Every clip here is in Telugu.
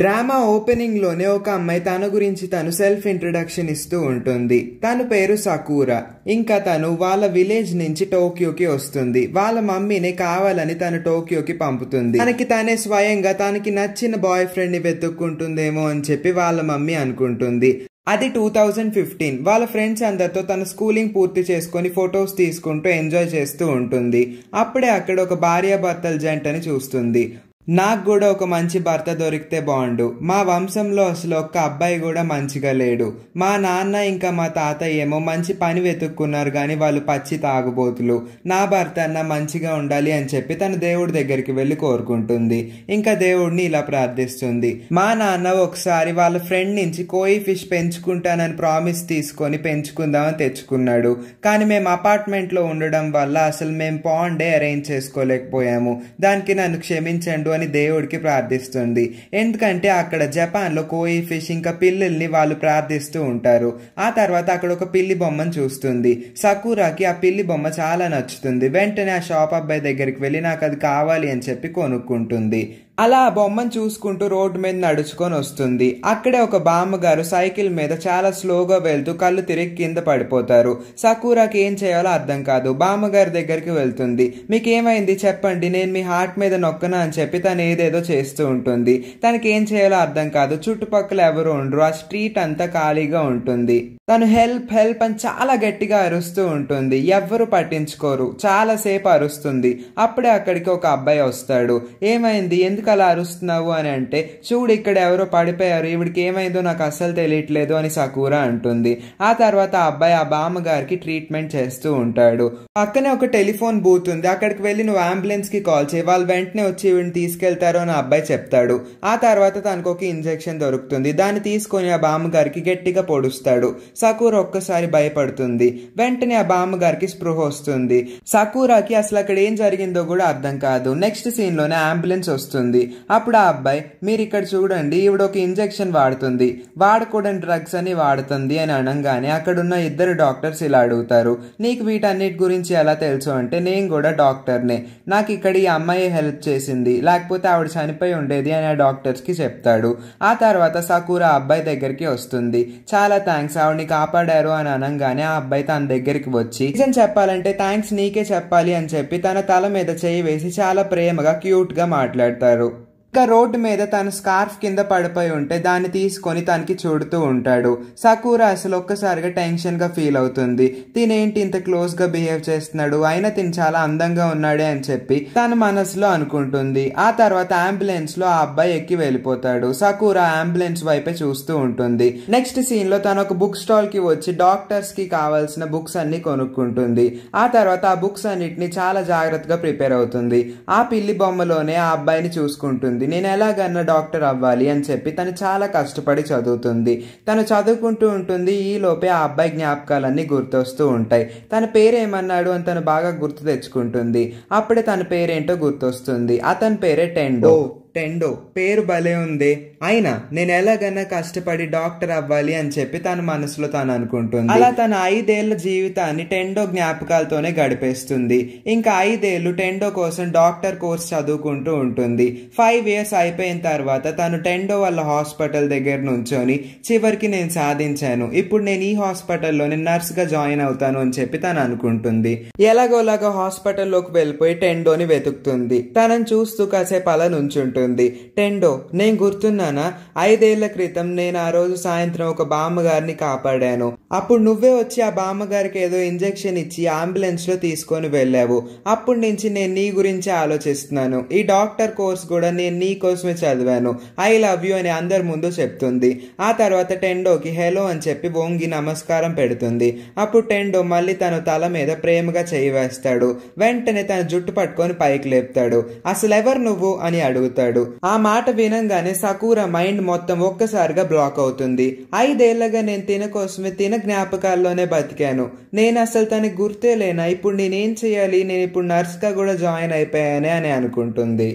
డ్రామా ఓపెనింగ్ లోనే ఒక అమ్మాయి తన గురించి తను సెల్ఫ్ ఇంట్రడక్షన్ ఇస్తూ ఉంటుంది తన పేరు సకూరా ఇంకా తను వాళ్ళ విలేజ్ నుంచి టోక్యోకి వస్తుంది వాళ్ళ మమ్మీని కావాలని తను టోక్యోకి పంపుతుంది తనకి తనే స్వయంగా తనకి నచ్చిన బాయ్ ఫ్రెండ్ ని వెతుక్కుంటుందేమో అని చెప్పి వాళ్ళ మమ్మీ అనుకుంటుంది అది టూ థౌజండ్ ఫిఫ్టీన్ వాళ్ళ ఫ్రెండ్స్ అందరితో తన స్కూలింగ్ పూర్తి చేసుకుని ఫొటోస్ తీసుకుంటూ ఎంజాయ్ చేస్తూ ఉంటుంది అప్పుడే అక్కడ ఒక భార్యాభర్తల జంటని చూస్తుంది నాకు కూడా ఒక మంచి భర్త దొరికితే బాగుండు మా వంశంలో అసలు ఒక్క అబ్బాయి కూడా మంచిగా లేడు మా నాన్న ఇంకా మా తాత ఏమో మంచి పని వెతుక్కున్నారు కానీ వాళ్ళు పచ్చి తాగుబోతులు నా భర్త అన్న మంచిగా ఉండాలి అని చెప్పి తను దేవుడి దగ్గరికి వెళ్ళి కోరుకుంటుంది ఇంకా దేవుడిని ఇలా ప్రార్థిస్తుంది మా నాన్న ఒకసారి వాళ్ళ ఫ్రెండ్ నుంచి కోయి ఫిష్ పెంచుకుంటానని ప్రామిస్ తీసుకొని పెంచుకుందామని తెచ్చుకున్నాడు కానీ మేము అపార్ట్మెంట్లో ఉండడం వల్ల అసలు మేము పాండే అరేంజ్ చేసుకోలేకపోయాము దానికి నన్ను క్షమించండు పెట్టు అని దేవుడికి ప్రార్థిస్తుంది ఎందుకంటే అక్కడ జపాన్లో ఫిష్ ఇంకా పిల్లల్ని వాళ్ళు ప్రార్థిస్తూ ఉంటారు ఆ తర్వాత అక్కడ ఒక పిల్లి బొమ్మను చూస్తుంది సకూరాకి ఆ పిల్లి బొమ్మ చాలా నచ్చుతుంది వెంటనే ఆ షాప్ అబ్బాయి దగ్గరికి వెళ్ళి నాకు అది కావాలి అని చెప్పి కొనుక్కుంటుంది అలా ఆ బొమ్మను చూసుకుంటూ రోడ్డు మీద నడుచుకొని వస్తుంది అక్కడే ఒక బామ్మగారు సైకిల్ మీద చాలా స్లోగా వెళ్తూ కళ్ళు తిరిగి కింద పడిపోతారు సకూరాకి ఏం చేయాలో అర్థం కాదు బామ్మగారి దగ్గరికి వెళ్తుంది మీకేమైంది చెప్పండి నేను మీ హార్ట్ మీద నొక్కనా అని చెప్పి తను ఏదేదో చేస్తూ ఉంటుంది తనకి ఏం చేయాలో అర్థం కాదు చుట్టుపక్కల ఎవరు ఉండరు ఆ స్ట్రీట్ అంతా ఖాళీగా ఉంటుంది తను హెల్ప్ హెల్ప్ అని చాలా గట్టిగా అరుస్తూ ఉంటుంది ఎవ్వరు పట్టించుకోరు చాలాసేపు అరుస్తుంది అప్పుడే అక్కడికి ఒక అబ్బాయి వస్తాడు ఏమైంది ఎందుకు అలా అరుస్తున్నావు అని అంటే చూడు ఇక్కడ ఎవరో పడిపోయారు ఇవిడికి ఏమైందో నాకు అస్సలు తెలియట్లేదు అని సకూర అంటుంది ఆ తర్వాత ఆ అబ్బాయి ఆ బామ్మగారికి ట్రీట్మెంట్ చేస్తూ ఉంటాడు పక్కనే ఒక టెలిఫోన్ బూత్ ఉంది అక్కడికి వెళ్ళి నువ్వు కి కాల్ చేయి వాళ్ళు వెంటనే వచ్చి ఈవిడిని తీసుకెళ్తారు అని అబ్బాయి చెప్తాడు ఆ తర్వాత తనకు ఒక ఇంజెక్షన్ దొరుకుతుంది దాన్ని తీసుకొని ఆ బామ్మగారికి గట్టిగా పొడుస్తాడు సకూర ఒక్కసారి భయపడుతుంది వెంటనే ఆ బామ్మగారికి స్పృహ వస్తుంది సకూరాకి అసలు అక్కడ ఏం జరిగిందో కూడా అర్థం కాదు నెక్స్ట్ సీన్లోనే అంబులెన్స్ వస్తుంది అప్పుడు ఆ అబ్బాయి మీరు ఇక్కడ చూడండి ఈవిడ ఒక ఇంజెక్షన్ వాడుతుంది వాడకూడని డ్రగ్స్ అని వాడుతుంది అని అనగానే అక్కడున్న ఇద్దరు డాక్టర్స్ ఇలా అడుగుతారు నీకు వీటన్నిటి గురించి ఎలా తెలుసు అంటే నేను కూడా డాక్టర్నే నాకు ఇక్కడ ఈ అమ్మాయి హెల్ప్ చేసింది లేకపోతే ఆవిడ చనిపోయి ఉండేది అని ఆ డాక్టర్స్కి చెప్తాడు ఆ తర్వాత సకూర అబ్బాయి దగ్గరికి వస్తుంది చాలా థ్యాంక్స్ ఆవిడని కాపాడారు అని అనగానే ఆ అబ్బాయి తన దగ్గరికి వచ్చి నిజం చెప్పాలంటే థ్యాంక్స్ నీకే చెప్పాలి అని చెప్పి తన తల మీద చేయి వేసి చాలా ప్రేమగా క్యూట్ గా మాట్లాడతారు ఇంకా రోడ్డు మీద తన స్కార్ఫ్ కింద పడిపోయి ఉంటే దాన్ని తీసుకొని తనకి చూడుతూ ఉంటాడు సకూర అసలు ఒక్కసారిగా టెన్షన్గా ఫీల్ అవుతుంది తినేంటి ఇంత క్లోజ్గా బిహేవ్ చేస్తున్నాడు అయినా తిని చాలా అందంగా ఉన్నాడే అని చెప్పి తన మనసులో అనుకుంటుంది ఆ తర్వాత అంబులెన్స్లో ఆ అబ్బాయి ఎక్కి వెళ్ళిపోతాడు సకూర అంబులెన్స్ వైపే చూస్తూ ఉంటుంది నెక్స్ట్ సీన్లో తను ఒక బుక్ స్టాల్కి వచ్చి డాక్టర్స్కి కావాల్సిన బుక్స్ అన్ని కొనుక్కుంటుంది ఆ తర్వాత ఆ బుక్స్ అన్నిటిని చాలా జాగ్రత్తగా ప్రిపేర్ అవుతుంది ఆ పిల్లి బొమ్మలోనే ఆ అబ్బాయిని చూసుకుంటుంది ఉంటుంది నేను ఎలాగన్నా డాక్టర్ అవ్వాలి అని చెప్పి తను చాలా కష్టపడి చదువుతుంది తను చదువుకుంటూ ఉంటుంది ఈ లోపే ఆ అబ్బాయి జ్ఞాపకాలన్నీ గుర్తొస్తూ ఉంటాయి తన పేరేమన్నాడు అని తను బాగా గుర్తు తెచ్చుకుంటుంది అప్పుడే తన పేరేంటో గుర్తొస్తుంది అతని పేరే టెండో టెండో పేరు భలే ఉంది అయినా నేను ఎలాగైనా కష్టపడి డాక్టర్ అవ్వాలి అని చెప్పి తన మనసులో తాను అనుకుంటుంది అలా తన ఐదేళ్ల జీవితాన్ని టెండో జ్ఞాపకాలతోనే గడిపేస్తుంది ఇంకా ఐదేళ్లు టెండో కోసం డాక్టర్ కోర్స్ చదువుకుంటూ ఉంటుంది ఫైవ్ ఇయర్స్ అయిపోయిన తర్వాత తను టెండో వాళ్ళ హాస్పిటల్ దగ్గర నుంచొని చివరికి నేను సాధించాను ఇప్పుడు నేను ఈ హాస్పిటల్లోనే నర్స్ నర్స్గా జాయిన్ అవుతాను అని చెప్పి తను అనుకుంటుంది ఎలాగోలాగా హాస్పిటల్లోకి వెళ్ళిపోయి టెండోని వెతుకుతుంది తనని చూస్తూ కాసేపు అలా నుంచుంటుంది ఉంటుంది టెండో నేను గుర్తున్నానా ఐదేళ్ల క్రితం నేను ఆ రోజు సాయంత్రం ఒక బామ్మగారిని కాపాడాను అప్పుడు నువ్వే వచ్చి ఆ బామ్మగారికి ఏదో ఇంజెక్షన్ ఇచ్చి లో తీసుకొని వెళ్ళావు అప్పటి నుంచి నేను నీ గురించి ఆలోచిస్తున్నాను ఈ డాక్టర్ కోర్స్ కూడా నేను నీ కోసమే చదివాను ఐ లవ్ యూ అని అందరి ముందు చెప్తుంది ఆ తర్వాత టెండోకి హెలో అని చెప్పి వొంగి నమస్కారం పెడుతుంది అప్పుడు టెండో మళ్ళీ తను తల మీద ప్రేమగా చేయి వేస్తాడు వెంటనే తన జుట్టు పట్టుకొని పైకి లేపుతాడు అసలు ఎవరు నువ్వు అని అడుగుతాడు అంటాడు ఆ మాట వినంగానే సకూర మైండ్ మొత్తం ఒక్కసారిగా బ్లాక్ అవుతుంది ఐదేళ్లగా నేను తిన కోసమే తిన జ్ఞాపకాల్లోనే బతికాను నేను అసలు తనకి గుర్తే లేనా ఇప్పుడు నేనేం చేయాలి నేను ఇప్పుడు నర్స్గా కూడా జాయిన్ అయిపోయానే అని అనుకుంటుంది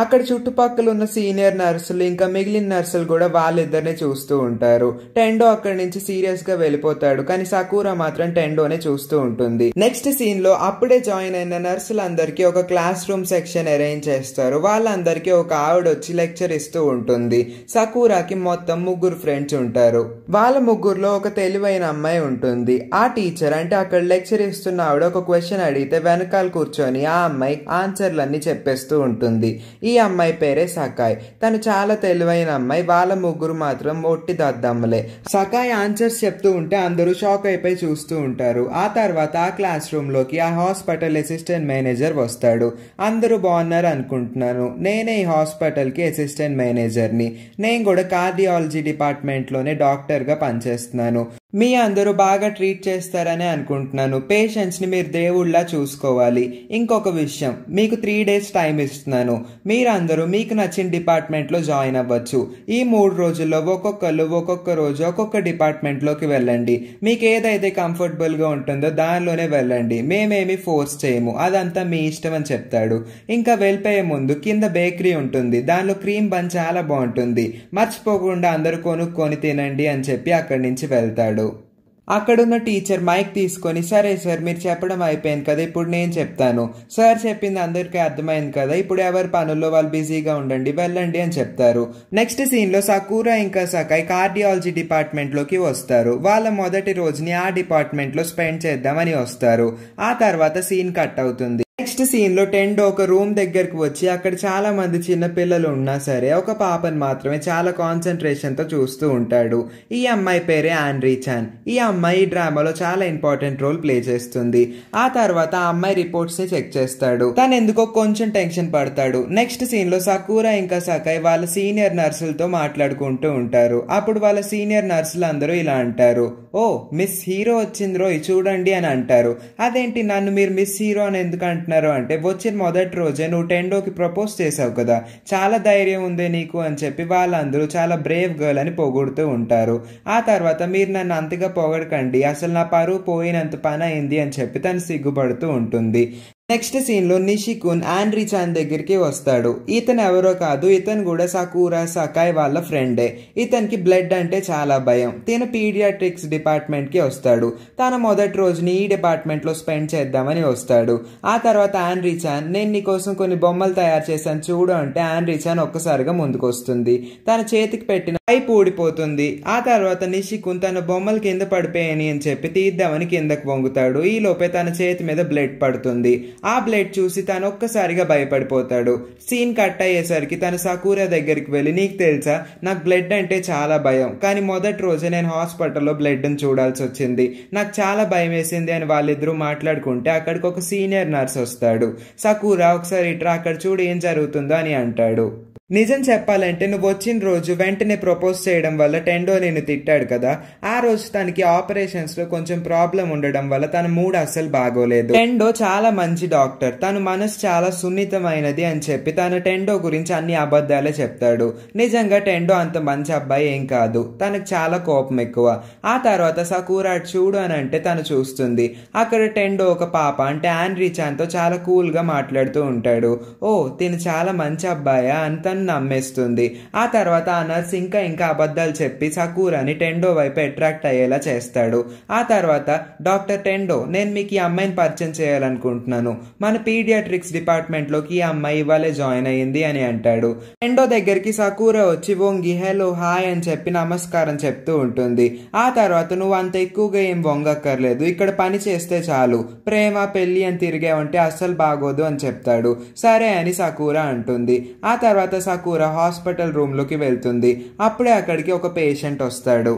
అక్కడ చుట్టుపక్కల ఉన్న సీనియర్ నర్సులు ఇంకా మిగిలిన నర్సులు కూడా వాళ్ళిద్దరినే చూస్తూ ఉంటారు టెండో అక్కడి నుంచి సీరియస్ గా వెళ్ళిపోతాడు కానీ సకూరా మాత్రం టెండోనే చూస్తూ ఉంటుంది నెక్స్ట్ సీన్ లో అప్పుడే జాయిన్ అయిన నర్సులందరికీ ఒక క్లాస్ రూమ్ సెక్షన్ అరేంజ్ చేస్తారు వాళ్ళందరికీ ఒక ఆవిడ వచ్చి లెక్చర్ ఇస్తూ ఉంటుంది సకూరాకి మొత్తం ముగ్గురు ఫ్రెండ్స్ ఉంటారు వాళ్ళ ముగ్గురులో ఒక తెలివైన అమ్మాయి ఉంటుంది ఆ టీచర్ అంటే అక్కడ లెక్చర్ ఇస్తున్న ఆవిడ ఒక క్వశ్చన్ అడిగితే వెనకాల కూర్చొని ఆ అమ్మాయి ఆన్సర్లన్నీ చెప్పేస్తూ ఉంటుంది ఈ అమ్మాయి పేరే సకాయ్ తను చాలా తెలివైన అమ్మాయి వాళ్ళ ముగ్గురు మాత్రం ఒట్టి దద్దమ్మలే సకాయ్ ఆన్సర్స్ చెప్తూ ఉంటే అందరూ షాక్ అయిపోయి చూస్తూ ఉంటారు ఆ తర్వాత ఆ క్లాస్ రూమ్లోకి ఆ హాస్పిటల్ అసిస్టెంట్ మేనేజర్ వస్తాడు అందరూ బాగున్నారు అనుకుంటున్నాను నేనే ఈ హాస్పిటల్కి అసిస్టెంట్ మేనేజర్ని నేను కూడా కార్డియాలజీ డిపార్ట్మెంట్లోనే డాక్టర్గా పనిచేస్తున్నాను మీ అందరూ బాగా ట్రీట్ చేస్తారని అనుకుంటున్నాను పేషెంట్స్ని మీరు దేవుళ్ళ చూసుకోవాలి ఇంకొక విషయం మీకు త్రీ డేస్ టైం ఇస్తున్నాను మీరందరూ మీకు నచ్చిన డిపార్ట్మెంట్లో జాయిన్ అవ్వచ్చు ఈ మూడు రోజుల్లో ఒక్కొక్కరు ఒక్కొక్క రోజు ఒక్కొక్క డిపార్ట్మెంట్లోకి వెళ్ళండి మీకు ఏదైతే కంఫర్టబుల్గా ఉంటుందో దానిలోనే వెళ్ళండి మేమేమి ఫోర్స్ చేయము అదంతా మీ ఇష్టం అని చెప్తాడు ఇంకా వెళ్ళిపోయే ముందు కింద బేకరీ ఉంటుంది దానిలో క్రీమ్ బన్ చాలా బాగుంటుంది మర్చిపోకుండా అందరూ కొనుక్కొని తినండి అని చెప్పి అక్కడి నుంచి వెళ్తాడు అక్కడున్న టీచర్ మైక్ తీసుకొని సరే సార్ మీరు చెప్పడం అయిపోయింది కదా ఇప్పుడు నేను చెప్తాను సార్ చెప్పింది అందరికీ అర్థమైంది కదా ఇప్పుడు ఎవరి పనుల్లో వాళ్ళు బిజీగా ఉండండి వెళ్ళండి అని చెప్తారు నెక్స్ట్ సీన్లో సకూరా ఇంకా సకాయ్ కార్డియాలజీ డిపార్ట్మెంట్లోకి వస్తారు వాళ్ళ మొదటి రోజుని ఆ డిపార్ట్మెంట్లో స్పెండ్ చేద్దామని వస్తారు ఆ తర్వాత సీన్ కట్ అవుతుంది నెక్స్ట్ సీన్లో టెండ్ ఒక రూమ్ దగ్గరకు వచ్చి అక్కడ చాలా మంది చిన్న పిల్లలు ఉన్నా సరే ఒక పాపను మాత్రమే చాలా కాన్సన్ట్రేషన్తో చూస్తూ ఉంటాడు ఈ అమ్మాయి పేరే ఆండ్రీ చాన్ ఈ అమ్మాయి డ్రామాలో చాలా ఇంపార్టెంట్ రోల్ ప్లే చేస్తుంది ఆ తర్వాత ఆ అమ్మాయి ని చెక్ చేస్తాడు తను ఎందుకో కొంచెం టెన్షన్ పడతాడు నెక్స్ట్ సీన్లో సకూరా ఇంకా సకాయ్ వాళ్ళ సీనియర్ నర్సులతో మాట్లాడుకుంటూ ఉంటారు అప్పుడు వాళ్ళ సీనియర్ నర్సులు అందరూ ఇలా అంటారు ఓ మిస్ హీరో వచ్చింది రోయ్ చూడండి అని అంటారు అదేంటి నన్ను మీరు మిస్ హీరో అని ఎందుకంటే అంటున్నారు అంటే వచ్చిన మొదటి రోజే నువ్వు టెండోకి ప్రపోజ్ చేసావు కదా చాలా ధైర్యం ఉంది నీకు అని చెప్పి వాళ్ళందరూ చాలా బ్రేవ్ గర్ల్ అని పొగుడుతూ ఉంటారు ఆ తర్వాత మీరు నన్ను అంతగా పొగడకండి అసలు నా పరువు పోయినంత పని అయింది అని చెప్పి తను సిగ్గుపడుతూ ఉంటుంది నెక్స్ట్ సీన్లో నిషికున్ ఆండ్రీ చాన్ దగ్గరికి వస్తాడు ఇతను ఎవరో కాదు ఇతను కూడా సకూరా సకాయ్ వాళ్ళ ఫ్రెండే ఇతనికి బ్లడ్ అంటే చాలా భయం తిన పీడియాట్రిక్స్ డిపార్ట్మెంట్ కి వస్తాడు తన మొదటి రోజుని ఈ డిపార్ట్మెంట్ లో స్పెండ్ చేద్దామని వస్తాడు ఆ తర్వాత ఆండ్రీ చాన్ నేను నీకోసం కొన్ని బొమ్మలు తయారు చేశాను చూడు అంటే ఆండ్రీ చాన్ ఒక్కసారిగా ముందుకొస్తుంది తన చేతికి పెట్టిన పైపు ఊడిపోతుంది ఆ తర్వాత నిషికున్ తన బొమ్మలు కింద పడిపోయాయని అని చెప్పి తీద్దామని కిందకు వంగుతాడు ఈ లోపే తన చేతి మీద బ్లడ్ పడుతుంది ఆ బ్లడ్ చూసి తను ఒక్కసారిగా భయపడిపోతాడు సీన్ కట్ అయ్యేసరికి తన సకూర దగ్గరికి వెళ్ళి నీకు తెలుసా నాకు బ్లడ్ అంటే చాలా భయం కానీ మొదటి రోజు నేను హాస్పిటల్లో బ్లడ్ని చూడాల్సి వచ్చింది నాకు చాలా భయం వేసింది అని వాళ్ళిద్దరూ మాట్లాడుకుంటే అక్కడికి ఒక సీనియర్ నర్స్ వస్తాడు సకూరా ఒకసారి ఇట్రా అక్కడ చూడు ఏం జరుగుతుందో అని అంటాడు నిజం చెప్పాలంటే నువ్వు వచ్చిన రోజు వెంటనే ప్రపోజ్ చేయడం వల్ల టెండో నేను తిట్టాడు కదా ఆ రోజు తనకి ఆపరేషన్స్ లో కొంచెం ప్రాబ్లం ఉండడం వల్ల తన మూడ్ అస్సలు బాగోలేదు టెండో చాలా మంచి డాక్టర్ తన మనసు చాలా సున్నితమైనది అని చెప్పి తన టెండో గురించి అన్ని అబద్ధాలే చెప్తాడు నిజంగా టెండో అంత మంచి అబ్బాయి ఏం కాదు తనకు చాలా కోపం ఎక్కువ ఆ తర్వాత సకూరాట్ చూడు అని అంటే తను చూస్తుంది అక్కడ టెండో ఒక పాప అంటే రీచాన్ తో చాలా కూల్గా మాట్లాడుతూ ఉంటాడు ఓ తిను చాలా మంచి అబ్బాయా అని అని నమ్మేస్తుంది ఆ తర్వాత అనర్స్ ఇంకా ఇంకా అబద్ధాలు చెప్పి అని టెండో వైపు అట్రాక్ట్ అయ్యేలా చేస్తాడు ఆ తర్వాత డాక్టర్ టెండో నేను మీకు ఈ అమ్మాయిని పరిచయం చేయాలనుకుంటున్నాను మన పీడియాట్రిక్స్ లోకి ఈ అమ్మాయి ఇవ్వాలే జాయిన్ అయ్యింది అని అంటాడు టెండో దగ్గరికి సకూర వచ్చి వొంగి హలో హాయ్ అని చెప్పి నమస్కారం చెప్తూ ఉంటుంది ఆ తర్వాత నువ్వు అంత ఎక్కువగా ఏం వంగక్కర్లేదు ఇక్కడ పని చేస్తే చాలు ప్రేమ పెళ్లి అని తిరిగే ఉంటే అస్సలు బాగోదు అని చెప్తాడు సరే అని సకూర అంటుంది ఆ తర్వాత సకూర హాస్పిటల్ రూమ్లోకి వెళ్తుంది అప్పుడే అక్కడికి ఒక పేషెంట్ వస్తాడు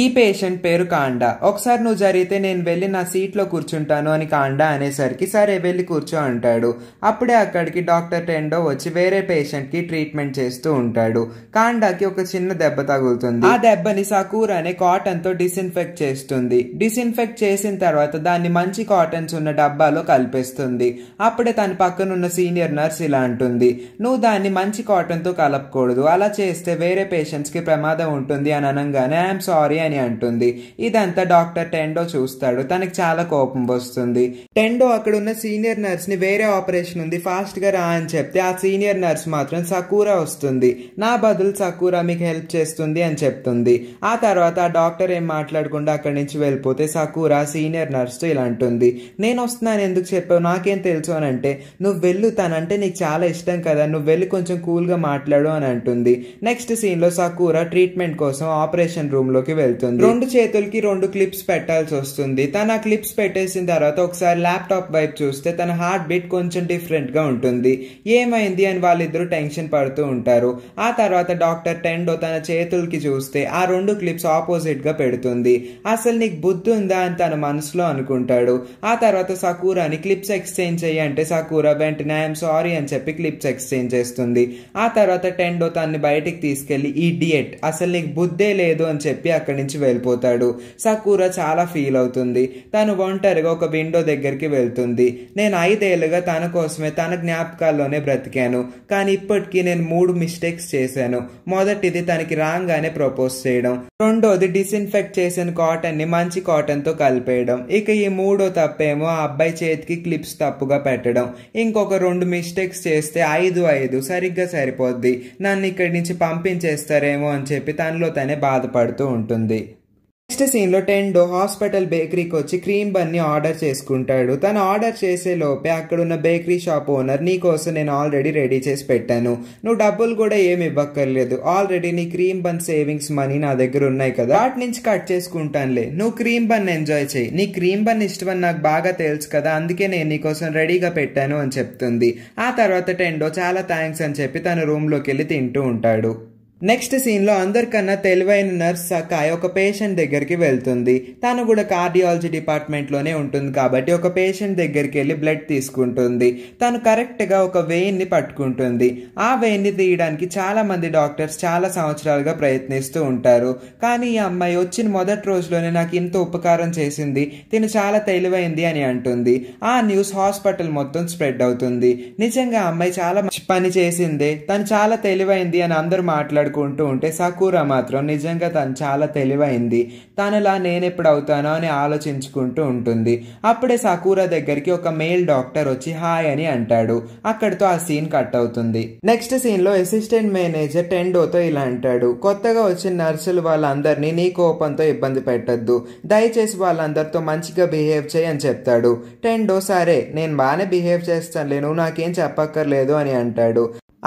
ఈ పేషెంట్ పేరు కాండ ఒకసారి నువ్వు జరిగితే నేను వెళ్ళి నా సీట్లో కూర్చుంటాను అని కాండ అనేసరికి సరే వెళ్ళి కూర్చో అంటాడు అప్పుడే అక్కడికి డాక్టర్ టెండో వచ్చి వేరే పేషెంట్కి ట్రీట్మెంట్ చేస్తూ ఉంటాడు కాండాకి ఒక చిన్న దెబ్బ తగులుతుంది ఆ దెబ్బని సకూర్ అనే కాటన్తో డిస్ఇన్ఫెక్ట్ చేస్తుంది డిస్ఇన్ఫెక్ట్ చేసిన తర్వాత దాన్ని మంచి కాటన్స్ ఉన్న డబ్బాలో కలిపేస్తుంది అప్పుడే తన పక్కనున్న సీనియర్ నర్స్ ఇలా అంటుంది నువ్వు దాన్ని మంచి కాటన్తో కలపకూడదు అలా చేస్తే వేరే పేషెంట్స్కి ప్రమాదం ఉంటుంది అని అనగానే ఐఎమ్ సారీ అని అంటుంది ఇదంతా డాక్టర్ టెండో చూస్తాడు తనకి చాలా కోపం వస్తుంది టెండో అక్కడ ఉన్న సీనియర్ నర్స్ ని వేరే ఆపరేషన్ ఉంది ఫాస్ట్ గా రా అని చెప్తే ఆ సీనియర్ నర్స్ మాత్రం సకూరా వస్తుంది నా బదులు సకూరా మీకు హెల్ప్ చేస్తుంది అని చెప్తుంది ఆ తర్వాత ఆ డాక్టర్ ఏం మాట్లాడకుండా అక్కడి నుంచి వెళ్ళిపోతే సకూరా సీనియర్ నర్స్తో ఇలా అంటుంది నేను వస్తున్నాను ఎందుకు చెప్పావు నాకేం తెలుసు అని అంటే నువ్వు వెళ్ళు తనంటే నీకు చాలా ఇష్టం కదా నువ్వు వెళ్ళి కొంచెం కూల్గా మాట్లాడు అని అంటుంది నెక్స్ట్ సీన్లో సకూరా ట్రీట్మెంట్ కోసం ఆపరేషన్ రూమ్లోకి వెళ్తుంది వెళ్తుంది రెండు చేతులకి రెండు క్లిప్స్ పెట్టాల్సి వస్తుంది తను ఆ క్లిప్స్ పెట్టేసిన తర్వాత ఒకసారి ల్యాప్టాప్ వైపు చూస్తే తన హార్ట్ బీట్ కొంచెం డిఫరెంట్ గా ఉంటుంది ఏమైంది అని వాళ్ళిద్దరు టెన్షన్ పడుతూ ఉంటారు ఆ తర్వాత డాక్టర్ టెండో తన చేతులకి చూస్తే ఆ రెండు క్లిప్స్ ఆపోజిట్ గా పెడుతుంది అసలు నీకు బుద్ధి ఉందా అని తన మనసులో అనుకుంటాడు ఆ తర్వాత సకూరాని క్లిప్స్ ఎక్స్చేంజ్ అయ్యి అంటే సకూరా వెంటనే ఐఎమ్ సారీ అని చెప్పి క్లిప్స్ ఎక్స్చేంజ్ చేస్తుంది ఆ తర్వాత టెండో తన్ని బయటికి తీసుకెళ్లి ఈ డియట్ అసలు నీకు బుద్ధే లేదు అని చెప్పి అక్కడ నుంచి వెళ్ళిపోతాడు సకూర చాలా ఫీల్ అవుతుంది తను ఒంటరిగా ఒక విండో దగ్గరికి వెళ్తుంది నేను ఐదేళ్లుగా తన కోసమే తన జ్ఞాపకాల్లోనే బ్రతికాను కానీ ఇప్పటికీ నేను మూడు మిస్టేక్స్ చేశాను మొదటిది తనకి రాగానే ప్రపోజ్ చేయడం రెండోది డిస్ఇన్ఫెక్ట్ చేసిన కాటన్ని మంచి కాటన్తో కలిపేయడం ఇక ఈ మూడో తప్పేమో ఆ అబ్బాయి చేతికి క్లిప్స్ తప్పుగా పెట్టడం ఇంకొక రెండు మిస్టేక్స్ చేస్తే ఐదు ఐదు సరిగ్గా సరిపోద్ది నన్ను ఇక్కడి నుంచి పంపించేస్తారేమో అని చెప్పి తనలో తనే బాధపడుతూ ఉంటుంది ఉంటుంది నెక్స్ట్ సీన్లో టెండో హాస్పిటల్ బేకరీకి వచ్చి క్రీమ్ బన్ని ఆర్డర్ చేసుకుంటాడు తను ఆర్డర్ చేసే లోపే అక్కడున్న బేకరీ షాప్ ఓనర్ నీ కోసం నేను ఆల్రెడీ రెడీ చేసి పెట్టాను నువ్వు డబ్బులు కూడా ఏమి ఇవ్వక్కర్లేదు ఆల్రెడీ నీ క్రీమ్ బన్ సేవింగ్స్ మనీ నా దగ్గర ఉన్నాయి కదా వాటి నుంచి కట్ చేసుకుంటానులే నువ్వు క్రీమ్ బన్ ఎంజాయ్ చేయి నీ క్రీమ్ బన్ ఇష్టమని నాకు బాగా తెలుసు కదా అందుకే నేను నీ కోసం రెడీగా పెట్టాను అని చెప్తుంది ఆ తర్వాత టెండో చాలా థ్యాంక్స్ అని చెప్పి తన రూమ్లోకి వెళ్ళి తింటూ ఉంటాడు నెక్స్ట్ సీన్లో అందరికన్నా తెలివైన నర్స్ సకాయ్ ఒక పేషెంట్ దగ్గరికి వెళ్తుంది తను కూడా కార్డియాలజీ డిపార్ట్మెంట్లోనే ఉంటుంది కాబట్టి ఒక పేషెంట్ దగ్గరికి వెళ్ళి బ్లడ్ తీసుకుంటుంది తను కరెక్ట్గా ఒక వెయిన్ని పట్టుకుంటుంది ఆ వెయిన్ని తీయడానికి చాలామంది డాక్టర్స్ చాలా సంవత్సరాలుగా ప్రయత్నిస్తూ ఉంటారు కానీ ఈ అమ్మాయి వచ్చిన మొదటి రోజులోనే నాకు ఇంత ఉపకారం చేసింది తిను చాలా తెలివైంది అని అంటుంది ఆ న్యూస్ హాస్పిటల్ మొత్తం స్ప్రెడ్ అవుతుంది నిజంగా అమ్మాయి చాలా పని చేసిందే తను చాలా తెలివైంది అని అందరూ మాట్లాడు మాట్లాడుకుంటూ ఉంటే సకూర మాత్రం నిజంగా తను చాలా తెలివైంది తనలా నేను ఎప్పుడు అవుతానో అని ఆలోచించుకుంటూ ఉంటుంది అప్పుడే సకూర దగ్గరికి ఒక మేల్ డాక్టర్ వచ్చి హాయ్ అని అంటాడు అక్కడితో ఆ సీన్ కట్ అవుతుంది నెక్స్ట్ సీన్ లో అసిస్టెంట్ మేనేజర్ టెండోతో ఇలా అంటాడు కొత్తగా వచ్చిన నర్సులు వాళ్ళందరినీ నీ కోపంతో ఇబ్బంది పెట్టద్దు దయచేసి వాళ్ళందరితో మంచిగా బిహేవ్ చేయని చెప్తాడు టెండో సరే నేను బాగానే బిహేవ్ చేస్తాను నువ్వు నాకేం చెప్పక్కర్లేదు అని అంటాడు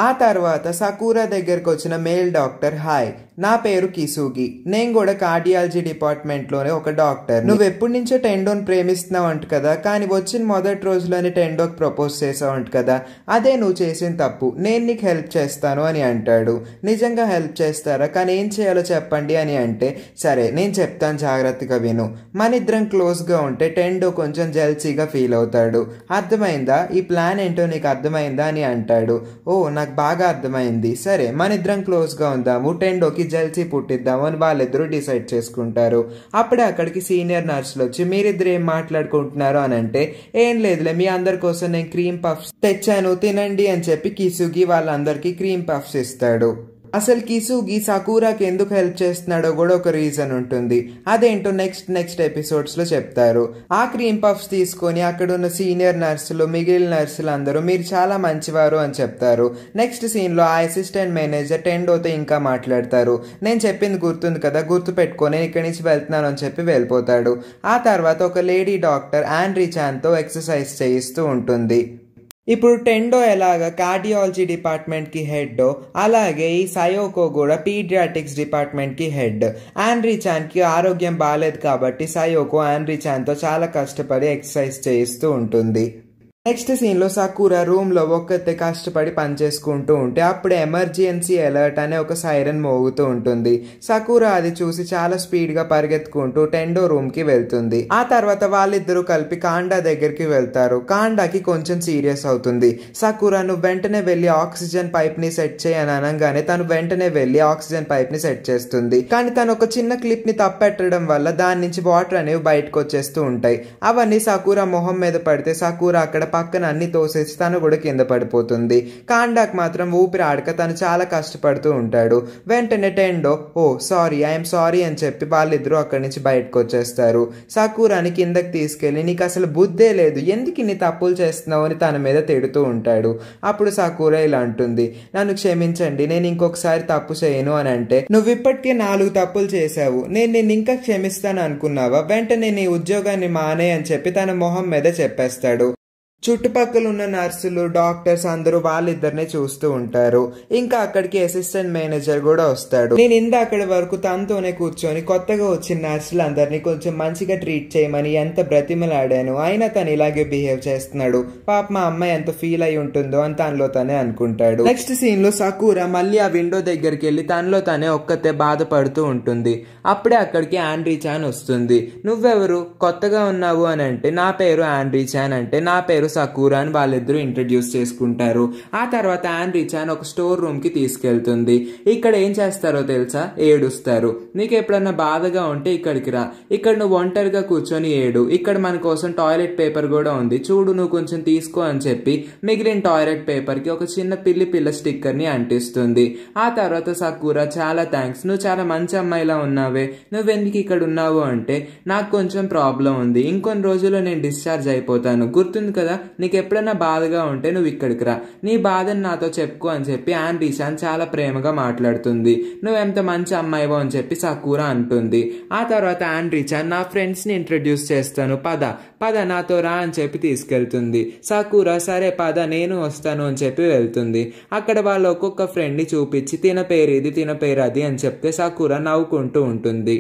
ఆ తర్వాత సకూరా దగ్గరకు వచ్చిన మేల్ డాక్టర్ హాయ్ నా పేరు కిసూగి నేను కూడా కార్డియాలజీ డిపార్ట్మెంట్లోనే ఒక డాక్టర్ నువ్వు ఎప్పటి నుంచో టెండోన్ ప్రేమిస్తున్నావు అంట కదా కానీ వచ్చిన మొదటి రోజులోనే టెండోకి ప్రపోజ్ చేసావు అంట కదా అదే నువ్వు చేసిన తప్పు నేను నీకు హెల్ప్ చేస్తాను అని అంటాడు నిజంగా హెల్ప్ చేస్తారా కానీ ఏం చేయాలో చెప్పండి అని అంటే సరే నేను చెప్తాను జాగ్రత్తగా విను మన ఇద్దరం క్లోజ్గా ఉంటే టెండో కొంచెం జెల్సీగా ఫీల్ అవుతాడు అర్థమైందా ఈ ప్లాన్ ఏంటో నీకు అర్థమైందా అని అంటాడు ఓ నా నాకు బాగా అర్థమైంది సరే మన ఇద్దరం క్లోజ్గా ఉందాము టెండోకి జల్సీ పుట్టిద్దాము అని వాళ్ళిద్దరూ డిసైడ్ చేసుకుంటారు అప్పుడే అక్కడికి సీనియర్ నర్సులు వచ్చి మీరిద్దరు ఏం మాట్లాడుకుంటున్నారు అని అంటే ఏం లేదులే మీ అందరి కోసం నేను క్రీమ్ పఫ్స్ తెచ్చాను తినండి అని చెప్పి కిసుగి వాళ్ళందరికీ క్రీమ్ పఫ్స్ ఇస్తాడు అసలు కీసు గీ సకూరాకి ఎందుకు హెల్ప్ చేస్తున్నాడో కూడా ఒక రీజన్ ఉంటుంది అదేంటో నెక్స్ట్ నెక్స్ట్ ఎపిసోడ్స్లో చెప్తారు ఆ క్రీమ్ పఫ్స్ తీసుకొని అక్కడున్న సీనియర్ నర్సులు మిగిలిన నర్సులు అందరూ మీరు చాలా మంచివారు అని చెప్తారు నెక్స్ట్ సీన్లో ఆ అసిస్టెంట్ మేనేజర్ టెండోతో ఇంకా మాట్లాడతారు నేను చెప్పింది గుర్తుంది కదా గుర్తు పెట్టుకొని ఇక్కడి నుంచి వెళ్తున్నాను అని చెప్పి వెళ్ళిపోతాడు ఆ తర్వాత ఒక లేడీ డాక్టర్ ఆండ్రీ చాన్తో ఎక్సర్సైజ్ చేయిస్తూ ఉంటుంది ఇప్పుడు టెండో ఎలాగ కార్డియాలజీ డిపార్ట్మెంట్కి హెడ్ అలాగే ఈ సయోకో కూడా పీడియాటిక్స్ డిపార్ట్మెంట్కి హెడ్ ఆండ్రీ చాన్కి ఆరోగ్యం బాగాలేదు కాబట్టి సయోకో ఆండ్రీ చాన్తో చాలా కష్టపడి ఎక్సర్సైజ్ చేయిస్తూ ఉంటుంది నెక్స్ట్ సీన్లో సకూర రూమ్లో ఒక్కతే కష్టపడి పనిచేసుకుంటూ ఉంటే అప్పుడు ఎమర్జెన్సీ అలర్ట్ అనే ఒక సైరన్ మోగుతూ ఉంటుంది సకూర అది చూసి చాలా స్పీడ్గా పరిగెత్తుకుంటూ టెండో రూమ్కి వెళ్తుంది ఆ తర్వాత వాళ్ళిద్దరూ కలిపి కాండా దగ్గరికి వెళ్తారు కాండాకి కొంచెం సీరియస్ అవుతుంది సకూర నువ్వు వెంటనే వెళ్ళి ఆక్సిజన్ పైప్ని సెట్ చేయని అనగానే తను వెంటనే వెళ్ళి ఆక్సిజన్ పైప్ని సెట్ చేస్తుంది కానీ తను ఒక చిన్న క్లిప్ని తప్పెట్టడం వల్ల దాని నుంచి వాటర్ అనేవి బయటకు వచ్చేస్తూ ఉంటాయి అవన్నీ సకూర మొహం మీద పడితే సకూర అక్కడ పక్కన అన్ని తోసేసి తను కూడా కింద పడిపోతుంది కాండాక్ మాత్రం ఊపిరి ఆడక తను చాలా కష్టపడుతూ ఉంటాడు వెంటనే Tendo oh sorry I'm sorry అని చెప్పి వాళ్ళిద్దరూ అక్కడి నుంచి బయటకు వచ్చేస్తారు సకూరాని కిందకి తీసుకెళ్ళి నీకు అసలు బుద్ధే లేదు ఎందుకు ఇన్ని తప్పులు చేస్తున్నావు అని తన మీద తిడుతూ ఉంటాడు అప్పుడు సకూర ఇలా అంటుంది నన్ను క్షమించండి నేను ఇంకొకసారి తప్పు చేయను అని అంటే నువ్వు ఇప్పటికే నాలుగు తప్పులు చేశావు నేను నేను ఇంకా క్షమిస్తాను అనుకున్నావా వెంటనే నీ ఉద్యోగాన్ని మానే అని చెప్పి తన మొహం మీద చెప్పేస్తాడు చుట్టుపక్కల ఉన్న నర్సులు డాక్టర్స్ అందరూ వాళ్ళిద్దరినే చూస్తూ ఉంటారు ఇంకా అక్కడికి అసిస్టెంట్ మేనేజర్ కూడా వస్తాడు నేను ఇందా అక్కడి వరకు తనతోనే కూర్చొని కొత్తగా వచ్చిన నర్సులు అందరినీ కొంచెం మంచిగా ట్రీట్ చేయమని ఎంత బ్రతిమలాడాను అయినా తను ఇలాగే బిహేవ్ చేస్తున్నాడు పాప మా అమ్మాయి ఎంత ఫీల్ అయి ఉంటుందో అని తనలో తనే అనుకుంటాడు నెక్స్ట్ సీన్ లో సకూర మళ్ళీ ఆ విండో దగ్గరికి వెళ్ళి తనలో తనే ఒక్కతే బాధపడుతూ ఉంటుంది అప్పుడే అక్కడికి ఆండ్రీ చాన్ వస్తుంది నువ్వెవరు కొత్తగా ఉన్నావు అని అంటే నా పేరు ఆండ్రీ చాన్ అంటే నా పేరు సకూర్ అని వాళ్ళిద్దరూ ఇంట్రడ్యూస్ చేసుకుంటారు ఆ తర్వాత ఆన్ రిచాన్ ఒక స్టోర్ రూమ్కి తీసుకెళ్తుంది ఇక్కడ ఏం చేస్తారో తెలుసా ఏడుస్తారు నీకు ఎప్పుడన్నా బాధగా ఉంటే ఇక్కడికి రా ఇక్కడ నువ్వు ఒంటరిగా కూర్చొని ఏడు ఇక్కడ మన కోసం టాయిలెట్ పేపర్ కూడా ఉంది చూడు నువ్వు కొంచెం తీసుకో అని చెప్పి మిగిలిన టాయిలెట్ పేపర్కి ఒక చిన్న పిల్లి పిల్ల స్టిక్కర్ని అంటిస్తుంది ఆ తర్వాత సకూరా చాలా థ్యాంక్స్ నువ్వు చాలా మంచి అమ్మాయిలా ఉన్నావే నువ్వెందుకు ఇక్కడ ఉన్నావు అంటే నాకు కొంచెం ప్రాబ్లం ఉంది ఇంకొన్ని రోజుల్లో నేను డిశ్చార్జ్ అయిపోతాను గుర్తుంది కదా నీకు ఎప్పుడైనా బాధగా ఉంటే నువ్వు ఇక్కడికి రా నీ బాధని నాతో చెప్పుకో అని చెప్పి ఆన్ రీషాన్ చాలా ప్రేమగా మాట్లాడుతుంది నువ్వెంత మంచి అమ్మాయివో అని చెప్పి సకూర అంటుంది ఆ తర్వాత ఆన్ రీషాన్ నా ఫ్రెండ్స్ని ఇంట్రడ్యూస్ చేస్తాను పద పద నాతో రా అని చెప్పి తీసుకెళ్తుంది సకూర సరే పద నేను వస్తాను అని చెప్పి వెళ్తుంది అక్కడ వాళ్ళు ఒక్కొక్క ఫ్రెండ్ని చూపించి తిన పేరు ఇది తిన పేరు అది అని చెప్తే సకూర నవ్వుకుంటూ ఉంటుంది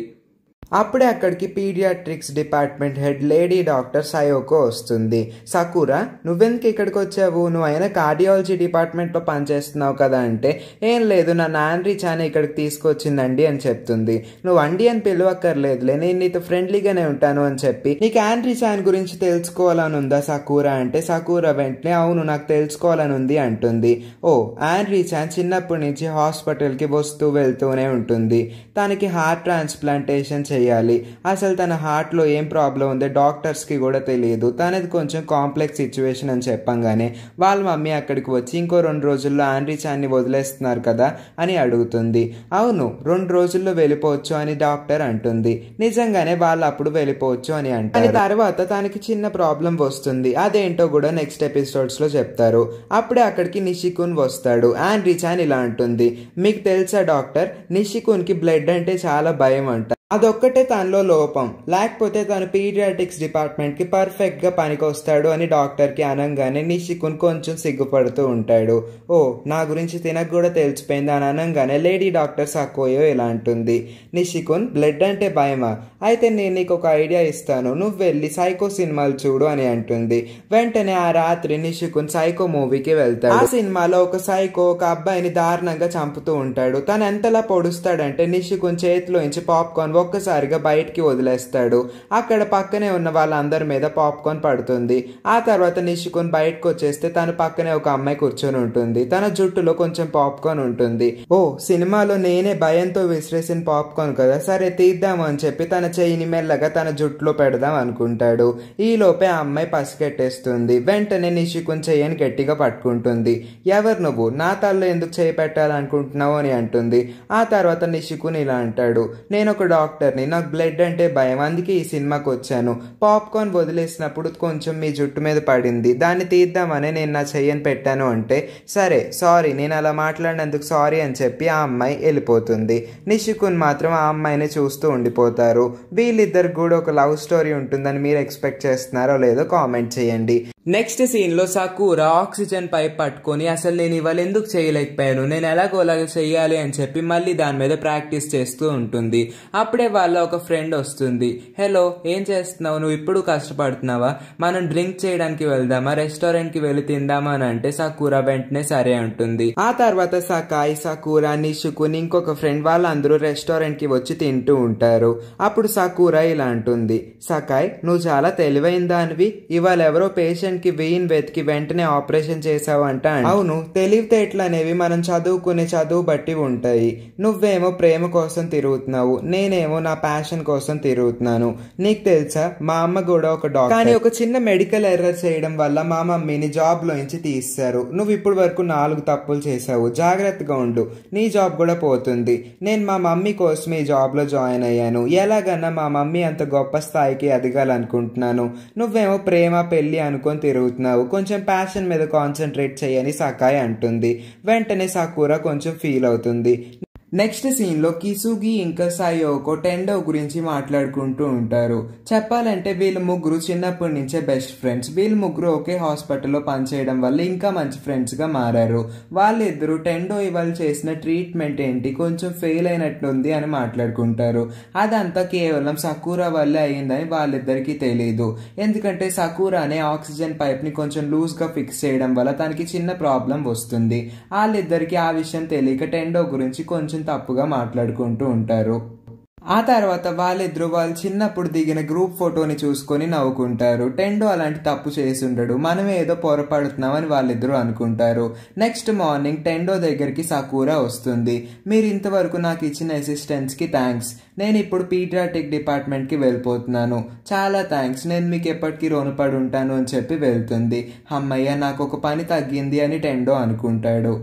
అప్పుడే అక్కడికి pediatrics department head lady doctor Sayoko వస్తుంది సకూరా నువ్వెందుకు ఇక్కడికి వచ్చావు నువ్వు అయినా కార్డియాలజీ డిపార్ట్మెంట్లో పనిచేస్తున్నావు కదా అంటే ఏం లేదు నా నాన్రీ చానే ఇక్కడికి తీసుకొచ్చిందండి అని చెప్తుంది నువ్వు అండి అని పిలవక్కర్లేదులే నేను నీతో ఫ్రెండ్లీగానే ఉంటాను అని చెప్పి నీకు ఆండ్రీ చాన్ గురించి తెలుసుకోవాలని ఉందా సకూరా అంటే సకూరా వెంటనే అవును నాకు తెలుసుకోవాలని ఉంది అంటుంది ఓ ఆండ్రీ చాన్ చిన్నప్పటి నుంచి హాస్పిటల్కి వస్తూ వెళ్తూనే ఉంటుంది తనకి హార్ట్ ట్రాన్స్ప్లాంటేషన్ చేయాలి అసలు తన హార్ట్లో ఏం ప్రాబ్లం ఉందో డాక్టర్స్కి కూడా తెలియదు తనది కొంచెం కాంప్లెక్స్ సిచ్యువేషన్ అని చెప్పంగానే వాళ్ళ మమ్మీ అక్కడికి వచ్చి ఇంకో రెండు రోజుల్లో ఆండ్రీ చాన్ని వదిలేస్తున్నారు కదా అని అడుగుతుంది అవును రెండు రోజుల్లో వెళ్ళిపోవచ్చు అని డాక్టర్ అంటుంది నిజంగానే వాళ్ళు అప్పుడు వెళ్ళిపోవచ్చు అని అంటారు తర్వాత తనకి చిన్న ప్రాబ్లం వస్తుంది అదేంటో కూడా నెక్స్ట్ ఎపిసోడ్స్ లో చెప్తారు అప్పుడే అక్కడికి నిషికున్ వస్తాడు ఆండ్రీ చాన్ ఇలా అంటుంది మీకు తెలుసా డాక్టర్ నిషికున్ కి బ్లడ్ అంటే చాలా భయం అంట అదొక్కటే తనలో లోపం లేకపోతే తను పీడియాటిక్స్ డిపార్ట్మెంట్కి పర్ఫెక్ట్గా పనికొస్తాడు అని డాక్టర్కి అనంగానే నిషికున్ కొంచెం సిగ్గుపడుతూ ఉంటాడు ఓ నా గురించి తినకు కూడా తెలిసిపోయింది అని అనంగానే లేడీ డాక్టర్ సకోయో ఇలా అంటుంది నిషికున్ బ్లడ్ అంటే భయమా అయితే నేను నీకు ఒక ఐడియా ఇస్తాను నువ్వు వెళ్ళి సైకో సినిమాలు చూడు అని అంటుంది వెంటనే ఆ రాత్రి నిషికున్ సైకో మూవీకి వెళ్తాడు ఆ సినిమాలో ఒక సైకో ఒక అబ్బాయిని దారుణంగా చంపుతూ ఉంటాడు తను ఎంతలా పొడుస్తాడంటే నిషికున్ చేతిలోంచి పాప్కార్న్ ఒక్కసారిగా బయటికి వదిలేస్తాడు అక్కడ పక్కనే ఉన్న వాళ్ళందరి మీద పాప్కార్న్ పడుతుంది ఆ తర్వాత నిషికున్ బయటకు వచ్చేస్తే తను పక్కనే ఒక అమ్మాయి కూర్చొని ఉంటుంది తన జుట్టులో కొంచెం పాప్కార్న్ ఉంటుంది ఓ సినిమాలో నేనే భయంతో విసిరేసిన పాప్కార్న్ కదా సరే తీద్దాము అని చెప్పి తన చేయిని మెల్లగా తన జుట్టులో పెడదాం అనుకుంటాడు ఈ లోపే ఆ అమ్మాయి పసికెట్టేస్తుంది వెంటనే నిషికున్ చేయని గట్టిగా పట్టుకుంటుంది ఎవరు నువ్వు నా తల్లో ఎందుకు చేయి పెట్టాలనుకుంటున్నావు అని అంటుంది ఆ తర్వాత నిషికున్ ఇలా అంటాడు నేను ఒక డాక్టర్ డాక్టర్ని నాకు బ్లడ్ అంటే భయం అందుకే ఈ సినిమాకి వచ్చాను పాప్కార్న్ వదిలేసినప్పుడు కొంచెం మీ జుట్టు మీద పడింది దాన్ని తీద్దామని నేను నా చెయ్యని పెట్టాను అంటే సరే సారీ నేను అలా మాట్లాడినందుకు సారీ అని చెప్పి ఆ అమ్మాయి వెళ్ళిపోతుంది నిషికున్ మాత్రం ఆ అమ్మాయిని చూస్తూ ఉండిపోతారు వీళ్ళిద్దరికి కూడా ఒక లవ్ స్టోరీ ఉంటుందని మీరు ఎక్స్పెక్ట్ చేస్తున్నారో లేదో కామెంట్ చేయండి నెక్స్ట్ సీన్లో సకూర ఆక్సిజన్ పైప్ పట్టుకొని అసలు నేను ఇవాళ ఎందుకు చేయలేకపోయాను నేను ఎలాగోలా చేయాలి అని చెప్పి మళ్ళీ దాని మీద ప్రాక్టీస్ చేస్తూ ఉంటుంది అప్పుడే వాళ్ళ ఒక ఫ్రెండ్ వస్తుంది హలో ఏం చేస్తున్నావు నువ్వు ఇప్పుడు కష్టపడుతున్నావా మనం డ్రింక్ చేయడానికి వెళ్దామా రెస్టారెంట్కి వెళ్ళి తిందామా అని అంటే సకూర వెంటనే సరే ఉంటుంది ఆ తర్వాత సకాయ్ సకూర నిషుకుని ఇంకొక ఫ్రెండ్ వాళ్ళందరూ రెస్టారెంట్కి వచ్చి తింటూ ఉంటారు అప్పుడు సకూర ఇలా అంటుంది సకాయ్ నువ్వు చాలా తెలివైన దానివి ఇవాళ ఎవరో పేషెంట్ పేషెంట్కి వెయిన్ వెతికి వెంటనే ఆపరేషన్ అంట అవును తెలివితేటలు అనేవి మనం చదువుకునే చదువు బట్టి ఉంటాయి నువ్వేమో ప్రేమ కోసం తిరుగుతున్నావు నేనేమో నా ప్యాషన్ కోసం తిరుగుతున్నాను నీకు తెలుసా మా అమ్మ కూడా ఒక డాక్టర్ కానీ ఒక చిన్న మెడికల్ ఎర్రర్ చేయడం వల్ల మా మమ్మీని జాబ్ నుంచి తీస్తారు నువ్వు ఇప్పుడు వరకు నాలుగు తప్పులు చేసావు జాగ్రత్తగా ఉండు నీ జాబ్ కూడా పోతుంది నేను మా మమ్మీ కోసం ఈ జాబ్ లో జాయిన్ అయ్యాను ఎలాగన్నా మా మమ్మీ అంత గొప్ప స్థాయికి ఎదగాలనుకుంటున్నాను నువ్వేమో ప్రేమ పెళ్లి అనుకుని తిరుగుతున్నావు కొంచెం ప్యాషన్ మీద కాన్సన్ట్రేట్ చేయని సకాయ్ అంటుంది వెంటనే సాకూర కొంచెం ఫీల్ అవుతుంది నెక్స్ట్ సీన్లో కిసుగి ఇంకా సాయోకో టెండో గురించి మాట్లాడుకుంటూ ఉంటారు చెప్పాలంటే వీళ్ళు ముగ్గురు చిన్నప్పటి నుంచే బెస్ట్ ఫ్రెండ్స్ వీళ్ళు ముగ్గురు ఒకే హాస్పిటల్లో పనిచేయడం వల్ల ఇంకా మంచి ఫ్రెండ్స్గా మారారు వాళ్ళిద్దరూ టెండో ఇవాళ చేసిన ట్రీట్మెంట్ ఏంటి కొంచెం ఫెయిల్ అయినట్టుంది అని మాట్లాడుకుంటారు అదంతా కేవలం సకూరా వల్లే అయ్యిందని వాళ్ళిద్దరికీ తెలియదు ఎందుకంటే అనే ఆక్సిజన్ పైప్ని కొంచెం లూజ్గా ఫిక్స్ చేయడం వల్ల తనకి చిన్న ప్రాబ్లం వస్తుంది వాళ్ళిద్దరికి ఆ విషయం తెలియక టెండో గురించి కొంచెం కొంచెం తప్పుగా మాట్లాడుకుంటూ ఉంటారు ఆ తర్వాత వాళ్ళిద్దరు వాళ్ళు చిన్నప్పుడు దిగిన గ్రూప్ ఫోటోని చూసుకొని నవ్వుకుంటారు టెండో అలాంటి తప్పు చేసి ఉండడు మనం ఏదో పొరపడుతున్నామని వాళ్ళిద్దరూ అనుకుంటారు నెక్స్ట్ మార్నింగ్ టెండో దగ్గరికి సకూరా వస్తుంది మీరు ఇంతవరకు నాకు ఇచ్చిన అసిస్టెన్స్కి థ్యాంక్స్ నేను ఇప్పుడు పీడియాటిక్ డిపార్ట్మెంట్కి వెళ్ళిపోతున్నాను చాలా థ్యాంక్స్ నేను మీకు ఎప్పటికీ రుణపడి ఉంటాను అని చెప్పి వెళ్తుంది అమ్మయ్య నాకు ఒక పని తగ్గింది అని టెండో అనుకుంటాడు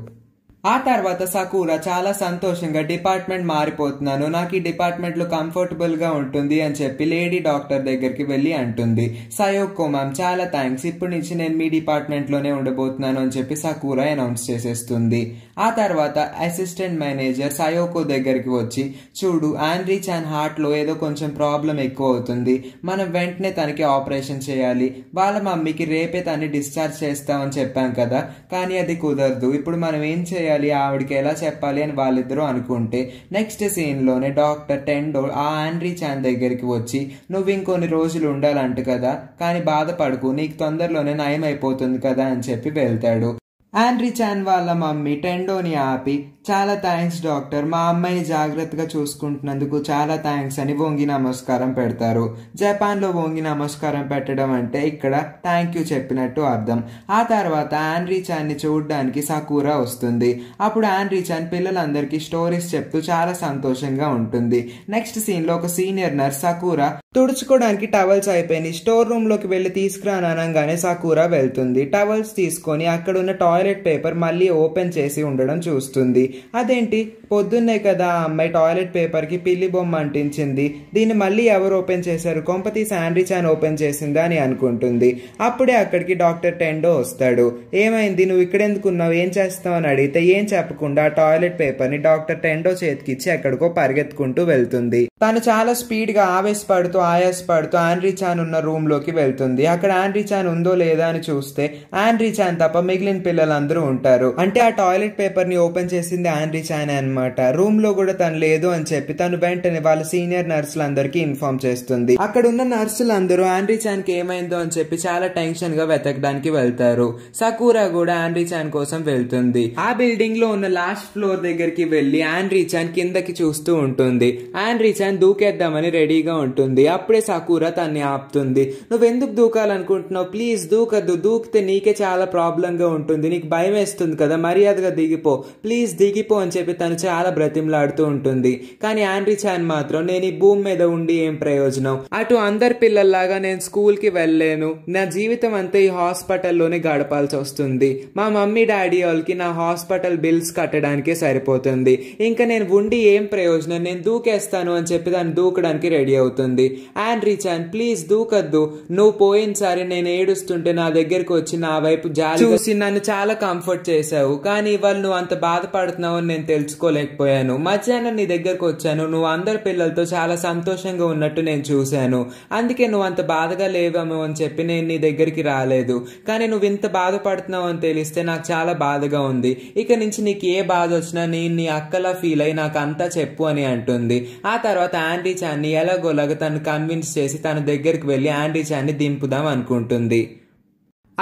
ఆ తర్వాత సకూర చాలా సంతోషంగా డిపార్ట్మెంట్ మారిపోతున్నాను నాకు ఈ డిపార్ట్మెంట్లో కంఫర్టబుల్గా ఉంటుంది అని చెప్పి లేడీ డాక్టర్ దగ్గరికి వెళ్ళి అంటుంది సయోక్కో మ్యామ్ చాలా థ్యాంక్స్ ఇప్పటి నుంచి నేను మీ డిపార్ట్మెంట్లోనే ఉండబోతున్నాను అని చెప్పి సకూర అనౌన్స్ చేసేస్తుంది ఆ తర్వాత అసిస్టెంట్ మేనేజర్ సయోకో దగ్గరికి వచ్చి చూడు ఆండ్రీ అండ్ హార్ట్లో ఏదో కొంచెం ప్రాబ్లం ఎక్కువ అవుతుంది మనం వెంటనే తనకి ఆపరేషన్ చేయాలి వాళ్ళ మమ్మీకి రేపే తనని డిశ్చార్జ్ చేస్తామని చెప్పాం కదా కానీ అది కుదరదు ఇప్పుడు మనం ఏం చేయాలి ఆవిడకి ఎలా చెప్పాలి అని వాళ్ళిద్దరూ అనుకుంటే నెక్స్ట్ సీన్లోనే డాక్టర్ టెండో ఆ ఆండ్రీ చాన్ దగ్గరికి వచ్చి నువ్వు ఇంకొన్ని రోజులు ఉండాలంట కదా కానీ బాధపడుకు నీకు తొందరలోనే నయం అయిపోతుంది కదా అని చెప్పి వెళ్తాడు Henry Chanwala Mummy Tendonia api చాలా థ్యాంక్స్ డాక్టర్ మా అమ్మాయిని జాగ్రత్తగా చూసుకుంటున్నందుకు చాలా థ్యాంక్స్ అని వంగి నమస్కారం పెడతారు జపాన్లో వంగి నమస్కారం పెట్టడం అంటే ఇక్కడ థ్యాంక్ యూ చెప్పినట్టు అర్థం ఆ తర్వాత ఆన్రీ చాన్ని చూడడానికి సకూరా వస్తుంది అప్పుడు ఆండ్రీ చాన్ పిల్లలందరికీ స్టోరీస్ చెప్తూ చాలా సంతోషంగా ఉంటుంది నెక్స్ట్ సీన్లో ఒక సీనియర్ నర్స్ సకూరా తుడుచుకోవడానికి టవల్స్ అయిపోయినాయి స్టోర్ రూమ్లోకి వెళ్ళి తీసుకురానగానే సకూరా వెళ్తుంది టవల్స్ తీసుకొని అక్కడ ఉన్న టాయిలెట్ పేపర్ మళ్ళీ ఓపెన్ చేసి ఉండడం చూస్తుంది అదేంటి పొద్దున్నే కదా ఆ అమ్మాయి టాయిలెట్ పేపర్కి పిల్లి బొమ్మ అంటించింది దీన్ని మళ్ళీ ఎవరు ఓపెన్ చేశారు కొంపతి శాండ్విచ్ అని ఓపెన్ చేసిందా అని అనుకుంటుంది అప్పుడే అక్కడికి డాక్టర్ టెండో వస్తాడు ఏమైంది నువ్వు ఉన్నావు ఏం చేస్తావు అని అడిగితే ఏం చెప్పకుండా టాయిలెట్ పేపర్ని డాక్టర్ టెండో చేతికిచ్చి ఎక్కడికో పరిగెత్తుకుంటూ వెళ్తుంది తను చాలా స్పీడ్గా ఆవేశపడుతూ ఆయాసపడుతూ ఆండ్రీ చాన్ ఉన్న రూమ్లోకి వెళ్తుంది అక్కడ ఆండ్రీ చాన్ ఉందో లేదా అని చూస్తే ఆండ్రీ చాన్ తప్ప మిగిలిన పిల్లలందరూ ఉంటారు అంటే ఆ టాయిలెట్ పేపర్ని ఓపెన్ చేసి తెలిసింది ఆన్రీ చాయ్ అనమాట రూమ్ లో కూడా తను లేదు అని చెప్పి తను వెంటనే వాళ్ళ సీనియర్ నర్సులందరికీ ఇన్ఫార్మ్ చేస్తుంది అక్కడ ఉన్న నర్సులందరూ ఆండ్రీ చాన్ కి ఏమైందో అని చెప్పి చాలా టెన్షన్ గా వెతకడానికి వెళ్తారు సకూరా కూడా ఆండ్రీ చాన్ కోసం వెళ్తుంది ఆ బిల్డింగ్ లో ఉన్న లాస్ట్ ఫ్లోర్ దగ్గరికి వెళ్లి ఆండ్రీ చాన్ కిందకి చూస్తూ ఉంటుంది ఆండ్రీ చాన్ దూకేద్దామని రెడీగా ఉంటుంది అప్పుడే సకూరా తన్ని ఆపుతుంది నువ్వు ఎందుకు దూకాలనుకుంటున్నావు ప్లీజ్ దూకద్దు దూకితే నీకే చాలా ప్రాబ్లం గా ఉంటుంది నీకు భయం వేస్తుంది కదా మర్యాదగా దిగిపో ప్లీజ్ దిగి దిగిపో అని చెప్పి తను చాలా బ్రతిమలాడుతూ ఉంటుంది కానీ ఆండ్రీ చాన్ మాత్రం నేను ఈ భూమి మీద ఉండి ఏం ప్రయోజనం అటు అందరి పిల్లల్లాగా నేను స్కూల్ కి వెళ్ళలేను నా జీవితం అంతా ఈ హాస్పిటల్లోనే గడపాల్సి వస్తుంది మా మమ్మీ డాడీ వాళ్ళకి నా హాస్పిటల్ బిల్స్ కట్టడానికే సరిపోతుంది ఇంకా నేను ఉండి ఏం ప్రయోజనం నేను దూకేస్తాను అని చెప్పి దాన్ని దూకడానికి రెడీ అవుతుంది ఆండ్రీ చాన్ ప్లీజ్ దూకద్దు నువ్వు పోయినసారి నేను ఏడుస్తుంటే నా దగ్గరకు వచ్చి నా వైపు జాలి చూసి నన్ను చాలా కంఫర్ట్ చేశావు కానీ ఇవాళ నువ్వు అంత బాధపడుతు ఇష్టపడుతున్నావు నేను తెలుసుకోలేకపోయాను మధ్యాహ్నం నీ దగ్గరకు వచ్చాను నువ్వు అందరి పిల్లలతో చాలా సంతోషంగా ఉన్నట్టు నేను చూశాను అందుకే నువ్వు అంత బాధగా లేవేమో అని చెప్పి నేను నీ దగ్గరికి రాలేదు కానీ నువ్వు ఇంత బాధపడుతున్నావు అని తెలిస్తే నాకు చాలా బాధగా ఉంది ఇక నుంచి నీకు ఏ బాధ వచ్చినా నేను నీ అక్కలా ఫీల్ అయ్యి నాకు అంతా చెప్పు అని అంటుంది ఆ తర్వాత ఆండీ చాన్ని ఎలాగోలాగా తను కన్విన్స్ చేసి తన దగ్గరికి వెళ్ళి ఆండీ చాన్ని దింపుదాం అనుకుంటుంది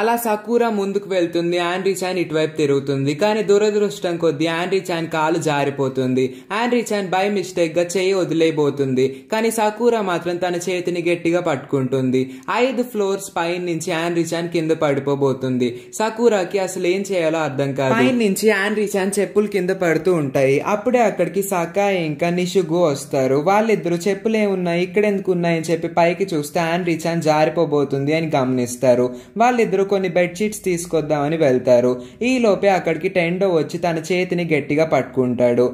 అలా సకూరా ముందుకు వెళ్తుంది ఆండ్రీ చాన్ ఇటువైపు తిరుగుతుంది కానీ దురదృష్టం కొద్దీ ఆండ్రీ చాన్ కాలు జారిపోతుంది ఆండ్రీ చాన్ బై మిస్టేక్ గా చేయి వదిలేయబోతుంది కానీ సకూరా మాత్రం తన చేతిని గట్టిగా పట్టుకుంటుంది ఐదు ఫ్లోర్స్ పైన నుంచి ఆండ్రీ చాన్ కింద పడిపోబోతుంది సకూరాకి అసలు ఏం చేయాలో అర్థం కాదు పైన నుంచి ఆండ్రీ చాన్ చెప్పులు కింద పడుతూ ఉంటాయి అప్పుడే అక్కడికి సకా ఇంకా నిషుగు వస్తారు వాళ్ళిద్దరు చెప్పులు ఏమున్నాయి ఇక్కడ ఎందుకు ఉన్నాయని చెప్పి పైకి చూస్తే ఆండ్రీ చాన్ జారిపోబోతుంది అని గమనిస్తారు వాళ్ళిద్దరు కొన్ని బెడ్షీట్స్ తీసుకొద్దామని వెళ్తారు ఈలోపే అక్కడికి టెండో వచ్చి తన చేతిని గట్టిగా పట్టుకుంటాడు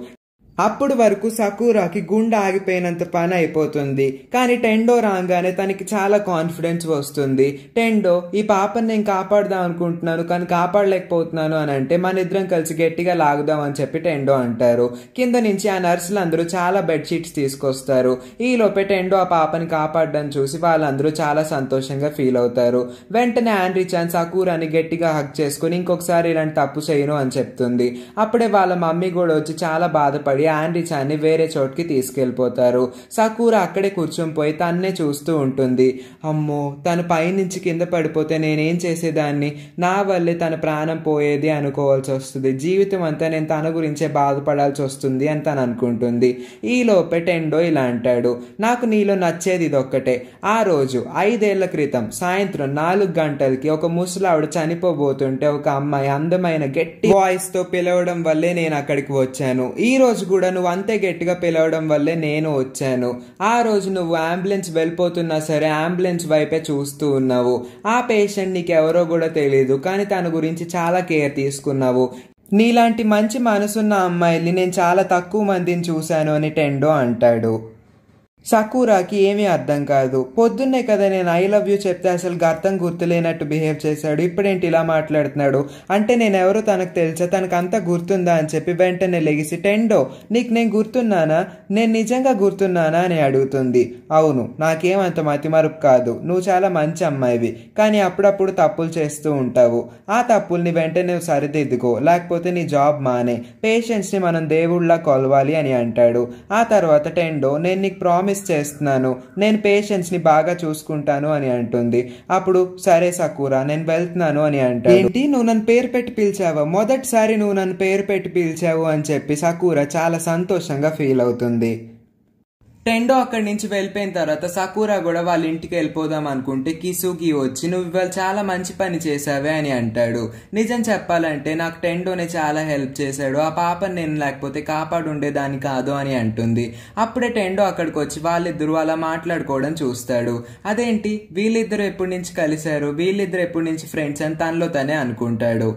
అప్పుడు వరకు సకూరాకి గుండె ఆగిపోయినంత పని అయిపోతుంది కానీ టెండో రాగానే తనకి చాలా కాన్ఫిడెన్స్ వస్తుంది టెండో ఈ పాపను నేను కాపాడదాం అనుకుంటున్నాను కానీ కాపాడలేకపోతున్నాను అని అంటే మన ఇద్దరం కలిసి గట్టిగా లాగుదాం అని చెప్పి టెండో అంటారు కింద నుంచి ఆ నర్సులు అందరూ చాలా బెడ్షీట్స్ తీసుకొస్తారు ఈలోపే టెండో ఆ పాపని కాపాడడం చూసి వాళ్ళందరూ చాలా సంతోషంగా ఫీల్ అవుతారు వెంటనే ఆండ్రీ చాన్ సకూరాని గట్టిగా హక్ చేసుకుని ఇంకొకసారి ఇలాంటి తప్పు చేయను అని చెప్తుంది అప్పుడే వాళ్ళ మమ్మీ కూడా వచ్చి చాలా బాధపడి ఓడి చాన్ని వేరే చోటుకి తీసుకెళ్ళిపోతారు సకూర అక్కడే పోయి తన్నే చూస్తూ ఉంటుంది అమ్మో తను పైనుంచి కింద పడిపోతే నేనేం చేసేదాన్ని నా వల్లే తన ప్రాణం పోయేది అనుకోవాల్సి వస్తుంది జీవితం అంతా నేను తన గురించే బాధపడాల్సి వస్తుంది అని తను అనుకుంటుంది ఈలోపే టెండో ఇలా అంటాడు నాకు నీలో నచ్చేది ఇదొక్కటే ఆ రోజు ఐదేళ్ల క్రితం సాయంత్రం నాలుగు గంటలకి ఒక ముసలావిడ చనిపోబోతుంటే ఒక అమ్మాయి అందమైన గట్టి వాయిస్తో పిలవడం వల్లే నేను అక్కడికి వచ్చాను ఈ రోజు కూడా నువ్వు అంతే గట్టిగా పిలవడం వల్లే నేను వచ్చాను ఆ రోజు నువ్వు అంబులెన్స్ వెళ్ళిపోతున్నా సరే అంబులెన్స్ వైపే చూస్తూ ఉన్నావు ఆ పేషెంట్ నీకు ఎవరో కూడా తెలియదు కానీ తన గురించి చాలా కేర్ తీసుకున్నావు నీలాంటి మంచి మనసున్న అమ్మాయిల్ని నేను చాలా తక్కువ మందిని చూశాను అని టెండో అంటాడు సకూరాకి ఏమీ అర్థం కాదు పొద్దున్నే కదా నేను ఐ లవ్ యూ చెప్తే అసలు అర్థం గుర్తులేనట్టు బిహేవ్ చేశాడు ఇప్పుడేంటి ఇలా మాట్లాడుతున్నాడు అంటే నేను ఎవరో తనకు తెలుసా తనకు అంతా గుర్తుందా అని చెప్పి వెంటనే లెగిసి టెండో నీకు నేను గుర్తున్నానా నేను నిజంగా గుర్తున్నానా అని అడుగుతుంది అవును నాకేం అంత మతిమరుపు కాదు నువ్వు చాలా మంచి అమ్మాయివి కానీ అప్పుడప్పుడు తప్పులు చేస్తూ ఉంటావు ఆ తప్పుల్ని వెంటనే సరిదిద్దుకో లేకపోతే నీ జాబ్ మానే పేషెంట్స్ని మనం దేవుళ్ళ కొలవాలి అని అంటాడు ఆ తర్వాత టెండో నేను నీకు ప్రామిస్ ప్రామిస్ చేస్తున్నాను నేను పేషెంట్స్ని బాగా చూసుకుంటాను అని అంటుంది అప్పుడు సరే సకూరా నేను వెళ్తున్నాను అని అంటాడు ఏంటి నువ్వు నన్ను పేరు పెట్టి పిలిచావా మొదటిసారి నువ్వు నన్ను పేరు పెట్టి పిలిచావు అని చెప్పి సకూరా చాలా సంతోషంగా ఫీల్ అవుతుంది టెండో అక్కడి నుంచి వెళ్ళిపోయిన తర్వాత సకూరా కూడా వాళ్ళ ఇంటికి వెళ్ళిపోదాం అనుకుంటే కిసుకి వచ్చి నువ్వు ఇవాళ చాలా మంచి పని చేసావే అని అంటాడు నిజం చెప్పాలంటే నాకు టెండోనే చాలా హెల్ప్ చేశాడు ఆ పాపను నేను లేకపోతే కాపాడుండేదాన్ని కాదు అని అంటుంది అప్పుడే టెండో అక్కడికి వచ్చి వాళ్ళిద్దరూ అలా మాట్లాడుకోవడం చూస్తాడు అదేంటి వీళ్ళిద్దరు ఎప్పటి నుంచి కలిశారు వీళ్ళిద్దరు ఎప్పటి నుంచి ఫ్రెండ్స్ అని తనలో తనే అనుకుంటాడు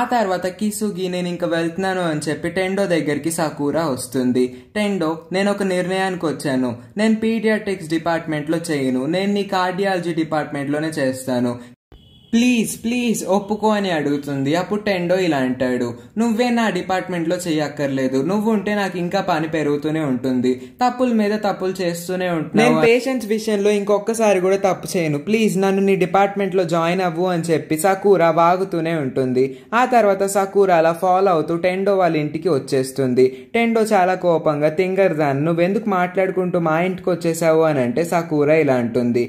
ఆ తర్వాత కిసుగి నేను ఇంకా వెళ్తున్నాను అని చెప్పి టెండో దగ్గరికి సకూరా వస్తుంది టెండో నేను ఒక నిర్ణయానికి వచ్చాను నేను పీడియాటిక్స్ డిపార్ట్మెంట్లో చేయను నేను నీ కార్డియాలజీ డిపార్ట్మెంట్లోనే చేస్తాను ప్లీజ్ ప్లీజ్ ఒప్పుకో అని అడుగుతుంది అప్పుడు టెండో ఇలా అంటాడు నువ్వే నా డిపార్ట్మెంట్లో చేయక్కర్లేదు నువ్వు ఉంటే నాకు ఇంకా పని పెరుగుతూనే ఉంటుంది తప్పుల మీద తప్పులు చేస్తూనే ఉంటాను నేను పేషెంట్స్ విషయంలో ఇంకొకసారి కూడా తప్పు చేయను ప్లీజ్ నన్ను నీ డిపార్ట్మెంట్లో జాయిన్ అవ్వు అని చెప్పి సకూర వాగుతూనే ఉంటుంది ఆ తర్వాత సకూర అలా ఫాలో అవుతూ టెండో వాళ్ళ ఇంటికి వచ్చేస్తుంది టెండో చాలా కోపంగా దాన్ని నువ్వెందుకు మాట్లాడుకుంటూ మా ఇంటికి వచ్చేసావు అని అంటే సకూర ఇలా అంటుంది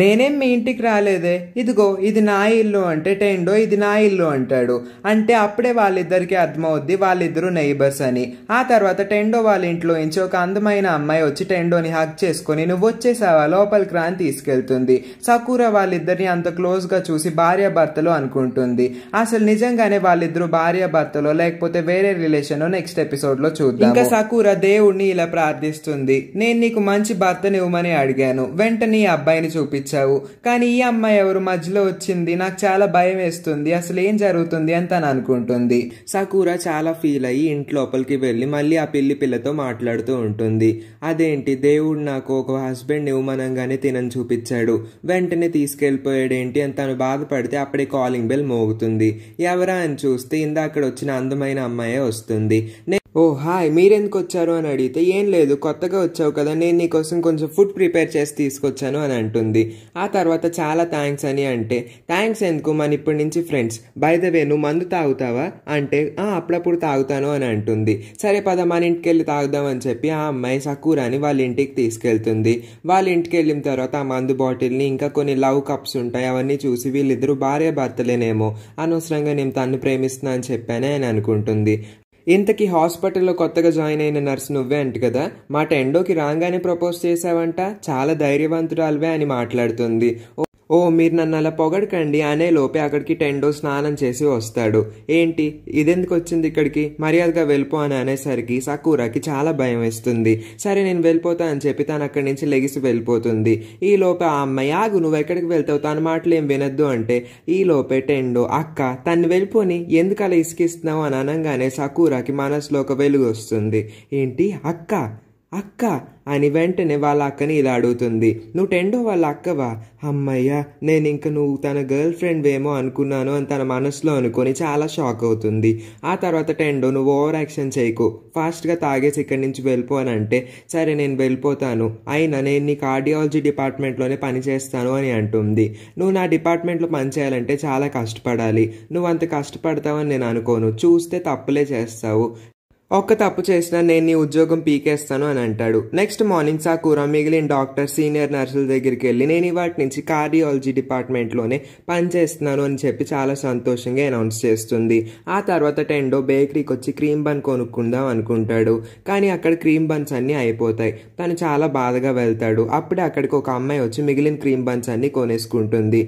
నేనేం మీ ఇంటికి రాలేదే ఇదిగో ఇది నా ఇల్లు అంటే టెండో ఇది నా ఇల్లు అంటాడు అంటే అప్పుడే వాళ్ళిద్దరికీ అర్థమవుద్ది వాళ్ళిద్దరూ నైబర్స్ అని ఆ తర్వాత టెండో వాళ్ళ ఇంట్లో నుంచి ఒక అందమైన అమ్మాయి వచ్చి టెండోని హక్ చేసుకుని నువ్వు వచ్చేసావా లోపలికి రాని తీసుకెళ్తుంది సకూర వాళ్ళిద్దరిని అంత క్లోజ్ గా చూసి భర్తలు అనుకుంటుంది అసలు నిజంగానే వాళ్ళిద్దరూ భర్తలో లేకపోతే వేరే రిలేషన్ నెక్స్ట్ ఎపిసోడ్ లో చూద్దాం ఇంకా సకూర దేవుణ్ణి ఇలా ప్రార్థిస్తుంది నేను నీకు మంచి ఇవ్వమని అడిగాను వెంటనే అబ్బాయిని చూపి పిలిచావు కానీ ఈ అమ్మాయి ఎవరు మధ్యలో వచ్చింది నాకు చాలా భయం వేస్తుంది అసలు ఏం జరుగుతుంది అని తను అనుకుంటుంది సకూరా చాలా ఫీల్ అయ్యి ఇంటి లోపలికి వెళ్ళి మళ్ళీ ఆ పిల్లి పిల్లతో మాట్లాడుతూ ఉంటుంది అదేంటి దేవుడు నాకు ఒక హస్బెండ్ ఇవ్వమనంగానే తినని చూపించాడు వెంటనే ఏంటి అని తను బాధపడితే అప్పుడే కాలింగ్ బెల్ మోగుతుంది ఎవరా అని చూస్తే అక్కడ వచ్చిన అందమైన అమ్మాయే వస్తుంది ఓ హాయ్ మీరెందుకు వచ్చారు అని అడిగితే ఏం లేదు కొత్తగా వచ్చావు కదా నేను నీకోసం కొంచెం ఫుడ్ ప్రిపేర్ చేసి తీసుకొచ్చాను అని అంటుంది ఆ తర్వాత చాలా థ్యాంక్స్ అని అంటే థ్యాంక్స్ ఎందుకు మన ఇప్పటి నుంచి ఫ్రెండ్స్ బై ద వే నువ్వు మందు తాగుతావా అంటే అప్పుడప్పుడు తాగుతాను అని అంటుంది సరే పద మన ఇంటికి వెళ్ళి తాగుదాం అని చెప్పి ఆ అమ్మాయి సకూరాని వాళ్ళ ఇంటికి తీసుకెళ్తుంది వాళ్ళ ఇంటికి వెళ్ళిన తర్వాత ఆ మందు బాటిల్ని ఇంకా కొన్ని లవ్ కప్స్ ఉంటాయి అవన్నీ చూసి వీళ్ళిద్దరూ భార్య భర్తలేనేమో అనవసరంగా నేను తను ప్రేమిస్తున్నా అని చెప్పానే అని అనుకుంటుంది ఇంతకీ హాస్పిటల్లో కొత్తగా జాయిన్ అయిన నర్స్ నువ్వే అంట కదా మాట ఎండోకి రాగానే ప్రపోజ్ చేసావంట చాలా ధైర్యవంతురాలువే అని మాట్లాడుతుంది ఓ మీరు నన్ను అలా పొగడకండి అనే లోపే అక్కడికి టెండో స్నానం చేసి వస్తాడు ఏంటి ఇదెందుకు వచ్చింది ఇక్కడికి మర్యాదగా వెళ్ళిపో అని అనేసరికి సకూరాకి చాలా భయం వేస్తుంది సరే నేను వెళ్ళిపోతా అని చెప్పి తను అక్కడి నుంచి లెగిసి వెళ్ళిపోతుంది ఈ లోపే ఆ అమ్మాయి ఆగు నువ్వు ఎక్కడికి వెళ్తావు తన మాటలు ఏం వినొద్దు అంటే ఈ లోపే టెండో అక్క తను వెళ్ళిపోని ఎందుకు అలా ఇసుకిస్తున్నావు అని అనగానే సకూరాకి మనసులో ఒక వెలుగు వస్తుంది ఏంటి అక్క అక్క అని వెంటనే వాళ్ళ అక్కని ఇలా అడుగుతుంది నువ్వు టెండో వాళ్ళ అక్కవా అమ్మయ్య నేను ఇంక నువ్వు తన గర్ల్ ఫ్రెండ్ ఏమో అనుకున్నాను అని తన మనసులో అనుకొని చాలా షాక్ అవుతుంది ఆ తర్వాత టెండో నువ్వు ఓవర్ యాక్షన్ చేయకు ఫాస్ట్గా తాగేసి ఇక్కడి నుంచి వెళ్ళిపో అని అంటే సరే నేను వెళ్ళిపోతాను అయినా నేను నీ కార్డియాలజీ డిపార్ట్మెంట్లోనే పనిచేస్తాను అని అంటుంది నువ్వు నా డిపార్ట్మెంట్లో పనిచేయాలంటే చాలా కష్టపడాలి నువ్వు అంత కష్టపడతావని నేను అనుకోను చూస్తే తప్పులే చేస్తావు ఒక్క తప్పు చేసినా నేను నీ ఉద్యోగం పీకేస్తాను అని అంటాడు నెక్స్ట్ మార్నింగ్ సాకూర మిగిలిన డాక్టర్ సీనియర్ నర్సుల దగ్గరికి వెళ్ళి నేను ఇవాటి నుంచి కార్డియాలజీ డిపార్ట్మెంట్లోనే పనిచేస్తున్నాను అని చెప్పి చాలా సంతోషంగా అనౌన్స్ చేస్తుంది ఆ తర్వాత టెండో బేకరీకి వచ్చి క్రీమ్ బన్ కొనుక్కుందాం అనుకుంటాడు కానీ అక్కడ క్రీమ్ బన్స్ అన్నీ అయిపోతాయి తను చాలా బాధగా వెళ్తాడు అప్పుడే అక్కడికి ఒక అమ్మాయి వచ్చి మిగిలిన క్రీమ్ బన్స్ అన్నీ కొనేసుకుంటుంది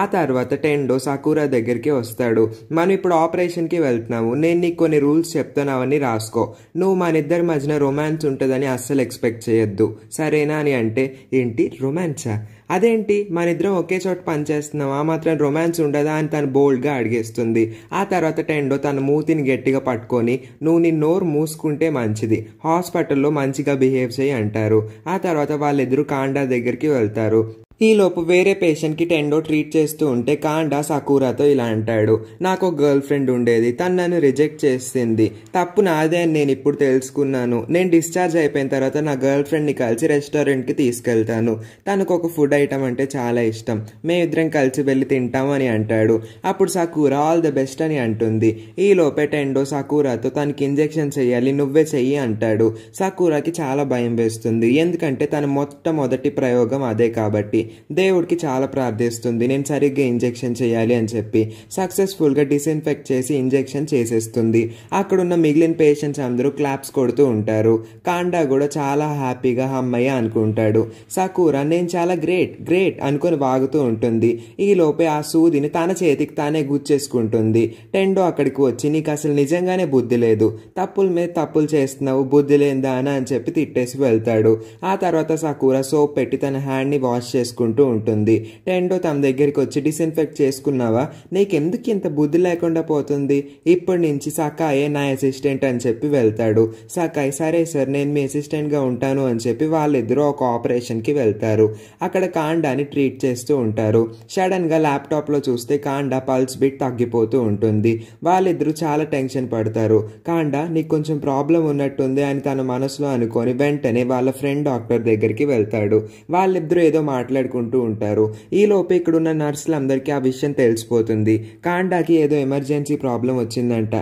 ఆ తర్వాత టెండో సకూరా దగ్గరికి వస్తాడు మనం ఇప్పుడు ఆపరేషన్కి వెళ్తున్నాము నేను నీకు కొన్ని రూల్స్ చెప్తాను అవన్నీ రాసుకో నువ్వు మన ఇద్దరి మధ్యన రొమాన్స్ ఉంటుందని అస్సలు ఎక్స్పెక్ట్ చేయొద్దు సరేనా అని అంటే ఏంటి రొమాన్సా అదేంటి మన ఇద్దరం ఒకే చోట పనిచేస్తున్నాం ఆ మాత్రం రొమాన్స్ ఉండదా అని తను బోల్డ్గా అడిగేస్తుంది ఆ తర్వాత టెండో తన మూతిని గట్టిగా పట్టుకొని నువ్వు నీ నోరు మూసుకుంటే మంచిది హాస్పిటల్లో మంచిగా బిహేవ్ చేయి అంటారు ఆ తర్వాత వాళ్ళిద్దరూ కాండా దగ్గరికి వెళ్తారు ఈలోపు వేరే పేషెంట్కి టెండో ట్రీట్ చేస్తూ ఉంటే కాండా సకూరాతో ఇలా అంటాడు నాకు ఒక గర్ల్ ఫ్రెండ్ ఉండేది తను నన్ను రిజెక్ట్ చేసింది తప్పు నాదే అని నేను ఇప్పుడు తెలుసుకున్నాను నేను డిశ్చార్జ్ అయిపోయిన తర్వాత నా గర్ల్ ఫ్రెండ్ని కలిసి రెస్టారెంట్కి తీసుకెళ్తాను తనకు ఒక ఫుడ్ ఐటమ్ అంటే చాలా ఇష్టం మేమిద్దరం కలిసి వెళ్ళి తింటాం అని అంటాడు అప్పుడు సకూర ఆల్ ద బెస్ట్ అని అంటుంది ఈ లోపే టెండో సకూరాతో తనకి ఇంజెక్షన్ చేయాలి నువ్వే చెయ్యి అంటాడు సకూరాకి చాలా భయం వేస్తుంది ఎందుకంటే తన మొట్టమొదటి ప్రయోగం అదే కాబట్టి దేవుడికి చాలా ప్రార్థిస్తుంది నేను సరిగ్గా ఇంజెక్షన్ చేయాలి అని చెప్పి సక్సెస్ఫుల్గా డిస్ఇన్ఫెక్ట్ చేసి ఇంజెక్షన్ చేసేస్తుంది అక్కడున్న మిగిలిన పేషెంట్స్ అందరూ క్లాప్స్ కొడుతూ ఉంటారు కాండా కూడా చాలా హ్యాపీగా అమ్మయ్య అనుకుంటాడు సకూర నేను చాలా గ్రేట్ గ్రేట్ అనుకుని వాగుతూ ఉంటుంది ఈ లోపే ఆ సూదిని తన చేతికి తానే గుచ్చేసుకుంటుంది టెండో అక్కడికి వచ్చి నీకు అసలు నిజంగానే బుద్ధి లేదు తప్పుల మీద తప్పులు చేస్తున్నావు బుద్ధి లేని అని చెప్పి తిట్టేసి వెళ్తాడు ఆ తర్వాత సకూర సోప్ పెట్టి తన హ్యాండ్ని వాష్ చేసుకుంటాడు చేసుకుంటూ ఉంటుంది టెండో తన దగ్గరికి వచ్చి డిస్ఇన్ఫెక్ట్ చేసుకున్నావా నీకెందుకు ఇంత బుద్ధి లేకుండా పోతుంది ఇప్పటి నుంచి సకాయే నా అసిస్టెంట్ అని చెప్పి వెళ్తాడు సకాయ్ సరే సార్ నేను మీ అసిస్టెంట్గా ఉంటాను అని చెప్పి వాళ్ళిద్దరూ ఒక ఆపరేషన్కి వెళ్తారు అక్కడ కాండాని ట్రీట్ చేస్తూ ఉంటారు సడన్గా ల్యాప్టాప్లో చూస్తే కాండ పల్స్ బిట్ తగ్గిపోతూ ఉంటుంది వాళ్ళిద్దరూ చాలా టెన్షన్ పడతారు కాండ నీకు కొంచెం ప్రాబ్లం ఉన్నట్టుంది అని తన మనసులో అనుకొని వెంటనే వాళ్ళ ఫ్రెండ్ డాక్టర్ దగ్గరికి వెళ్తాడు వాళ్ళిద్దరూ ఏదో మాట్లాడు మాట్లాడుకుంటూ ఉంటారు ఈలోపే ఇక్కడున్న నర్సులందరికీ ఆ విషయం తెలిసిపోతుంది కాండాకి ఏదో ఎమర్జెన్సీ ప్రాబ్లం వచ్చిందంట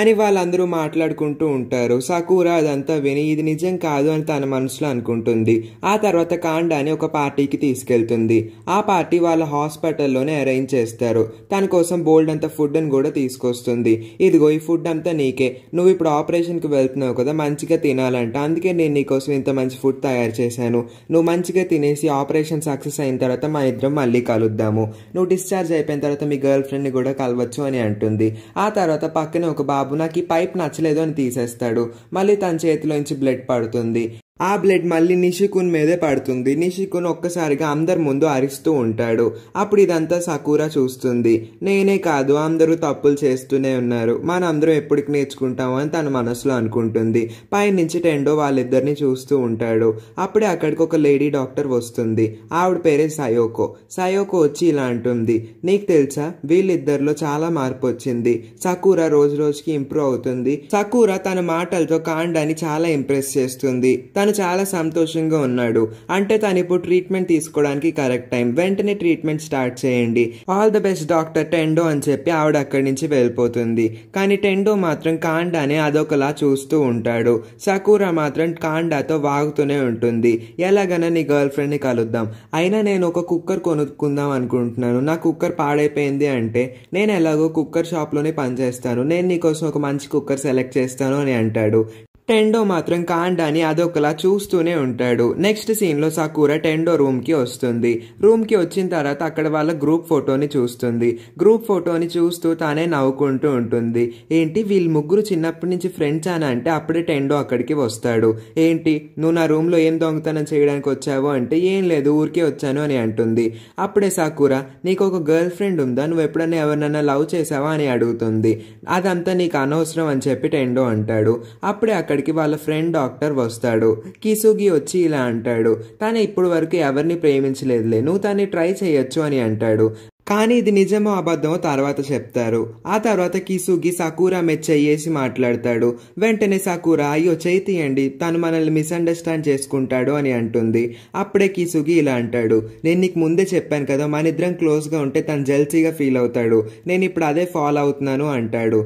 అని వాళ్ళందరూ మాట్లాడుకుంటూ ఉంటారు సకూరా అదంతా విని ఇది నిజం కాదు అని తన మనసులో అనుకుంటుంది ఆ తర్వాత కాండాని ఒక పార్టీకి తీసుకెళ్తుంది ఆ పార్టీ వాళ్ళ హాస్పిటల్లోనే అరేంజ్ చేస్తారు తన కోసం బోల్డ్ అంత ఫుడ్ అని కూడా తీసుకొస్తుంది ఇదిగో ఈ ఫుడ్ అంతా నీకే నువ్వు ఇప్పుడు ఆపరేషన్కి వెళ్తున్నావు కదా మంచిగా తినాలంట అందుకే నేను నీకోసం ఇంత మంచి ఫుడ్ తయారు చేశాను నువ్వు మంచిగా తినేసి ఆపరేషన్ సక్సెస్ అయిన తర్వాత మా ఇద్దరం మళ్ళీ కలుద్దాము నువ్వు డిశ్చార్జ్ అయిపోయిన తర్వాత మీ గర్ల్ ఫ్రెండ్ని కూడా కలవచ్చు అని అంటుంది ఆ తర్వాత పక్కనే ఒక బాబు బాబు నాకు ఈ పైప్ నచ్చలేదు అని తీసేస్తాడు మళ్ళీ తన చేతిలోంచి బ్లడ్ పడుతుంది ఆ బ్లడ్ మళ్ళీ నిషికున్ మీదే పడుతుంది నిషికున్ ఒక్కసారిగా అందరి ముందు అరిస్తూ ఉంటాడు అప్పుడు ఇదంతా సకూరా చూస్తుంది నేనే కాదు అందరూ తప్పులు చేస్తూనే ఉన్నారు మనందరం ఎప్పటికి నేర్చుకుంటాము అని తన మనసులో అనుకుంటుంది పైనుంచి టెండో వాళ్ళిద్దరిని చూస్తూ ఉంటాడు అప్పుడే అక్కడికి ఒక లేడీ డాక్టర్ వస్తుంది ఆవిడ పేరే సయోకో సయోకో వచ్చి ఇలా అంటుంది నీకు తెలుసా వీళ్ళిద్దరిలో చాలా మార్పు వచ్చింది సకూరా రోజు రోజుకి ఇంప్రూవ్ అవుతుంది సకూరా తన మాటలతో కాండాన్ని చాలా ఇంప్రెస్ చేస్తుంది తను చాలా సంతోషంగా ఉన్నాడు అంటే తను ఇప్పుడు ట్రీట్మెంట్ తీసుకోవడానికి కరెక్ట్ టైం వెంటనే ట్రీట్మెంట్ స్టార్ట్ చేయండి all the best doctor Tendo అని చెప్పి ఆవిడ అక్కడి నుంచి వెళ్ళిపోతుంది కానీ టెండో మాత్రం కాండానే అదొకలా చూస్తూ ఉంటాడు సకూరా మాత్రం కాండాతో వాగుతూనే ఉంటుంది ఎలాగైనా నీ గర్ల్ ఫ్రెండ్ని కలుద్దాం అయినా నేను ఒక కుక్కర్ కొనుక్కుందాం అనుకుంటున్నాను నా కుక్కర్ పాడైపోయింది అంటే నేను ఎలాగో కుక్కర్ షాప్లోనే పనిచేస్తాను నేను నీకోసం ఒక మంచి కుక్కర్ సెలెక్ట్ చేస్తాను అని అంటాడు టెండో మాత్రం కాండాని అదొకలా చూస్తూనే ఉంటాడు నెక్స్ట్ సీన్లో సకూర టెండో రూమ్కి వస్తుంది రూమ్కి వచ్చిన తర్వాత అక్కడ వాళ్ళ గ్రూప్ ఫోటోని చూస్తుంది గ్రూప్ ఫోటోని చూస్తూ తానే నవ్వుకుంటూ ఉంటుంది ఏంటి వీళ్ళు ముగ్గురు చిన్నప్పటి నుంచి ఫ్రెండ్స్ అని అంటే అప్పుడే టెండో అక్కడికి వస్తాడు ఏంటి నువ్వు నా రూమ్లో ఏం దొంగతనం చేయడానికి వచ్చావు అంటే ఏం లేదు ఊరికే వచ్చాను అని అంటుంది అప్పుడే సకూర నీకు ఒక గర్ల్ ఫ్రెండ్ ఉందా నువ్వు ఎప్పుడైనా ఎవరినైనా లవ్ చేసావా అని అడుగుతుంది అదంతా నీకు అనవసరం అని చెప్పి టెండో అంటాడు అప్పుడే అక్కడ అక్కడికి వాళ్ళ ఫ్రెండ్ డాక్టర్ వస్తాడు కిసుగి వచ్చి ఇలా అంటాడు తాను ఇప్పుడు వరకు ఎవరిని ప్రేమించలేదులే నువ్వు తాన్ని ట్రై చేయొచ్చు అని అంటాడు కానీ ఇది నిజమో అబద్ధమో తర్వాత చెప్తారు ఆ తర్వాత కిసుగి సకూరా మెచ్చేసి మాట్లాడతాడు వెంటనే సకూరా అయ్యో చేయి తీయండి తను మనల్ని మిస్అండర్స్టాండ్ చేసుకుంటాడు అని అంటుంది అప్పుడే కిసుగి ఇలా అంటాడు నేను నీకు ముందే చెప్పాను కదా మన ఇద్దరం క్లోజ్గా ఉంటే తను జెల్సీగా ఫీల్ అవుతాడు నేను ఇప్పుడు అదే ఫాలో అవుతున్నాను అంటాడు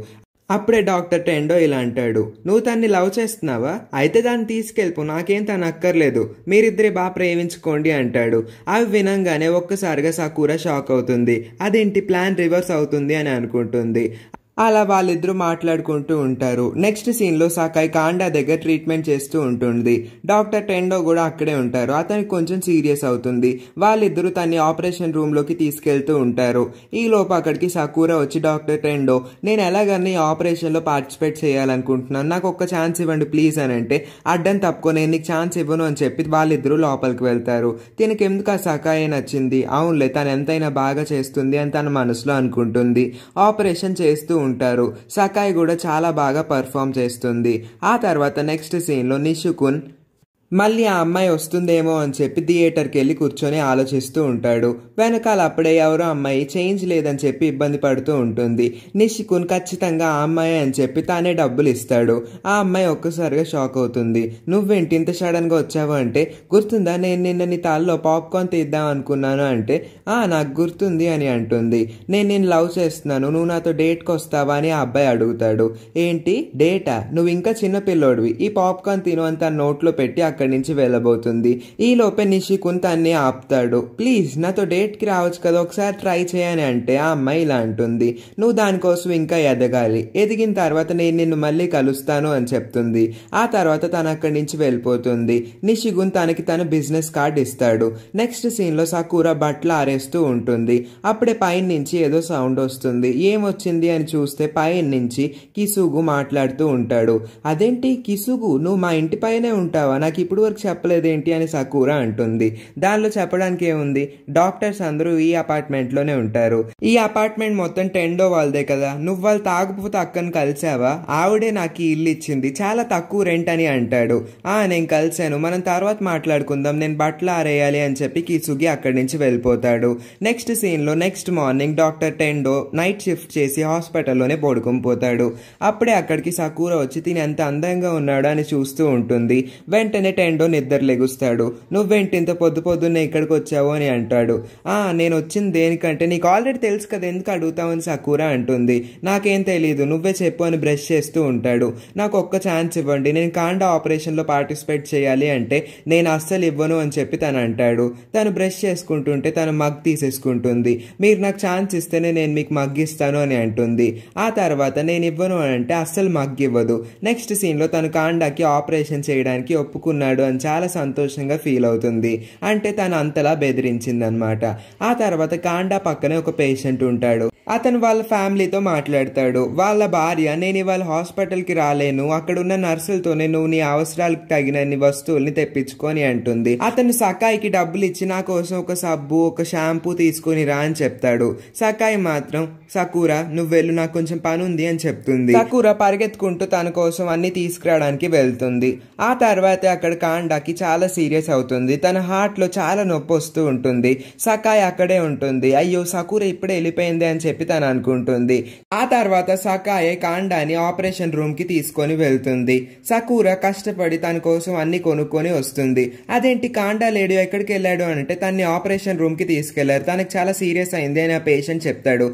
అప్పుడే డాక్టర్ టెండో ఇలా అంటాడు నువ్వు తన్ని లవ్ చేస్తున్నావా అయితే దాన్ని తీసుకెళ్ళిపో నాకేం తను అక్కర్లేదు మీరిద్దరే బాగా ప్రేమించుకోండి అంటాడు అవి వినంగానే ఒక్కసారిగా సాకూర షాక్ అవుతుంది అదేంటి ప్లాన్ రివర్స్ అవుతుంది అని అనుకుంటుంది అలా వాళ్ళిద్దరూ మాట్లాడుకుంటూ ఉంటారు నెక్స్ట్ సీన్లో సకాయి కాండా దగ్గర ట్రీట్మెంట్ చేస్తూ ఉంటుంది డాక్టర్ టెండో కూడా అక్కడే ఉంటారు అతనికి కొంచెం సీరియస్ అవుతుంది వాళ్ళిద్దరూ తన్ని ఆపరేషన్ రూమ్లోకి తీసుకెళ్తూ ఉంటారు ఈ లోపు అక్కడికి సకూర వచ్చి డాక్టర్ టెండో నేను ఎలాగని ఆపరేషన్లో పార్టిసిపేట్ చేయాలనుకుంటున్నాను నాకు ఒక్క ఛాన్స్ ఇవ్వండి ప్లీజ్ అని అంటే అడ్డం తప్పుకో నేను నీకు ఛాన్స్ ఇవ్వను అని చెప్పి వాళ్ళిద్దరూ లోపలికి వెళ్తారు తినకి ఎందుకు ఆ సకాయి నచ్చింది అవునులే తను ఎంతైనా బాగా చేస్తుంది అని తన మనసులో అనుకుంటుంది ఆపరేషన్ చేస్తూ ఉంటారు సకాయ్ కూడా చాలా బాగా పర్ఫామ్ చేస్తుంది ఆ తర్వాత నెక్స్ట్ సీన్లో నిషుకున్ మళ్ళీ ఆ అమ్మాయి వస్తుందేమో అని చెప్పి థియేటర్కి వెళ్ళి కూర్చొని ఆలోచిస్తూ ఉంటాడు వెనకాల అప్పుడే ఎవరో అమ్మాయి చేంజ్ లేదని చెప్పి ఇబ్బంది పడుతూ ఉంటుంది నిషికున్ ఖచ్చితంగా ఆ అమ్మాయి అని చెప్పి తానే డబ్బులు ఇస్తాడు ఆ అమ్మాయి ఒక్కసారిగా షాక్ అవుతుంది నువ్వేంటి ఇంత సడన్గా వచ్చావు అంటే గుర్తుందా నేను నిన్న నీ తాల్లో పాప్కార్న్ తీద్దాం అనుకున్నాను అంటే ఆ నాకు గుర్తుంది అని అంటుంది నేను నేను లవ్ చేస్తున్నాను నువ్వు నాతో డేట్కి వస్తావా అని ఆ అబ్బాయి అడుగుతాడు ఏంటి డేటా నువ్వు ఇంకా చిన్న పిల్లోడివి ఈ పాప్కార్న్ తిను నోట్లో పెట్టి అక్కడి నుంచి వెళ్ళబోతుంది ఈ లోపే నిషి కుంతాన్ని ఆపుతాడు ప్లీజ్ నాతో డేట్కి రావచ్చు కదా ఒకసారి ట్రై చేయని అంటే ఆ అమ్మాయి ఇలా అంటుంది నువ్వు దానికోసం ఇంకా ఎదగాలి ఎదిగిన తర్వాత నేను నిన్ను మళ్ళీ కలుస్తాను అని చెప్తుంది ఆ తర్వాత తను అక్కడి నుంచి వెళ్ళిపోతుంది నిషిగున్ తనకి తన బిజినెస్ కార్డ్ ఇస్తాడు నెక్స్ట్ సీన్లో సకూర బట్టలు ఆరేస్తూ ఉంటుంది అప్పుడే పైన నుంచి ఏదో సౌండ్ వస్తుంది ఏమొచ్చింది అని చూస్తే పైన నుంచి కిసుగు మాట్లాడుతూ ఉంటాడు అదేంటి కిసుగు నువ్వు మా ఇంటి పైనే ఉంటావా నాకు ఇప్పుడు వరకు చెప్పలేదేంటి అని సకూర అంటుంది దానిలో చెప్పడానికి ఏముంది డాక్టర్స్ అందరూ ఈ అపార్ట్మెంట్లోనే ఉంటారు ఈ అపార్ట్మెంట్ మొత్తం టెండో వాళ్ళదే కదా నువ్వు వాళ్ళు తాగకపోతే అక్కను కలిసావా ఆవిడే నాకు ఈ ఇల్లు ఇచ్చింది చాలా తక్కువ రెంట్ అని అంటాడు ఆ నేను కలిశాను మనం తర్వాత మాట్లాడుకుందాం నేను బట్టలు ఆరేయాలి అని చెప్పి కీసుగి అక్కడి నుంచి వెళ్ళిపోతాడు నెక్స్ట్ సీన్లో next morning doctor Tendo night shift చేసి హాస్పిటల్లోనే పడుకొని పోతాడు అప్పుడే అక్కడికి సకూర వచ్చి తిని ఎంత అందంగా ఉన్నాడు అని చూస్తూ ఉంటుంది వెంటనే టైంలో నిద్ర లెగుస్తాడు నువ్వేంటి ఇంత పొద్దు పొద్దున్నే ఇక్కడికి వచ్చావు అని అంటాడు ఆ నేను వచ్చింది దేనికంటే నీకు ఆల్రెడీ తెలుసు కదా ఎందుకు అడుగుతావని సకూర అంటుంది నాకేం తెలియదు నువ్వే చెప్పు అని బ్రష్ చేస్తూ ఉంటాడు నాకు ఒక్క ఛాన్స్ ఇవ్వండి నేను కాండ ఆపరేషన్లో పార్టిసిపేట్ చేయాలి అంటే నేను అస్సలు ఇవ్వను అని చెప్పి తను అంటాడు తను బ్రష్ చేసుకుంటుంటే తను మగ్ తీసేసుకుంటుంది మీరు నాకు ఛాన్స్ ఇస్తేనే నేను మీకు మగ్ ఇస్తాను అని అంటుంది ఆ తర్వాత నేను ఇవ్వను అని అంటే అస్సలు మగ్ ఇవ్వదు నెక్స్ట్ సీన్లో తను కాండాకి ఆపరేషన్ చేయడానికి ఒప్పుకున్నాడు ఉన్నాడు అని చాలా సంతోషంగా ఫీల్ అవుతుంది అంటే తను అంతలా బెదిరించింది అనమాట ఆ తర్వాత కాండా పక్కనే ఒక పేషెంట్ ఉంటాడు అతను వాళ్ళ ఫ్యామిలీతో మాట్లాడతాడు వాళ్ళ భార్య నేను ఇవాళ హాస్పిటల్కి రాలేను అక్కడ ఉన్న నర్సులతోనే నువ్వు నీ అవసరాలకు తగినన్ని వస్తువుల్ని తెప్పించుకొని అంటుంది అతను సకాయికి డబ్బులు ఇచ్చి నా కోసం ఒక సబ్బు ఒక షాంపూ తీసుకుని రా అని చెప్తాడు సకాయి మాత్రం సకూరా నువ్వు వెళ్ళు నాకు కొంచెం పని ఉంది అని చెప్తుంది సకూరా పరిగెత్తుకుంటూ తన కోసం అన్ని తీసుకురావడానికి వెళ్తుంది ఆ తర్వాత అక్కడ కాండాకి చాలా సీరియస్ అవుతుంది తన హార్ట్లో చాలా నొప్పి వస్తూ ఉంటుంది సకాయ్ అక్కడే ఉంటుంది అయ్యో సకూర ఇప్పుడే వెళ్ళిపోయింది అని చెప్పి తను అనుకుంటుంది ఆ తర్వాత సకాయ్ కాండాని ఆపరేషన్ రూమ్ కి తీసుకొని వెళ్తుంది సకూర కష్టపడి తన కోసం అన్ని కొనుక్కొని వస్తుంది అదేంటి కాండా లేడు ఎక్కడికి వెళ్ళాడు అంటే తన్ని ఆపరేషన్ రూమ్ కి తీసుకెళ్లారు తనకు చాలా సీరియస్ అయింది అని ఆ పేషెంట్ చెప్తాడు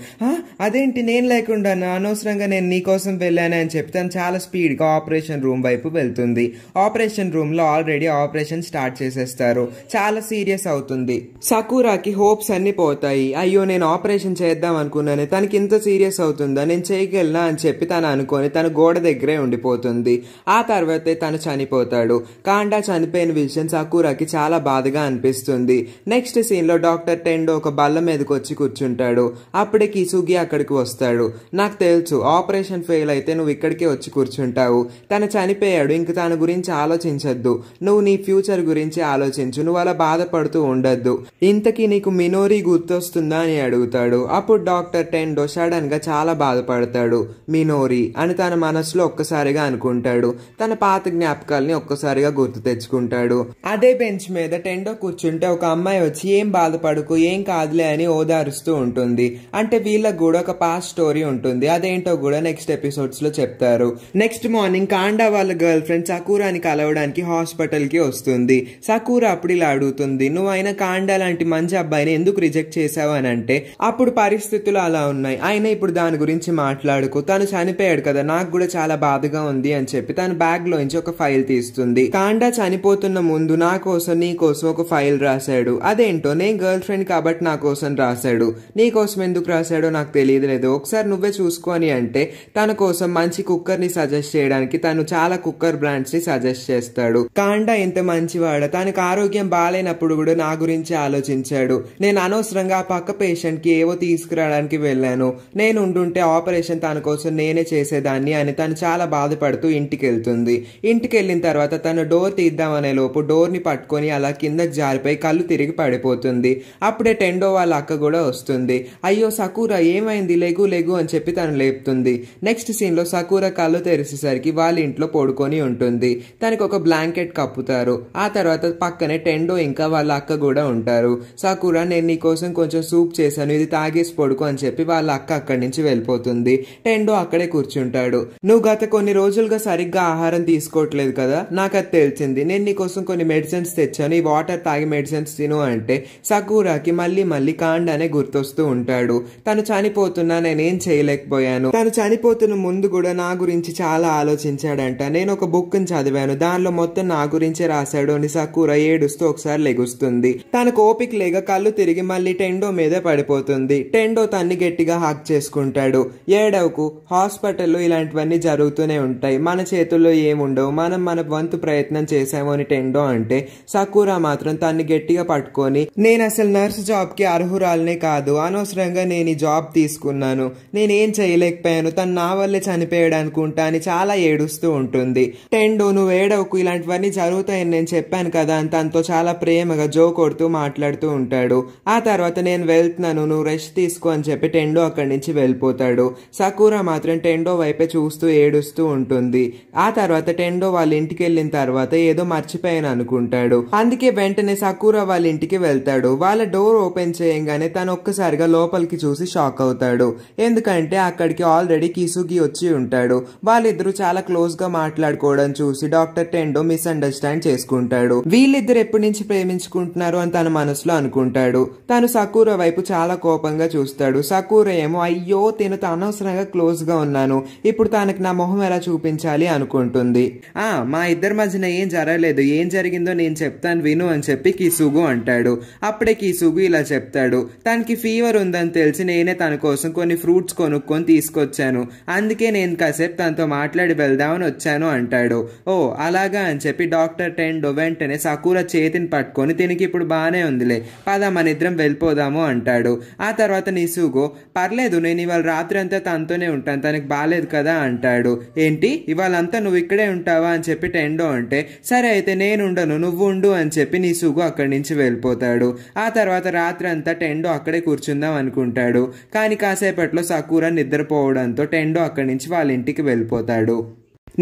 అదేంటి నేను లేకుండా అనవసరంగా నేను నీకోసం వెళ్ళాను అని చెప్తాను చాలా స్పీడ్గా ఆపరేషన్ రూమ్ వైపు వెళ్తుంది ఆపరేషన్ రూమ్ లో ఆల్రెడీ ఆపరేషన్ స్టార్ట్ చేసేస్తారు చాలా సీరియస్ అవుతుంది సకూరాకి హోప్స్ అన్ని పోతాయి అయ్యో నేను ఆపరేషన్ చేద్దాం అనుకున్నాను తనకి ఇంత సీరియస్ అవుతుందా నేను చేయగలనా అని చెప్పి తను అనుకొని తన గోడ దగ్గరే ఉండిపోతుంది ఆ తర్వాతే తను చనిపోతాడు కాండా చనిపోయిన విషయం సకూరాకి చాలా బాధగా అనిపిస్తుంది నెక్స్ట్ సీన్లో డాక్టర్ టెండో ఒక బల్ల మీదకి వచ్చి కూర్చుంటాడు అప్పుడే కిసుగి అక్కడికి వస్తాడు నాకు తెలుసు ఆపరేషన్ ఫెయిల్ అయితే నువ్వు ఇక్కడికే వచ్చి కూర్చుంటావు తను చనిపోయాడు ఇంక తన గురించి ఆలోచించద్దు నువ్వు నీ ఫ్యూచర్ గురించి ఆలోచించు నువ్వు అలా బాధపడుతూ ఉండద్దు ఇంతకీ నీకు మినోరీ గుర్తొస్తుందా అని అడుగుతాడు అప్పుడు డాక్టర్ టెండో సడన్ గా చాలా బాధపడతాడు మినోరీ అని తన మనసులో ఒక్కసారిగా అనుకుంటాడు తన పాత జ్ఞాపకాలని ఒక్కసారిగా గుర్తు తెచ్చుకుంటాడు అదే బెంచ్ మీద టెండో కూర్చుంటే ఒక అమ్మాయి వచ్చి ఏం బాధపడుకు ఏం కాదులే అని ఓదారుస్తూ ఉంటుంది అంటే వీళ్ళకు కూడా ఒక పాస్ట్ స్టోరీ ఉంటుంది అదేంటో కూడా నెక్స్ట్ ఎపిసోడ్స్ లో చెప్తారు నెక్స్ట్ మార్నింగ్ కాండా వాళ్ళ గర్ల్ ఫ్రెండ్ సకూరాని కలవడానికి హాస్పిటల్ హాస్పిటల్కి వస్తుంది సకూర అప్పుడు ఇలా అడుగుతుంది నువ్వు ఆయన కాండ లాంటి మంచి అబ్బాయిని ఎందుకు రిజెక్ట్ చేసావు అని అంటే అప్పుడు పరిస్థితులు అలా ఉన్నాయి ఆయన ఇప్పుడు దాని గురించి మాట్లాడుకు తను చనిపోయాడు కదా నాకు కూడా చాలా బాధగా ఉంది అని చెప్పి తన బ్యాగ్ లో ఒక ఫైల్ తీస్తుంది కాండా చనిపోతున్న ముందు నా కోసం నీ కోసం ఒక ఫైల్ రాశాడు అదేంటో నేను గర్ల్ ఫ్రెండ్ కాబట్టి నా కోసం రాశాడు నీ కోసం ఎందుకు రాశాడో నాకు తెలియదు లేదు ఒకసారి నువ్వే చూసుకొని అంటే తన కోసం మంచి కుక్కర్ని సజెస్ట్ చేయడానికి తను చాలా కుక్కర్ బ్రాండ్స్ ని సజెస్ట్ చేస్తాడు కాండ ఎంత మంచివాడు తనకు ఆరోగ్యం బాగాలేనప్పుడు కూడా నా గురించి ఆలోచించాడు నేను అనవసరంగా ఆ పక్క పేషెంట్కి ఏవో తీసుకురావడానికి వెళ్ళాను నేను ఉండుంటే ఆపరేషన్ తన కోసం నేనే చేసేదాన్ని అని తను చాలా బాధపడుతూ ఇంటికి వెళ్తుంది ఇంటికి వెళ్లిన తర్వాత తను డోర్ తీద్దామనే లోపు డోర్ని పట్టుకొని అలా కిందకి జారిపోయి కళ్ళు తిరిగి పడిపోతుంది అప్పుడే టెండో వాళ్ళ అక్క కూడా వస్తుంది అయ్యో సకూరా ఏమైంది లెగు లెగు అని చెప్పి తను లేపుతుంది నెక్స్ట్ సీన్లో సకూరా కళ్ళు తెరిసేసరికి వాళ్ళ ఇంట్లో పడుకొని ఉంటుంది తనకు ఒక బ్లాంకెట్ టాయిలెట్ కప్పుతారు ఆ తర్వాత పక్కనే టెండో ఇంకా వాళ్ళ అక్క కూడా ఉంటారు సకురా నేను నీ కోసం కొంచెం సూప్ చేశాను ఇది తాగేసి పడుకో అని చెప్పి వాళ్ళ అక్క అక్కడి నుంచి వెళ్ళిపోతుంది టెండో అక్కడే కూర్చుంటాడు నువ్వు గత కొన్ని రోజులుగా సరిగ్గా ఆహారం తీసుకోవట్లేదు కదా నాకు అది తెలిసింది నేను నీకోసం కొన్ని మెడిసిన్స్ తెచ్చాను ఈ వాటర్ తాగి మెడిసిన్స్ తిను అంటే సకూరాకి మళ్ళీ మళ్ళీ కాండ్ అనే గుర్తొస్తూ ఉంటాడు తను చనిపోతున్నా నేనేం చేయలేకపోయాను తను చనిపోతున్న ముందు కూడా నా గురించి చాలా ఆలోచించాడంట నేను ఒక బుక్ ని చదివాను దానిలో మొత్తం నా గురించే రాశాడు అని సకూర ఏడుస్తూ ఒకసారి లెగుస్తుంది తన కోపిక్ లేక కళ్ళు తిరిగి మళ్ళీ టెండో మీద పడిపోతుంది టెండో తన్ని గట్టిగా హాక్ చేసుకుంటాడు ఏడవకు హాస్పిటల్లో ఇలాంటివన్నీ జరుగుతూనే ఉంటాయి మన చేతుల్లో ఏముండవు మనం మన వంతు ప్రయత్నం చేశాము అని టెండో అంటే సకూర మాత్రం తన్ని గట్టిగా పట్టుకొని నేను అసలు నర్స్ జాబ్ కి అర్హురాలనే కాదు అనవసరంగా నేను ఈ జాబ్ తీసుకున్నాను నేనేం చేయలేకపోయాను తను నా వల్లే చనిపోయాడు అనుకుంటా అని చాలా ఏడుస్తూ ఉంటుంది టెండో నువ్వు ఏడవకు ఇలాంటివన్నీ ఇవన్నీ జరుగుతాయని నేను చెప్పాను కదా అని తనతో చాలా ప్రేమగా జో కొడుతూ మాట్లాడుతూ ఉంటాడు ఆ తర్వాత నేను వెళ్తున్నాను నువ్వు రెస్ట్ తీసుకో అని చెప్పి టెండో అక్కడి నుంచి వెళ్ళిపోతాడు సకూరా మాత్రం టెండో వైపే చూస్తూ ఏడుస్తూ ఉంటుంది ఆ తర్వాత టెండో వాళ్ళ ఇంటికి వెళ్ళిన తర్వాత ఏదో మర్చిపోయాను అనుకుంటాడు అందుకే వెంటనే సకూరా వాళ్ళ ఇంటికి వెళ్తాడు వాళ్ళ డోర్ ఓపెన్ చేయంగానే తను ఒక్కసారిగా లోపలికి చూసి షాక్ అవుతాడు ఎందుకంటే అక్కడికి ఆల్రెడీ కిసుగి వచ్చి ఉంటాడు వాళ్ళిద్దరూ చాలా క్లోజ్ గా మాట్లాడుకోవడం చూసి డాక్టర్ టెండో మిస్ మిస్అండర్స్టాండ్ చేసుకుంటాడు వీళ్ళిద్దరు ఎప్పటి నుంచి ప్రేమించుకుంటున్నారు అని తన మనసులో అనుకుంటాడు తను సకూర వైపు చాలా కోపంగా చూస్తాడు సకూర ఏమో అయ్యో తిను అనవసరంగా క్లోజ్ గా ఉన్నాను ఇప్పుడు తనకు నా మొహం ఎలా చూపించాలి అనుకుంటుంది ఆ మా ఇద్దరి మధ్యన ఏం జరగలేదు ఏం జరిగిందో నేను చెప్తాను విను అని చెప్పి కిసుగు అంటాడు అప్పుడే కిసుగు ఇలా చెప్తాడు తనకి ఫీవర్ ఉందని తెలిసి నేనే తన కోసం కొన్ని ఫ్రూట్స్ కొనుక్కొని తీసుకొచ్చాను అందుకే నేను కాసేపు తనతో మాట్లాడి వెళ్దామని వచ్చాను అంటాడు ఓ అలాగా అని చెప్పి చెప్పి డాక్టర్ టెండో వెంటనే సకూర చేతిని పట్టుకొని తినికి ఇప్పుడు బాగానే ఉందిలే పదా మన ఇద్దరం వెళ్ళిపోదాము అంటాడు ఆ తర్వాత నిసుగో పర్లేదు నేను ఇవాళ రాత్రి అంతా తనతోనే ఉంటాను తనకి బాగాలేదు కదా అంటాడు ఏంటి ఇవాళంతా నువ్వు ఇక్కడే ఉంటావా అని చెప్పి టెండో అంటే సరే అయితే నేను ఉండను నువ్వు ఉండు అని చెప్పి నిసుగు అక్కడి నుంచి వెళ్ళిపోతాడు ఆ తర్వాత రాత్రి అంతా టెండో అక్కడే కూర్చుందాం అనుకుంటాడు కానీ కాసేపట్లో సకూర నిద్రపోవడంతో టెండో అక్కడి నుంచి వాళ్ళ ఇంటికి వెళ్ళిపోతాడు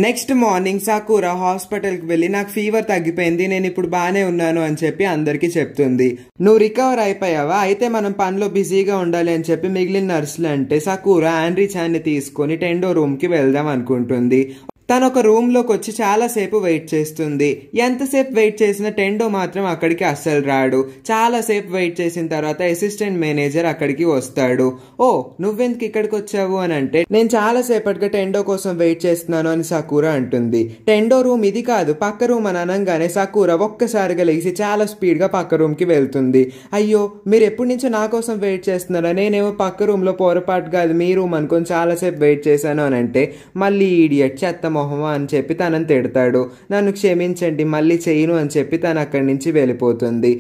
నెక్స్ట్ మార్నింగ్ సాకురా హాస్పిటల్కి వెళ్ళి నాకు ఫీవర్ తగ్గిపోయింది నేను ఇప్పుడు బాగానే ఉన్నాను అని చెప్పి అందరికీ చెప్తుంది నువ్వు రికవర్ అయిపోయావా అయితే మనం పనిలో బిజీగా ఉండాలి అని చెప్పి మిగిలిన నర్సులు అంటే సకూరా ఆండ్రీ చాన్ని తీసుకొని టెండో రూమ్కి వెళ్దాం అనుకుంటుంది తను ఒక రూమ్లోకి వచ్చి చాలాసేపు వెయిట్ చేస్తుంది ఎంతసేపు వెయిట్ చేసిన టెండో మాత్రం అక్కడికి అస్సలు రాడు చాలాసేపు వెయిట్ చేసిన తర్వాత అసిస్టెంట్ మేనేజర్ అక్కడికి వస్తాడు ఓ నువ్వెందుకు ఇక్కడికి వచ్చావు అని అంటే నేను చాలాసేపటిగా టెండో కోసం వెయిట్ చేస్తున్నాను అని సకూర అంటుంది టెండో రూమ్ ఇది కాదు పక్క రూమ్ అని అనగానే సకూర ఒక్కసారిగా లేచి చాలా స్పీడ్గా పక్క రూమ్కి వెళ్తుంది అయ్యో మీరు ఎప్పటి నుంచో నా కోసం వెయిట్ చేస్తున్నారా నేనేమో పక్క రూమ్లో పొరపాటు కాదు మీ రూమ్ అనుకొని చాలాసేపు వెయిట్ చేశాను అని అంటే మళ్ళీ ఈడియట్ చెత్తమో మొహమా అని చెప్పి తనని తిడతాడు నన్ను క్షమించండి మళ్ళీ చేయను అని చెప్పి తను అక్కడి నుంచి వెళ్ళిపోతుంది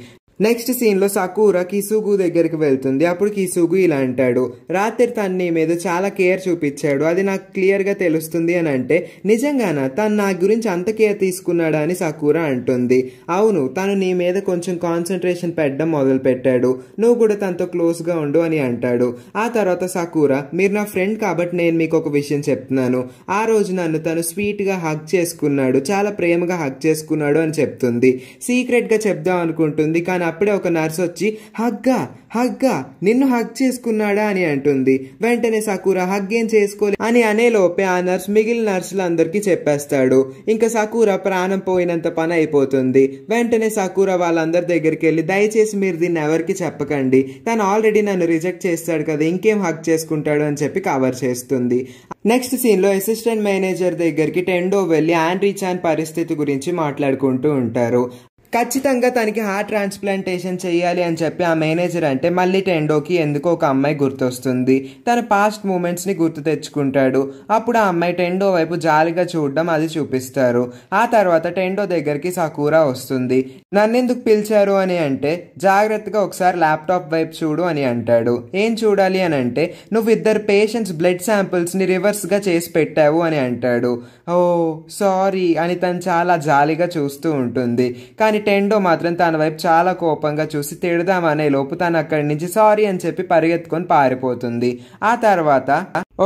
నెక్స్ట్ సీన్లో సకూర కిసుగు దగ్గరికి వెళ్తుంది అప్పుడు కిసుగు ఇలా అంటాడు రాత్రి తన నీ మీద చాలా కేర్ చూపించాడు అది నాకు క్లియర్గా తెలుస్తుంది అని అంటే నిజంగానా తను నా గురించి అంత కేర్ తీసుకున్నాడా అని సకూర అంటుంది అవును తను నీ మీద కొంచెం కాన్సన్ట్రేషన్ పెట్టడం మొదలుపెట్టాడు నువ్వు కూడా తనతో క్లోజ్గా ఉండు అని అంటాడు ఆ తర్వాత సకూర మీరు నా ఫ్రెండ్ కాబట్టి నేను మీకు ఒక విషయం చెప్తున్నాను ఆ రోజు నన్ను తను స్వీట్గా హక్ చేసుకున్నాడు చాలా ప్రేమగా హక్ చేసుకున్నాడు అని చెప్తుంది సీక్రెట్గా చెప్దాం అనుకుంటుంది కానీ అప్పుడే ఒక నర్స్ వచ్చి హగ్గా హగ్గా నిన్ను హగ్ చేసుకున్నాడా అని అంటుంది వెంటనే సకూరా హగ్ ఏం చేసుకోలేదు అని అనే లోపే ఆ నర్స్ మిగిలిన నర్సులందరికీ చెప్పేస్తాడు ఇంకా సకూరా ప్రాణం పోయినంత పని అయిపోతుంది వెంటనే సకూరా వాళ్ళందరి దగ్గరికి వెళ్ళి దయచేసి మీరు దీన్ని ఎవరికి చెప్పకండి తను ఆల్రెడీ నన్ను రిజెక్ట్ చేస్తాడు కదా ఇంకేం హక్ చేసుకుంటాడు అని చెప్పి కవర్ చేస్తుంది నెక్స్ట్ సీన్లో అసిస్టెంట్ మేనేజర్ దగ్గరికి టెండో వెళ్ళి ఆండ్రీచాన్ పరిస్థితి గురించి మాట్లాడుకుంటూ ఉంటారు ఖచ్చితంగా తనకి హార్ట్ ట్రాన్స్ప్లాంటేషన్ చేయాలి అని చెప్పి ఆ మేనేజర్ అంటే మళ్ళీ టెండోకి ఎందుకో ఒక అమ్మాయి గుర్తొస్తుంది తన పాస్ట్ మూమెంట్స్ని గుర్తు తెచ్చుకుంటాడు అప్పుడు ఆ అమ్మాయి టెండో వైపు జాలిగా చూడడం అది చూపిస్తారు ఆ తర్వాత టెండో దగ్గరికి సకూరా వస్తుంది నన్నెందుకు పిలిచారు అని అంటే జాగ్రత్తగా ఒకసారి ల్యాప్టాప్ వైపు చూడు అని అంటాడు ఏం చూడాలి అని అంటే నువ్వు ఇద్దరు పేషెంట్స్ బ్లడ్ శాంపిల్స్ని రివర్స్గా చేసి పెట్టావు అని అంటాడు ఓ సారీ అని తను చాలా జాలిగా చూస్తూ ఉంటుంది కానీ టెండో మాత్రం తన వైపు చాలా కోపంగా చూసి తిడదామనే లోపు తను అక్కడి నుంచి సారీ అని చెప్పి పరిగెత్తుకొని పారిపోతుంది ఆ తర్వాత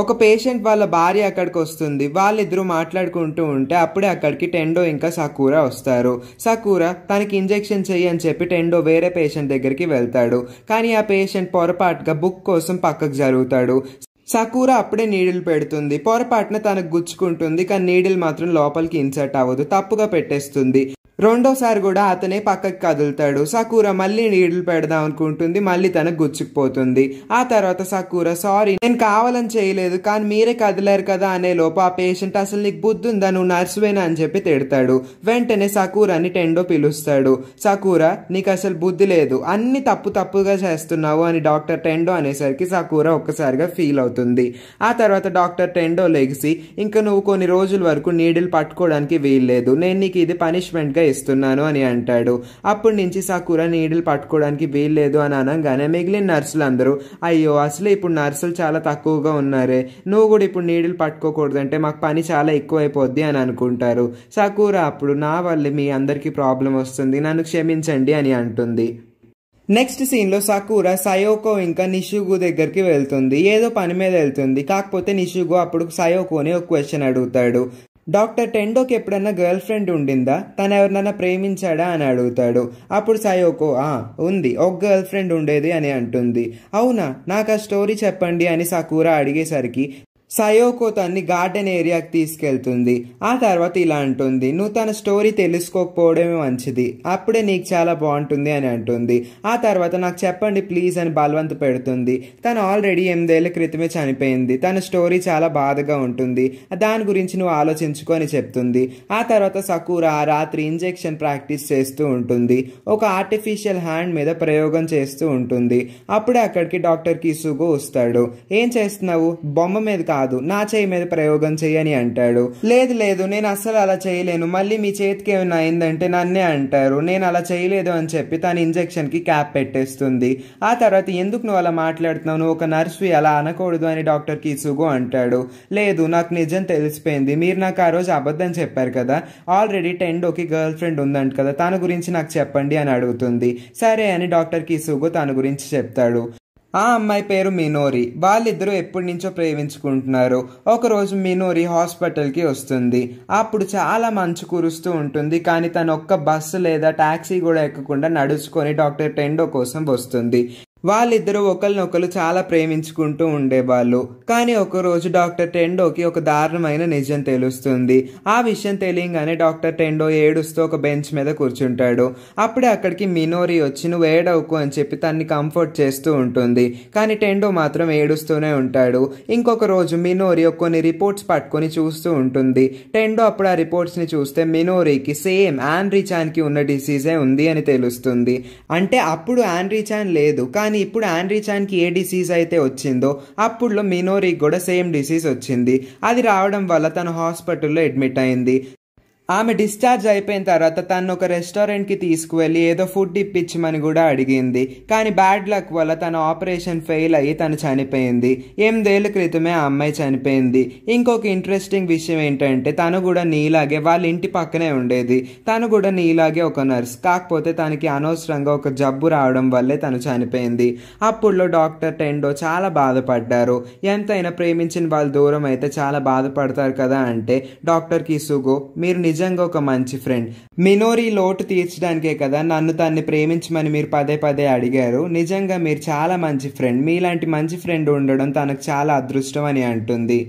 ఒక పేషెంట్ వాళ్ళ భార్య అక్కడికి వస్తుంది వాళ్ళిద్దరూ మాట్లాడుకుంటూ ఉంటే అప్పుడే అక్కడికి టెండో ఇంకా సకూరా వస్తారు సకూర తనకి ఇంజెక్షన్ చెయ్యి అని చెప్పి టెండో వేరే పేషెంట్ దగ్గరికి వెళ్తాడు కానీ ఆ పేషెంట్ పొరపాటుగా బుక్ కోసం పక్కకు జరుగుతాడు సకూర అప్పుడే నీడిల్ పెడుతుంది పొరపాటున తనకు గుచ్చుకుంటుంది కానీ నీడిల్ మాత్రం లోపలికి ఇన్సర్ట్ అవ్వదు తప్పుగా పెట్టేస్తుంది రెండోసారి కూడా అతనే పక్కకి కదులుతాడు సకూర మళ్ళీ నీళ్లు పెడదాం అనుకుంటుంది మళ్ళీ తనకు గుచ్చుకుపోతుంది ఆ తర్వాత సకూర సారీ నేను కావాలని చేయలేదు కానీ మీరే కదలేరు కదా అనే లోపు ఆ పేషెంట్ అసలు నీకు బుద్ధి ఉందా నువ్వు నర్సువేనా అని చెప్పి తిడతాడు వెంటనే సకూరని టెండో పిలుస్తాడు సకూర నీకు అసలు బుద్ధి లేదు అన్ని తప్పు తప్పుగా చేస్తున్నావు అని డాక్టర్ టెండో అనేసరికి సకూర ఒక్కసారిగా ఫీల్ అవుతుంది ఆ తర్వాత డాక్టర్ టెండో లెగిసి ఇంకా నువ్వు కొన్ని రోజుల వరకు నీడిల్ పట్టుకోవడానికి వీల్లేదు నేను నీకు ఇది పనిష్మెంట్గా ఇస్తున్నాను అని అంటాడు అప్పటి నుంచి సాకుర నీడిల్ పట్టుకోవడానికి వీల్లేదు అని అనగానే మిగిలిన నర్సులు అందరూ అయ్యో అసలు ఇప్పుడు నర్సులు చాలా తక్కువగా ఉన్నారే నువ్వు కూడా ఇప్పుడు పట్టుకోకూడదు అంటే మాకు పని చాలా ఎక్కువైపోద్ది అని అనుకుంటారు సాకూర అప్పుడు నా వల్ల మీ అందరికీ ప్రాబ్లం వస్తుంది నన్ను క్షమించండి అని అంటుంది నెక్స్ట్ సీన్లో సకూర సయోకో ఇంకా నిషుగు దగ్గరికి వెళ్తుంది ఏదో పని మీద వెళ్తుంది కాకపోతే నిషుగు అప్పుడు సయోకోని ఒక క్వశ్చన్ అడుగుతాడు డాక్టర్ టెండోకి ఎప్పుడన్నా గర్ల్ ఫ్రెండ్ ఉండిందా తను ఎవరినైనా ప్రేమించాడా అని అడుగుతాడు అప్పుడు సాయోకో ఆ ఉంది ఒక గర్ల్ ఫ్రెండ్ ఉండేది అని అంటుంది అవునా నాకు ఆ స్టోరీ చెప్పండి అని సకూరా అడిగేసరికి సయోకో తన్ని గార్డెన్ ఏరియాకి తీసుకెళ్తుంది ఆ తర్వాత ఇలా అంటుంది నువ్వు తన స్టోరీ తెలుసుకోకపోవడమే మంచిది అప్పుడే నీకు చాలా బాగుంటుంది అని అంటుంది ఆ తర్వాత నాకు చెప్పండి ప్లీజ్ అని బలవంత పెడుతుంది తను ఆల్రెడీ ఎనిమిదేళ్ల క్రితమే చనిపోయింది తన స్టోరీ చాలా బాధగా ఉంటుంది దాని గురించి నువ్వు ఆలోచించుకొని చెప్తుంది ఆ తర్వాత సకూర ఆ రాత్రి ఇంజెక్షన్ ప్రాక్టీస్ చేస్తూ ఉంటుంది ఒక ఆర్టిఫిషియల్ హ్యాండ్ మీద ప్రయోగం చేస్తూ ఉంటుంది అప్పుడే అక్కడికి డాక్టర్ కిసుగు వస్తాడు ఏం చేస్తున్నావు బొమ్మ మీద కాదు నా చేయి మీద ప్రయోగం చేయని అంటాడు లేదు లేదు నేను అస్సలు అలా చేయలేను మళ్ళీ మీ చేతికి ఏమైనా అయిందంటే నన్నే అంటారు నేను అలా చేయలేదు అని చెప్పి తన ఇంజెక్షన్కి క్యాప్ పెట్టేస్తుంది ఆ తర్వాత ఎందుకు నువ్వు అలా మాట్లాడుతున్నావు నువ్వు ఒక నర్సు అలా అనకూడదు అని డాక్టర్ కీసుగు అంటాడు లేదు నాకు నిజం తెలిసిపోయింది మీరు నాకు ఆ రోజు అబద్ధం చెప్పారు కదా ఆల్రెడీ టెండోకి గర్ల్ ఫ్రెండ్ ఉందంట కదా తన గురించి నాకు చెప్పండి అని అడుగుతుంది సరే అని డాక్టర్ కీసుగు తన గురించి చెప్తాడు ఆ అమ్మాయి పేరు మినోరి వాళ్ళిద్దరూ ఎప్పటి నుంచో ప్రేమించుకుంటున్నారు ఒకరోజు మినోరి హాస్పిటల్కి వస్తుంది అప్పుడు చాలా మంచు కురుస్తూ ఉంటుంది కానీ తను ఒక్క బస్సు లేదా ట్యాక్సీ కూడా ఎక్కకుండా నడుచుకొని డాక్టర్ టెండో కోసం వస్తుంది వాళ్ళిద్దరూ ఒకరినొకరు చాలా ప్రేమించుకుంటూ ఉండేవాళ్ళు కానీ ఒకరోజు డాక్టర్ టెండోకి ఒక దారుణమైన నిజం తెలుస్తుంది ఆ విషయం తెలియగానే డాక్టర్ టెండో ఏడుస్తూ ఒక బెంచ్ మీద కూర్చుంటాడు అప్పుడే అక్కడికి మినోరి వచ్చి నువ్వు ఏడవుకు అని చెప్పి తన్ని కంఫర్ట్ చేస్తూ ఉంటుంది కానీ టెండో మాత్రం ఏడుస్తూనే ఉంటాడు ఇంకొక రోజు మినోరి కొన్ని రిపోర్ట్స్ పట్టుకొని చూస్తూ ఉంటుంది టెండో అప్పుడు ఆ రిపోర్ట్స్ని చూస్తే మినోరికి సేమ్ ఆండ్రీచాన్ కి ఉన్న డిసీజే ఉంది అని తెలుస్తుంది అంటే అప్పుడు ఆండ్రీచాన్ లేదు కానీ కానీ ఇప్పుడు ఆండ్రీ చాన్కి ఏ డిసీజ్ అయితే వచ్చిందో అప్పుడులో మినోరీకి కూడా సేమ్ డిసీజ్ వచ్చింది అది రావడం వల్ల తను హాస్పిటల్లో అడ్మిట్ అయింది ఆమె డిశ్చార్జ్ అయిపోయిన తర్వాత తను ఒక రెస్టారెంట్కి తీసుకువెళ్ళి ఏదో ఫుడ్ ఇప్పించమని కూడా అడిగింది కానీ బ్యాడ్ లక్ వల్ల తన ఆపరేషన్ ఫెయిల్ అయ్యి తను చనిపోయింది ఎనిమిదేళ్ల క్రితమే ఆ అమ్మాయి చనిపోయింది ఇంకొక ఇంట్రెస్టింగ్ విషయం ఏంటంటే తను కూడా నీలాగే వాళ్ళ ఇంటి పక్కనే ఉండేది తను కూడా నీలాగే ఒక నర్స్ కాకపోతే తనకి అనవసరంగా ఒక జబ్బు రావడం వల్లే తను చనిపోయింది అప్పుడులో డాక్టర్ టెండో చాలా బాధపడ్డారు ఎంతైనా ప్రేమించిన వాళ్ళు దూరం అయితే చాలా బాధపడతారు కదా అంటే డాక్టర్ సుగో మీరు నిజంగా ఒక మంచి ఫ్రెండ్ మినోరి లోటు తీర్చడానికే కదా నన్ను తన్ని ప్రేమించమని మీరు పదే పదే అడిగారు నిజంగా మీరు చాలా మంచి ఫ్రెండ్ మీలాంటి మంచి ఫ్రెండ్ ఉండడం తనకు చాలా అదృష్టం అని అంటుంది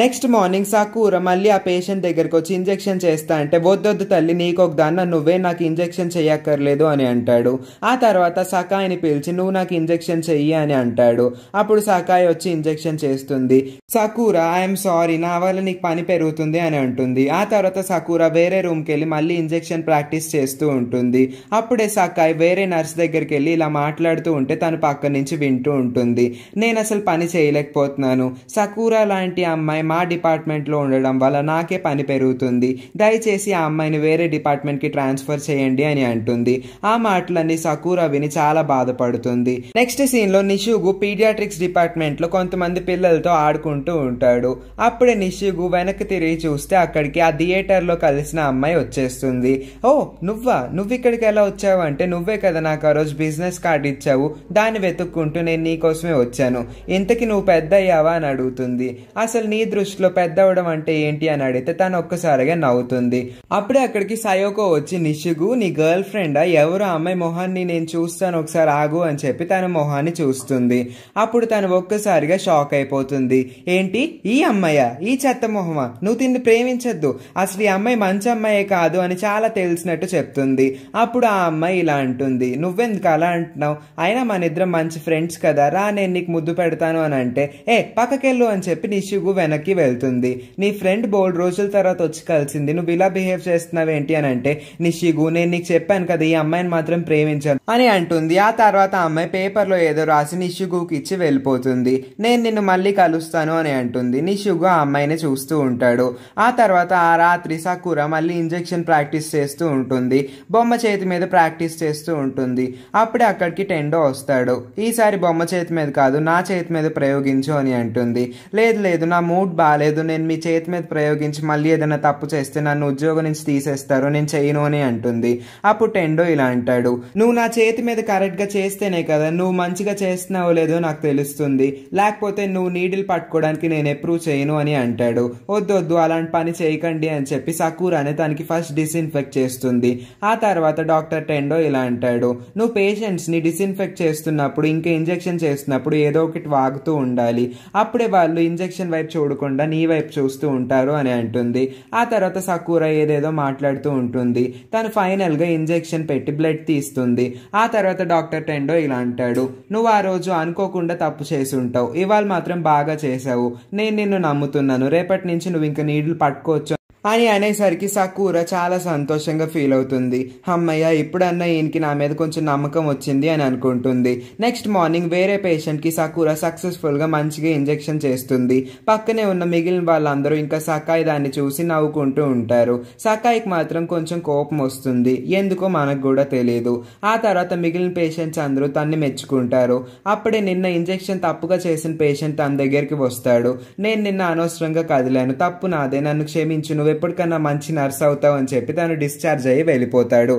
నెక్స్ట్ మార్నింగ్ సాకూర మళ్ళీ ఆ పేషెంట్ దగ్గరికి వచ్చి ఇంజెక్షన్ చేస్తా అంటే వద్దొద్దు తల్లి నీకు దాన్న నువ్వే నాకు ఇంజెక్షన్ చేయక్కర్లేదు అని అంటాడు ఆ తర్వాత సకాయిని పిలిచి నువ్వు నాకు ఇంజెక్షన్ చెయ్యి అని అంటాడు అప్పుడు సకాయి వచ్చి ఇంజెక్షన్ చేస్తుంది సకూర ఐఎమ్ సారీ నా వల్ల నీకు పని పెరుగుతుంది అని అంటుంది ఆ తర్వాత సకూర వేరే రూమ్కి వెళ్ళి మళ్ళీ ఇంజెక్షన్ ప్రాక్టీస్ చేస్తూ ఉంటుంది అప్పుడే సకాయ్ వేరే నర్స్ దగ్గరికి వెళ్ళి ఇలా మాట్లాడుతూ ఉంటే తను పక్క నుంచి వింటూ ఉంటుంది నేను అసలు పని చేయలేకపోతున్నాను సకూర లాంటి అమ్మాయి అమ్మాయి మా డిపార్ట్మెంట్లో ఉండడం వల్ల నాకే పని పెరుగుతుంది దయచేసి ఆ అమ్మాయిని వేరే డిపార్ట్మెంట్కి ట్రాన్స్ఫర్ చేయండి అని అంటుంది ఆ మాటలన్నీ సకూర విని చాలా బాధపడుతుంది నెక్స్ట్ సీన్లో నిషుగు పీడియాట్రిక్స్ డిపార్ట్మెంట్లో కొంతమంది పిల్లలతో ఆడుకుంటూ ఉంటాడు అప్పుడే నిషుగు వెనక్కి తిరిగి చూస్తే అక్కడికి ఆ థియేటర్లో కలిసిన అమ్మాయి వచ్చేస్తుంది ఓ నువ్వా నువ్వు ఇక్కడికి ఎలా వచ్చావు అంటే నువ్వే కదా నాకు ఆ రోజు బిజినెస్ కార్డ్ ఇచ్చావు దాన్ని వెతుక్కుంటూ నేను నీకోసమే వచ్చాను ఇంతకి నువ్వు పెద్ద అయ్యావా అని అడుగుతుంది అసలు నీ దృష్టిలో పెద్ద అవడం అంటే ఏంటి అని అడిగితే తను ఒక్కసారిగా నవ్వుతుంది అప్పుడే అక్కడికి సయోకో వచ్చి నిషుగు నీ గర్ల్ ఫ్రెండ్ ఎవరు అమ్మాయి మొహాన్ని నేను చూస్తాను ఒకసారి ఆగు అని చెప్పి తన మొహాన్ని చూస్తుంది అప్పుడు తను ఒక్కసారిగా షాక్ అయిపోతుంది ఏంటి ఈ అమ్మాయ ఈ చెత్త మొహమా నువ్వు తిని ప్రేమించద్దు అసలు ఈ అమ్మాయి మంచి అమ్మాయే కాదు అని చాలా తెలిసినట్టు చెప్తుంది అప్పుడు ఆ అమ్మాయి ఇలా అంటుంది నువ్వెందుకు అలా అంటున్నావు అయినా మన ఇద్దరం మంచి ఫ్రెండ్స్ కదా రా నేను నీకు ముద్దు పెడతాను అని అంటే ఏ పక్కకెళ్ళు అని చెప్పి నిషుగు వెన వెనక్కి వెళ్తుంది నీ ఫ్రెండ్ బోల్డ్ రోజుల తర్వాత వచ్చి కలిసింది నువ్వు ఇలా బిహేవ్ చేస్తున్నావు ఏంటి అని అంటే నిషిగు నేను నీకు చెప్పాను కదా ఈ అమ్మాయిని మాత్రం ప్రేమించాను అని అంటుంది ఆ తర్వాత అమ్మాయి పేపర్లో ఏదో రాసి నిషిగుకి ఇచ్చి వెళ్ళిపోతుంది నేను నిన్ను మళ్ళీ కలుస్తాను అని అంటుంది నిషిగు ఆ అమ్మాయిని చూస్తూ ఉంటాడు ఆ తర్వాత ఆ రాత్రి సకూర మళ్ళీ ఇంజెక్షన్ ప్రాక్టీస్ చేస్తూ ఉంటుంది బొమ్మ చేతి మీద ప్రాక్టీస్ చేస్తూ ఉంటుంది అప్పుడే అక్కడికి టెండో వస్తాడు ఈసారి బొమ్మ చేతి మీద కాదు నా చేతి మీద ప్రయోగించు అని అంటుంది లేదు లేదు నా మూడు మూడ్ బాగాలేదు నేను మీ చేతి మీద ప్రయోగించి మళ్ళీ ఏదైనా తప్పు చేస్తే నన్ను ఉద్యోగం నుంచి తీసేస్తారు నేను చేయను అని అంటుంది అప్పుడు టెండో ఇలా అంటాడు నువ్వు నా చేతి మీద కరెక్ట్గా చేస్తేనే కదా నువ్వు మంచిగా చేస్తున్నావో లేదో నాకు తెలుస్తుంది లేకపోతే నువ్వు నీడిల్ పట్టుకోవడానికి నేను ఎప్పుడు చేయను అని అంటాడు వద్దొద్దు అలాంటి పని చేయకండి అని చెప్పి సకూర్ అనే తనకి ఫస్ట్ డిస్ఇన్ఫెక్ట్ చేస్తుంది ఆ తర్వాత డాక్టర్ టెండో ఇలా అంటాడు నువ్వు పేషెంట్స్ని డిస్ఇన్ఫెక్ట్ చేస్తున్నప్పుడు ఇంకా ఇంజెక్షన్ చేస్తున్నప్పుడు ఏదో ఒకటి వాగుతూ ఉండాలి అప్పుడే వాళ్ళు ఇంజెక్షన్ వైపు చూడు చూడకుండా నీ వైపు చూస్తూ ఉంటారు అని అంటుంది ఆ తర్వాత సకూర ఏదేదో మాట్లాడుతూ ఉంటుంది తను ఫైనల్ గా ఇంజెక్షన్ పెట్టి బ్లడ్ తీస్తుంది ఆ తర్వాత డాక్టర్ టెండో ఇలా అంటాడు నువ్వు ఆ రోజు అనుకోకుండా తప్పు చేసి ఉంటావు ఇవాళ మాత్రం బాగా చేసావు నేను నిన్ను నమ్ముతున్నాను రేపటి నుంచి నువ్వు ఇంకా నీళ్లు పట్టుకోవచ్చు అని అనేసరికి సకూర చాలా సంతోషంగా ఫీల్ అవుతుంది అమ్మయ్య ఇప్పుడన్నా ఈయనకి నా మీద కొంచెం నమ్మకం వచ్చింది అని అనుకుంటుంది నెక్స్ట్ మార్నింగ్ వేరే పేషెంట్కి సకూర సక్సెస్ఫుల్గా మంచిగా ఇంజెక్షన్ చేస్తుంది పక్కనే ఉన్న మిగిలిన వాళ్ళందరూ ఇంకా సకాయ్ దాన్ని చూసి నవ్వుకుంటూ ఉంటారు సకాయికి మాత్రం కొంచెం కోపం వస్తుంది ఎందుకో మనకు కూడా తెలియదు ఆ తర్వాత మిగిలిన పేషెంట్స్ అందరూ తన్ని మెచ్చుకుంటారు అప్పుడే నిన్న ఇంజెక్షన్ తప్పుగా చేసిన పేషెంట్ తన దగ్గరికి వస్తాడు నేను నిన్న అనవసరంగా కదిలాను తప్పు నాదే నన్ను క్షమించు నువ్వు ఎప్పటికన్నా మంచి నర్స్ అవుతావు అని చెప్పి తను డిశ్చార్జ్ అయ్యి వెళ్ళిపోతాడు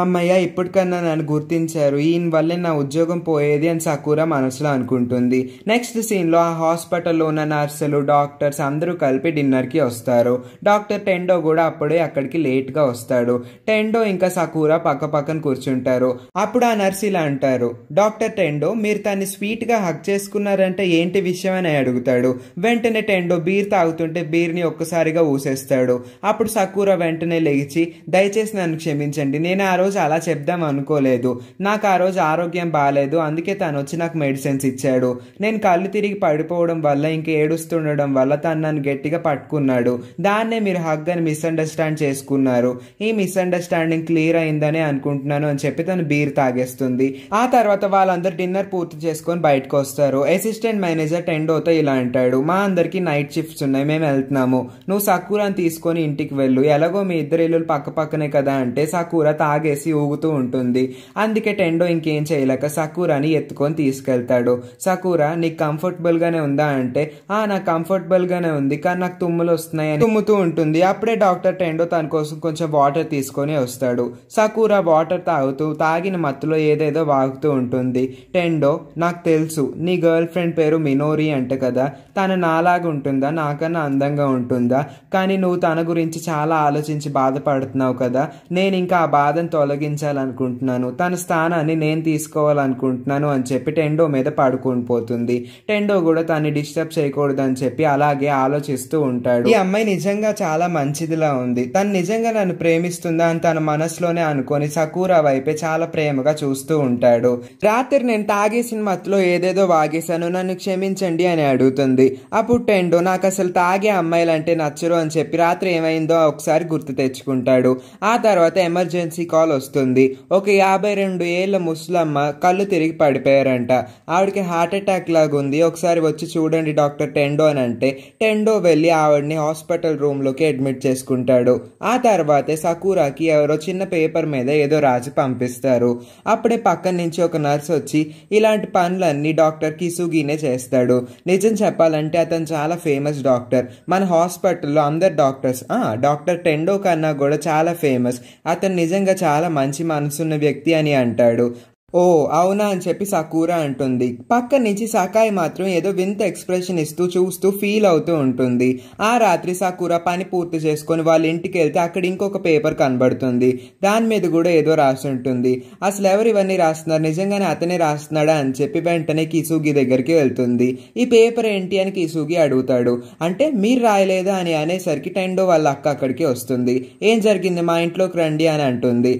అమ్మయ్య ఇప్పటికన్నా నన్ను గుర్తించారు ఈయన వల్లే నా ఉద్యోగం పోయేది అని సకూర మనసులో అనుకుంటుంది నెక్స్ట్ సీన్లో ఆ హాస్పిటల్లో ఉన్న నర్సులు డాక్టర్స్ అందరూ కలిపి డిన్నర్కి వస్తారు డాక్టర్ టెండో కూడా అప్పుడే అక్కడికి లేట్గా వస్తాడు టెండో ఇంకా సకూర పక్క పక్కన కూర్చుంటారు అప్పుడు ఆ నర్స్ ఇలా అంటారు డాక్టర్ టెండో మీరు తన్ని స్వీట్గా హక్ చేసుకున్నారంటే ఏంటి విషయం అని అడుగుతాడు వెంటనే టెండో బీర్ తాగుతుంటే బీర్ని ఒక్కసారిగా ఊసేస్తాడు అప్పుడు సకూర వెంటనే లేచి దయచేసి నన్ను క్షమించండి నేను ఆ రోజు అలా చెప్దాం అనుకోలేదు నాకు ఆ రోజు ఆరోగ్యం బాగాలేదు అందుకే తను వచ్చి నాకు మెడిసిన్స్ ఇచ్చాడు నేను కళ్ళు తిరిగి పడిపోవడం వల్ల ఇంక ఏడుస్తుండడం వల్ల తను నన్ను గట్టిగా పట్టుకున్నాడు దాన్నే మీరు హగ్ అని మిస్అండర్స్టాండ్ చేసుకున్నారు ఈ మిస్అండర్స్టాండింగ్ క్లియర్ అయిందని అనుకుంటున్నాను అని చెప్పి తను బీర్ తాగేస్తుంది ఆ తర్వాత వాళ్ళందరూ డిన్నర్ పూర్తి చేసుకొని బయటకు వస్తారు అసిస్టెంట్ మేనేజర్ టెండోతో ఇలా అంటాడు మా అందరికి నైట్ షిఫ్ట్స్ ఉన్నాయి మేము వెళ్తున్నాము నువ్వు సకూరాని తీసుకొని ఇంటికి వెళ్ళు ఎలాగో మీ ఇద్దరు ఇల్లు పక్క పక్కనే కదా అంటే సకూర తాగే వేసి ఊగుతూ ఉంటుంది అందుకే టెండో ఇంకేం చేయలేక సకూరాని ఎత్తుకొని తీసుకెళ్తాడు సకూరా నీకు కంఫర్టబుల్ గానే ఉందా అంటే ఆ నాకు గానే ఉంది కానీ నాకు తుమ్ములు వస్తున్నాయని తుమ్ముతూ ఉంటుంది అప్పుడే డాక్టర్ టెండో తన కోసం కొంచెం వాటర్ తీసుకొని వస్తాడు సకూరా వాటర్ తాగుతూ తాగిన మత్తులో ఏదేదో వాగుతూ ఉంటుంది టెండో నాకు తెలుసు నీ గర్ల్ ఫ్రెండ్ పేరు మినోరి అంట కదా తను నాలాగా ఉంటుందా నాకన్నా అందంగా ఉంటుందా కానీ నువ్వు తన గురించి చాలా ఆలోచించి బాధపడుతున్నావు కదా నేను ఇంకా ఆ బాధను తొలగించాలనుకుంటున్నాను తన స్థానాన్ని నేను తీసుకోవాలనుకుంటున్నాను అని చెప్పి టెండో మీద పడుకొని పోతుంది టెండో కూడా తన్ని డిస్టర్బ్ చేయకూడదు అని చెప్పి అలాగే ఆలోచిస్తూ ఉంటాడు ఈ అమ్మాయి నిజంగా చాలా మంచిదిలా ఉంది తను నిజంగా నన్ను ప్రేమిస్తుందా అని తన మనసులోనే అనుకొని సకూరా వైపే చాలా ప్రేమగా చూస్తూ ఉంటాడు రాత్రి నేను తాగేసిన మత్తులో ఏదేదో వాగేశాను నన్ను క్షమించండి అని అడుగుతుంది అప్పుడు టెండో నాకు అసలు తాగే అమ్మాయిలంటే నచ్చరు అని చెప్పి రాత్రి ఏమైందో ఒకసారి గుర్తు తెచ్చుకుంటాడు ఆ తర్వాత ఎమర్జెన్సీ కాల్ కాల్ వస్తుంది ఒక యాభై రెండు ఏళ్ళ ముసలమ్మ కళ్ళు తిరిగి పడిపోయారంట ఆవిడకి హార్ట్ అటాక్ లాగా ఉంది ఒకసారి వచ్చి చూడండి డాక్టర్ టెండో అని అంటే టెండో వెళ్ళి ఆవిడని హాస్పిటల్ రూమ్లోకి అడ్మిట్ చేసుకుంటాడు ఆ తర్వాతే సకూరాకి ఎవరో చిన్న పేపర్ మీద ఏదో రాసి పంపిస్తారు అప్పుడే పక్కన నుంచి ఒక నర్స్ వచ్చి ఇలాంటి పనులన్నీ డాక్టర్ కిసుగీనే చేస్తాడు నిజం చెప్పాలంటే అతను చాలా ఫేమస్ డాక్టర్ మన హాస్పిటల్లో అందరు డాక్టర్స్ డాక్టర్ టెండో కన్నా కూడా చాలా ఫేమస్ అతను నిజంగా చాలా చాలా మంచి మనసున్న వ్యక్తి అని అంటాడు ఓ అవునా అని చెప్పి సకూర అంటుంది పక్క నుంచి సకాయ్ మాత్రం ఏదో వింత ఎక్స్ప్రెషన్ ఇస్తూ చూస్తూ ఫీల్ అవుతూ ఉంటుంది ఆ రాత్రి సకూర పని పూర్తి చేసుకొని వాళ్ళ ఇంటికి వెళ్తే అక్కడ ఇంకొక పేపర్ కనబడుతుంది దాని మీద కూడా ఏదో రాసి ఉంటుంది అసలు ఎవరు ఇవన్నీ రాస్తున్నారు నిజంగానే అతనే రాస్తున్నాడా అని చెప్పి వెంటనే కిసూగి దగ్గరికి వెళ్తుంది ఈ పేపర్ ఏంటి అని కిసుగి అడుగుతాడు అంటే మీరు రాయలేదా అని అనేసరికి టెండో వాళ్ళ అక్క అక్కడికి వస్తుంది ఏం జరిగింది మా ఇంట్లోకి రండి అని అంటుంది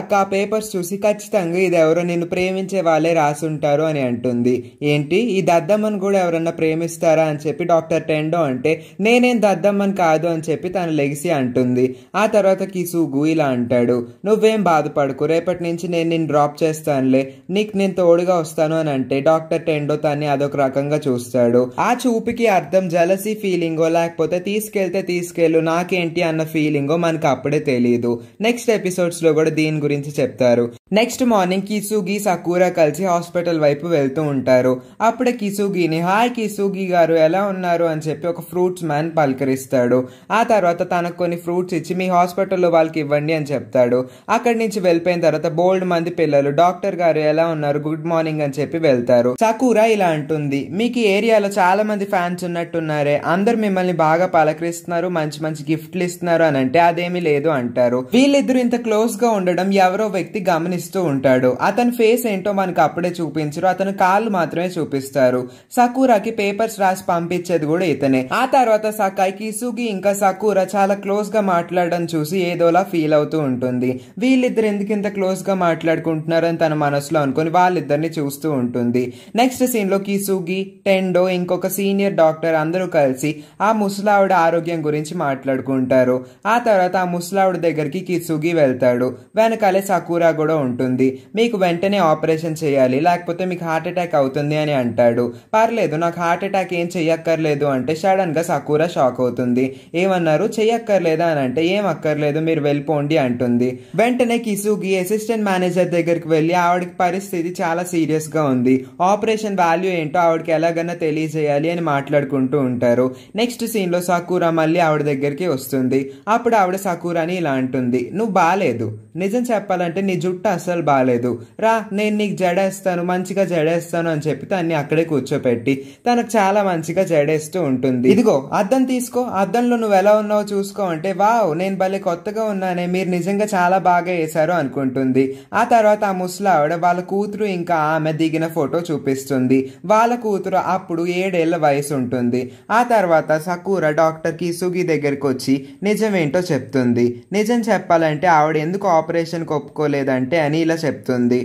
అక్క ఆ పేపర్స్ చూసి ఖచ్చితంగా ఇది ఎవరో నిన్ను ప్రేమించే వాళ్ళే రాసుంటారు అని అంటుంది ఏంటి ఈ దద్దమ్మను కూడా ఎవరన్నా ప్రేమిస్తారా అని చెప్పి డాక్టర్ టెండో అంటే నేనేం దద్దమ్మని కాదు అని చెప్పి తను లెగిసి అంటుంది ఆ తర్వాత కిసుగు ఇలా అంటాడు నువ్వేం బాధపడకు రేపటి నుంచి నేను నేను డ్రాప్ చేస్తానులే నీకు నేను తోడుగా వస్తాను అని అంటే డాక్టర్ టెండో తన్ని అదొక రకంగా చూస్తాడు ఆ చూపుకి అర్థం జలసి ఫీలింగో లేకపోతే తీసుకెళ్తే తీసుకెళ్ళు నాకేంటి అన్న ఫీలింగో మనకు అప్పుడే తెలియదు నెక్స్ట్ ఎపిసోడ్స్లో కూడా దీని గురించి చెప్తారు నెక్స్ట్ మార్నింగ్ కిసుగి సకూరా కలిసి హాస్పిటల్ వైపు వెళ్తూ ఉంటారు అప్పుడే కిసుగిని హాయ్ కిసుగి గారు ఎలా ఉన్నారు అని చెప్పి ఒక ఫ్రూట్స్ మ్యాన్ పలకరిస్తాడు ఆ తర్వాత తనకు కొన్ని ఫ్రూట్స్ ఇచ్చి మీ హాస్పిటల్లో వాళ్ళకి ఇవ్వండి అని చెప్తాడు అక్కడి నుంచి వెళ్ళిపోయిన తర్వాత బోల్డ్ మంది పిల్లలు డాక్టర్ గారు ఎలా ఉన్నారు గుడ్ మార్నింగ్ అని చెప్పి వెళ్తారు సకూరా ఇలా అంటుంది మీకు ఏరియాలో చాలా మంది ఫ్యాన్స్ ఉన్నట్టున్నారే అందరు మిమ్మల్ని బాగా పలకరిస్తున్నారు మంచి మంచి గిఫ్ట్లు ఇస్తున్నారు అని అంటే అదేమీ లేదు అంటారు వీళ్ళిద్దరు ఇంత క్లోజ్ గా ఉండడం ఎవరో వ్యక్తి గమనిస్తూ ఉంటాడు అతని ఫేస్ ఏంటో మనకు అప్పుడే చూపించరు అతను కాళ్ళు మాత్రమే చూపిస్తారు సకూరాకి పేపర్స్ రాసి పంపించేది కూడా ఇతనే ఆ తర్వాత సకాయ్ కిసుగి ఇంకా సకూరా చాలా క్లోజ్ గా మాట్లాడడం చూసి ఏదోలా ఫీల్ అవుతూ ఉంటుంది వీళ్ళిద్దరు ఎందుకు ఇంత క్లోజ్ గా మాట్లాడుకుంటున్నారని తన మనసులో అనుకుని వాళ్ళిద్దరిని చూస్తూ ఉంటుంది నెక్స్ట్ సీన్ లో కిసుగి టెండో ఇంకొక సీనియర్ డాక్టర్ అందరూ కలిసి ఆ ముసలావిడ ఆరోగ్యం గురించి మాట్లాడుకుంటారు ఆ తర్వాత ఆ ముసలావిడ దగ్గరికి కిసుగి వెళ్తాడు వెనకాలే సకూరా కూడా ఉంటుంది మీకు వెంటనే ఆపరేషన్ చేయాలి లేకపోతే మీకు హార్ట్ అటాక్ అవుతుంది అని అంటాడు పర్లేదు నాకు హార్ట్ అటాక్ ఏం చెయ్యక్కర్లేదు అంటే గా సకూరా షాక్ అవుతుంది ఏమన్నారు చెయ్యక్కర్లేదు అని అంటే ఏం అక్కర్లేదు మీరు వెళ్ళిపోండి అంటుంది వెంటనే కిసుకి అసిస్టెంట్ మేనేజర్ దగ్గరికి వెళ్ళి ఆవిడకి పరిస్థితి చాలా సీరియస్గా ఉంది ఆపరేషన్ వాల్యూ ఏంటో ఆవిడకి ఎలాగైనా తెలియజేయాలి అని మాట్లాడుకుంటూ ఉంటారు నెక్స్ట్ సీన్లో సకూరా మళ్ళీ ఆవిడ దగ్గరికి వస్తుంది అప్పుడు ఆవిడ సకూరాని ఇలా అంటుంది నువ్వు బాగాలేదు నిజం చెప్పాలంటే నీ జుట్టు అస్సలు బాగాలేదు రా నేను నీకు జడేస్తాను మంచిగా జడేస్తాను అని చెప్పి తన్ని అక్కడే కూర్చోపెట్టి తనకు చాలా మంచిగా జడేస్తూ ఉంటుంది ఇదిగో అద్దం తీసుకో అద్దంలో నువ్వు ఎలా ఉన్నావో చూసుకో అంటే వావ్ నేను భలే కొత్తగా ఉన్నానే మీరు నిజంగా చాలా బాగా వేశారు అనుకుంటుంది ఆ తర్వాత ఆ ముసలావిడ వాళ్ళ కూతురు ఇంకా ఆమె దిగిన ఫోటో చూపిస్తుంది వాళ్ళ కూతురు అప్పుడు ఏడేళ్ల వయసు ఉంటుంది ఆ తర్వాత సకూర డాక్టర్ సుగి దగ్గరికి వచ్చి నిజమేంటో చెప్తుంది నిజం చెప్పాలంటే ఆవిడ ఎందుకు ఆపరేషన్ ఆపరేషన్కి ఒప్పుకోలేదంటే ఇలా చెప్తుంది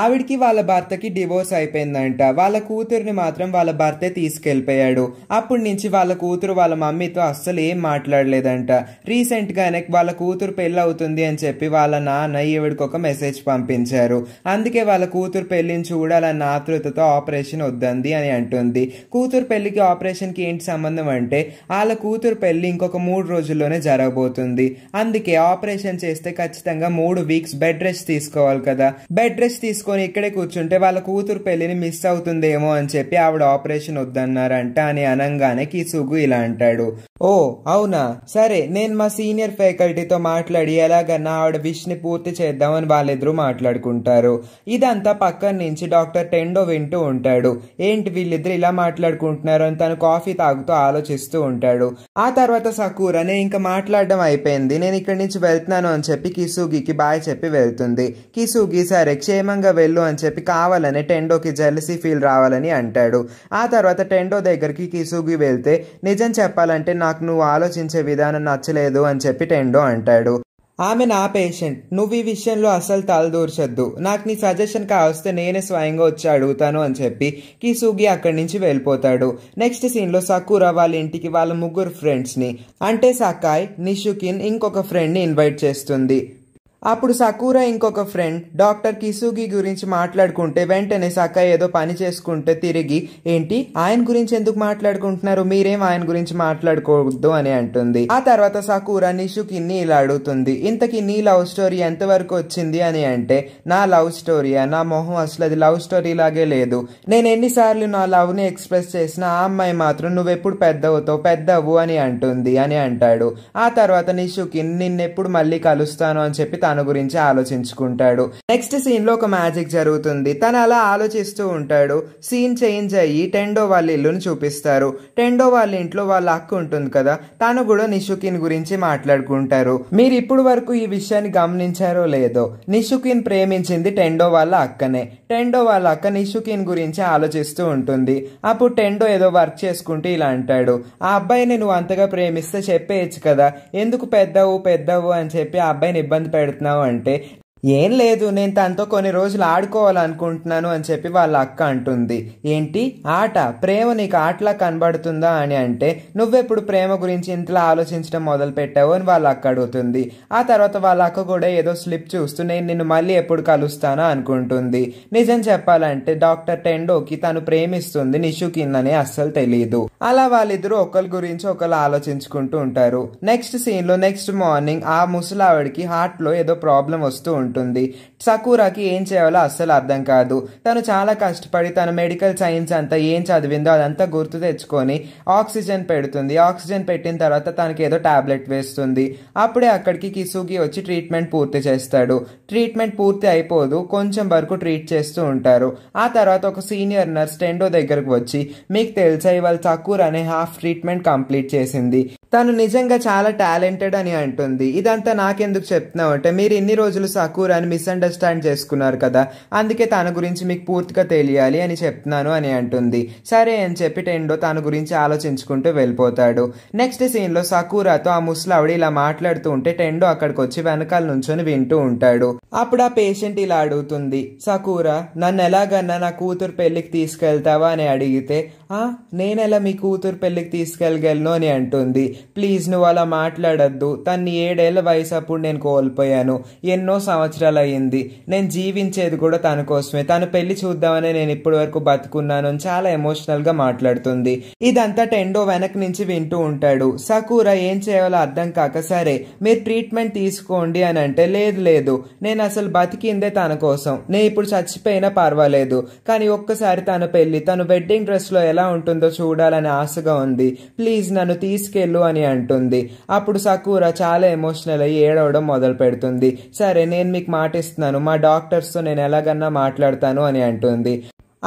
ఆవిడికి వాళ్ళ భర్తకి డివోర్స్ అయిపోయిందంట వాళ్ళ కూతురిని మాత్రం వాళ్ళ భర్తే తీసుకెళ్ళిపోయాడు అప్పటి నుంచి వాళ్ళ కూతురు వాళ్ళ మమ్మీతో అస్సలు ఏం మాట్లాడలేదంట రీసెంట్గానే వాళ్ళ కూతురు పెళ్ళి అవుతుంది అని చెప్పి వాళ్ళ నాన్న ఈవిడికి ఒక మెసేజ్ పంపించారు అందుకే వాళ్ళ కూతురు పెళ్ళిని చూడాలన్న ఆతృతతో ఆపరేషన్ వద్దంది అని అంటుంది కూతురు పెళ్ళికి ఆపరేషన్కి ఏంటి సంబంధం అంటే వాళ్ళ కూతురు పెళ్ళి ఇంకొక మూడు రోజుల్లోనే జరగబోతుంది అందుకే ఆపరేషన్ చేస్తే ఖచ్చితంగా మూడు వీక్స్ బెడ్ రెస్ట్ తీసుకోవాలి కదా బెడ్ రెస్ట్ తీసుకొని ఇక్కడే కూర్చుంటే వాళ్ళ కూతురు పెళ్లిని మిస్ అవుతుందేమో అని చెప్పి ఆవిడ ఆపరేషన్ వద్దన్నారంట అని అనంగానే కీసుగు ఇలా అంటాడు ఓ అవునా సరే నేను మా సీనియర్ ఫ్యాకల్టీతో మాట్లాడి ఎలాగన్నా ఆవిడ విష్ని పూర్తి చేద్దామని వాళ్ళిద్దరూ మాట్లాడుకుంటారు ఇదంతా పక్కన నుంచి డాక్టర్ టెండో వింటూ ఉంటాడు ఏంటి వీళ్ళిద్దరు ఇలా మాట్లాడుకుంటున్నారు అని తను కాఫీ తాగుతూ ఆలోచిస్తూ ఉంటాడు ఆ తర్వాత సకూర్ అనే ఇంకా మాట్లాడడం అయిపోయింది నేను ఇక్కడి నుంచి వెళ్తున్నాను అని చెప్పి కిసుగికి బాయ్ చెప్పి వెళ్తుంది కిసుగి సరే క్షేమంగా వెళ్ళు అని చెప్పి కావాలని టెండోకి జెలసీ ఫీల్ రావాలని అంటాడు ఆ తర్వాత టెండో దగ్గరికి కిసుగి వెళ్తే నిజం చెప్పాలంటే నాకు నాకు నువ్వు ఆలోచించే విధానం నచ్చలేదు అని చెప్పి టెండో అంటాడు ఆమె నా పేషెంట్ నువ్వు ఈ విషయంలో అసలు తలదూర్చొద్దు నాకు నీ సజెషన్ కావస్తే నేనే స్వయంగా వచ్చి అడుగుతాను అని చెప్పి కిసుగి అక్కడి నుంచి వెళ్ళిపోతాడు నెక్స్ట్ సీన్లో సకూర వాళ్ళ ఇంటికి వాళ్ళ ముగ్గురు ఫ్రెండ్స్ని అంటే సకాయ్ నిషుకిన్ ఇంకొక ఫ్రెండ్ని ఇన్వైట్ చేస్తుంది అప్పుడు సకూరా ఇంకొక ఫ్రెండ్ డాక్టర్ కిసుగి గురించి మాట్లాడుకుంటే వెంటనే సక్క ఏదో పని చేసుకుంటే తిరిగి ఏంటి ఆయన గురించి ఎందుకు మాట్లాడుకుంటున్నారు మీరేం ఆయన గురించి మాట్లాడుకోవద్దు అని అంటుంది ఆ తర్వాత సకూరా నిషుకి ఇలా అడుగుతుంది ఇంతకి నీ లవ్ స్టోరీ ఎంతవరకు వచ్చింది అని అంటే నా లవ్ స్టోరీయా నా మొహం అసలు అది లవ్ స్టోరీ లాగే లేదు నేను ఎన్నిసార్లు నా లవ్ని ఎక్స్ప్రెస్ చేసిన ఆ అమ్మాయి మాత్రం నువ్వెప్పుడు పెద్దవుతావు పెద్దవు అని అంటుంది అని అంటాడు ఆ తర్వాత నిషుకి నిన్నెప్పుడు మళ్ళీ కలుస్తాను అని చెప్పి తాను గురించి ఆలోచించుకుంటాడు నెక్స్ట్ సీన్ లో ఒక మ్యాజిక్ జరుగుతుంది తను అలా ఆలోచిస్తూ ఉంటాడు సీన్ చేంజ్ అయ్యి టెండో వాళ్ళ ఇల్లును చూపిస్తారు టెండో వాళ్ళ ఇంట్లో వాళ్ళ అక్క ఉంటుంది కదా తాను కూడా నిషుకిన్ గురించి మాట్లాడుకుంటారు మీరు ఇప్పుడు వరకు ఈ విషయాన్ని గమనించారో లేదో నిషుకిన్ ప్రేమించింది టెండో వాళ్ళ అక్కనే టెండో వాళ్ళ అక్క నిషుకిన్ గురించి ఆలోచిస్తూ ఉంటుంది అప్పుడు టెండో ఏదో వర్క్ చేసుకుంటూ ఇలా అంటాడు ఆ అబ్బాయిని నువ్వు అంతగా ప్రేమిస్తే చెప్పేయచ్చు కదా ఎందుకు పెద్దవు పెద్దవు అని చెప్పి ఆ అబ్బాయిని ఇబ్బంది పెడుతున్నావు అంటే ఏం లేదు నేను తనతో కొన్ని రోజులు ఆడుకోవాలనుకుంటున్నాను అని చెప్పి వాళ్ళ అక్క అంటుంది ఏంటి ఆట ప్రేమ నీకు ఆటలా కనబడుతుందా అని అంటే నువ్వెప్పుడు ప్రేమ గురించి ఇంతలా ఆలోచించడం మొదలు పెట్టావు అని వాళ్ళ అక్క అడుగుతుంది ఆ తర్వాత వాళ్ళ అక్క కూడా ఏదో స్లిప్ చూస్తూ నేను నిన్ను మళ్ళీ ఎప్పుడు కలుస్తానా అనుకుంటుంది నిజం చెప్పాలంటే డాక్టర్ టెండోకి తను ప్రేమిస్తుంది నిషుకిన్ కిందనే అస్సలు తెలియదు అలా వాళ్ళిద్దరూ ఒకరి గురించి ఒకరు ఆలోచించుకుంటూ ఉంటారు నెక్స్ట్ సీన్ లో నెక్స్ట్ మార్నింగ్ ఆ ముసలావిడికి హార్ట్ లో ఏదో ప్రాబ్లం వస్తూ ఉంటుంది ఉంటుంది సకూరాకి ఏం చేయాలో అస్సలు అర్థం కాదు తను చాలా కష్టపడి తన మెడికల్ సైన్స్ అంతా ఏం చదివిందో అదంతా గుర్తు తెచ్చుకొని ఆక్సిజన్ పెడుతుంది ఆక్సిజన్ పెట్టిన తర్వాత తనకి ఏదో టాబ్లెట్ వేస్తుంది అప్పుడే అక్కడికి కిసుగి వచ్చి ట్రీట్మెంట్ పూర్తి చేస్తాడు ట్రీట్మెంట్ పూర్తి అయిపోదు కొంచెం వరకు ట్రీట్ చేస్తూ ఉంటారు ఆ తర్వాత ఒక సీనియర్ నర్స్ టెండో దగ్గరకు వచ్చి మీకు తెలుసా ఇవాళ తక్కువ అనే హాఫ్ ట్రీట్మెంట్ కంప్లీట్ చేసింది తను నిజంగా చాలా టాలెంటెడ్ అని అంటుంది ఇదంతా నాకెందుకు చెప్తున్నావు అంటే మీరు ఇన్ని రోజులు సకూర్ అని మిస్అండర్స్టాండ్ చేసుకున్నారు కదా అందుకే తన గురించి మీకు పూర్తిగా తెలియాలి అని చెప్తున్నాను అని అంటుంది సరే అని చెప్పి టెండో తన గురించి ఆలోచించుకుంటూ వెళ్ళిపోతాడు నెక్స్ట్ సీన్లో సకూరాతో ఆ ముసలావిడ ఇలా మాట్లాడుతూ ఉంటే టెండో అక్కడికి వచ్చి వెనకాల నుంచొని వింటూ ఉంటాడు అప్పుడు ఆ పేషెంట్ ఇలా అడుగుతుంది సకూరా నన్ను ఎలాగన్నా నా కూతురు పెళ్లికి తీసుకెళ్తావా అని అడిగితే నేనెలా మీ కూతురు పెళ్ళికి తీసుకెళ్ళగలను అని అంటుంది ప్లీజ్ నువ్వు అలా మాట్లాడద్దు తన్ని ఏడేళ్ల వయసు అప్పుడు నేను కోల్పోయాను ఎన్నో సంవత్సరాలు అయ్యింది నేను జీవించేది కూడా తన కోసమే తను పెళ్లి చూద్దామని నేను ఇప్పటి వరకు బతుకున్నాను చాలా ఎమోషనల్గా మాట్లాడుతుంది ఇదంతా టెండో వెనక్ నుంచి వింటూ ఉంటాడు సకూర ఏం చేయాలో అర్థం కాక సరే మీరు ట్రీట్మెంట్ తీసుకోండి అని అంటే లేదు లేదు నేను అసలు బతికిందే తన కోసం నేను ఇప్పుడు చచ్చిపోయినా పర్వాలేదు కానీ ఒక్కసారి తన పెళ్లి తను వెడ్డింగ్ డ్రెస్లో ఎలా ఎలా ఉంటుందో చూడాలని ఆశగా ఉంది ప్లీజ్ నన్ను తీసుకెళ్ళు అని అంటుంది అప్పుడు సకూర చాలా ఎమోషనల్ అయ్యి ఏడవడం మొదలు పెడుతుంది సరే నేను మీకు మాటిస్తున్నాను మా డాక్టర్స్తో నేను ఎలాగన్నా మాట్లాడతాను అని అంటుంది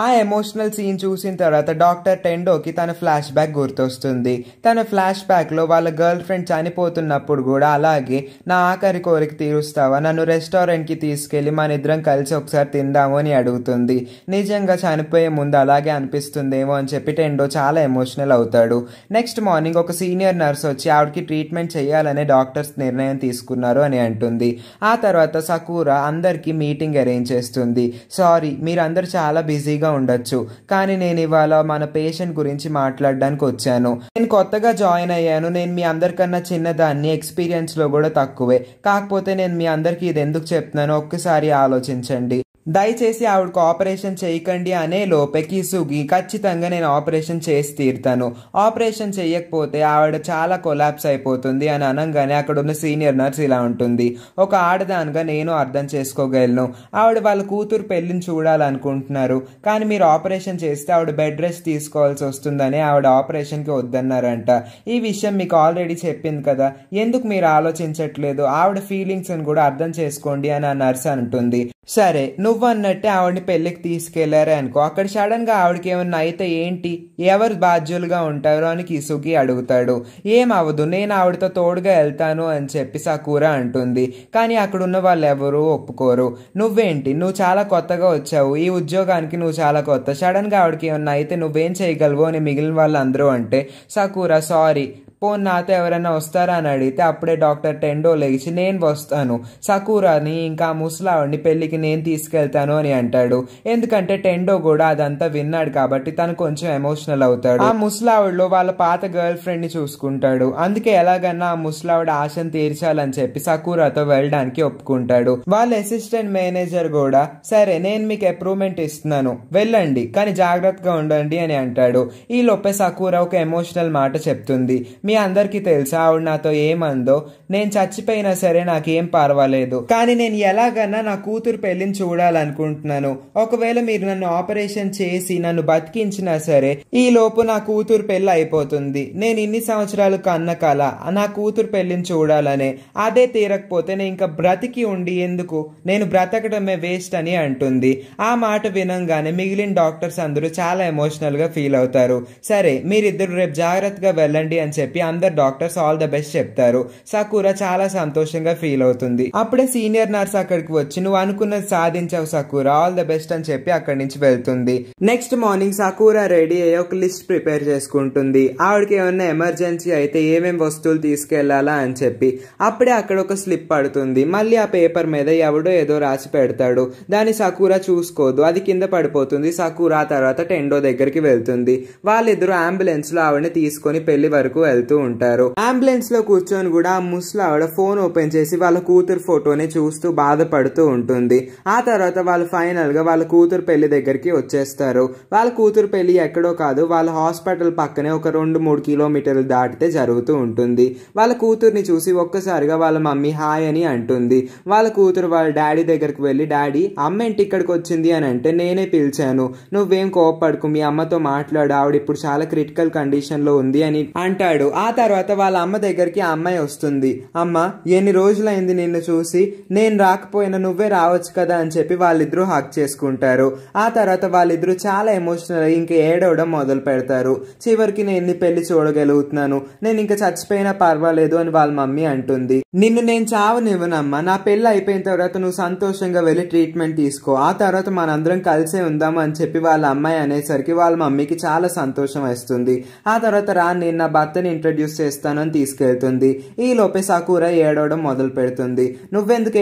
ఆ ఎమోషనల్ సీన్ చూసిన తర్వాత డాక్టర్ టెండోకి తన ఫ్లాష్ బ్యాక్ గుర్తొస్తుంది తన ఫ్లాష్ బ్యాక్లో వాళ్ళ గర్ల్ ఫ్రెండ్ చనిపోతున్నప్పుడు కూడా అలాగే నా ఆఖరి కోరిక తీరుస్తావా నన్ను రెస్టారెంట్కి తీసుకెళ్ళి మన ఇద్దరం కలిసి ఒకసారి తిందాము అని అడుగుతుంది నిజంగా చనిపోయే ముందు అలాగే అనిపిస్తుందేమో అని చెప్పి టెండో చాలా ఎమోషనల్ అవుతాడు నెక్స్ట్ మార్నింగ్ ఒక సీనియర్ నర్స్ వచ్చి ఆవిడకి ట్రీట్మెంట్ చేయాలనే డాక్టర్స్ నిర్ణయం తీసుకున్నారు అని అంటుంది ఆ తర్వాత సకూర అందరికీ మీటింగ్ అరేంజ్ చేస్తుంది సారీ మీరందరూ చాలా బిజీగా బిజీగా ఉండొచ్చు కానీ నేను ఇవాళ మన పేషెంట్ గురించి మాట్లాడడానికి వచ్చాను నేను కొత్తగా జాయిన్ అయ్యాను నేను మీ అందరికన్నా చిన్నదాన్ని ఎక్స్పీరియన్స్లో కూడా తక్కువే కాకపోతే నేను మీ అందరికీ ఇది ఎందుకు చెప్తున్నానో ఒక్కసారి ఆలోచించండి దయచేసి ఆవిడకు ఆపరేషన్ చేయకండి అనే లోపే కిసుగి ఖచ్చితంగా నేను ఆపరేషన్ చేసి తీరుతాను ఆపరేషన్ చేయకపోతే ఆవిడ చాలా కొలాప్స్ అయిపోతుంది అని అనగానే అక్కడ ఉన్న సీనియర్ నర్స్ ఇలా ఉంటుంది ఒక ఆడదానిగా నేను అర్థం చేసుకోగలను ఆవిడ వాళ్ళ కూతురు పెళ్లిని చూడాలనుకుంటున్నారు కానీ మీరు ఆపరేషన్ చేస్తే ఆవిడ బెడ్ రెస్ట్ తీసుకోవాల్సి వస్తుందని ఆవిడ ఆపరేషన్కి వద్దన్నారంట ఈ విషయం మీకు ఆల్రెడీ చెప్పింది కదా ఎందుకు మీరు ఆలోచించట్లేదు ఆవిడ ఫీలింగ్స్ని కూడా అర్థం చేసుకోండి అని ఆ నర్స్ అంటుంది సరే నువ్వు అన్నట్టే ఆవిడని పెళ్ళికి తీసుకెళ్లారే అనుకో అక్కడ సడన్గా ఆవిడకి ఏమన్నా అయితే ఏంటి ఎవరు బాధ్యులుగా ఉంటారో అని కిసుకి అడుగుతాడు ఏం అవదు నేను ఆవిడతో తోడుగా వెళ్తాను అని చెప్పి సకూర అంటుంది కానీ అక్కడ ఉన్న వాళ్ళు ఎవరూ ఒప్పుకోరు నువ్వేంటి నువ్వు చాలా కొత్తగా వచ్చావు ఈ ఉద్యోగానికి నువ్వు చాలా కొత్త సడన్గా ఆవిడకి ఏమన్నా అయితే నువ్వేం చేయగలవు అని మిగిలిన వాళ్ళందరూ అంటే సకూర సారీ పోన్ నాతో ఎవరైనా వస్తారా అని అడిగితే అప్పుడే డాక్టర్ టెండో లేచి నేను వస్తాను సకూరాని ఇంకా ముసలావుడిని పెళ్లికి నేను తీసుకెళ్తాను అని అంటాడు ఎందుకంటే టెండో కూడా అదంతా విన్నాడు కాబట్టి తను కొంచెం ఎమోషనల్ అవుతాడు ఆ ముసలావుడిలో వాళ్ళ పాత గర్ల్ ఫ్రెండ్ ని చూసుకుంటాడు అందుకే ఎలాగన్నా ఆ ముసలావిడ ఆశను తీర్చాలని చెప్పి సకూరాతో వెళ్ళడానికి ఒప్పుకుంటాడు వాళ్ళ అసిస్టెంట్ మేనేజర్ కూడా సరే నేను మీకు అప్రూవ్మెంట్ ఇస్తున్నాను వెళ్ళండి కానీ జాగ్రత్తగా ఉండండి అని అంటాడు ఈ లోపే సకూరా ఒక ఎమోషనల్ మాట చెప్తుంది మీ మీ అందరికీ తెలుసా ఆవిడ నాతో ఏమందో నేను చచ్చిపోయినా సరే నాకేం పర్వాలేదు కానీ నేను ఎలాగన్నా నా కూతురు పెళ్లిని చూడాలనుకుంటున్నాను ఒకవేళ మీరు నన్ను ఆపరేషన్ చేసి నన్ను బతికించినా సరే ఈ లోపు నా కూతురు పెళ్లి అయిపోతుంది నేను ఇన్ని సంవత్సరాలు కన్న కల నా కూతురు పెళ్లిని చూడాలనే అదే తీరకపోతే నేను ఇంకా బ్రతికి ఉండి ఎందుకు నేను బ్రతకడమే వేస్ట్ అని అంటుంది ఆ మాట వినంగానే మిగిలిన డాక్టర్స్ అందరూ చాలా ఎమోషనల్ గా ఫీల్ అవుతారు సరే మీరిద్దరు రేపు జాగ్రత్తగా వెళ్ళండి అని చెప్పి అందరు డాక్టర్స్ ఆల్ ద బెస్ట్ చెప్తారు సకూర చాలా సంతోషంగా ఫీల్ అవుతుంది అప్పుడే సీనియర్ నర్స్ అక్కడికి వచ్చి నువ్వు అనుకున్నది సాధించావు సకూర ఆల్ ద బెస్ట్ అని చెప్పి అక్కడి నుంచి వెళ్తుంది నెక్స్ట్ మార్నింగ్ సకూర రెడీ అయ్యి ఒక లిస్ట్ ప్రిపేర్ చేసుకుంటుంది ఆవిడకి ఏమన్నా ఎమర్జెన్సీ అయితే ఏమేమి వస్తువులు తీసుకెళ్లాలా అని చెప్పి అప్పుడే అక్కడ ఒక స్లిప్ పడుతుంది మళ్ళీ ఆ పేపర్ మీద ఎవడో ఏదో రాసి పెడతాడు దాన్ని సకూర చూసుకోదు అది కింద పడిపోతుంది సకూర తర్వాత టెండో దగ్గరికి వెళ్తుంది వాళ్ళిద్దరు అంబులెన్స్ లో ఆవిడని తీసుకొని పెళ్లి వరకు వెళ్తారు వెళ్తూ ఉంటారు అంబులెన్స్ లో కూర్చొని కూడా ముసలావిడ ఫోన్ ఓపెన్ చేసి వాళ్ళ కూతురు ఫోటోని చూస్తూ బాధపడుతూ ఉంటుంది ఆ తర్వాత వాళ్ళు ఫైనల్ గా వాళ్ళ కూతురు పెళ్లి దగ్గరికి వచ్చేస్తారు వాళ్ళ కూతురు పెళ్లి ఎక్కడో కాదు వాళ్ళ హాస్పిటల్ పక్కనే ఒక రెండు మూడు కిలోమీటర్లు దాటితే జరుగుతూ ఉంటుంది వాళ్ళ కూతుర్ని చూసి ఒక్కసారిగా వాళ్ళ మమ్మీ హాయ్ అని అంటుంది వాళ్ళ కూతురు వాళ్ళ డాడీ దగ్గరికి వెళ్ళి డాడీ అమ్మ ఇంటి ఇక్కడికి వచ్చింది అని అంటే నేనే పిలిచాను నువ్వేం కోపడుకు మీ అమ్మతో మాట్లాడు ఆవిడ ఇప్పుడు చాలా క్రిటికల్ కండిషన్లో ఉంది అని అంటాడు ఆ తర్వాత వాళ్ళ అమ్మ దగ్గరికి ఆ అమ్మాయి వస్తుంది అమ్మ ఎన్ని రోజులైంది నిన్ను చూసి నేను రాకపోయినా నువ్వే రావచ్చు కదా అని చెప్పి వాళ్ళిద్దరూ హక్ చేసుకుంటారు ఆ తర్వాత వాళ్ళిద్దరూ చాలా ఎమోషనల్ ఇంకా ఏడవడం మొదలు పెడతారు చివరికి నేను పెళ్లి చూడగలుగుతున్నాను నేను ఇంకా చచ్చిపోయినా పర్వాలేదు అని వాళ్ళ మమ్మీ అంటుంది నిన్ను నేను చావనివ్వనమ్మా నా పెళ్లి అయిపోయిన తర్వాత నువ్వు సంతోషంగా వెళ్ళి ట్రీట్మెంట్ తీసుకో ఆ తర్వాత మనందరం కలిసే ఉందాము అని చెప్పి వాళ్ళ అమ్మాయి అనేసరికి వాళ్ళ మమ్మీకి చాలా సంతోషం వేస్తుంది ఆ తర్వాత రా నేను నా భర్తని ఇంట్రడ్యూస్ చేస్తానని తీసుకెళ్తుంది ఈ లోపే సాకూర ఏడవడం మొదలు పెడుతుంది నువ్వెందుకు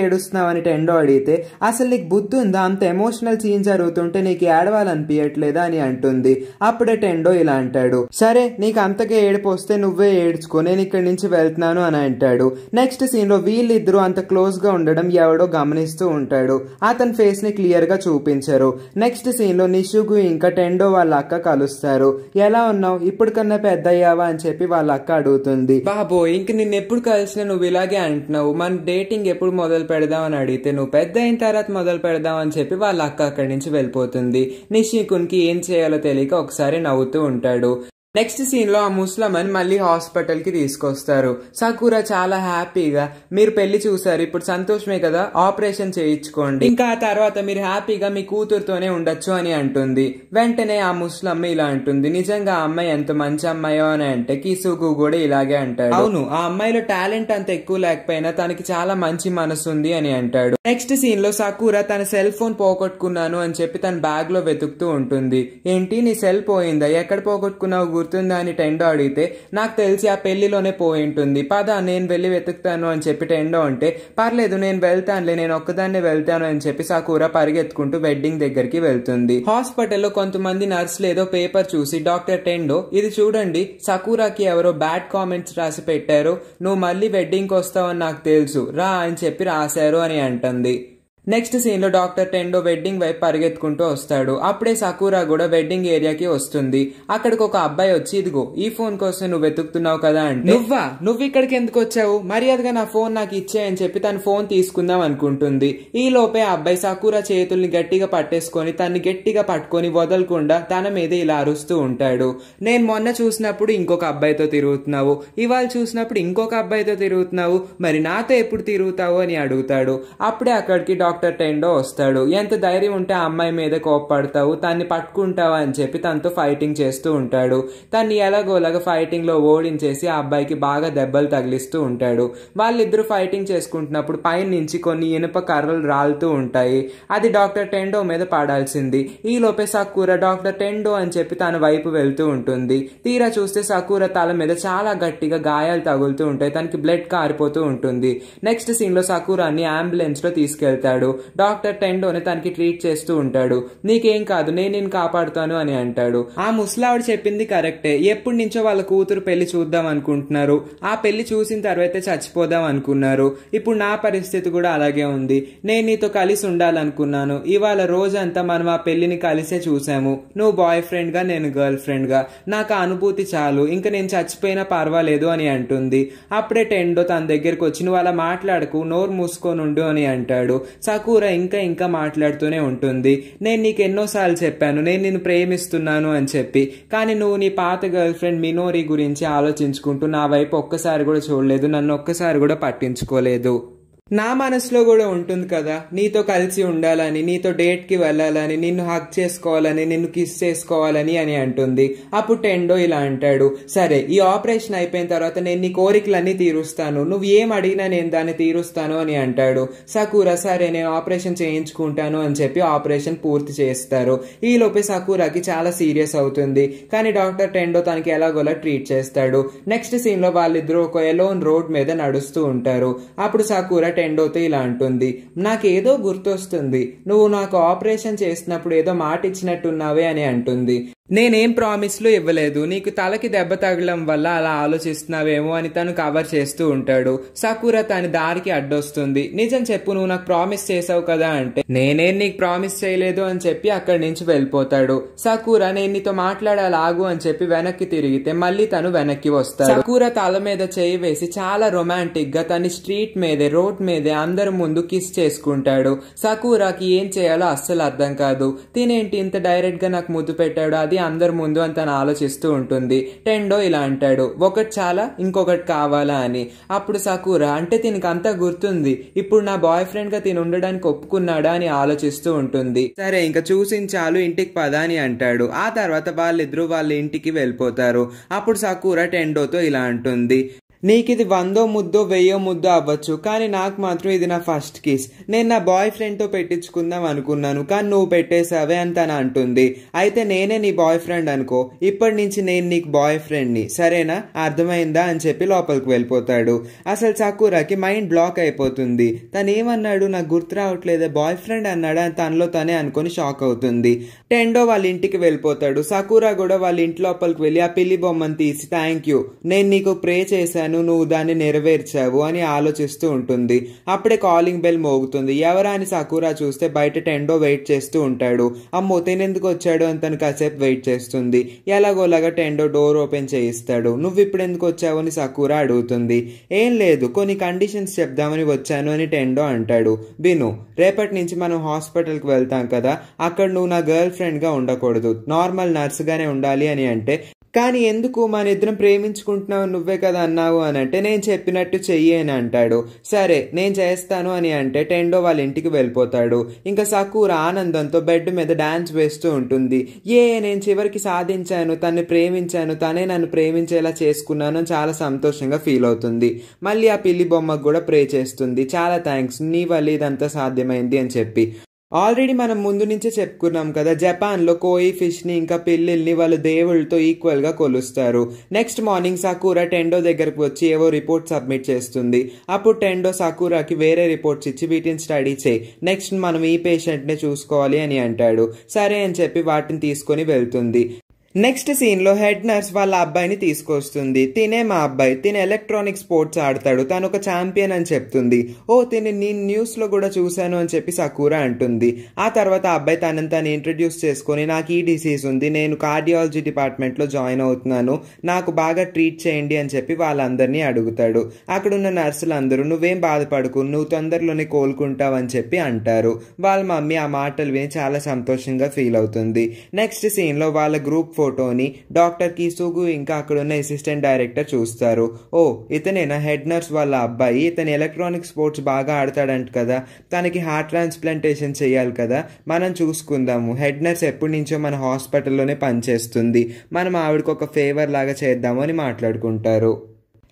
అని టెండో అడిగితే అసలు నీకు బుద్ధి ఉందా అంత ఎమోషనల్ సీన్ జరుగుతుంటే నీకు ఏడవాలనిపించట్లేదా అని అంటుంది అప్పుడే టెండో ఇలా అంటాడు సరే నీకు అంతకే ఏడిపోస్తే నువ్వే ఏడ్చుకో నేను ఇక్కడి నుంచి వెళ్తున్నాను అని అంటాడు నెక్స్ట్ సీన్ లో వీళ్ళిద్దరూ అంత క్లోజ్ గా ఉండడం ఎవడో గమనిస్తూ ఉంటాడు అతని ఫేస్ ని క్లియర్ గా చూపించరు నెక్స్ట్ సీన్ లో నిషుగు ఇంకా టెండో వాళ్ళ అక్క కలుస్తారు ఎలా ఉన్నావు ఇప్పటికన్నా పెద్ద అయ్యావా అని చెప్పి వాళ్ళ అక్క అడుగుతుంది బాబో ఇంక నిన్న ఎప్పుడు కలిసిన నువ్వు ఇలాగే అంటున్నావు మన డేటింగ్ ఎప్పుడు మొదలు పెడదాం అని అడిగితే నువ్వు పెద్ద అయిన తర్వాత మొదలు పెడదాం అని చెప్పి వాళ్ళ అక్క అక్కడి నుంచి వెళ్ళిపోతుంది కి ఏం చేయాలో తెలియక ఒకసారి నవ్వుతూ ఉంటాడు నెక్స్ట్ సీన్ లో ఆ ముస్లమని మళ్ళీ హాస్పిటల్ కి తీసుకొస్తారు సకూర చాలా హ్యాపీగా మీరు పెళ్లి చూసారు ఇప్పుడు సంతోషమే కదా ఆపరేషన్ చేయించుకోండి ఇంకా ఆ తర్వాత మీరు హ్యాపీగా మీ కూతురుతోనే ఉండొచ్చు అని అంటుంది వెంటనే ఆ ముస్లమ్మ ఇలా అంటుంది నిజంగా ఆ అమ్మాయి ఎంత మంచి అమ్మాయో అని అంటే కిసుగు కూడా ఇలాగే అంటాడు అవును ఆ అమ్మాయిలో టాలెంట్ అంత ఎక్కువ లేకపోయినా తనకి చాలా మంచి మనసు ఉంది అని అంటాడు నెక్స్ట్ సీన్ లో సకూర తన సెల్ ఫోన్ పోగొట్టుకున్నాను అని చెప్పి తన బ్యాగ్ లో వెతుకుతూ ఉంటుంది ఏంటి నీ సెల్ పోయిందా ఎక్కడ పోగొట్టుకున్నావు గుర్తుందా అని టెండో అడిగితే నాకు తెలిసి ఆ పెళ్లిలోనే పోయి ఉంటుంది పద నేను వెళ్ళి వెతుకుతాను అని చెప్పి టెండో అంటే పర్లేదు నేను వెళ్తానులే నేను ఒక్కదాన్నే వెళ్తాను అని చెప్పి సాకూర పరిగెత్తుకుంటూ వెడ్డింగ్ దగ్గరికి వెళ్తుంది హాస్పిటల్లో కొంతమంది నర్సులు ఏదో పేపర్ చూసి డాక్టర్ టెండో ఇది చూడండి సకూరాకి ఎవరో బ్యాడ్ కామెంట్స్ రాసి పెట్టారు నువ్వు మళ్ళీ వెడ్డింగ్కి వస్తావని నాకు తెలుసు రా అని చెప్పి రాశారు అని అంటుంది నెక్స్ట్ సీన్లో డాక్టర్ టెండో వెడ్డింగ్ వైపు పరిగెత్తుకుంటూ వస్తాడు అప్పుడే సకూరా కూడా వెడ్డింగ్ ఏరియాకి వస్తుంది అక్కడికి ఒక అబ్బాయి వచ్చి ఇదిగో ఈ ఫోన్ కోసం నువ్వు వెతుకుతున్నావు కదా అంటే నువ్వా నువ్వు ఇక్కడికి ఎందుకు వచ్చావు మర్యాదగా నా ఫోన్ నాకు ఇచ్చే అని చెప్పి తను ఫోన్ తీసుకుందాం అనుకుంటుంది ఈ లోపే అబ్బాయి సకూరా చేతుల్ని గట్టిగా పట్టేసుకొని తన్ని గట్టిగా పట్టుకొని వదలకుండా తన మీద ఇలా అరుస్తూ ఉంటాడు నేను మొన్న చూసినప్పుడు ఇంకొక అబ్బాయితో తిరుగుతున్నావు ఇవాళ చూసినప్పుడు ఇంకొక అబ్బాయితో తిరుగుతున్నావు మరి నాతో ఎప్పుడు తిరుగుతావు అని అడుగుతాడు అప్పుడే అక్కడికి డాక్టర్ డాక్టర్ టెండో వస్తాడు ఎంత ధైర్యం ఉంటే ఆ అమ్మాయి మీద కోప్పడతావు తన్ని పట్టుకుంటావు అని చెప్పి తనతో ఫైటింగ్ చేస్తూ ఉంటాడు తన్ని ఎలాగోలాగ ఫైటింగ్లో ఓడించేసి ఆ అబ్బాయికి బాగా దెబ్బలు తగిలిస్తూ ఉంటాడు వాళ్ళిద్దరూ ఫైటింగ్ చేసుకుంటున్నప్పుడు పైన నుంచి కొన్ని ఇనుప కర్రలు రాలుతూ ఉంటాయి అది డాక్టర్ టెండో మీద పడాల్సింది ఈ లోపే సకూర డాక్టర్ టెండో అని చెప్పి తన వైపు వెళ్తూ ఉంటుంది తీరా చూస్తే సకూర తల మీద చాలా గట్టిగా గాయాలు తగులుతూ ఉంటాయి తనకి బ్లడ్ కారిపోతూ ఉంటుంది నెక్స్ట్ సీన్లో సకూరాన్ని అంబులెన్స్లో తీసుకెళ్తాడు ఉంటాడు డాక్టర్ టెండోని తనకి ట్రీట్ చేస్తూ ఉంటాడు నీకేం కాదు నేను నేను కాపాడుతాను అని అంటాడు ఆ ముసలావిడ చెప్పింది కరెక్టే ఎప్పుడు నుంచో వాళ్ళ కూతురు పెళ్లి చూద్దాం అనుకుంటున్నారు ఆ పెళ్లి చూసిన తర్వాత చచ్చిపోదాం అనుకున్నారు ఇప్పుడు నా పరిస్థితి కూడా అలాగే ఉంది నేను నీతో కలిసి ఉండాలనుకున్నాను ఇవాళ రోజంతా మనం ఆ పెళ్లిని కలిసే చూసాము నువ్వు బాయ్ ఫ్రెండ్ గా నేను గర్ల్ ఫ్రెండ్గా నాకు అనుభూతి చాలు ఇంకా నేను చచ్చిపోయినా పర్వాలేదు అని అంటుంది అప్పుడే టెండో తన దగ్గరికి వచ్చి నువ్వు అలా మాట్లాడకు నోరు మూసుకొని ఉండు అని అంటాడు సకూర ఇంకా ఇంకా మాట్లాడుతూనే ఉంటుంది నేను నీకు ఎన్నోసార్లు చెప్పాను నేను నిన్ను ప్రేమిస్తున్నాను అని చెప్పి కానీ నువ్వు నీ పాత గర్ల్ ఫ్రెండ్ మినోరి గురించి ఆలోచించుకుంటూ నా వైపు ఒక్కసారి కూడా చూడలేదు నన్ను ఒక్కసారి కూడా పట్టించుకోలేదు నా మనసులో కూడా ఉంటుంది కదా నీతో కలిసి ఉండాలని నీతో డేట్కి వెళ్ళాలని నిన్ను హక్ చేసుకోవాలని నిన్ను కిస్ చేసుకోవాలని అని అంటుంది అప్పుడు టెండో ఇలా అంటాడు సరే ఈ ఆపరేషన్ అయిపోయిన తర్వాత నేను నీ కోరికలన్నీ తీరుస్తాను నువ్వు ఏం అడిగినా నేను దాన్ని తీరుస్తాను అని అంటాడు సకూరా సరే నేను ఆపరేషన్ చేయించుకుంటాను అని చెప్పి ఆపరేషన్ పూర్తి చేస్తారు ఈ లోపే సకూరాకి చాలా సీరియస్ అవుతుంది కానీ డాక్టర్ టెండో తనకి ఎలాగోలా ట్రీట్ చేస్తాడు నెక్స్ట్ సీన్లో వాళ్ళిద్దరూ ఒక ఎలోన్ రోడ్ మీద నడుస్తూ ఉంటారు అప్పుడు సకూరా రిజల్ట్ ఎండ్ అవుతే ఇలా అంటుంది నాకేదో గుర్తొస్తుంది నువ్వు నాకు ఆపరేషన్ చేసినప్పుడు ఏదో మాట ఇచ్చినట్టున్నావే అని అంటుంది నేనేం ప్రామిస్లు ఇవ్వలేదు నీకు తలకి దెబ్బ తగలడం వల్ల అలా ఆలోచిస్తున్నావేమో అని తను కవర్ చేస్తూ ఉంటాడు సకూర తన దారికి అడ్డొస్తుంది నిజం చెప్పు నువ్వు నాకు ప్రామిస్ చేసావు కదా అంటే నేనేం నీకు ప్రామిస్ చేయలేదు అని చెప్పి అక్కడి నుంచి వెళ్ళిపోతాడు సకూర నేను నీతో మాట్లాడాలాగు అని చెప్పి వెనక్కి తిరిగితే మళ్ళీ తను వెనక్కి వస్తాడు సకూర తల మీద చేయి వేసి చాలా రొమాంటిక్ గా తన స్ట్రీట్ మీదే రోడ్ మీదే అందరి ముందు కిస్ చేసుకుంటాడు సకూరాకి ఏం చేయాలో అస్సలు అర్థం కాదు తినేంటి ఇంత డైరెక్ట్ గా నాకు ముద్దు పెట్టాడు అది అది అందరి ముందు అని తను ఆలోచిస్తూ ఉంటుంది టెండో ఇలా అంటాడు ఒకటి చాలా ఇంకొకటి కావాలా అని అప్పుడు సకూరా అంటే దీనికి అంతా గుర్తుంది ఇప్పుడు నా బాయ్ ఫ్రెండ్గా తిని ఉండడానికి ఒప్పుకున్నాడా అని ఆలోచిస్తూ ఉంటుంది సరే ఇంకా చూసిన చాలు ఇంటికి పదా అని అంటాడు ఆ తర్వాత వాళ్ళిద్దరూ వాళ్ళ ఇంటికి వెళ్ళిపోతారు అప్పుడు సకూరా టెండోతో ఇలా అంటుంది నీకు ఇది వందో ముద్దో వెయ్యో ముద్దో అవ్వచ్చు కానీ నాకు మాత్రం ఇది నా ఫస్ట్ కిస్ నేను నా బాయ్ ఫ్రెండ్తో పెట్టించుకుందాం అనుకున్నాను కానీ నువ్వు పెట్టేసావే అని తను అంటుంది అయితే నేనే నీ బాయ్ ఫ్రెండ్ అనుకో ఇప్పటి నుంచి నేను నీకు బాయ్ ఫ్రెండ్ని సరేనా అర్థమైందా అని చెప్పి లోపలికి వెళ్ళిపోతాడు అసలు చకూరాకి మైండ్ బ్లాక్ అయిపోతుంది తను ఏమన్నాడు నాకు గుర్తు రావట్లేదే బాయ్ ఫ్రెండ్ అన్నాడు అని తనలో తనే అనుకుని షాక్ అవుతుంది టెండో వాళ్ళ ఇంటికి వెళ్ళిపోతాడు సకూరా కూడా వాళ్ళ ఇంటి లోపలికి వెళ్ళి ఆ పిల్లి బొమ్మను తీసి థ్యాంక్ యూ నేను నీకు ప్రే చేశాను చేశాను నువ్వు దాన్ని నెరవేర్చావు అని ఆలోచిస్తూ ఉంటుంది అప్పుడే కాలింగ్ బెల్ మోగుతుంది ఎవరా అని సకూరా చూస్తే బయట టెండో వెయిట్ చేస్తూ ఉంటాడు అమ్మో తినేందుకు వచ్చాడు అని తను కాసేపు వెయిట్ చేస్తుంది ఎలాగోలాగా టెండో డోర్ ఓపెన్ చేయిస్తాడు నువ్వు ఇప్పుడు ఎందుకు వచ్చావు అని సకూరా అడుగుతుంది ఏం లేదు కొన్ని కండిషన్స్ చెప్దామని వచ్చాను అని టెండో అంటాడు బిను రేపటి నుంచి మనం హాస్పిటల్కి వెళ్తాం కదా అక్కడ నువ్వు నా గర్ల్ ఫ్రెండ్గా ఉండకూడదు నార్మల్ నర్స్గానే ఉండాలి అని అంటే కానీ ఎందుకు మన ఇద్దరం ప్రేమించుకుంటున్నావు నువ్వే కదా అన్నావు అని అంటే నేను చెప్పినట్టు చెయ్యి అని అంటాడు సరే నేను చేస్తాను అని అంటే టెండో వాళ్ళ ఇంటికి వెళ్ళిపోతాడు ఇంకా సకూర్ ఆనందంతో బెడ్ మీద డాన్స్ వేస్తూ ఉంటుంది ఏ నేను చివరికి సాధించాను తన్ని ప్రేమించాను తనే నన్ను ప్రేమించేలా చేసుకున్నాను చాలా సంతోషంగా ఫీల్ అవుతుంది మళ్ళీ ఆ పిల్లి బొమ్మకు కూడా ప్రే చేస్తుంది చాలా థ్యాంక్స్ నీ వల్ల ఇదంతా సాధ్యమైంది అని చెప్పి ఆల్రెడీ మనం ముందు నుంచే చెప్పుకున్నాం కదా జపాన్లో కోయి ఫిష్ని ఇంకా పిల్లిల్ని వాళ్ళు దేవుళ్ళతో ఈక్వల్గా కొలుస్తారు నెక్స్ట్ మార్నింగ్ సాకూరా టెండో దగ్గరకు వచ్చి ఏవో రిపోర్ట్ సబ్మిట్ చేస్తుంది అప్పుడు టెండో సాకూరాకి వేరే రిపోర్ట్స్ ఇచ్చి వీటిని స్టడీ చేయి నెక్స్ట్ మనం ఈ పేషెంట్ని చూసుకోవాలి అని అంటాడు సరే అని చెప్పి వాటిని తీసుకొని వెళ్తుంది నెక్స్ట్ సీన్లో హెడ్ నర్స్ వాళ్ళ అబ్బాయిని తీసుకొస్తుంది తినే మా అబ్బాయి తిన ఎలక్ట్రానిక్ స్పోర్ట్స్ ఆడతాడు తను ఒక ఛాంపియన్ అని చెప్తుంది ఓ తిని నేను న్యూస్లో కూడా చూశాను అని చెప్పి సకూరా అంటుంది ఆ తర్వాత అబ్బాయి తనని తను ఇంట్రడ్యూస్ చేసుకొని నాకు ఈ డిసీజ్ ఉంది నేను కార్డియాలజీ డిపార్ట్మెంట్లో జాయిన్ అవుతున్నాను నాకు బాగా ట్రీట్ చేయండి అని చెప్పి వాళ్ళందరినీ అడుగుతాడు అక్కడున్న నర్సులందరూ నువ్వేం బాధపడుకు నువ్వు తొందరలోనే కోలుకుంటావు అని చెప్పి అంటారు వాళ్ళ మమ్మీ ఆ మాటలు విని చాలా సంతోషంగా ఫీల్ అవుతుంది నెక్స్ట్ సీన్లో వాళ్ళ గ్రూప్ ఫోటోని డాక్టర్ కీసుగు ఇంకా అక్కడున్న అసిస్టెంట్ డైరెక్టర్ చూస్తారు ఓ ఇతనేనా హెడ్ నర్స్ వాళ్ళ అబ్బాయి ఇతను ఎలక్ట్రానిక్ స్పోర్ట్స్ బాగా ఆడతాడంట కదా తనకి హార్ట్ ట్రాన్స్ప్లాంటేషన్ చేయాలి కదా మనం చూసుకుందాము హెడ్ నర్స్ ఎప్పటి నుంచో మన హాస్పిటల్లోనే పనిచేస్తుంది మనం ఆవిడకు ఒక ఫేవర్ లాగా చేద్దాము అని మాట్లాడుకుంటారు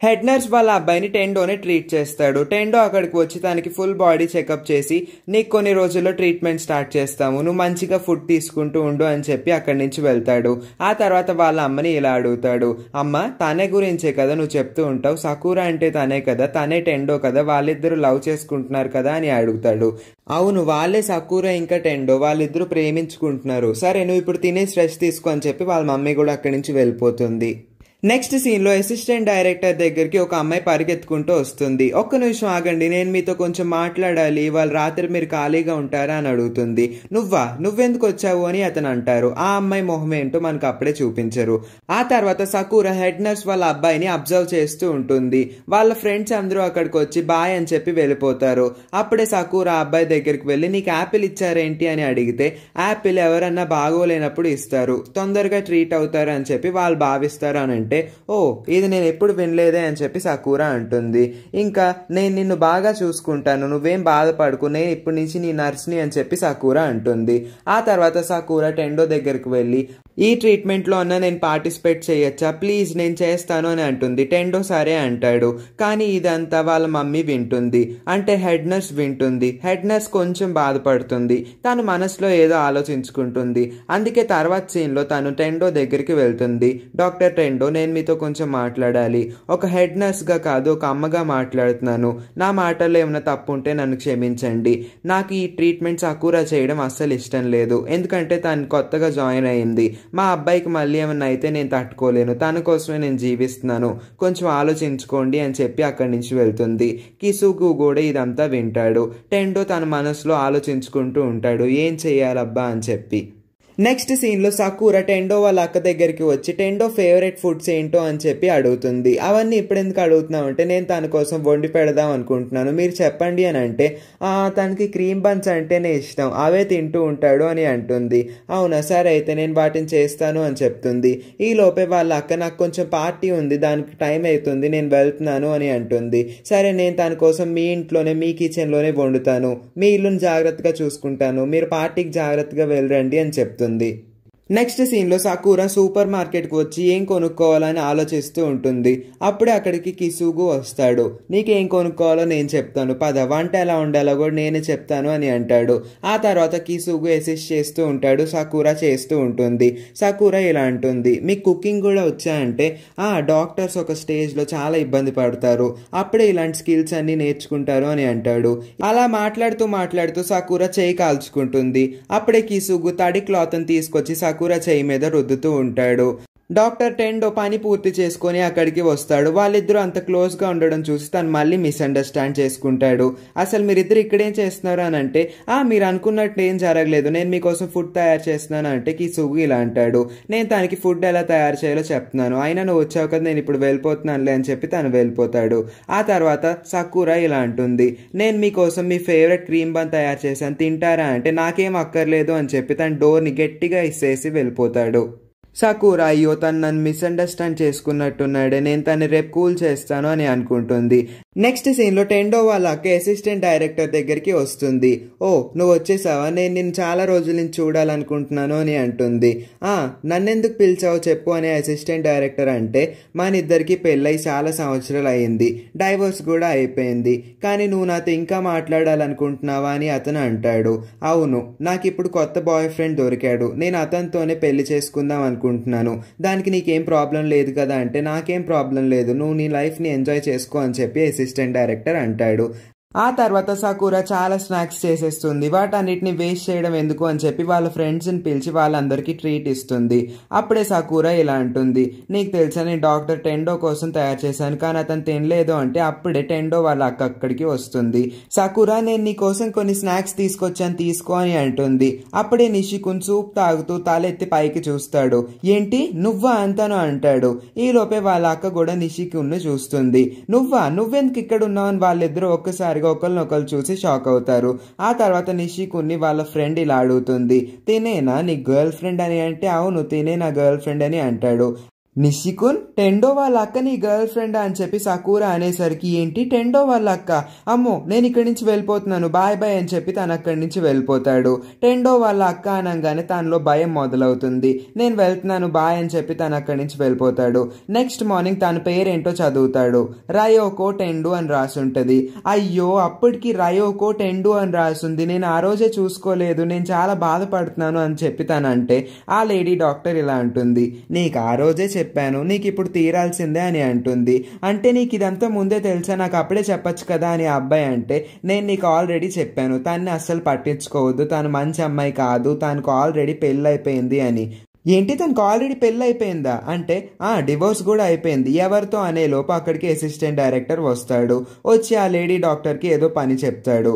హెడ్ నర్స్ వాళ్ళ అబ్బాయిని టెండోని ట్రీట్ చేస్తాడు టెండో అక్కడికి వచ్చి తనకి ఫుల్ బాడీ చెకప్ చేసి నీకు కొన్ని రోజుల్లో ట్రీట్మెంట్ స్టార్ట్ చేస్తాము నువ్వు మంచిగా ఫుడ్ తీసుకుంటూ ఉండు అని చెప్పి అక్కడి నుంచి వెళ్తాడు ఆ తర్వాత వాళ్ళ అమ్మని ఇలా అడుగుతాడు అమ్మ తనే గురించే కదా నువ్వు చెప్తూ ఉంటావు సకూరా అంటే తనే కదా తనే టెండో కదా వాళ్ళిద్దరూ లవ్ చేసుకుంటున్నారు కదా అని అడుగుతాడు అవును వాళ్ళే సకూరా ఇంకా టెండో వాళ్ళిద్దరూ ప్రేమించుకుంటున్నారు సరే నువ్వు ఇప్పుడు తినే స్ట్రెస్ తీసుకో అని చెప్పి వాళ్ళ మమ్మీ కూడా అక్కడి నుంచి వెళ్ళిపోతుంది నెక్స్ట్ సీన్లో అసిస్టెంట్ డైరెక్టర్ దగ్గరికి ఒక అమ్మాయి పరిగెత్తుకుంటూ వస్తుంది ఒక్క నిమిషం ఆగండి నేను మీతో కొంచెం మాట్లాడాలి వాళ్ళు రాత్రి మీరు ఖాళీగా ఉంటారా అని అడుగుతుంది నువ్వా నువ్వెందుకు వచ్చావు అని అతను అంటారు ఆ అమ్మాయి మొహం ఏంటో మనకు అప్పుడే చూపించరు ఆ తర్వాత సకూర హెడ్ నర్స్ వాళ్ళ అబ్బాయిని అబ్జర్వ్ చేస్తూ ఉంటుంది వాళ్ళ ఫ్రెండ్స్ అందరూ అక్కడికి వచ్చి బాయ్ అని చెప్పి వెళ్ళిపోతారు అప్పుడే సకూర అబ్బాయి దగ్గరికి వెళ్ళి నీకు యాపిల్ ఇచ్చారేంటి అని అడిగితే యాపిల్ ఎవరన్నా బాగోలేనప్పుడు ఇస్తారు తొందరగా ట్రీట్ అవుతారు అని చెప్పి వాళ్ళు భావిస్తారు అని అంటే ఓ ఇది నేను ఎప్పుడు వినలేదే అని చెప్పి సకూర అంటుంది ఇంకా నేను నిన్ను బాగా చూసుకుంటాను నువ్వేం బాధపడుకు నేను ఇప్పటి నుంచి నీ నర్స్ని అని చెప్పి సకూర అంటుంది ఆ తర్వాత సకూర టెండో దగ్గరికి వెళ్ళి ఈ ట్రీట్మెంట్లో అన్న నేను పార్టిసిపేట్ చేయొచ్చా ప్లీజ్ నేను చేస్తాను అని అంటుంది టెండో సరే అంటాడు కానీ ఇదంతా వాళ్ళ మమ్మీ వింటుంది అంటే హెడ్ నర్స్ వింటుంది హెడ్ నర్స్ కొంచెం బాధపడుతుంది తను మనసులో ఏదో ఆలోచించుకుంటుంది అందుకే తర్వాత సీన్లో తను టెండో దగ్గరికి వెళ్తుంది డాక్టర్ టెండో నేను మీతో కొంచెం మాట్లాడాలి ఒక హెడ్ నర్స్గా కాదు ఒక అమ్మగా మాట్లాడుతున్నాను నా మాటల్లో ఏమైనా తప్పు ఉంటే నన్ను క్షమించండి నాకు ఈ ట్రీట్మెంట్స్ అకూరా చేయడం అస్సలు ఇష్టం లేదు ఎందుకంటే తను కొత్తగా జాయిన్ అయింది మా అబ్బాయికి మళ్ళీ ఏమన్నా అయితే నేను తట్టుకోలేను తన కోసమే నేను జీవిస్తున్నాను కొంచెం ఆలోచించుకోండి అని చెప్పి అక్కడి నుంచి వెళ్తుంది కిసుకు కూడా ఇదంతా వింటాడు టెండో తన మనసులో ఆలోచించుకుంటూ ఉంటాడు ఏం చేయాలబ్బా అని చెప్పి నెక్స్ట్ సీన్లో సకూర టెండో వాళ్ళ అక్క దగ్గరికి వచ్చి టెండో ఫేవరెట్ ఫుడ్స్ ఏంటో అని చెప్పి అడుగుతుంది అవన్నీ ఎందుకు అడుగుతున్నాం అంటే నేను తన కోసం వండి పెడదాం అనుకుంటున్నాను మీరు చెప్పండి అని అంటే తనకి క్రీమ్ బన్స్ అంటేనే ఇష్టం అవే తింటూ ఉంటాడు అని అంటుంది అవునా సరే అయితే నేను వాటిని చేస్తాను అని చెప్తుంది ఈ లోపే వాళ్ళ అక్క నాకు కొంచెం పార్టీ ఉంది దానికి టైం అవుతుంది నేను వెళ్తున్నాను అని అంటుంది సరే నేను తన కోసం మీ ఇంట్లోనే మీ కిచెన్లోనే వండుతాను మీ ఇల్లును జాగ్రత్తగా చూసుకుంటాను మీరు పార్టీకి జాగ్రత్తగా వెళ్ళరండి అని చెప్తుంది ఉంటుంది నెక్స్ట్ సీన్లో సకూర సూపర్ మార్కెట్కి వచ్చి ఏం కొనుక్కోవాలని ఆలోచిస్తూ ఉంటుంది అప్పుడే అక్కడికి కిసుగు వస్తాడు నీకేం కొనుక్కోవాలో నేను చెప్తాను పద వంట ఎలా ఉండాలో కూడా నేనే చెప్తాను అని అంటాడు ఆ తర్వాత కిసుగు ఎసిస్ట్ చేస్తూ ఉంటాడు సకూర చేస్తూ ఉంటుంది సకూర ఇలా అంటుంది మీకు కుకింగ్ కూడా అంటే ఆ డాక్టర్స్ ఒక స్టేజ్లో చాలా ఇబ్బంది పడతారు అప్పుడే ఇలాంటి స్కిల్స్ అన్నీ నేర్చుకుంటారు అని అంటాడు అలా మాట్లాడుతూ మాట్లాడుతూ సకూర చేయి కాల్చుకుంటుంది అప్పుడే కిసుగు తడి క్లాత్ని తీసుకొచ్చి సకూర కూడా చేయి మీద రుద్దుతూ ఉంటాడు డాక్టర్ టెన్ పని పూర్తి చేసుకొని అక్కడికి వస్తాడు వాళ్ళిద్దరూ అంత క్లోజ్గా ఉండడం చూసి తను మళ్ళీ మిస్అండర్స్టాండ్ చేసుకుంటాడు అసలు మీరిద్దరు ఇక్కడేం చేస్తున్నారు అని అంటే ఆ మీరు అనుకున్నట్టు ఏం జరగలేదు నేను మీకోసం ఫుడ్ తయారు చేస్తున్నాను అంటే కిసుగు ఇలా అంటాడు నేను తనకి ఫుడ్ ఎలా తయారు చేయాలో చెప్తున్నాను అయినా నువ్వు వచ్చావు కదా నేను ఇప్పుడు వెళ్ళిపోతున్నానులే అని చెప్పి తను వెళ్ళిపోతాడు ఆ తర్వాత సకూరా ఇలా అంటుంది నేను మీకోసం మీ ఫేవరెట్ క్రీమ్ బన్ తయారు చేశాను తింటారా అంటే నాకేం అక్కర్లేదు అని చెప్పి తన డోర్ని గట్టిగా ఇసేసి వెళ్ళిపోతాడు సకూరా అయ్యో తను నన్ను మిస్అండర్స్టాండ్ చేసుకున్నట్టున్నాడే నేను తను రేపు కూల్ చేస్తాను అని అనుకుంటుంది నెక్స్ట్ సీన్లో టెండో వాళ్ళకి అసిస్టెంట్ డైరెక్టర్ దగ్గరికి వస్తుంది ఓ నువ్వు వచ్చేసావా నేను నిన్ను చాలా రోజుల నుంచి చూడాలనుకుంటున్నాను అని అంటుంది ఆ నన్నెందుకు పిలిచావు చెప్పు అనే అసిస్టెంట్ డైరెక్టర్ అంటే మనిద్దరికి పెళ్ళై చాలా సంవత్సరాలు అయింది డైవోర్స్ కూడా అయిపోయింది కానీ నువ్వు నాతో ఇంకా మాట్లాడాలనుకుంటున్నావా అని అతను అంటాడు అవును నాకు ఇప్పుడు కొత్త బాయ్ ఫ్రెండ్ దొరికాడు నేను అతనితోనే పెళ్లి చేసుకుందాం అనుకుంటున్నాను దానికి నీకేం ప్రాబ్లం లేదు కదా అంటే నాకేం ప్రాబ్లం లేదు నువ్వు నీ లైఫ్ని ఎంజాయ్ చేసుకో అని చెప్పి అసిస్టెంట్ డైరెక్టర్ అంటాడు ఆ తర్వాత సకూర చాలా స్నాక్స్ చేసేస్తుంది వాటన్నిటిని వేస్ట్ చేయడం ఎందుకు అని చెప్పి వాళ్ళ ఫ్రెండ్స్ని పిలిచి వాళ్ళందరికీ ట్రీట్ ఇస్తుంది అప్పుడే సకూర ఇలా అంటుంది నీకు తెలుసా నేను డాక్టర్ టెండో కోసం తయారు చేశాను కానీ అతను తినలేదు అంటే అప్పుడే టెండో వాళ్ళ అక్క అక్కడికి వస్తుంది సకూర నేను నీ కోసం కొన్ని స్నాక్స్ తీసుకొచ్చాను తీసుకో అని అంటుంది అప్పుడే నిషికున్ సూప్ తాగుతూ తలెత్తి పైకి చూస్తాడు ఏంటి నువ్వా అంతను అంటాడు ఈలోపే వాళ్ళ అక్క కూడా నిషికున్ను చూస్తుంది నువ్వా నువ్వెందుకు ఇక్కడ అని వాళ్ళిద్దరూ ఒక్కసారి ఒకరిని ఒకరు చూసి షాక్ అవుతారు ఆ తర్వాత నిషికుని వాళ్ళ ఫ్రెండ్ ఇలా అడుగుతుంది తినేనా నీ గర్ల్ ఫ్రెండ్ అని అంటే అవును తినే నా గర్ల్ ఫ్రెండ్ అని అంటాడు నిషికున్ టెండో వాళ్ళ అక్క నీ గర్ల్ ఫ్రెండ్ అని చెప్పి సకూరా అనేసరికి ఏంటి టెండో వాళ్ళ అక్క అమ్మో నేను ఇక్కడి నుంచి వెళ్ళిపోతున్నాను బాయ్ బాయ్ అని చెప్పి తను అక్కడి నుంచి వెళ్ళిపోతాడు టెండో వాళ్ళ అక్క అనగానే తనలో భయం మొదలవుతుంది నేను వెళ్తున్నాను బాయ్ అని చెప్పి తను అక్కడి నుంచి వెళ్ళిపోతాడు నెక్స్ట్ మార్నింగ్ తన పేరేంటో చదువుతాడు రయోకో టెండు అని రాసుంటది అయ్యో అప్పటికి రయోకో టెండు అని రాసింది నేను ఆ రోజే చూసుకోలేదు నేను చాలా బాధపడుతున్నాను అని చెప్పి తనంటే ఆ లేడీ డాక్టర్ ఇలా అంటుంది నీకు ఆ రోజే చెప్పాను నీకు ఇప్పుడు తీరాల్సిందే అని అంటుంది అంటే నీకు ఇదంతా ముందే తెలుసా నాకు అప్పుడే చెప్పచ్చు కదా అని అబ్బాయి అంటే నేను నీకు ఆల్రెడీ చెప్పాను తన్ని అస్సలు పట్టించుకోవద్దు తను మంచి అమ్మాయి కాదు తనకు ఆల్రెడీ పెళ్ళి అయిపోయింది అని ఏంటి తనకు ఆల్రెడీ పెళ్ళి అయిపోయిందా అంటే ఆ డివోర్స్ కూడా అయిపోయింది ఎవరితో అనే లోపు అక్కడికి అసిస్టెంట్ డైరెక్టర్ వస్తాడు వచ్చి ఆ లేడీ డాక్టర్కి ఏదో పని చెప్తాడు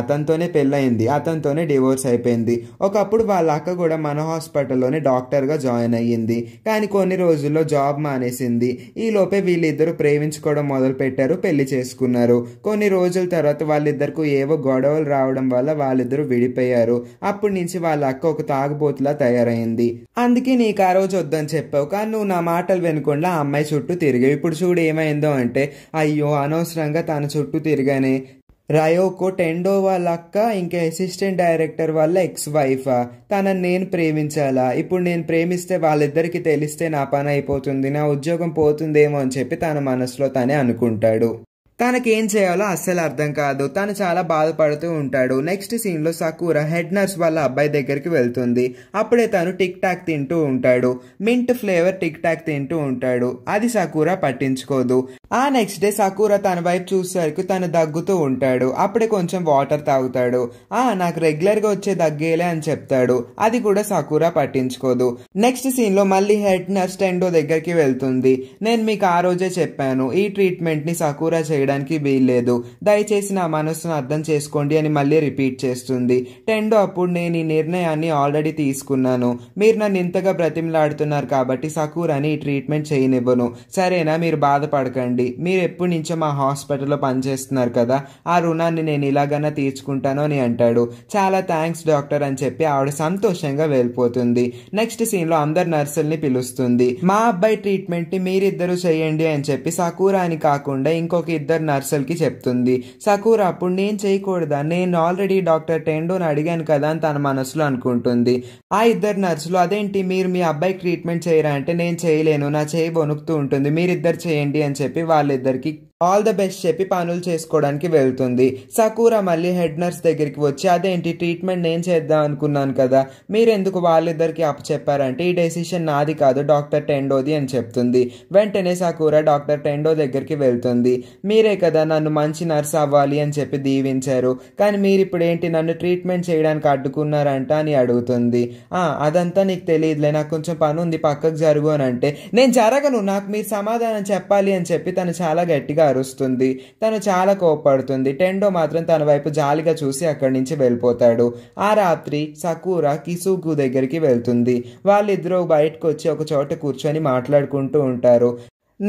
అతనితోనే పెళ్ళయింది అతనితోనే డివోర్స్ అయిపోయింది ఒకప్పుడు వాళ్ళ అక్క కూడా మన హాస్పిటల్లోనే డాక్టర్గా జాయిన్ అయ్యింది కానీ కొన్ని రోజుల్లో జాబ్ మానేసింది ఈ లోపే వీళ్ళిద్దరూ ప్రేమించుకోవడం మొదలు పెట్టారు పెళ్లి చేసుకున్నారు కొన్ని రోజుల తర్వాత వాళ్ళిద్దరికి ఏవో గొడవలు రావడం వల్ల వాళ్ళిద్దరూ విడిపోయారు అప్పటి నుంచి వాళ్ళ అక్క ఒక తాగుబోతులా తయారైంది అందుకే నీకు ఆ రోజు వద్దని చెప్పావు కానీ నువ్వు నా మాటలు వినకుండా ఆ అమ్మాయి చుట్టూ తిరిగావు ఇప్పుడు చూడు ఏమైందో అంటే అయ్యో అనవసరంగా తన చుట్టూ తిరిగానే రయోకో టెండో వాళ్ళ అక్క ఇంకా అసిస్టెంట్ డైరెక్టర్ వాళ్ళ ఎక్స్ వైఫా తనని నేను ప్రేమించాలా ఇప్పుడు నేను ప్రేమిస్తే వాళ్ళిద్దరికి తెలిస్తే నా పని అయిపోతుంది నా ఉద్యోగం పోతుందేమో అని చెప్పి తన మనసులో తనే అనుకుంటాడు తనకి ఏం చేయాలో అస్సలు అర్థం కాదు తను చాలా బాధపడుతూ ఉంటాడు నెక్స్ట్ సీన్లో సకూర హెడ్ నర్స్ వాళ్ళ అబ్బాయి దగ్గరికి వెళ్తుంది అప్పుడే తను టిక్ టాక్ తింటూ ఉంటాడు మింట్ ఫ్లేవర్ టిక్ టాక్ తింటూ ఉంటాడు అది సకూర పట్టించుకోదు ఆ నెక్స్ట్ డే సకూర తన వైపు చూసేసరికి తను దగ్గుతూ ఉంటాడు అప్పుడే కొంచెం వాటర్ తాగుతాడు ఆ నాకు రెగ్యులర్గా వచ్చే దగ్గేలే అని చెప్తాడు అది కూడా సకూర పట్టించుకోదు నెక్స్ట్ సీన్లో మళ్ళీ హెడ్ నర్స్ టెండో దగ్గరికి వెళ్తుంది నేను మీకు ఆ రోజే చెప్పాను ఈ ట్రీట్మెంట్ని సకూర చేయడం చేయడానికి వీల్లేదు దయచేసి నా మనసును అర్థం చేసుకోండి అని మళ్ళీ రిపీట్ చేస్తుంది టెండో అప్పుడు నేను ఈ నిర్ణయాన్ని ఆల్రెడీ తీసుకున్నాను మీరు నన్ను ఇంతగా బ్రతిమలాడుతున్నారు కాబట్టి అని ఈ ట్రీట్మెంట్ చేయనివ్వను సరేనా మీరు బాధపడకండి మీరు ఎప్పటి నుంచో మా హాస్పిటల్లో పనిచేస్తున్నారు కదా ఆ రుణాన్ని నేను ఇలాగైనా తీర్చుకుంటాను అని అంటాడు చాలా థ్యాంక్స్ డాక్టర్ అని చెప్పి ఆవిడ సంతోషంగా వెళ్ళిపోతుంది నెక్స్ట్ సీన్లో అందరు నర్సుల్ని పిలుస్తుంది మా అబ్బాయి ట్రీట్మెంట్ని మీరిద్దరూ చేయండి అని చెప్పి సకూరాని కాకుండా ఇంకొక ఇద్దరు ఇద్దరు నర్సులకి చెప్తుంది సకూర్ అప్పుడు నేను చేయకూడదా నేను ఆల్రెడీ డాక్టర్ టెండోని అడిగాను కదా అని తన మనసులో అనుకుంటుంది ఆ ఇద్దరు నర్సులు అదేంటి మీరు మీ అబ్బాయి ట్రీట్మెంట్ చేయరా అంటే నేను చేయలేను నా చేయి వణుకుతూ ఉంటుంది మీరిద్దరు చేయండి అని చెప్పి వాళ్ళిద్దరికి ఆల్ ద బెస్ట్ చెప్పి పనులు చేసుకోవడానికి వెళ్తుంది సకూరా మళ్ళీ హెడ్ నర్స్ దగ్గరికి వచ్చి అదేంటి ట్రీట్మెంట్ నేను చేద్దాం అనుకున్నాను కదా మీరెందుకు వాళ్ళిద్దరికి చెప్పారంటే ఈ డెసిషన్ నాది కాదు డాక్టర్ టెండోది అని చెప్తుంది వెంటనే సకూరా డాక్టర్ టెండో దగ్గరికి వెళ్తుంది మీరే కదా నన్ను మంచి నర్స్ అవ్వాలి అని చెప్పి దీవించారు కానీ మీరు ఇప్పుడు ఏంటి నన్ను ట్రీట్మెంట్ చేయడానికి అడ్డుకున్నారంట అని అడుగుతుంది అదంతా నీకు తెలియదులే నాకు కొంచెం పని ఉంది పక్కకు జరుగు అని అంటే నేను జరగను నాకు మీరు సమాధానం చెప్పాలి అని చెప్పి తను చాలా గట్టిగా అరుస్తుంది తను చాలా కోపడుతుంది టెండో మాత్రం తన వైపు జాలిగా చూసి అక్కడి నుంచి వెళ్ళిపోతాడు ఆ రాత్రి సకూరా కిసుకు దగ్గరికి వెళ్తుంది వాళ్ళిద్దరూ బయటకు వచ్చి ఒక చోట కూర్చొని మాట్లాడుకుంటూ ఉంటారు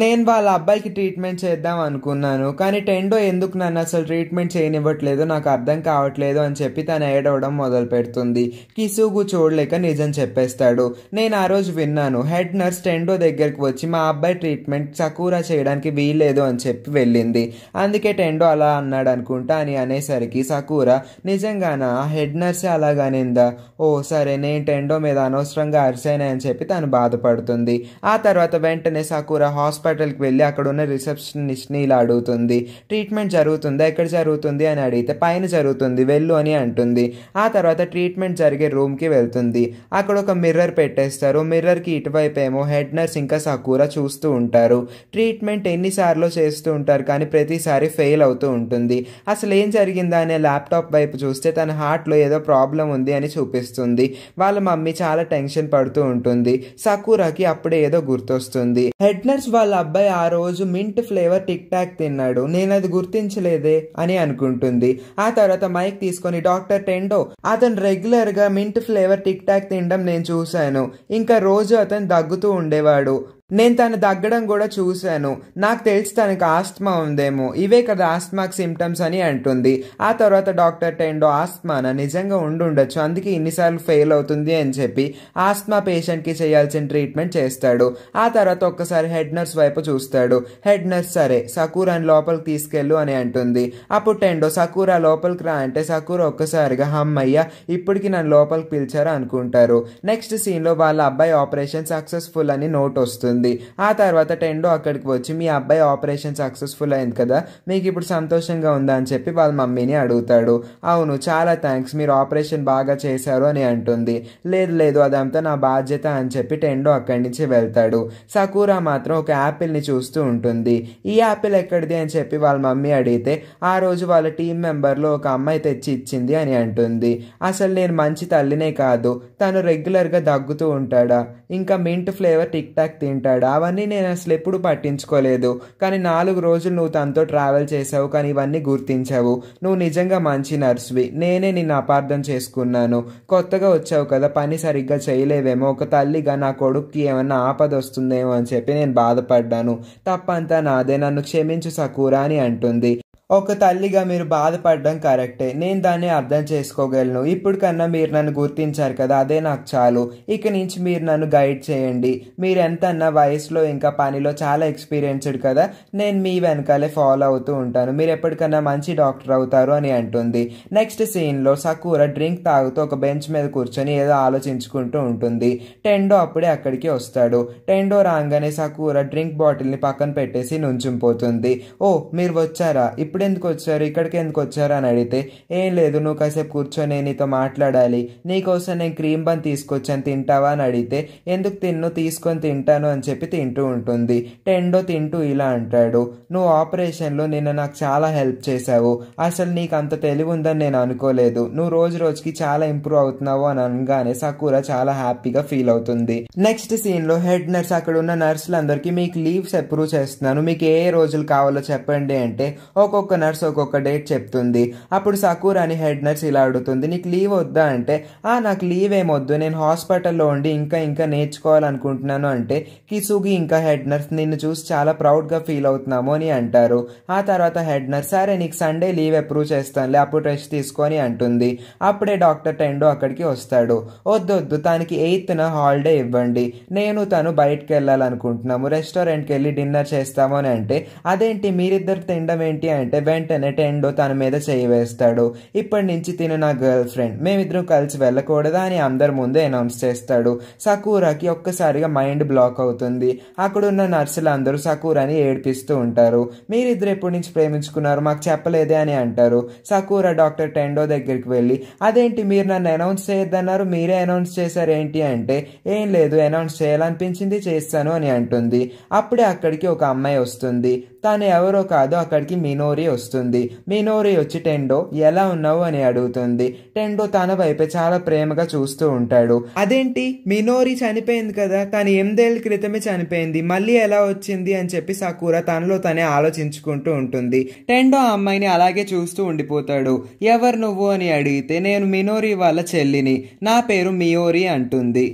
నేను వాళ్ళ అబ్బాయికి ట్రీట్మెంట్ చేద్దాం అనుకున్నాను కానీ టెండో ఎందుకు నన్ను అసలు ట్రీట్మెంట్ చేయనివ్వట్లేదు నాకు అర్థం కావట్లేదు అని చెప్పి తను ఏడవడం మొదలు పెడుతుంది కిసుగు చూడలేక నిజం చెప్పేస్తాడు నేను ఆ రోజు విన్నాను హెడ్ నర్స్ టెండో దగ్గరికి వచ్చి మా అబ్బాయి ట్రీట్మెంట్ సకూరా చేయడానికి వీల్లేదు అని చెప్పి వెళ్ళింది అందుకే టెండో అలా అన్నాడు అనుకుంటా అని అనేసరికి సకూరా నిజంగానా హెడ్ నర్సే అలాగానిందా ఓ సరే నేను టెండో మీద అనవసరంగా అరిసానే అని చెప్పి తను బాధపడుతుంది ఆ తర్వాత వెంటనే సకూరా హాస్పిటల్ హాస్పిటల్కి వెళ్ళి అక్కడ ఉన్న రిసెప్షనిస్ట్ని ఇలా అడుగుతుంది ట్రీట్మెంట్ జరుగుతుందా ఎక్కడ జరుగుతుంది అని అడిగితే పైన జరుగుతుంది వెళ్ళు అని అంటుంది ఆ తర్వాత ట్రీట్మెంట్ జరిగే రూమ్కి వెళ్తుంది అక్కడ ఒక మిర్రర్ పెట్టేస్తారు మిర్రర్కి ఇటువైపు ఏమో హెడ్ నర్స్ ఇంకా సకూర చూస్తూ ఉంటారు ట్రీట్మెంట్ ఎన్నిసార్లు చేస్తూ ఉంటారు కానీ ప్రతిసారి ఫెయిల్ అవుతూ ఉంటుంది అసలు ఏం జరిగిందా అనే ల్యాప్టాప్ వైపు చూస్తే తన హార్ట్లో ఏదో ప్రాబ్లం ఉంది అని చూపిస్తుంది వాళ్ళ మమ్మీ చాలా టెన్షన్ పడుతూ ఉంటుంది సకూరాకి అప్పుడే ఏదో గుర్తొస్తుంది హెడ్ నర్స్ వాళ్ళ అబ్బాయి ఆ రోజు మింట్ ఫ్లేవర్ టిక్ టాక్ తిన్నాడు నేను అది గుర్తించలేదే అని అనుకుంటుంది ఆ తర్వాత మైక్ తీసుకొని డాక్టర్ టెండో అతను రెగ్యులర్ గా మింట్ ఫ్లేవర్ టిక్ టాక్ తినడం నేను చూశాను ఇంకా రోజు అతను దగ్గుతూ ఉండేవాడు నేను తను తగ్గడం కూడా చూశాను నాకు తెలిసి తనకు ఆస్మా ఉందేమో ఇవే కదా ఆస్మాకి సిమ్టమ్స్ అని అంటుంది ఆ తర్వాత డాక్టర్ టెండో ఆస్మానా నిజంగా ఉండుండొచ్చు అందుకే ఇన్నిసార్లు ఫెయిల్ అవుతుంది అని చెప్పి ఆస్మా పేషెంట్కి చేయాల్సిన ట్రీట్మెంట్ చేస్తాడు ఆ తర్వాత ఒక్కసారి హెడ్ నర్స్ వైపు చూస్తాడు హెడ్ నర్స్ సరే సకూరాని లోపలికి తీసుకెళ్ళు అని అంటుంది అప్పుడు టెండో సకూరా లోపలికి రా అంటే సకూరా ఒక్కసారిగా హమ్మయ్యా ఇప్పటికి నన్ను లోపలికి పిలిచారు అనుకుంటారు నెక్స్ట్ సీన్లో వాళ్ళ అబ్బాయి ఆపరేషన్ సక్సెస్ఫుల్ అని నోట్ వస్తుంది ఉంటుంది ఆ తర్వాత టెండో అక్కడికి వచ్చి మీ అబ్బాయి ఆపరేషన్ సక్సెస్ఫుల్ అయింది కదా మీకు ఇప్పుడు సంతోషంగా ఉందా అని చెప్పి వాళ్ళ మమ్మీని అడుగుతాడు అవును చాలా థ్యాంక్స్ మీరు ఆపరేషన్ బాగా చేశారు అని అంటుంది లేదు లేదు అదంతా నా బాధ్యత అని చెప్పి టెండో అక్కడి నుంచి వెళ్తాడు సకూరా మాత్రం ఒక యాపిల్ని చూస్తూ ఉంటుంది ఈ యాపిల్ ఎక్కడిది అని చెప్పి వాళ్ళ మమ్మీ అడిగితే ఆ రోజు వాళ్ళ టీం మెంబర్లో ఒక అమ్మాయి తెచ్చి ఇచ్చింది అని అంటుంది అసలు నేను మంచి తల్లినే కాదు తను రెగ్యులర్గా దగ్గుతూ ఉంటాడా ఇంకా మింట్ ఫ్లేవర్ టిక్ టాక్ తింటూ ఉంటాడు అవన్నీ నేను అసలు ఎప్పుడు పట్టించుకోలేదు కానీ నాలుగు రోజులు నువ్వు తనతో ట్రావెల్ చేసావు కానీ ఇవన్నీ గుర్తించావు నువ్వు నిజంగా మంచి నర్సువి నేనే నిన్ను అపార్థం చేసుకున్నాను కొత్తగా వచ్చావు కదా పని సరిగ్గా చేయలేవేమో ఒక తల్లిగా నా కొడుక్కి ఏమన్నా ఆపద వస్తుందేమో అని చెప్పి నేను బాధపడ్డాను తప్పంతా నాదే నన్ను క్షమించు సకూరా అని అంటుంది ఒక తల్లిగా మీరు బాధపడడం కరెక్టే నేను దాన్ని అర్థం చేసుకోగలను ఇప్పుడు కన్నా మీరు నన్ను గుర్తించారు కదా అదే నాకు చాలు ఇక నుంచి మీరు నన్ను గైడ్ చేయండి మీరు ఎంత అన్న వయసులో ఇంకా పనిలో చాలా ఎక్స్పీరియన్స్డ్ కదా నేను మీ వెనకాలే ఫాలో అవుతూ ఉంటాను మీరు ఎప్పటికన్నా మంచి డాక్టర్ అవుతారు అని అంటుంది నెక్స్ట్ సీన్లో సకూర డ్రింక్ తాగుతూ ఒక బెంచ్ మీద కూర్చొని ఏదో ఆలోచించుకుంటూ ఉంటుంది టెండో అప్పుడే అక్కడికి వస్తాడు టెండో రాగానే సకూర డ్రింక్ బాటిల్ని పక్కన పెట్టేసి నుంచుంపోతుంది ఓ మీరు వచ్చారా ఇప్పుడు ఇప్పుడు ఎందుకు వచ్చారు ఇక్కడికి ఎందుకు వచ్చారు అని అడిగితే ఏం లేదు నువ్వు కాసేపు కూర్చొని నీతో మాట్లాడాలి నీకోసం నేను క్రీమ్ బన్ తీసుకొచ్చాను తింటావా అని అడిగితే ఎందుకు తిన్ను తీసుకొని తింటాను అని చెప్పి తింటూ ఉంటుంది టెండో తింటూ ఇలా అంటాడు నువ్వు ఆపరేషన్లో నిన్న నాకు చాలా హెల్ప్ చేశావు అసలు నీకు అంత తెలివి ఉందని నేను అనుకోలేదు నువ్వు రోజు రోజుకి చాలా ఇంప్రూవ్ అవుతున్నావు అని అనగానే సకూర చాలా హ్యాపీగా ఫీల్ అవుతుంది నెక్స్ట్ సీన్ లో హెడ్ నర్స్ అక్కడ ఉన్న నర్సులందరికీ మీకు లీవ్స్ అప్రూవ్ చేస్తున్నాను మీకు ఏ రోజులు కావాలో చెప్పండి అంటే ఒక్కొక్క ఒక్కొక్క నర్స్ ఒక్కొక్క డేట్ చెప్తుంది అప్పుడు సకూర్ అని హెడ్ నర్స్ ఇలా అడుగుతుంది నీకు లీవ్ వద్దా అంటే ఆ నాకు లీవ్ ఏమొద్దు నేను హాస్పిటల్లో ఉండి ఇంకా ఇంకా నేర్చుకోవాలనుకుంటున్నాను అంటే కిసుగి ఇంకా హెడ్ నర్స్ నిన్ను చూసి చాలా ప్రౌడ్గా ఫీల్ అవుతున్నాము అని అంటారు ఆ తర్వాత హెడ్ నర్స్ సరే నీకు సండే లీవ్ అప్రూవ్ చేస్తానులే అప్పుడు రెస్ట్ తీసుకొని అంటుంది అప్పుడే డాక్టర్ టెండో అక్కడికి వస్తాడు వద్దొద్దు తనకి ఎయిత్న హాలిడే ఇవ్వండి నేను తను బయటకు వెళ్ళాలనుకుంటున్నాము రెస్టారెంట్కి వెళ్ళి డిన్నర్ చేస్తాము అని అంటే అదేంటి మీరిద్దరు తినడం ఏంటి అంటే అంటే వెంటనే టెండో తన మీద చేయి వేస్తాడు ఇప్పటి నుంచి తిన నా గర్ల్ ఫ్రెండ్ మేమిద్దరం కలిసి వెళ్ళకూడదా అని అందరి ముందు అనౌన్స్ చేస్తాడు సకూరాకి ఒక్కసారిగా మైండ్ బ్లాక్ అవుతుంది అక్కడున్న నర్సులు అందరూ సకూరాని ఏడిపిస్తూ ఉంటారు మీరిద్దరు ఎప్పటి నుంచి ప్రేమించుకున్నారు మాకు చెప్పలేదే అని అంటారు సకూరా డాక్టర్ టెండో దగ్గరికి వెళ్ళి అదేంటి మీరు నన్ను అనౌన్స్ చేయొద్దన్నారు మీరే అనౌన్స్ చేశారు ఏంటి అంటే ఏం లేదు అనౌన్స్ చేయాలనిపించింది చేస్తాను అని అంటుంది అప్పుడే అక్కడికి ఒక అమ్మాయి వస్తుంది తాను ఎవరో కాదో అక్కడికి మినోరి వస్తుంది మినోరి వచ్చి టెండో ఎలా ఉన్నావు అని అడుగుతుంది టెండో తన వైపే చాలా ప్రేమగా చూస్తూ ఉంటాడు అదేంటి మినోరి చనిపోయింది కదా తను ఎనిమిదేళ్ల క్రితమే చనిపోయింది మళ్ళీ ఎలా వచ్చింది అని చెప్పి సకూర తనలో తనే ఆలోచించుకుంటూ ఉంటుంది టెండో అమ్మాయిని అలాగే చూస్తూ ఉండిపోతాడు ఎవరు నువ్వు అని అడిగితే నేను మినోరి వాళ్ళ చెల్లిని నా పేరు మియోరి అంటుంది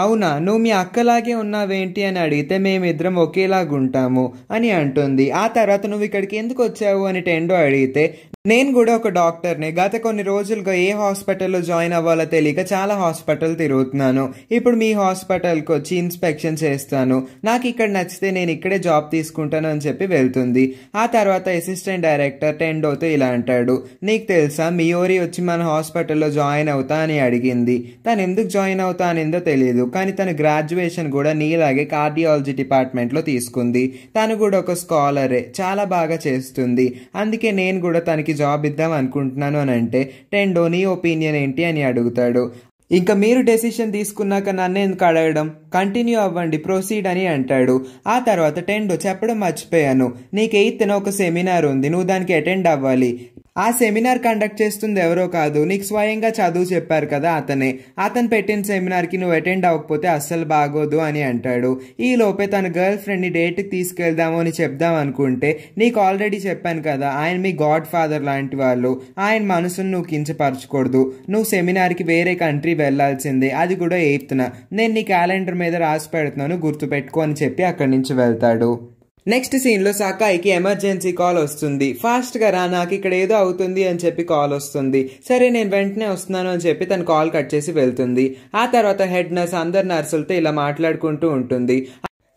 అవునా నువ్వు మీ అక్కలాగే ఉన్నావేంటి అని అడిగితే మేమిద్దరం ఒకేలాగుంటాము అని అంటుంది ఆ తర్వాత నువ్వు ఇక్కడికి ఎందుకు వచ్చావు అని టెండో అడిగితే నేను కూడా ఒక డాక్టర్ని గత కొన్ని రోజులుగా ఏ హాస్పిటల్లో జాయిన్ అవ్వాలో తెలియక చాలా హాస్పిటల్ తిరుగుతున్నాను ఇప్పుడు మీ హాస్పిటల్కి వచ్చి ఇన్స్పెక్షన్ చేస్తాను నాకు ఇక్కడ నచ్చితే నేను ఇక్కడే జాబ్ తీసుకుంటాను అని చెప్పి వెళ్తుంది ఆ తర్వాత అసిస్టెంట్ డైరెక్టర్ టెండోతో ఇలా అంటాడు నీకు తెలుసా మీ ఓరి వచ్చి మన హాస్పిటల్లో జాయిన్ అవుతా అని అడిగింది తను ఎందుకు జాయిన్ అవుతా అనిందో తెలియదు కానీ తన గ్రాడ్యుయేషన్ కూడా నీలాగే కార్డియాలజీ డిపార్ట్మెంట్లో తీసుకుంది తను కూడా ఒక స్కాలరే చాలా బాగా చేస్తుంది అందుకే నేను కూడా తనకి ఇంటర్వ్యూకి జాబ్ ఇద్దాం అనుకుంటున్నాను అని అంటే టెండో నీ ఒపీనియన్ ఏంటి అని అడుగుతాడు ఇంకా మీరు డెసిషన్ తీసుకున్నాక నన్ను ఎందుకు అడగడం కంటిన్యూ అవ్వండి ప్రొసీడ్ అని అంటాడు ఆ తర్వాత టెండో చెప్పడం మర్చిపోయాను నీకు ఎయిత్న ఒక సెమినార్ ఉంది నువ్వు దానికి అటెండ్ అవ్వాలి ఆ సెమినార్ కండక్ట్ చేస్తుంది ఎవరో కాదు నీకు స్వయంగా చదువు చెప్పారు కదా అతనే అతను పెట్టిన సెమినార్కి నువ్వు అటెండ్ అవ్వకపోతే అస్సలు బాగోదు అని అంటాడు ఈ లోపే తన గర్ల్ ఫ్రెండ్ని డేట్కి తీసుకెళ్దాము అని చెప్దాం అనుకుంటే నీకు ఆల్రెడీ చెప్పాను కదా ఆయన మీ గాడ్ ఫాదర్ లాంటి వాళ్ళు ఆయన మనసును నువ్వు కించపరచకూడదు నువ్వు సెమినార్కి వేరే కంట్రీ వెళ్ళాల్సిందే అది కూడా ఎయిత్న నేను నీ క్యాలెండర్ మీద రాసి పెడుతున్నాను గుర్తుపెట్టుకో అని చెప్పి అక్కడి నుంచి వెళ్తాడు నెక్స్ట్ సీన్లో సకాయికి ఎమర్జెన్సీ కాల్ వస్తుంది ఫాస్ట్గా రా నాకు ఇక్కడ ఏదో అవుతుంది అని చెప్పి కాల్ వస్తుంది సరే నేను వెంటనే వస్తున్నాను అని చెప్పి తను కాల్ కట్ చేసి వెళ్తుంది ఆ తర్వాత హెడ్ నర్స్ అందరు నర్సులతో ఇలా మాట్లాడుకుంటూ ఉంటుంది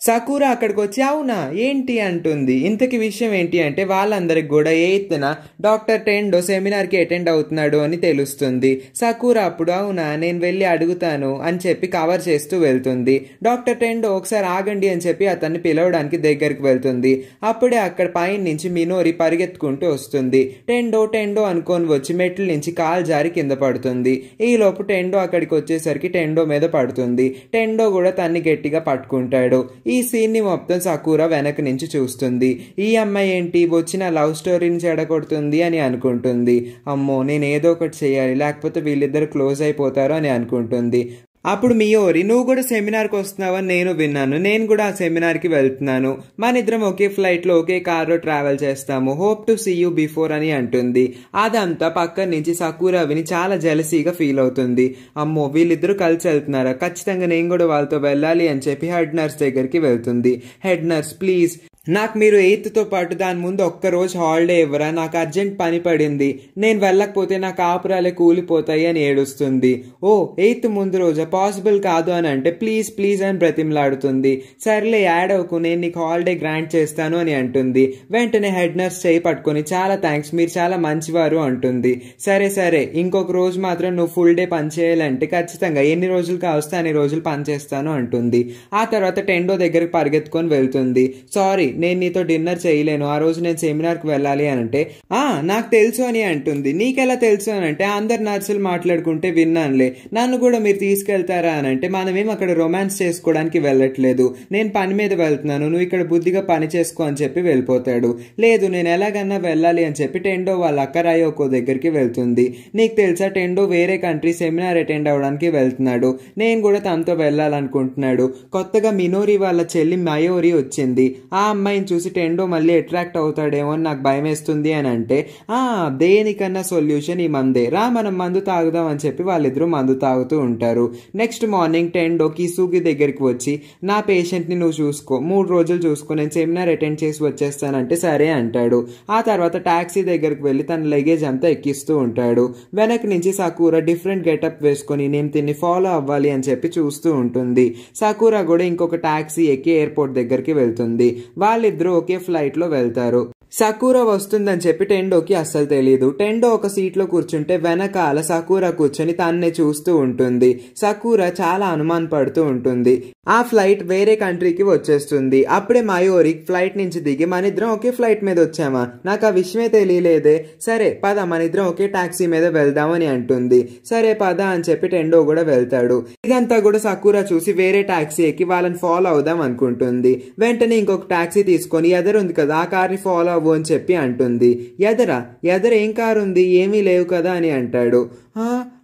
సకూర అక్కడికి వచ్చి అవునా ఏంటి అంటుంది ఇంతకి విషయం ఏంటి అంటే వాళ్ళందరికి కూడా ఎయిత్న డాక్టర్ టెండో సెమినార్కి అటెండ్ అవుతున్నాడు అని తెలుస్తుంది సకూర అప్పుడు అవునా నేను వెళ్ళి అడుగుతాను అని చెప్పి కవర్ చేస్తూ వెళ్తుంది డాక్టర్ టెండో ఒకసారి ఆగండి అని చెప్పి అతన్ని పిలవడానికి దగ్గరికి వెళ్తుంది అప్పుడే అక్కడ పైన నుంచి మినోరి పరిగెత్తుకుంటూ వస్తుంది టెండో టెండో అనుకొని వచ్చి మెట్ల నుంచి కాలు జారి కింద పడుతుంది ఈలోపు టెండో అక్కడికి వచ్చేసరికి టెండో మీద పడుతుంది టెండో కూడా తన్ని గట్టిగా పట్టుకుంటాడు ఈ ఈ సీన్ని మొత్తం సకూర వెనక నుంచి చూస్తుంది ఈ అమ్మాయి ఏంటి వచ్చిన లవ్ స్టోరీని చెడగొడుతుంది అని అనుకుంటుంది అమ్మో నేను ఏదో ఒకటి చేయాలి లేకపోతే వీళ్ళిద్దరు క్లోజ్ అయిపోతారు అని అనుకుంటుంది అప్పుడు మియోరి నువ్వు కూడా సెమినార్కి వస్తున్నావని నేను విన్నాను నేను కూడా ఆ సెమినార్కి వెళ్తున్నాను మన ఇద్దరం ఒకే ఫ్లైట్లో ఒకే కార్లో ట్రావెల్ చేస్తాము hope to see you before అని అంటుంది అదంతా పక్కన నుంచి సకూరా విని చాలా జలసీగా ఫీల్ అవుతుంది అమ్మో వీళ్ళిద్దరూ కలిసి వెళ్తున్నారా ఖచ్చితంగా నేను కూడా వాళ్ళతో వెళ్ళాలి అని చెప్పి హెడ్ నర్స్ దగ్గరికి వెళ్తుంది హెడ్ నర్స్ ప్లీజ్ నాకు మీరు ఎయిత్తో పాటు దాని ముందు ఒక్కరోజు హాలిడే ఇవ్వరా నాకు అర్జెంట్ పని పడింది నేను వెళ్ళకపోతే నా కాపురాలే కూలిపోతాయి అని ఏడుస్తుంది ఓ ఎయిత్ ముందు రోజా పాసిబుల్ కాదు అని అంటే ప్లీజ్ ప్లీజ్ అని బ్రతిమలాడుతుంది సర్లే అవ్వకు నేను నీకు హాలిడే గ్రాంట్ చేస్తాను అని అంటుంది వెంటనే హెడ్ నర్స్ చేయి పట్టుకుని చాలా థ్యాంక్స్ మీరు చాలా మంచివారు అంటుంది సరే సరే ఇంకొక రోజు మాత్రం నువ్వు ఫుల్ డే పని చేయాలంటే ఖచ్చితంగా ఎన్ని రోజులు కావస్తే అన్ని రోజులు పని చేస్తాను అంటుంది ఆ తర్వాత టెండో దగ్గరకు పరిగెత్తుకొని వెళ్తుంది సారీ నేను నీతో డిన్నర్ చేయలేను ఆ రోజు నేను సెమినార్కి వెళ్ళాలి అని అంటే ఆ నాకు తెలుసు అని అంటుంది నీకెలా తెలుసు అని అంటే అందరు నర్సులు మాట్లాడుకుంటే విన్నానులే నన్ను కూడా మీరు తీసుకెళ్తారా అని అంటే మనమేం అక్కడ రొమాన్స్ చేసుకోవడానికి వెళ్ళట్లేదు నేను పని మీద వెళ్తున్నాను నువ్వు ఇక్కడ బుద్ధిగా పని చేసుకో అని చెప్పి వెళ్ళిపోతాడు లేదు నేను ఎలాగన్నా వెళ్ళాలి అని చెప్పి టెండో వాళ్ళ అక్క రాయోకో దగ్గరికి వెళ్తుంది నీకు తెలుసా టెండో వేరే కంట్రీ సెమినార్ అటెండ్ అవడానికి వెళ్తున్నాడు నేను కూడా తనతో వెళ్ళాలనుకుంటున్నాడు కొత్తగా మినోరి వాళ్ళ చెల్లి మయోరి వచ్చింది ఆ అమ్మాయిని చూసి టెండో మళ్ళీ అట్రాక్ట్ అవుతాడేమో నాకు భయం వేస్తుంది అని అంటే దేనికన్నా సొల్యూషన్ ఈ మందే రా మనం మందు తాగుదాం అని చెప్పి వాళ్ళిద్దరూ మందు తాగుతూ ఉంటారు నెక్స్ట్ మార్నింగ్ టెండో కిసుగి దగ్గరికి వచ్చి నా పేషెంట్ని నువ్వు చూసుకో మూడు రోజులు చూసుకో నేను సెమినార్ అటెండ్ చేసి వచ్చేస్తానంటే సరే అంటాడు ఆ తర్వాత ట్యాక్సీ దగ్గరికి వెళ్ళి తన లగేజ్ అంతా ఎక్కిస్తూ ఉంటాడు వెనక్కి నుంచి సకూర డిఫరెంట్ గెటప్ వేసుకొని నేను తిని ఫాలో అవ్వాలి అని చెప్పి చూస్తూ ఉంటుంది సకూర కూడా ఇంకొక ట్యాక్సీ ఎక్కి ఎయిర్పోర్ట్ దగ్గరికి వెళ్తుంది వాళ్ళ వాళ్ళిద్దరూ ఒకే ఫ్లైట్లో వెళ్తారు సకూర వస్తుందని చెప్పి టెండోకి అస్సలు తెలియదు టెండో ఒక సీట్లో కూర్చుంటే వెనకాల సకూర కూర్చొని తన్నే చూస్తూ ఉంటుంది సకూర చాలా అనుమాన పడుతూ ఉంటుంది ఆ ఫ్లైట్ వేరే కంట్రీకి వచ్చేస్తుంది అప్పుడే మయూరి ఫ్లైట్ నుంచి దిగి మన ఇద్దరం ఒకే ఫ్లైట్ మీద వచ్చామా నాకు ఆ విషయమే తెలియలేదే సరే పద మన ఇద్దరం ఒకే టాక్సీ మీద వెళ్దామని అంటుంది సరే పద అని చెప్పి టెండో కూడా వెళ్తాడు ఇదంతా కూడా సకూర చూసి వేరే టాక్సీ ఎక్కి వాళ్ళని ఫాలో అవుదాం అనుకుంటుంది వెంటనే ఇంకొక టాక్సీ తీసుకొని ఎదరుంది కదా ఆ కార్ని ఫాలో బాబు అని చెప్పి అంటుంది ఎదర ఎదర ఏం కారుంది ఏమీ లేవు కదా అని అంటాడు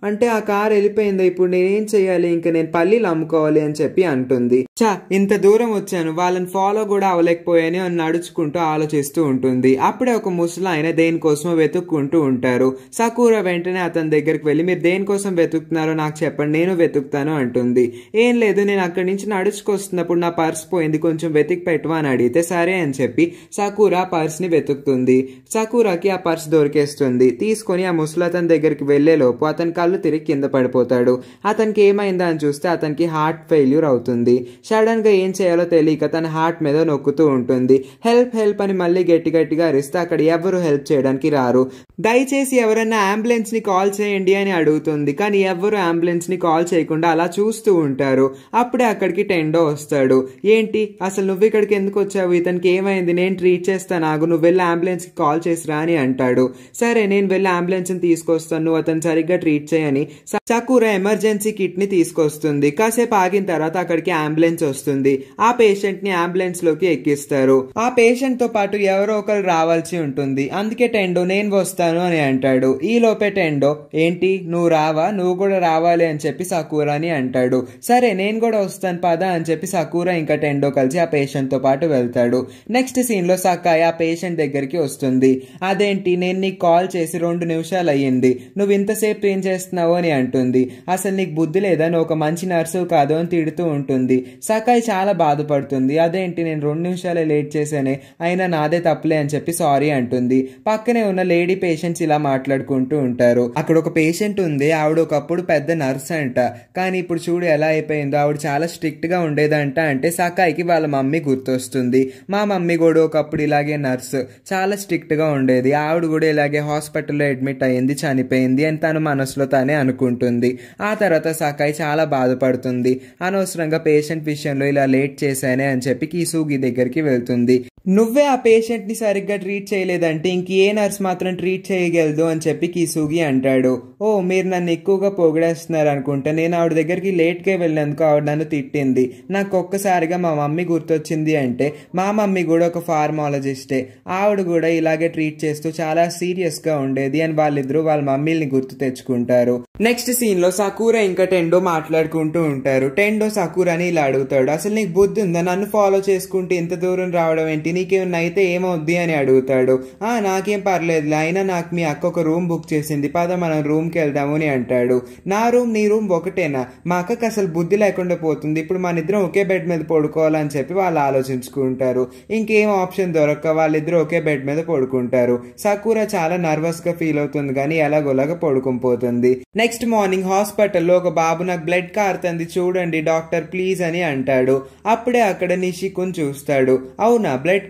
అంటే ఆ కార్ వెళ్ళిపోయిందా ఇప్పుడు నేనేం చేయాలి ఇంకా నేను పల్లీలు అమ్ముకోవాలి అని చెప్పి అంటుంది చా ఇంత దూరం వచ్చాను వాళ్ళని ఫాలో కూడా అవ్వలేకపోయాను అని నడుచుకుంటూ ఆలోచిస్తూ ఉంటుంది అప్పుడే ఒక ముసలాయన దేనికోసమో వెతుక్కుంటూ ఉంటారు సకూర వెంటనే అతని దగ్గరికి వెళ్ళి మీరు దేనికోసం వెతుకుతున్నారో నాకు చెప్పండి నేను వెతుకుతాను అంటుంది ఏం లేదు నేను అక్కడి నుంచి నడుచుకొస్తున్నప్పుడు నా పర్స్ పోయింది కొంచెం వెతికి పెట్టవా అని అడిగితే సరే అని చెప్పి సకూర ఆ ని వెతుకుతుంది సకూరాకి ఆ పర్స్ దొరికేస్తుంది తీసుకొని ఆ అతని దగ్గరికి వెళ్లే లోపు లోపు అతని కళ్ళు తిరిగి కింద పడిపోతాడు అతనికి ఏమైందా అని చూస్తే అతనికి హార్ట్ ఫెయిల్యూర్ అవుతుంది సడన్ గా ఏం చేయాలో తెలియక తన హార్ట్ మీద నొక్కుతూ ఉంటుంది హెల్ప్ హెల్ప్ అని మళ్ళీ గట్టి గట్టిగా అరిస్తే అక్కడ ఎవరు హెల్ప్ చేయడానికి రారు దయచేసి ఎవరైనా అంబులెన్స్ ని కాల్ చేయండి అని అడుగుతుంది కానీ ఎవరు అంబులెన్స్ ని కాల్ చేయకుండా అలా చూస్తూ ఉంటారు అప్పుడే అక్కడికి టెండో వస్తాడు ఏంటి అసలు నువ్వు ఇక్కడికి ఎందుకు వచ్చావు ఇతనికి ఏమైంది నేను ట్రీట్ చేస్తాను ఆగు నువ్వు వెళ్ళి అంబులెన్స్ కి కాల్ చేసిరా అని అంటాడు సరే నేను వెళ్ళి అంబులెన్స్ ని తీసుకొస్తాను నువ్వు అతను సరిగ్గా గా ట్రీట్ చేయని సకూర ఎమర్జెన్సీ కిట్ ని తీసుకొస్తుంది కాసేపు ఆగిన తర్వాత అక్కడికి అంబులెన్స్ వస్తుంది ఆ పేషెంట్ ని అంబులెన్స్ లోకి ఎక్కిస్తారు ఆ పేషెంట్ తో పాటు ఎవరో ఒకరు రావాల్సి ఉంటుంది అందుకే టెండో నేను వస్తాను అని అంటాడు ఈ లోపే టెండో ఏంటి నువ్వు రావా నువ్వు కూడా రావాలి అని చెప్పి సకూర అని అంటాడు సరే నేను కూడా వస్తాను పదా అని చెప్పి సకూరా ఇంకా టెండో కలిసి ఆ పేషెంట్ తో పాటు వెళ్తాడు నెక్స్ట్ సీన్ లో సకాయ్ ఆ పేషెంట్ దగ్గరికి వస్తుంది అదేంటి నేను నీకు కాల్ చేసి రెండు నిమిషాలు అయ్యింది నువ్వు ఇంతసేపు చెప్తూ ఏం చేస్తున్నావు అని అంటుంది అసలు నీకు బుద్ధి లేదా నువ్వు ఒక మంచి నర్సు కాదు అని తిడుతూ ఉంటుంది సకాయ్ చాలా బాధపడుతుంది అదేంటి నేను రెండు నిమిషాలే లేట్ చేశానే అయినా నాదే తప్పులే అని చెప్పి సారీ అంటుంది పక్కనే ఉన్న లేడీ పేషెంట్స్ ఇలా మాట్లాడుకుంటూ ఉంటారు అక్కడ ఒక పేషెంట్ ఉంది ఆవిడ ఒకప్పుడు పెద్ద నర్స్ అంట కానీ ఇప్పుడు చూడు ఎలా అయిపోయిందో ఆవిడ చాలా స్ట్రిక్ట్గా ఉండేదంట అంటే సకాయికి వాళ్ళ మమ్మీ గుర్తొస్తుంది మా మమ్మీ కూడా ఒకప్పుడు ఇలాగే నర్స్ చాలా స్ట్రిక్ట్గా ఉండేది ఆవిడ కూడా ఇలాగే హాస్పిటల్లో అడ్మిట్ అయ్యింది చనిపోయింది అని తను మనసులో తానే అనుకుంటుంది ఆ తర్వాత సకాయ్ చాలా బాధపడుతుంది అనవసరంగా పేషెంట్ విషయంలో ఇలా లేట్ చేశానే అని చెప్పి కీసూగి దగ్గరికి వెళ్తుంది నువ్వే ఆ పేషెంట్ని సరిగ్గా ట్రీట్ చేయలేదంటే ఇంకే నర్స్ మాత్రం ట్రీట్ చేయగలదు అని చెప్పి కీసూగి అంటాడు ఓ మీరు నన్ను ఎక్కువగా పొగిడేస్తున్నారు అనుకుంటా నేను ఆవిడ దగ్గరికి లేట్గా వెళ్ళినందుకు ఆవిడ నన్ను తిట్టింది నాకు ఒక్కసారిగా మా మమ్మీ గుర్తొచ్చింది అంటే మా మమ్మీ కూడా ఒక ఫార్మాలజిస్టే ఆవిడ కూడా ఇలాగే ట్రీట్ చేస్తూ చాలా సీరియస్గా ఉండేది అని వాళ్ళిద్దరూ వాళ్ళ మమ్మీని గుర్తు తెచ్చుకుంటారు నెక్స్ట్ సీన్ లో సకూర ఇంకా టెండో మాట్లాడుకుంటూ ఉంటారు టెండో సకూరాని ఇలా అడుగుతాడు అసలు నీకు బుద్ధి ఉందా నన్ను ఫాలో చేసుకుంటే ఇంత దూరం రావడం ఏంటి నీకేమన్నా అయితే ఏమవుద్ది అని అడుగుతాడు ఆ నాకేం పర్లేదు అయినా నాకు మీ అక్క ఒక రూమ్ బుక్ చేసింది పద మనం రూమ్కి వెళ్దాము అని అంటాడు నా రూమ్ నీ రూమ్ ఒకటేనా మా అక్కకి అసలు బుద్ధి లేకుండా పోతుంది ఇప్పుడు మన ఇద్దరం ఒకే బెడ్ మీద పడుకోవాలని చెప్పి వాళ్ళు ఆలోచించుకుంటారు ఇంకేం ఆప్షన్ దొరక్క వాళ్ళిద్దరూ ఒకే బెడ్ మీద పడుకుంటారు సకూర చాలా నర్వస్గా ఫీల్ అవుతుంది కానీ ఎలాగోలాగా పడుకుని పోతుంది నెక్స్ట్ మార్నింగ్ హాస్పిటల్లో ఒక బాబు నాకు బ్లడ్ కారుతుంది చూడండి డాక్టర్ ప్లీజ్ అని అంటాడు అప్పుడే అక్కడ నిషికుని చూస్తాడు అవునా బ్లడ్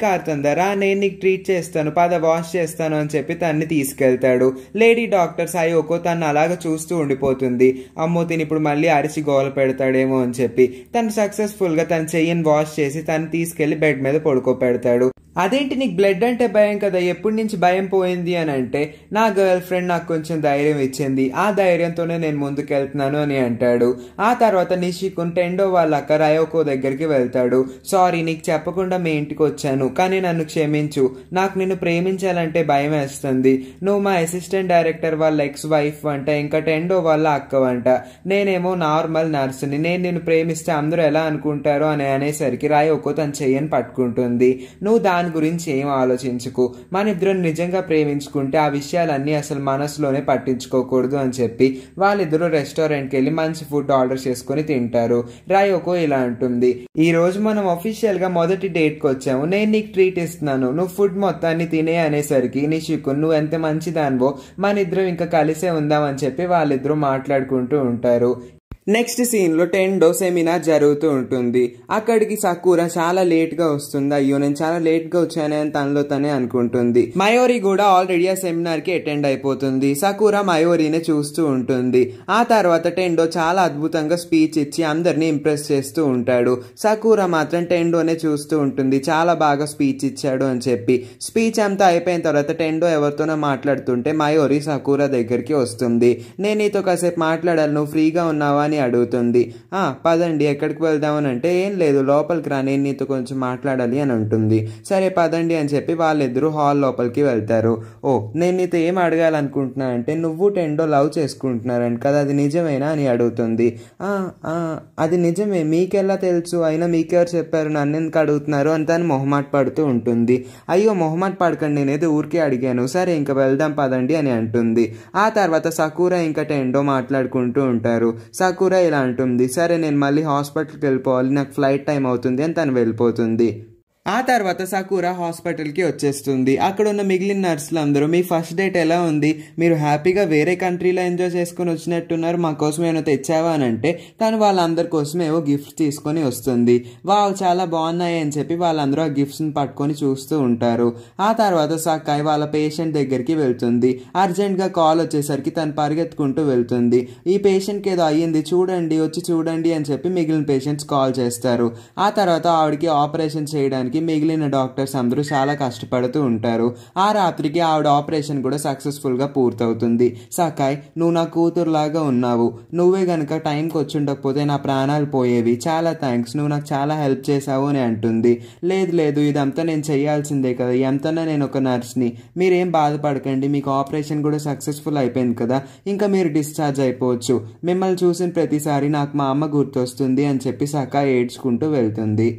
రా నేను నీకు ట్రీట్ చేస్తాను పద వాష్ చేస్తాను అని చెప్పి తన్ని తీసుకెళ్తాడు లేడీ డాక్టర్ సాయోకో తను అలాగ చూస్తూ ఉండిపోతుంది అమ్మో తిని ఇప్పుడు మళ్ళీ అరిచి గోల పెడతాడేమో అని చెప్పి తను సక్సెస్ఫుల్ గా తన చెయ్యిని వాష్ చేసి తను తీసుకెళ్లి బెడ్ మీద పడుకో పెడతాడు అదేంటి నీకు బ్లడ్ అంటే భయం కదా ఎప్పటి నుంచి భయం పోయింది అని అంటే నా గర్ల్ ఫ్రెండ్ నాకు కొంచెం ధైర్యం ఇచ్చింది అనిపించింది ఆ ధైర్యంతోనే నేను ముందుకెళ్తున్నాను అని అంటాడు ఆ తర్వాత నిషికున్ టెండో వాళ్ళ అక్క రయోకో దగ్గరికి వెళ్తాడు సారీ నీకు చెప్పకుండా మీ ఇంటికి వచ్చాను కానీ నన్ను క్షమించు నాకు నిన్ను ప్రేమించాలంటే భయం వేస్తుంది నువ్వు మా అసిస్టెంట్ డైరెక్టర్ వాళ్ళ ఎక్స్ వైఫ్ అంట ఇంకా టెండో వాళ్ళ అక్క వంట నేనేమో నార్మల్ నర్సుని నేను నిన్ను ప్రేమిస్తే అందరూ ఎలా అనుకుంటారో అని అనేసరికి రాయోకో తన చెయ్యని పట్టుకుంటుంది నువ్వు దాని గురించి ఏం ఆలోచించుకు మన ఇద్దరు నిజంగా ప్రేమించుకుంటే ఆ విషయాలన్నీ అసలు మనసులోనే పట్టించుకోకు చేసుకోకూడదు అని చెప్పి వాళ్ళిద్దరూ రెస్టారెంట్కి వెళ్ళి మంచి ఫుడ్ ఆర్డర్ చేసుకుని తింటారు రాయోకో ఇలా అంటుంది ఈ రోజు మనం గా మొదటి డేట్కి వచ్చాము నేను నీకు ట్రీట్ ఇస్తున్నాను నువ్వు ఫుడ్ మొత్తాన్ని తినే అనేసరికి నీ నిషికు నువ్వు ఎంత మంచిదానివో మన ఇద్దరం ఇంకా కలిసే ఉందామని చెప్పి వాళ్ళిద్దరూ మాట్లాడుకుంటూ ఉంటారు నెక్స్ట్ సీన్లో టెండో సెమినార్ జరుగుతూ ఉంటుంది అక్కడికి సకూర చాలా లేట్గా వస్తుంది అయ్యో నేను చాలా లేట్గా వచ్చాను అని తనలో తనే అనుకుంటుంది మయోరి కూడా ఆల్రెడీ ఆ సెమినార్కి అటెండ్ అయిపోతుంది సకూర మయోరీని చూస్తూ ఉంటుంది ఆ తర్వాత టెండో చాలా అద్భుతంగా స్పీచ్ ఇచ్చి అందరినీ ఇంప్రెస్ చేస్తూ ఉంటాడు సకూర మాత్రం టెండోనే చూస్తూ ఉంటుంది చాలా బాగా స్పీచ్ ఇచ్చాడు అని చెప్పి స్పీచ్ అంతా అయిపోయిన తర్వాత టెండో ఎవరితోనో మాట్లాడుతుంటే మయోరి సకూర దగ్గరికి వస్తుంది నేను నీతో కాసేపు మాట్లాడాలి నువ్వు ఫ్రీగా ఉన్నావా అని అడుగుతుంది ఆ పదండి ఎక్కడికి వెళ్దామని అంటే ఏం లేదు లోపలికి రా నేను నీతో కొంచెం మాట్లాడాలి అని అంటుంది సరే పదండి అని చెప్పి వాళ్ళిద్దరూ హాల్ లోపలికి వెళ్తారు ఓ నేను నీతో ఏం అడగాలనుకుంటున్నా అంటే నువ్వు టెండో లవ్ చేసుకుంటున్నారంట కదా అది నిజమేనా అని అడుగుతుంది అది నిజమే మీకెలా తెలుసు అయినా మీకెవరు చెప్పారు నన్ను ఎందుకు అడుగుతున్నారు అని తను మొహమాట పడుతూ ఉంటుంది అయ్యో మొహమాట్ పడకండి నేనేదో ఊరికే అడిగాను సరే ఇంకా వెళ్దాం పదండి అని అంటుంది ఆ తర్వాత సకూరా ఇంకా టెండో మాట్లాడుకుంటూ ఉంటారు సకూ కూడా ఇలా అంటుంది సరే నేను మళ్ళీ హాస్పిటల్కి వెళ్ళిపోవాలి నాకు ఫ్లైట్ టైం అవుతుంది అని తను వెళ్ళిపోతుంది ఆ తర్వాత సకూర హాస్పిటల్కి వచ్చేస్తుంది అక్కడ ఉన్న మిగిలిన నర్సులు అందరూ మీ ఫస్ట్ డేట్ ఎలా ఉంది మీరు హ్యాపీగా వేరే కంట్రీలో ఎంజాయ్ చేసుకుని వచ్చినట్టున్నారు మా కోసం ఏమైనా తెచ్చావా అని అంటే తను వాళ్ళందరి కోసం ఏవో గిఫ్ట్స్ తీసుకొని వస్తుంది వాళ్ళు చాలా బాగున్నాయి అని చెప్పి వాళ్ళందరూ ఆ గిఫ్ట్స్ని పట్టుకొని చూస్తూ ఉంటారు ఆ తర్వాత సకాయ్ వాళ్ళ పేషెంట్ దగ్గరికి వెళ్తుంది అర్జెంట్గా కాల్ వచ్చేసరికి తను పరిగెత్తుకుంటూ వెళ్తుంది ఈ పేషెంట్కి ఏదో అయ్యింది చూడండి వచ్చి చూడండి అని చెప్పి మిగిలిన పేషెంట్స్ కాల్ చేస్తారు ఆ తర్వాత ఆవిడకి ఆపరేషన్ చేయడానికి చేయడానికి మిగిలిన డాక్టర్స్ అందరూ చాలా కష్టపడుతూ ఉంటారు ఆ రాత్రికి ఆవిడ ఆపరేషన్ కూడా సక్సెస్ఫుల్గా పూర్తవుతుంది సకాయ్ నువ్వు నా కూతురులాగా ఉన్నావు నువ్వే గనక టైంకి వచ్చి ఉండకపోతే నా ప్రాణాలు పోయేవి చాలా థ్యాంక్స్ నువ్వు నాకు చాలా హెల్ప్ చేశావు అని అంటుంది లేదు లేదు ఇదంతా నేను చేయాల్సిందే కదా ఎంతనా నేను ఒక నర్స్ని మీరేం బాధపడకండి మీకు ఆపరేషన్ కూడా సక్సెస్ఫుల్ అయిపోయింది కదా ఇంకా మీరు డిశ్చార్జ్ అయిపోవచ్చు మిమ్మల్ని చూసిన ప్రతిసారి నాకు మా అమ్మ గుర్తొస్తుంది అని చెప్పి సకాయ్ ఏడ్చుకుంటూ వెళ్తుంది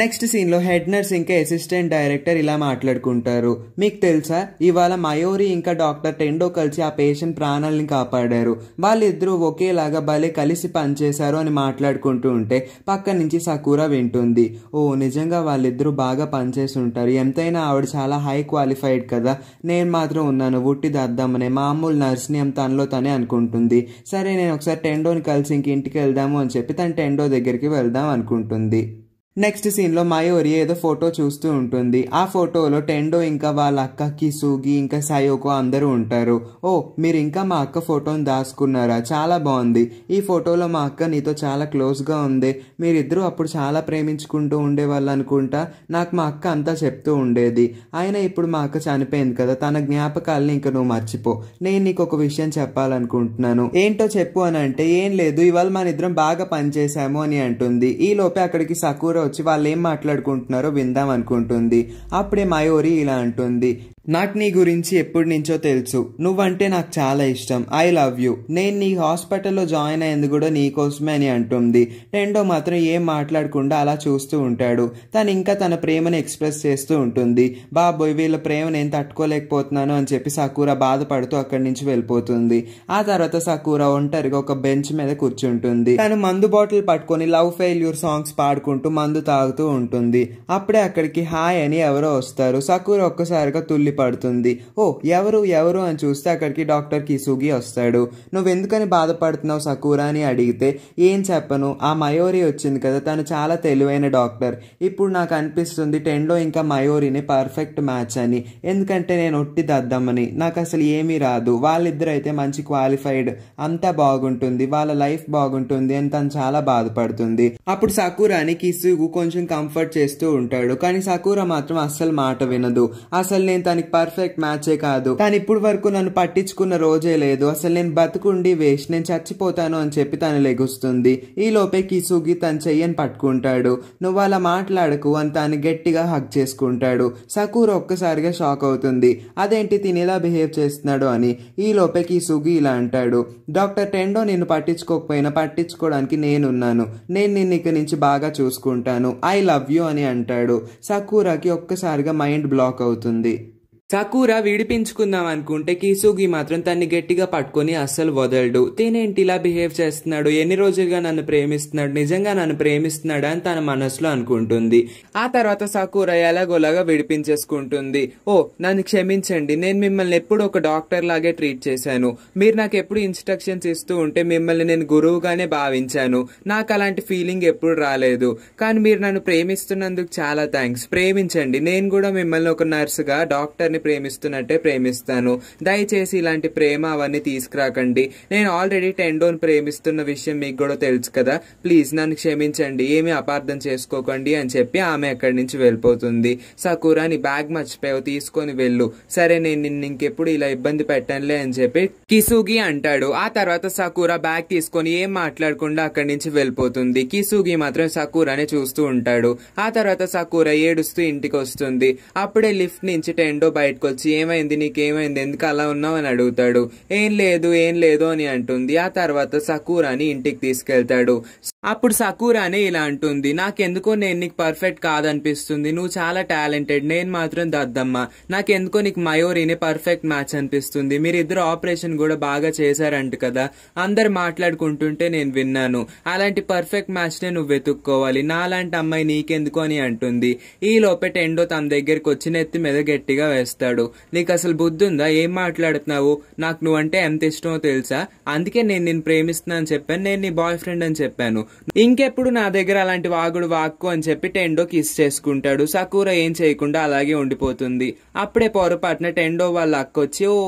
నెక్స్ట్ సీన్లో హెడ్ నర్స్ ఇంకా అసిస్టెంట్ డైరెక్టర్ ఇలా మాట్లాడుకుంటారు మీకు తెలుసా ఇవాళ మయోరి ఇంకా డాక్టర్ టెండో కలిసి ఆ పేషెంట్ ప్రాణాలని కాపాడారు వాళ్ళిద్దరూ ఒకేలాగా భలే కలిసి పనిచేశారు అని మాట్లాడుకుంటూ ఉంటే పక్క నుంచి సకూర వింటుంది ఓ నిజంగా వాళ్ళిద్దరూ బాగా పనిచేసి ఉంటారు ఎంతైనా ఆవిడ చాలా హై క్వాలిఫైడ్ కదా నేను మాత్రం ఉన్నాను ఉట్టి దద్దామనే మామూలు నర్స్ని ఏం తనలో తనే అనుకుంటుంది సరే నేను ఒకసారి టెండోని కలిసి ఇంక ఇంటికి వెళ్దాము అని చెప్పి తను టెండో దగ్గరికి వెళ్దాం అనుకుంటుంది నెక్స్ట్ సీన్లో మయూరి ఏదో ఫోటో చూస్తూ ఉంటుంది ఆ ఫోటోలో టెండో ఇంకా వాళ్ళ అక్క సూగి ఇంకా సయోకో అందరూ ఉంటారు ఓ మీరు ఇంకా మా అక్క ఫోటోని దాచుకున్నారా చాలా బాగుంది ఈ ఫోటోలో మా అక్క నీతో చాలా క్లోజ్గా ఉంది మీరిద్దరూ అప్పుడు చాలా ప్రేమించుకుంటూ ఉండేవాళ్ళు అనుకుంటా నాకు మా అక్క అంతా చెప్తూ ఉండేది ఆయన ఇప్పుడు మా అక్క చనిపోయింది కదా తన జ్ఞాపకాలని ఇంకా నువ్వు మర్చిపో నేను నీకు ఒక విషయం చెప్పాలనుకుంటున్నాను ఏంటో చెప్పు అని అంటే ఏం లేదు ఇవాళ మన ఇద్దరం బాగా పనిచేశాము అని అంటుంది ఈ లోపే అక్కడికి సకూర వచ్చి వాళ్ళు ఏం మాట్లాడుకుంటున్నారో విందాం అనుకుంటుంది అప్పుడే మయూరి ఇలా అంటుంది నాకు నీ గురించి ఎప్పటి నుంచో తెలుసు నువ్వంటే నాకు చాలా ఇష్టం ఐ లవ్ యూ నేను నీ హాస్పిటల్లో జాయిన్ అయ్యింది కూడా నీ కోసమే అని అంటుంది రెండో మాత్రం ఏం మాట్లాడకుండా అలా చూస్తూ ఉంటాడు తను ఇంకా తన ప్రేమను ఎక్స్ప్రెస్ చేస్తూ ఉంటుంది బాబోయ్ వీళ్ళ ప్రేమ నేను తట్టుకోలేకపోతున్నాను అని చెప్పి సకూర బాధపడుతూ అక్కడి నుంచి వెళ్ళిపోతుంది ఆ తర్వాత సకూర ఒంటరిగా ఒక బెంచ్ మీద కూర్చుంటుంది తను మందు బాటిల్ పట్టుకొని లవ్ ఫెయిల్యూర్ సాంగ్స్ పాడుకుంటూ మందు తాగుతూ ఉంటుంది అప్పుడే అక్కడికి హాయ్ అని ఎవరో వస్తారు సకూర ఒక్కసారిగా తుల్లి వెళ్ళి పడుతుంది ఓ ఎవరు ఎవరు అని చూస్తే అక్కడికి డాక్టర్ కిసుగి వస్తాడు నువ్వెందుకని బాధపడుతున్నావు సకూరా అని అడిగితే ఏం చెప్పను ఆ మయోరి వచ్చింది కదా తను చాలా తెలివైన డాక్టర్ ఇప్పుడు నాకు అనిపిస్తుంది టెన్లో ఇంకా మయోరిని పర్ఫెక్ట్ మ్యాచ్ అని ఎందుకంటే నేను ఒట్టి దద్దామని నాకు అసలు ఏమీ రాదు వాళ్ళిద్దరు అయితే మంచి క్వాలిఫైడ్ అంతా బాగుంటుంది వాళ్ళ లైఫ్ బాగుంటుంది అని తను చాలా బాధపడుతుంది అప్పుడు సకూరాని కిసుగు కొంచెం కంఫర్ట్ చేస్తూ ఉంటాడు కానీ సకూరా మాత్రం అస్సలు మాట వినదు అసలు నేను తన దానికి పర్ఫెక్ట్ మ్యాచే కాదు కానీ ఇప్పుడు వరకు నన్ను పట్టించుకున్న రోజే లేదు అసలు నేను బతుకుండి వేస్ట్ నేను చచ్చిపోతాను అని చెప్పి తను లెగుస్తుంది ఈ లోపే కిసుగి తన చెయ్యని పట్టుకుంటాడు నువ్వు అలా మాట్లాడకు అని తాను గట్టిగా హక్ చేసుకుంటాడు సకూర్ ఒక్కసారిగా షాక్ అవుతుంది అదేంటి తినేలా బిహేవ్ చేస్తున్నాడు అని ఈ లోపే కిసుగి ఇలా అంటాడు డాక్టర్ టెండో నిన్ను పట్టించుకోకపోయినా పట్టించుకోవడానికి నేనున్నాను నేను నిన్ను ఇక నుంచి బాగా చూసుకుంటాను ఐ లవ్ యూ అని అంటాడు సకూరాకి ఒక్కసారిగా మైండ్ బ్లాక్ అవుతుంది సకూర విడిపించుకుందాం అనుకుంటే కీసుగి మాత్రం తన్ని గట్టిగా పట్టుకొని అస్సలు వదలడు తేనేంటి ఇలా బిహేవ్ చేస్తున్నాడు ఎన్ని రోజులుగా నన్ను ప్రేమిస్తున్నాడు నిజంగా నన్ను ప్రేమిస్తున్నాడు అని తన మనసులో అనుకుంటుంది ఆ తర్వాత సకూర ఎలాగోలాగా విడిపించేసుకుంటుంది ఓ నన్ను క్షమించండి నేను మిమ్మల్ని ఎప్పుడు ఒక డాక్టర్ లాగే ట్రీట్ చేశాను మీరు నాకు ఎప్పుడు ఇన్స్ట్రక్షన్స్ ఇస్తూ ఉంటే మిమ్మల్ని నేను గురువుగానే భావించాను నాకు అలాంటి ఫీలింగ్ ఎప్పుడు రాలేదు కానీ మీరు నన్ను ప్రేమిస్తున్నందుకు చాలా థ్యాంక్స్ ప్రేమించండి నేను కూడా మిమ్మల్ని ఒక నర్సుగా డాక్టర్ని ఎవరిని ప్రేమిస్తున్నట్టే ప్రేమిస్తాను దయచేసి ఇలాంటి ప్రేమ అవన్నీ తీసుకురాకండి నేను ఆల్రెడీ టెండోన్ ప్రేమిస్తున్న విషయం మీకు కూడా తెలుసు కదా ప్లీజ్ నన్ను క్షమించండి ఏమి అపార్థం చేసుకోకండి అని చెప్పి ఆమె అక్కడి నుంచి వెళ్ళిపోతుంది సకూరా నీ బ్యాగ్ మర్చిపోయావు తీసుకొని వెళ్ళు సరే నేను నిన్ను ఇంకెప్పుడు ఇలా ఇబ్బంది పెట్టనులే అని చెప్పి కిసుగి అంటాడు ఆ తర్వాత సకూరా బ్యాగ్ తీసుకొని ఏం మాట్లాడకుండా అక్కడి నుంచి వెళ్ళిపోతుంది కిసుగి మాత్రం సకూరానే చూస్తూ ఉంటాడు ఆ తర్వాత సకూరా ఏడుస్తూ ఇంటికి వస్తుంది అప్పుడే లిఫ్ట్ నుంచి టెండో బయట బయటకు వచ్చి ఏమైంది నీకేమైంది ఎందుకు అలా ఉన్నావు అని అడుగుతాడు ఏం లేదు ఏం లేదు అని అంటుంది ఆ తర్వాత సకూరాని ఇంటికి తీసుకెళ్తాడు అప్పుడు సకూరానే ఇలా అంటుంది నాకెందుకో నేను నీకు పర్ఫెక్ట్ కాదనిపిస్తుంది నువ్వు చాలా టాలెంటెడ్ నేను మాత్రం దద్దమ్మ నాకెందుకో నీకు మయోరీనే పర్ఫెక్ట్ మ్యాచ్ అనిపిస్తుంది మీరిద్దరు ఆపరేషన్ కూడా బాగా చేశారంట కదా అందరు మాట్లాడుకుంటుంటే నేను విన్నాను అలాంటి పర్ఫెక్ట్ నే నువ్వు వెతుక్కోవాలి నాలాంటి అమ్మాయి నీకెందుకు అని అంటుంది ఈ లోపే టెండో తన దగ్గరికి వచ్చి నెత్తి మీద గట్టిగా వేస్తాడు వస్తాడు నీకు అసలు ఉందా ఏం మాట్లాడుతున్నావు నాకు నువ్వంటే ఎంత ఇష్టమో తెలుసా అందుకే నేను నేను ప్రేమిస్తున్నాను చెప్పాను నేను నీ బాయ్ ఫ్రెండ్ అని చెప్పాను ఇంకెప్పుడు నా దగ్గర అలాంటి వాగుడు వాక్కు అని చెప్పి టెండో కిస్ చేసుకుంటాడు సకూర ఏం చేయకుండా అలాగే ఉండిపోతుంది అప్పుడే పొరపాటున టెండో వాళ్ళ అక్క వచ్చి ఓ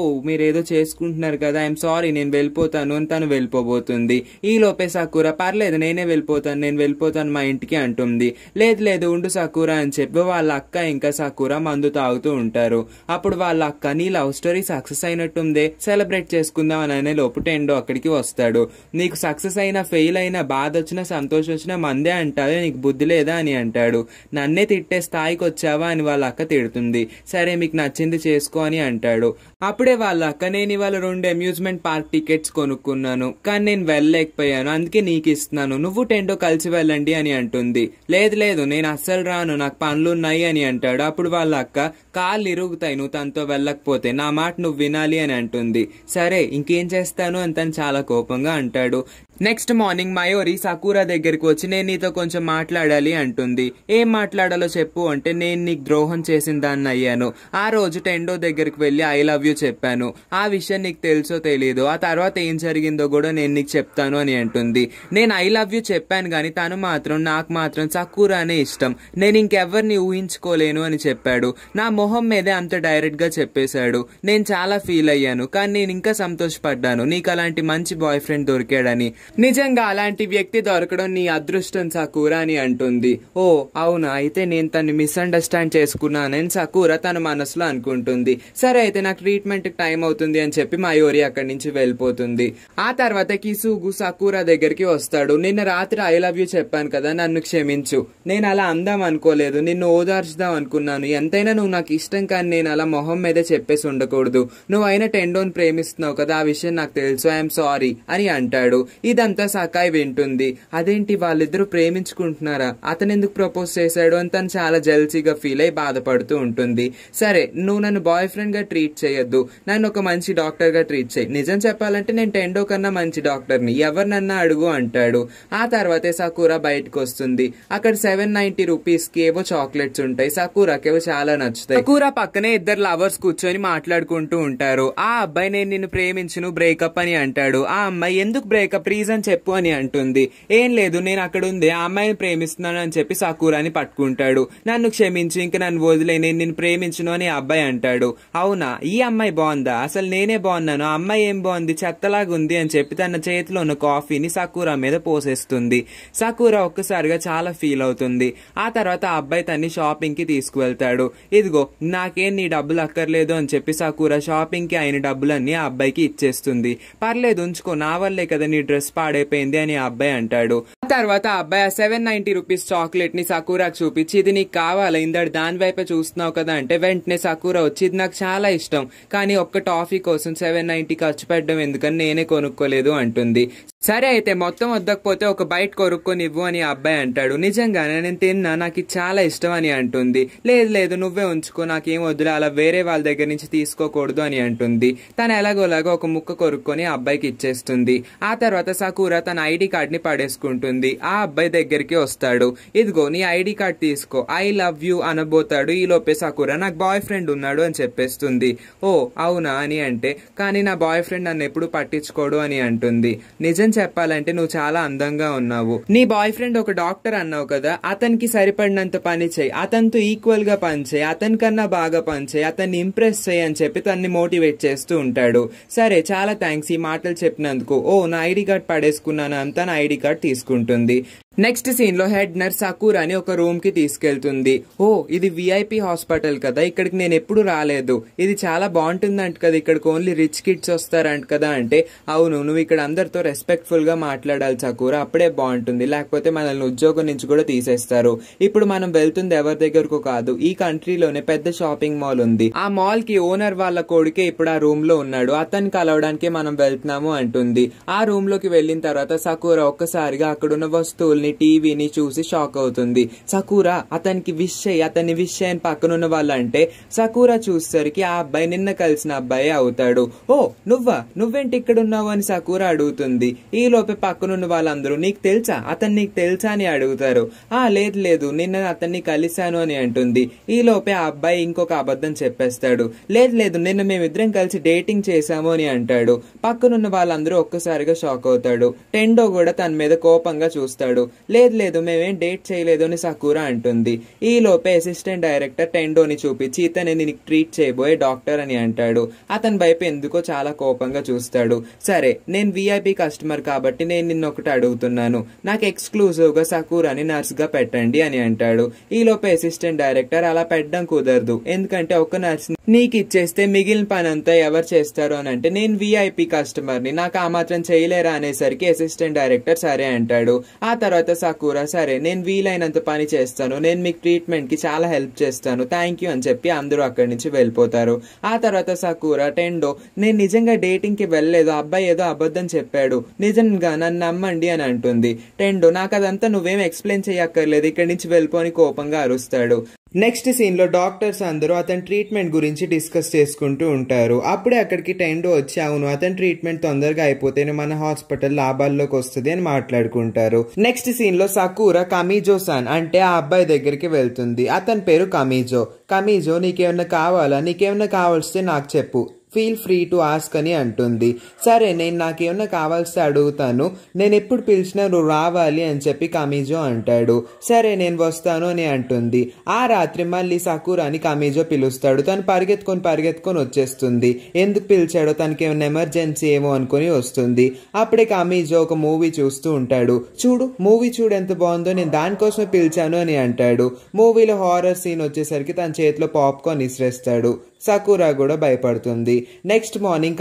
ఏదో చేసుకుంటున్నారు కదా ఐఎమ్ సారీ నేను వెళ్ళిపోతాను అని తను వెళ్ళిపోబోతుంది ఈ లోపే సకూర పర్లేదు నేనే వెళ్ళిపోతాను నేను వెళ్ళిపోతాను మా ఇంటికి అంటుంది లేదు లేదు ఉండు సకూర అని చెప్పి వాళ్ళ అక్క ఇంకా సకూర మందు తాగుతూ ఉంటారు అప్పుడు వాళ్ళ అక్క నీ లవ్ స్టోరీ సక్సెస్ అయినట్టుందే సెలబ్రేట్ చేసుకుందాం అని అనే లోపు టెండో అక్కడికి వస్తాడు నీకు సక్సెస్ అయినా ఫెయిల్ అయినా బాధ వచ్చినా సంతోషం వచ్చినా మందే అంటావే నీకు బుద్ధి లేదా అని అంటాడు నన్నే తిట్టే స్థాయికి వచ్చావా అని వాళ్ళ అక్క తిడుతుంది సరే మీకు నచ్చింది చేసుకో అని అంటాడు అప్పుడే వాళ్ళ అక్క నేను ఇవాళ రెండు అమ్యూజ్మెంట్ పార్క్ టికెట్స్ కొనుక్కున్నాను కానీ నేను వెళ్ళలేకపోయాను అందుకే నీకు ఇస్తున్నాను నువ్వు టెండో కలిసి వెళ్ళండి అని అంటుంది లేదు లేదు నేను అస్సలు రాను నాకు పనులు ఉన్నాయి అని అంటాడు అప్పుడు వాళ్ళ అక్క కాళ్ళు ఇరుగుతాయి నువ్వు తనతో వెళ్ళకపోతే నా మాట నువ్వు వినాలి అని అంటుంది సరే ఇంకేం చేస్తాను అని తను చాలా కోపంగా అంటాడు నెక్స్ట్ మార్నింగ్ మయోరి సకూరా దగ్గరికి వచ్చి నేను నీతో కొంచెం మాట్లాడాలి అంటుంది ఏం మాట్లాడాలో చెప్పు అంటే నేను నీకు ద్రోహం చేసిన దాన్ని అయ్యాను ఆ రోజు టెండో దగ్గరికి వెళ్ళి ఐ లవ్ యూ చెప్పాను ఆ విషయం నీకు తెలుసో తెలియదు ఆ తర్వాత ఏం జరిగిందో కూడా నేను నీకు చెప్తాను అని అంటుంది నేను ఐ లవ్ యూ చెప్పాను కానీ తను మాత్రం నాకు మాత్రం సకూరానే ఇష్టం నేను ఇంకెవరిని ఊహించుకోలేను అని చెప్పాడు నా మొహం మీదే అంత డైరెక్ట్గా చెప్పేశాడు నేను చాలా ఫీల్ అయ్యాను కానీ నేను ఇంకా సంతోషపడ్డాను నీకు అలాంటి మంచి బాయ్ ఫ్రెండ్ దొరికాడని నిజంగా అలాంటి వ్యక్తి దొరకడం నీ అదృష్టం సకూరా అని అంటుంది ఓ అవునా అయితే నేను తను మిస్అండర్స్టాండ్ చేసుకున్నానని సకూర తన మనసులో అనుకుంటుంది సరే అయితే నాకు ట్రీట్మెంట్ టైం అవుతుంది అని చెప్పి మయూరి అక్కడి నుంచి వెళ్ళిపోతుంది ఆ తర్వాత కిసుగు సకూర దగ్గరికి వస్తాడు నిన్న రాత్రి ఐ లవ్ యూ చెప్పాను కదా నన్ను క్షమించు నేను అలా అందాం అనుకోలేదు నిన్ను ఓదార్చుదాం అనుకున్నాను ఎంతైనా నువ్వు నాకు ఇష్టం కానీ నేను అలా మొహం మీద చెప్పేసి ఉండకూడదు నువ్వు అయినా టెండోన్ ప్రేమిస్తున్నావు కదా ఆ విషయం నాకు తెలుసు ఐఎమ్ సారీ అని అంటాడు ఈ ఇదంతా సకాయ్ వింటుంది అదేంటి వాళ్ళిద్దరూ ప్రేమించుకుంటున్నారా అతను ఎందుకు ప్రపోజ్ చేశాడు అని తను చాలా జెల్సీగా ఫీల్ అయి బాధపడుతూ ఉంటుంది సరే నువ్వు నన్ను బాయ్ గా ట్రీట్ చేయొద్దు నన్ను ఒక మంచి డాక్టర్ గా ట్రీట్ చేయి నిజం చెప్పాలంటే నేను టెండో కన్నా మంచి డాక్టర్ని ఎవరినన్నా అడుగు అంటాడు ఆ తర్వాతే సకూరా బయటకు వస్తుంది అక్కడ సెవెన్ నైన్టీ రూపీస్ కి ఏవో చాక్లెట్స్ ఉంటాయి సకూరాకి ఏవో చాలా నచ్చుతాయి సకూరా పక్కనే ఇద్దరు లవర్స్ కూర్చొని మాట్లాడుకుంటూ ఉంటారు ఆ అబ్బాయి నేను నిన్ను ప్రేమించును బ్రేకప్ అని అంటాడు ఆ అమ్మాయి ఎందుకు బ్రేకప్ రీజన్ రీజన్ చెప్పు అని అంటుంది ఏం లేదు నేను అక్కడ ఉంది ఆ అమ్మాయిని ప్రేమిస్తున్నాను అని చెప్పి సకూరాని పట్టుకుంటాడు నన్ను క్షమించి ఇంక నన్ను వదిలే నేను నిన్ను ప్రేమించను అని అబ్బాయి అంటాడు అవునా ఈ అమ్మాయి బాగుందా అసలు నేనే బాగున్నాను ఆ అమ్మాయి ఏం బాగుంది చెత్తలాగా ఉంది అని చెప్పి తన చేతిలో ఉన్న కాఫీని సకూరా మీద పోసేస్తుంది సకూరా ఒక్కసారిగా చాలా ఫీల్ అవుతుంది ఆ తర్వాత అబ్బాయి తన్ని కి తీసుకువెళ్తాడు ఇదిగో నాకేం నీ డబ్బులు అక్కర్లేదు అని చెప్పి సకూరా షాపింగ్కి అయిన డబ్బులన్నీ ఆ అబ్బాయికి ఇచ్చేస్తుంది పర్లేదు ఉంచుకో నా వల్లే కదా నీ డ్రెస్ పాడైపోయింది అని ఆ అబ్బాయి అంటాడు ఆ తర్వాత ఆ అబ్బాయి ఆ సెవెన్ నైన్టీ రూపీస్ చాక్లెట్ ని సకూరాకు చూపించి ఇది నీకు కావాలా ఇందడు దాని వైపు చూస్తున్నావు కదా అంటే వెంటనే సకూరా వచ్చి ఇది నాకు చాలా ఇష్టం కానీ ఒక్క టాఫీ కోసం సెవెన్ నైన్టీ ఖర్చు పెట్టడం ఎందుకని నేనే కొనుక్కోలేదు అంటుంది సరే అయితే మొత్తం వద్దకపోతే ఒక బయట కొనుక్కొని ఇవ్వు అని అబ్బాయి అంటాడు నిజంగానే నేను తిన్నా నాకు చాలా ఇష్టం అని అంటుంది లేదు లేదు నువ్వే ఉంచుకో నాకేం వద్దులే అలా వేరే వాళ్ళ దగ్గర నుంచి తీసుకోకూడదు అని అంటుంది తను ఎలాగోలాగా ఒక ముక్క కొనుక్కొని అబ్బాయికి ఇచ్చేస్తుంది ఆ తర్వాత అసాకూర తన ఐడి కార్డ్ని పడేసుకుంటుంది ఆ అబ్బాయి దగ్గరికి వస్తాడు ఇదిగో నీ ఐడి కార్డ్ తీసుకో ఐ లవ్ యూ అనబోతాడు ఈ లోపే సాకూర నాకు బాయ్ ఫ్రెండ్ ఉన్నాడు అని చెప్పేస్తుంది ఓ అవునా అని అంటే కానీ నా బాయ్ ఫ్రెండ్ నన్ను ఎప్పుడు పట్టించుకోడు అని అంటుంది నిజం చెప్పాలంటే నువ్వు చాలా అందంగా ఉన్నావు నీ బాయ్ ఫ్రెండ్ ఒక డాక్టర్ అన్నావు కదా అతనికి సరిపడినంత పని చేయి అతనితో ఈక్వల్ గా పనిచేయి అతనికన్నా బాగా పనిచేయి అతన్ని ఇంప్రెస్ చేయి అని చెప్పి తన్ని మోటివేట్ చేస్తూ ఉంటాడు సరే చాలా థ్యాంక్స్ ఈ మాటలు చెప్పినందుకు ఓ నా ఐడి కార్డ్ పడేసుకున్నాను అంతా నా ఐడి కార్డ్ తీసుకుంటుంది నెక్స్ట్ సీన్ లో హెడ్ నర్స్ అని ఒక రూమ్ కి తీసుకెళ్తుంది ఓ ఇది విఐపి హాస్పిటల్ కదా ఇక్కడికి నేను ఎప్పుడు రాలేదు ఇది చాలా బాగుంటుంది అంట కదా ఇక్కడికి ఓన్లీ రిచ్ కిడ్స్ వస్తారంట కదా అంటే అవును నువ్వు ఇక్కడ అందరితో రెస్పెక్ట్ఫుల్ గా మాట్లాడాలి సకూర అప్పుడే బాగుంటుంది లేకపోతే మనల్ని ఉద్యోగం నుంచి కూడా తీసేస్తారు ఇప్పుడు మనం వెళ్తుంది ఎవరి దగ్గరకు కాదు ఈ కంట్రీలోనే పెద్ద షాపింగ్ మాల్ ఉంది ఆ మాల్ కి ఓనర్ వాళ్ళ కొడుకే ఇప్పుడు ఆ రూమ్ లో ఉన్నాడు అతన్ని కలవడానికి మనం వెళ్తున్నాము అంటుంది ఆ రూమ్ లోకి వెళ్ళిన తర్వాత సకూర ఒక్కసారిగా అక్కడున్న వస్తువులు ని టీవీని చూసి షాక్ అవుతుంది సకూరా అతనికి విష్ అయ్యి అతని విష్ అయిన పక్కనున్న వాళ్ళంటే సకూరా చూసేసరికి ఆ అబ్బాయి నిన్న కలిసిన అబ్బాయి అవుతాడు ఓ నువ్వా నువ్వేంటి ఇక్కడ ఉన్నావు అని సకూరా అడుగుతుంది ఈ లోపే పక్కనున్న వాళ్ళందరూ నీకు తెలుసా అతను నీకు తెలుసా అని అడుగుతారు ఆ లేదు లేదు నిన్న అతన్ని కలిశాను అని అంటుంది ఈ లోపే ఆ అబ్బాయి ఇంకొక అబద్ధం చెప్పేస్తాడు లేదు లేదు నిన్న మేమిద్దరం కలిసి డేటింగ్ చేశాము అని అంటాడు పక్కనున్న వాళ్ళందరూ ఒక్కసారిగా షాక్ అవుతాడు టెండో కూడా తన మీద కోపంగా చూస్తాడు లేదు లేదు మేమేం డేట్ చేయలేదు అని సకూరా అంటుంది ఈ లోపే అసిస్టెంట్ డైరెక్టర్ టెండోని చూపించి ఇతనే నేను ట్రీట్ చేయబోయే డాక్టర్ అని అంటాడు అతని వైపు ఎందుకో చాలా కోపంగా చూస్తాడు సరే నేను విఐపి కస్టమర్ కాబట్టి నేను నిన్న ఒకటి అడుగుతున్నాను నాకు ఎక్స్క్లూజివ్గా సకూరాని నర్స్గా పెట్టండి అని అంటాడు ఈ లోపే అసిస్టెంట్ డైరెక్టర్ అలా పెట్టడం కుదరదు ఎందుకంటే ఒక నర్స్ నీకు ఇచ్చేస్తే మిగిలిన పని అంతా ఎవరు చేస్తారు అని అంటే నేను విఐపి కస్టమర్ని నాకు ఆ మాత్రం చేయలేరా అనేసరికి అసిస్టెంట్ డైరెక్టర్ సరే అంటాడు ఆ తర్వాత తర్వాత సకూరా సరే నేను వీలైనంత పని చేస్తాను నేను మీకు ట్రీట్మెంట్కి చాలా హెల్ప్ చేస్తాను థ్యాంక్ యూ అని చెప్పి అందరూ అక్కడి నుంచి వెళ్ళిపోతారు ఆ తర్వాత సకూరా టెండో నేను నిజంగా డేటింగ్కి వెళ్ళలేదు అబ్బాయి ఏదో అబద్ధం చెప్పాడు నిజంగా నన్ను నమ్మండి అని అంటుంది టెండో నాకు అదంతా నువ్వేం ఎక్స్ప్లెయిన్ చేయక్కర్లేదు ఇక్కడి నుంచి వెళ్ళిపోని కోపంగా అరుస్తాడు నెక్స్ట్ సీన్లో డాక్టర్స్ అందరూ అతని ట్రీట్మెంట్ గురించి డిస్కస్ చేసుకుంటూ ఉంటారు అప్పుడే అక్కడికి టెండో వచ్చి అవును అతని ట్రీట్మెంట్ తొందరగా అయిపోతేనే మన హాస్పిటల్ లాభాల్లోకి వస్తుంది అని మాట్లాడుకుంటారు నెక్స్ట్ సీన్లో సకూర కమీజోసాన్ అంటే ఆ అబ్బాయి దగ్గరికి వెళ్తుంది అతని పేరు కమీజో కమీజో నీకేమన్నా కావాలా నీకేమన్నా కావాల్స్తే నాకు చెప్పు ఫీల్ ఫ్రీ టు ఆస్క్ అని అంటుంది సరే నేను నాకేమన్నా కావాల్సి అడుగుతాను నేను ఎప్పుడు పిలిచినా నువ్వు రావాలి అని చెప్పి కమీజో అంటాడు సరే నేను వస్తాను అని అంటుంది ఆ రాత్రి మళ్ళీ సకూరాని కమీజో పిలుస్తాడు తను పరిగెత్తుకొని పరిగెత్తుకొని వచ్చేస్తుంది ఎందుకు పిలిచాడో తనకి ఏమైనా ఎమర్జెన్సీ ఏమో అనుకుని వస్తుంది అప్పుడే కమీజో ఒక మూవీ చూస్తూ ఉంటాడు చూడు మూవీ చూడు ఎంత బాగుందో నేను దానికోసమే పిలిచాను అని అంటాడు మూవీలో హారర్ సీన్ వచ్చేసరికి తన చేతిలో పాప్కార్న్ ఇసిరేస్తాడు సకూరా కూడా భయపడుతుంది నెక్స్ట్ మార్నింగ్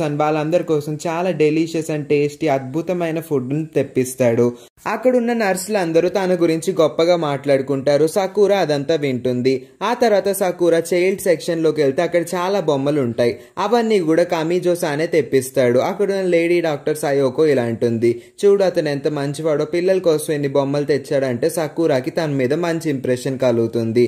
సన్ వాళ్ళందరి కోసం చాలా డెలీషియస్ అండ్ టేస్టీ అద్భుతమైన ఫుడ్ని తెప్పిస్తాడు అక్కడున్న నర్సులందరూ తన గురించి గొప్పగా మాట్లాడుకుంటారు సకూరా అదంతా వింటుంది ఆ తర్వాత సకూరా చైల్డ్ సెక్షన్లోకి వెళ్తే అక్కడ చాలా బొమ్మలు ఉంటాయి అవన్నీ కూడా సానే తెప్పిస్తాడు అక్కడున్న లేడీ డాక్టర్ సయోకో ఇలా అంటుంది చూడు అతను ఎంత మంచివాడో పిల్లల కోసం ఎన్ని బొమ్మలు తెచ్చాడంటే సకూరాకి తన మీద మంచి ఇంప్రెషన్ కలుగుతుంది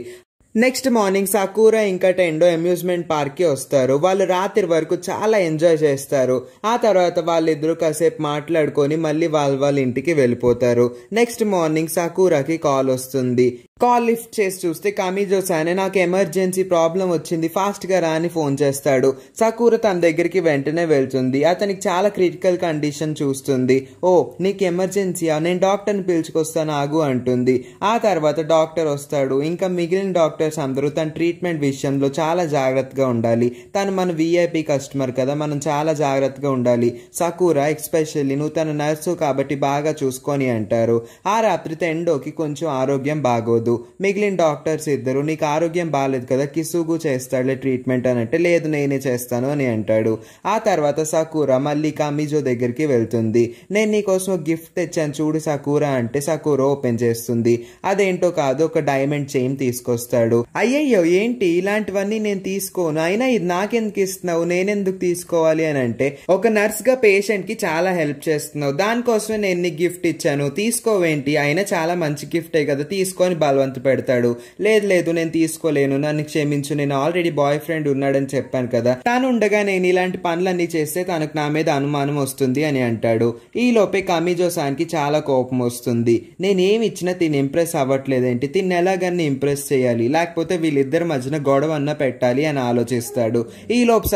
నెక్స్ట్ మార్నింగ్ సాకూర ఇంకా టెండో అమ్యూజ్మెంట్ పార్క్కి వస్తారు వాళ్ళు రాత్రి వరకు చాలా ఎంజాయ్ చేస్తారు ఆ తర్వాత వాళ్ళిద్దరూ కాసేపు మాట్లాడుకొని మళ్ళీ వాళ్ళ వాళ్ళ ఇంటికి వెళ్ళిపోతారు నెక్స్ట్ మార్నింగ్ సాకూరాకి కాల్ వస్తుంది కాల్ లిఫ్ట్ చేసి చూస్తే కమీజ్ కమీజోసానే నాకు ఎమర్జెన్సీ ప్రాబ్లం వచ్చింది ఫాస్ట్గా రా అని ఫోన్ చేస్తాడు సకూర తన దగ్గరికి వెంటనే వెళ్తుంది అతనికి చాలా క్రిటికల్ కండిషన్ చూస్తుంది ఓ నీకు ఎమర్జెన్సీయా నేను డాక్టర్ని పిలుచుకొస్తాను ఆగు అంటుంది ఆ తర్వాత డాక్టర్ వస్తాడు ఇంకా మిగిలిన డాక్టర్స్ అందరూ తన ట్రీట్మెంట్ విషయంలో చాలా జాగ్రత్తగా ఉండాలి తను మన వీఐపీ కస్టమర్ కదా మనం చాలా జాగ్రత్తగా ఉండాలి సకూర ఎక్స్పెషల్లీ నువ్వు తన నర్సు కాబట్టి బాగా చూసుకొని అంటారు ఆ రాత్రి తెండోకి కొంచెం ఆరోగ్యం బాగోదు చేసుకోవద్దు మిగిలిన డాక్టర్స్ ఇద్దరు నీకు ఆరోగ్యం బాగాలేదు కదా కిసుగు చేస్తాడులే ట్రీట్మెంట్ అని అంటే లేదు నేనే చేస్తాను అని అంటాడు ఆ తర్వాత సకూర మళ్ళీ కామిజో దగ్గరికి వెళ్తుంది నేను నీకోసం గిఫ్ట్ తెచ్చాను చూడు సకూర అంటే సకూర ఓపెన్ చేస్తుంది అదేంటో కాదు ఒక డైమండ్ చైన్ తీసుకొస్తాడు అయ్యయ్యో ఏంటి ఇలాంటివన్నీ నేను తీసుకోను అయినా ఇది నాకెందుకు ఇస్తున్నావు నేనెందుకు తీసుకోవాలి అని అంటే ఒక నర్స్ గా పేషెంట్ కి చాలా హెల్ప్ చేస్తున్నావు దానికోసమే నేను గిఫ్ట్ ఇచ్చాను తీసుకోవేంటి అయినా చాలా మంచి గిఫ్టే కదా తీసుకొని బల కాలువంత పెడతాడు లేదు లేదు నేను తీసుకోలేను నన్ను క్షమించు నేను ఆల్రెడీ బాయ్ ఫ్రెండ్ ఉన్నాడని చెప్పాను కదా తాను ఉండగా నేను ఇలాంటి పనులన్నీ చేస్తే తనకు నా మీద అనుమానం వస్తుంది అని అంటాడు ఈ లోపే కమిజోసాన్కి చాలా కోపం వస్తుంది నేనేమి ఇచ్చినా తిని ఇంప్రెస్ అవ్వట్లేదేంటి తిన్ను ఎలాగని ఇంప్రెస్ చేయాలి లేకపోతే వీళ్ళిద్దరి మధ్యన గొడవ అన్న పెట్టాలి అని ఆలోచిస్తాడు ఈ లోపు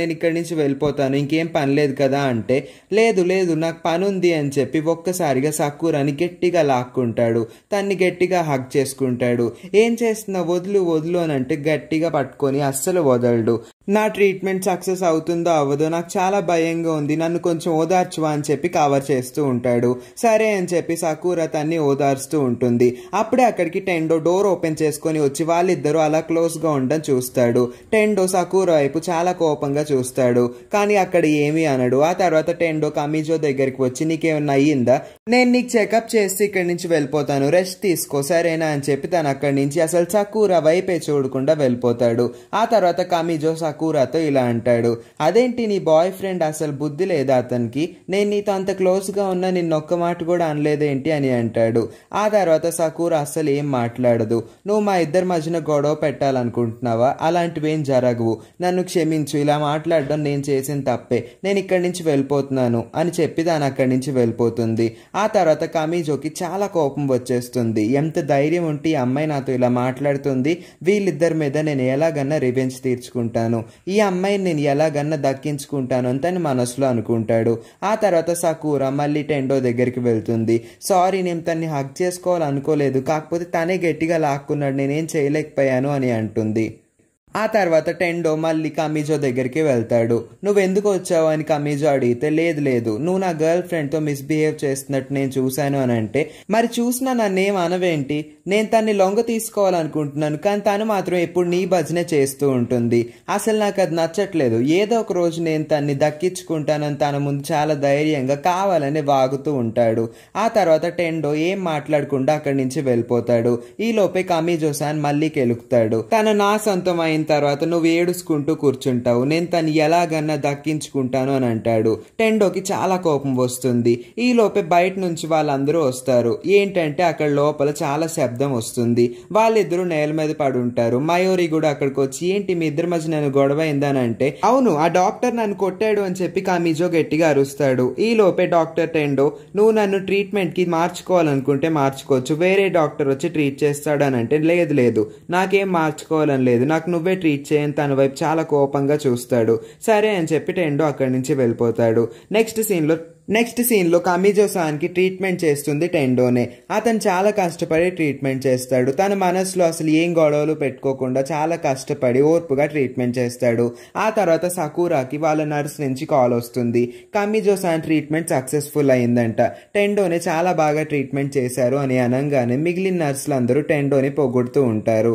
నేను ఇక్కడి నుంచి వెళ్ళిపోతాను ఇంకేం పని లేదు కదా అంటే లేదు లేదు నాకు పని ఉంది అని చెప్పి ఒక్కసారిగా సాకూరని గట్టిగా లాక్కుంటాడు తన్ని గట్టిగా హక్ చేస్తాడు చేసుకుంటాడు ఏం చేస్తున్నావు వదులు వదులు అని అంటే గట్టిగా పట్టుకొని అస్సలు వదలడు నా ట్రీట్మెంట్ సక్సెస్ అవుతుందో అవ్వదో నాకు చాలా భయంగా ఉంది నన్ను కొంచెం ఓదార్చువా అని చెప్పి కవర్ చేస్తూ ఉంటాడు సరే అని చెప్పి సకూర తన్ని ఓదార్స్తూ ఉంటుంది అప్పుడే అక్కడికి టెండో డోర్ ఓపెన్ చేసుకొని వచ్చి వాళ్ళిద్దరూ అలా క్లోజ్గా ఉండడం చూస్తాడు టెండో సకూర వైపు చాలా కోపంగా చూస్తాడు కానీ అక్కడ ఏమీ అనడు ఆ తర్వాత టెండో కమీజో దగ్గరికి వచ్చి నీకేమన్నా అయ్యిందా నేను నీకు చెకప్ చేస్తే ఇక్కడి నుంచి వెళ్ళిపోతాను రెస్ట్ తీసుకో సరేనా అని చెప్పి తను అక్కడి నుంచి అసలు సకూర వైపే చూడకుండా వెళ్ళిపోతాడు ఆ తర్వాత కమీజో సకూరాతో ఇలా అంటాడు అదేంటి నీ బాయ్ ఫ్రెండ్ అసలు బుద్ధి లేదా అతనికి నేను నీతో అంత క్లోజ్గా ఉన్నా ఒక్క మాట కూడా అనలేదేంటి అని అంటాడు ఆ తర్వాత సకూర్ అసలు ఏం మాట్లాడదు నువ్వు మా ఇద్దరి మధ్యన గొడవ పెట్టాలనుకుంటున్నావా అలాంటివేం జరగవు నన్ను క్షమించు ఇలా మాట్లాడడం నేను చేసిన తప్పే నేను ఇక్కడి నుంచి వెళ్ళిపోతున్నాను అని చెప్పి దాని అక్కడి నుంచి వెళ్ళిపోతుంది ఆ తర్వాత కమీజోకి చాలా కోపం వచ్చేస్తుంది ఎంత ధైర్యం ఉంటే అమ్మాయి నాతో ఇలా మాట్లాడుతుంది వీళ్ళిద్దరి మీద నేను ఎలాగన్నా రివెంజ్ తీర్చుకుంటాను ఈ అమ్మాయిని నేను ఎలాగన్నా దక్కించుకుంటాను అని మనసులో అనుకుంటాడు ఆ తర్వాత సకూర మళ్ళీ టెండో దగ్గరికి వెళ్తుంది సారీ నేను తన్ని హక్ చేసుకోవాలనుకోలేదు కాకపోతే తనే గట్టిగా లాక్కున్నాడు నేనేం చేయలేకపోయాను అని అంటుంది ఆ తర్వాత టెండో మళ్ళీ కమీజో దగ్గరికి వెళ్తాడు నువ్వు ఎందుకు వచ్చావు అని కమీజో అడిగితే లేదు లేదు నువ్వు నా గర్ల్ ఫ్రెండ్తో మిస్బిహేవ్ చేస్తున్నట్టు నేను చూశాను అని అంటే మరి చూసినా నన్నేం అనవేంటి నేను తన్ని లొంగ తీసుకోవాలనుకుంటున్నాను కానీ తను మాత్రం ఎప్పుడు నీ భజనే చేస్తూ ఉంటుంది అసలు నాకు అది నచ్చట్లేదు ఏదో ఒక రోజు నేను తన్ని దక్కించుకుంటానని తన ముందు చాలా ధైర్యంగా కావాలని వాగుతూ ఉంటాడు ఆ తర్వాత టెండో ఏం మాట్లాడకుండా అక్కడి నుంచి వెళ్ళిపోతాడు ఈ లోపే కమీజోసాన్ మళ్ళీ కెలుకుతాడు తను నా సొంతమైంది తర్వాత నువ్వు ఏడుచుకుంటూ కూర్చుంటావు నేను తను ఎలాగన్నా దక్కించుకుంటాను అని అంటాడు టెండోకి చాలా కోపం వస్తుంది ఈ లోపే బయట నుంచి వాళ్ళందరూ వస్తారు ఏంటంటే అక్కడ లోపల చాలా శబ్దం వస్తుంది వాళ్ళిద్దరూ నేల మీద పడి ఉంటారు మయూరి కూడా అక్కడికి వచ్చి ఏంటి మీ ఇద్దరి మధ్య నన్ను గొడవ అయిందని అంటే అవును ఆ డాక్టర్ నన్ను కొట్టాడు అని చెప్పి కామిజో గట్టిగా అరుస్తాడు ఈ లోపే డాక్టర్ టెండో నువ్వు నన్ను ట్రీట్మెంట్కి మార్చుకోవాలనుకుంటే మార్చుకోవచ్చు వేరే డాక్టర్ వచ్చి ట్రీట్ చేస్తాడు అని అంటే లేదు లేదు నాకేం మార్చుకోవాలని లేదు నాకు నువ్వే ట్రీట్ చేయని తన వైపు చాలా కోపంగా చూస్తాడు సరే అని చెప్పి టెండో అక్కడి నుంచి వెళ్ళిపోతాడు నెక్స్ట్ సీన్లో నెక్స్ట్ సీన్లో కమిజోసాన్కి ట్రీట్మెంట్ చేస్తుంది టెండోనే అతను చాలా కష్టపడి ట్రీట్మెంట్ చేస్తాడు తన మనసులో అసలు ఏం గొడవలు పెట్టుకోకుండా చాలా కష్టపడి ఓర్పుగా ట్రీట్మెంట్ చేస్తాడు ఆ తర్వాత సకూరాకి వాళ్ళ నర్స్ నుంచి కాల్ వస్తుంది కమిజోసాన్ ట్రీట్మెంట్ సక్సెస్ఫుల్ అయిందంట టెండోనే చాలా బాగా ట్రీట్మెంట్ చేశారు అని అనగానే మిగిలిన నర్సులు అందరూ టెండోని పొగుడుతూ ఉంటారు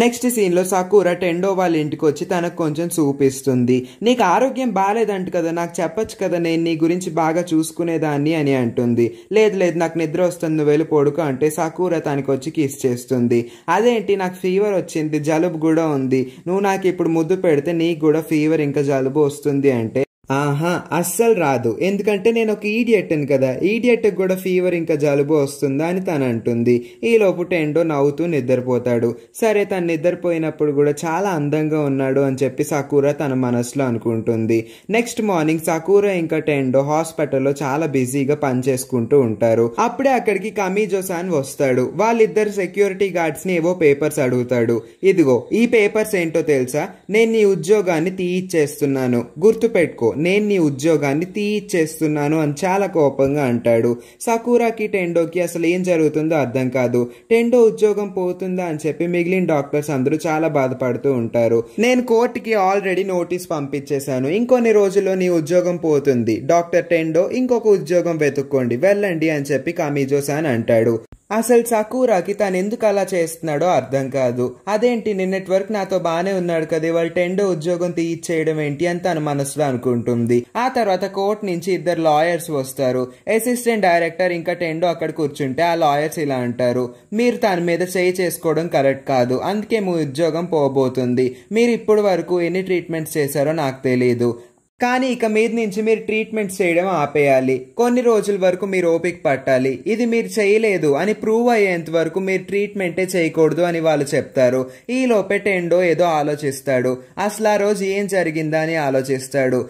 నెక్స్ట్ సీన్లో సకూర టెండో వాళ్ళ ఇంటికి వచ్చి తనకు కొంచెం చూపిస్తుంది నీకు ఆరోగ్యం బాగాలేదంట కదా నాకు చెప్పొచ్చు కదా నేను నీ గురించి బాగా చూసుకునేదాన్ని అని అంటుంది లేదు లేదు నాకు నిద్ర వస్తుంది నువ్వు వెళ్ళి పొడుకు అంటే సకూర తనకు వచ్చి కిస్ చేస్తుంది అదేంటి నాకు ఫీవర్ వచ్చింది జలుబు కూడా ఉంది నువ్వు నాకు ఇప్పుడు ముద్దు పెడితే నీకు కూడా ఫీవర్ ఇంకా జలుబు వస్తుంది అంటే ఆహా అస్సలు రాదు ఎందుకంటే నేను ఒక ఈడియట్ని కదా ఈడియట్కి కూడా ఫీవర్ ఇంకా జలుబు వస్తుందా అని తను అంటుంది ఈలోపు టెండో నవ్వుతూ నిద్రపోతాడు సరే తను నిద్రపోయినప్పుడు కూడా చాలా అందంగా ఉన్నాడు అని చెప్పి సకూర తన మనసులో అనుకుంటుంది నెక్స్ట్ మార్నింగ్ సకూర ఇంకా టెండో హాస్పిటల్లో చాలా బిజీగా పనిచేసుకుంటూ ఉంటారు అప్పుడే అక్కడికి కమీజోసాన్ వస్తాడు వాళ్ళిద్దరు సెక్యూరిటీ గార్డ్స్ని ఏవో పేపర్స్ అడుగుతాడు ఇదిగో ఈ పేపర్స్ ఏంటో తెలుసా నేను నీ ఉద్యోగాన్ని తీయిచ్చేస్తున్నాను గుర్తుపెట్టుకో నేను నీ ఉద్యోగాన్ని తీయిచ్చేస్తున్నాను అని చాలా కోపంగా అంటాడు సకూరాకి టెండోకి అసలు ఏం జరుగుతుందో అర్థం కాదు టెండో ఉద్యోగం పోతుందా అని చెప్పి మిగిలిన డాక్టర్స్ అందరూ చాలా బాధపడుతూ ఉంటారు నేను కోర్టుకి ఆల్రెడీ నోటీస్ పంపించేశాను ఇంకొన్ని రోజుల్లో నీ ఉద్యోగం పోతుంది డాక్టర్ టెండో ఇంకొక ఉద్యోగం వెతుక్కోండి వెళ్ళండి అని చెప్పి కామిజోస్ అని అంటాడు అసలు సకూరాకి ఎందుకు అలా చేస్తున్నాడో అర్థం కాదు అదేంటి నిన్నటి వరకు నాతో బానే ఉన్నాడు కదా వాళ్ళు టెండో ఉద్యోగం తీయిచ్చేయడం ఏంటి అని తన మనసులో అనుకుంటుంది ఆ తర్వాత కోర్ట్ నుంచి ఇద్దరు లాయర్స్ వస్తారు అసిస్టెంట్ డైరెక్టర్ ఇంకా టెండో అక్కడ కూర్చుంటే ఆ లాయర్స్ ఇలా అంటారు మీరు తన మీద చేయి చేసుకోవడం కరెక్ట్ కాదు అందుకే మీ ఉద్యోగం పోబోతుంది మీరు ఇప్పటి వరకు ఎన్ని ట్రీట్మెంట్స్ చేశారో నాకు తెలియదు కానీ ఇక మీద నుంచి మీరు ట్రీట్మెంట్ చేయడం ఆపేయాలి కొన్ని రోజుల వరకు మీరు ఓపిక పట్టాలి ఇది మీరు చేయలేదు అని ప్రూవ్ అయ్యేంత వరకు మీరు ట్రీట్మెంటే చేయకూడదు అని వాళ్ళు చెప్తారు ఈ లోపే టెండో ఏదో ఆలోచిస్తాడు అసలు ఆ రోజు ఏం జరిగిందా అని ఆలోచిస్తాడు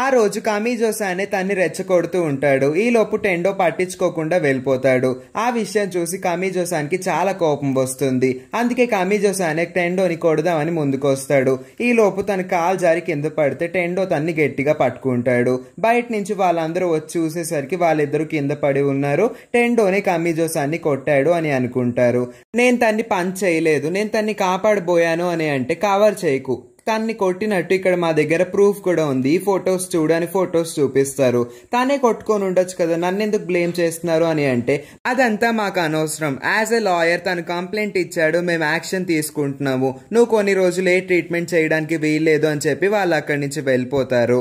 ఆ రోజు కామీజోసా అనే తన్ని రెచ్చగొడుతూ ఉంటాడు ఈలోపు టెండో పట్టించుకోకుండా వెళ్ళిపోతాడు ఆ విషయం చూసి కామీజోసానికి చాలా కోపం వస్తుంది అందుకే కామీజోసా అనే టెండోని కొడదామని ముందుకొస్తాడు ఈలోపు తన కాలు జారి కింద పడితే టెండో తన్ని గట్టిగా పట్టుకుంటాడు బయట నుంచి వాళ్ళందరూ వచ్చి చూసేసరికి వాళ్ళిద్దరూ కింద పడి ఉన్నారు టెండోనే కామీజోసాన్ని కొట్టాడు అని అనుకుంటారు నేను తన్ని పంచ్ చేయలేదు నేను తన్ని కాపాడబోయాను అని అంటే కవర్ చేయకు తన్ని కొట్టినట్టు ఇక్కడ మా దగ్గర ప్రూఫ్ కూడా ఉంది ఫొటోస్ చూడని ఫొటోస్ చూపిస్తారు తానే కొట్టుకొని ఉండొచ్చు కదా నన్ను ఎందుకు బ్లేమ్ చేస్తున్నారు అని అంటే అదంతా మాకు అనవసరం యాజ్ ఎ లాయర్ తను కంప్లైంట్ ఇచ్చాడు మేము యాక్షన్ తీసుకుంటున్నాము నువ్వు కొన్ని రోజులు ఏ ట్రీట్మెంట్ చేయడానికి వీల్లేదు అని చెప్పి వాళ్ళు అక్కడి నుంచి వెళ్ళిపోతారు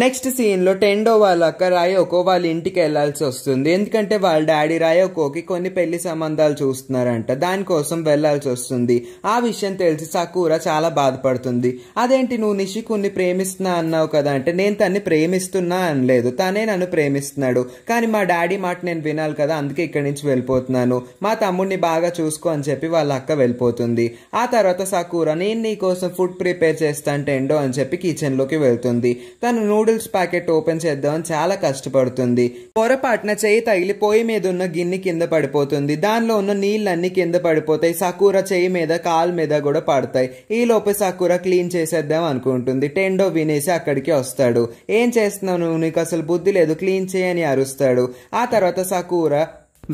నెక్స్ట్ సీన్లో టెండో వాళ్ళ అక్క రాయోకో వాళ్ళ ఇంటికి వెళ్ళాల్సి వస్తుంది ఎందుకంటే వాళ్ళ డాడీ రాయోకోకి కొన్ని పెళ్లి సంబంధాలు చూస్తున్నారంట దానికోసం వెళ్ళాల్సి వస్తుంది ఆ విషయం తెలిసి సకూర చాలా బాధపడుతుంది అదేంటి నువ్వు కొన్ని ప్రేమిస్తున్నా అన్నావు కదా అంటే నేను తన్ని ప్రేమిస్తున్నా అనలేదు తనే నన్ను ప్రేమిస్తున్నాడు కానీ మా డాడీ మాట నేను వినాలి కదా అందుకే ఇక్కడి నుంచి వెళ్ళిపోతున్నాను మా తమ్ముడిని బాగా చూసుకో అని చెప్పి వాళ్ళ అక్క వెళ్ళిపోతుంది ఆ తర్వాత సకూర నేను నీ కోసం ఫుడ్ ప్రిపేర్ చేస్తాను టెండో అని చెప్పి కిచెన్లోకి వెళ్తుంది తను నూడిల్స్ ప్యాకెట్ ఓపెన్ చేద్దామని చాలా కష్టపడుతుంది పొరపాటున చేయి తగిలి పొయ్యి మీద ఉన్న గిన్నె కింద పడిపోతుంది దానిలో ఉన్న నీళ్ళన్నీ కింద పడిపోతాయి సకూర చేయి మీద కాలు మీద కూడా పడతాయి ఈ లోపే సకూర క్లీన్ చేసేద్దాం అనుకుంటుంది టెండో వినేసి అక్కడికి వస్తాడు ఏం చేస్తున్నావు నువ్వు నీకు అసలు బుద్ధి లేదు క్లీన్ చేయని అరుస్తాడు ఆ తర్వాత సకూర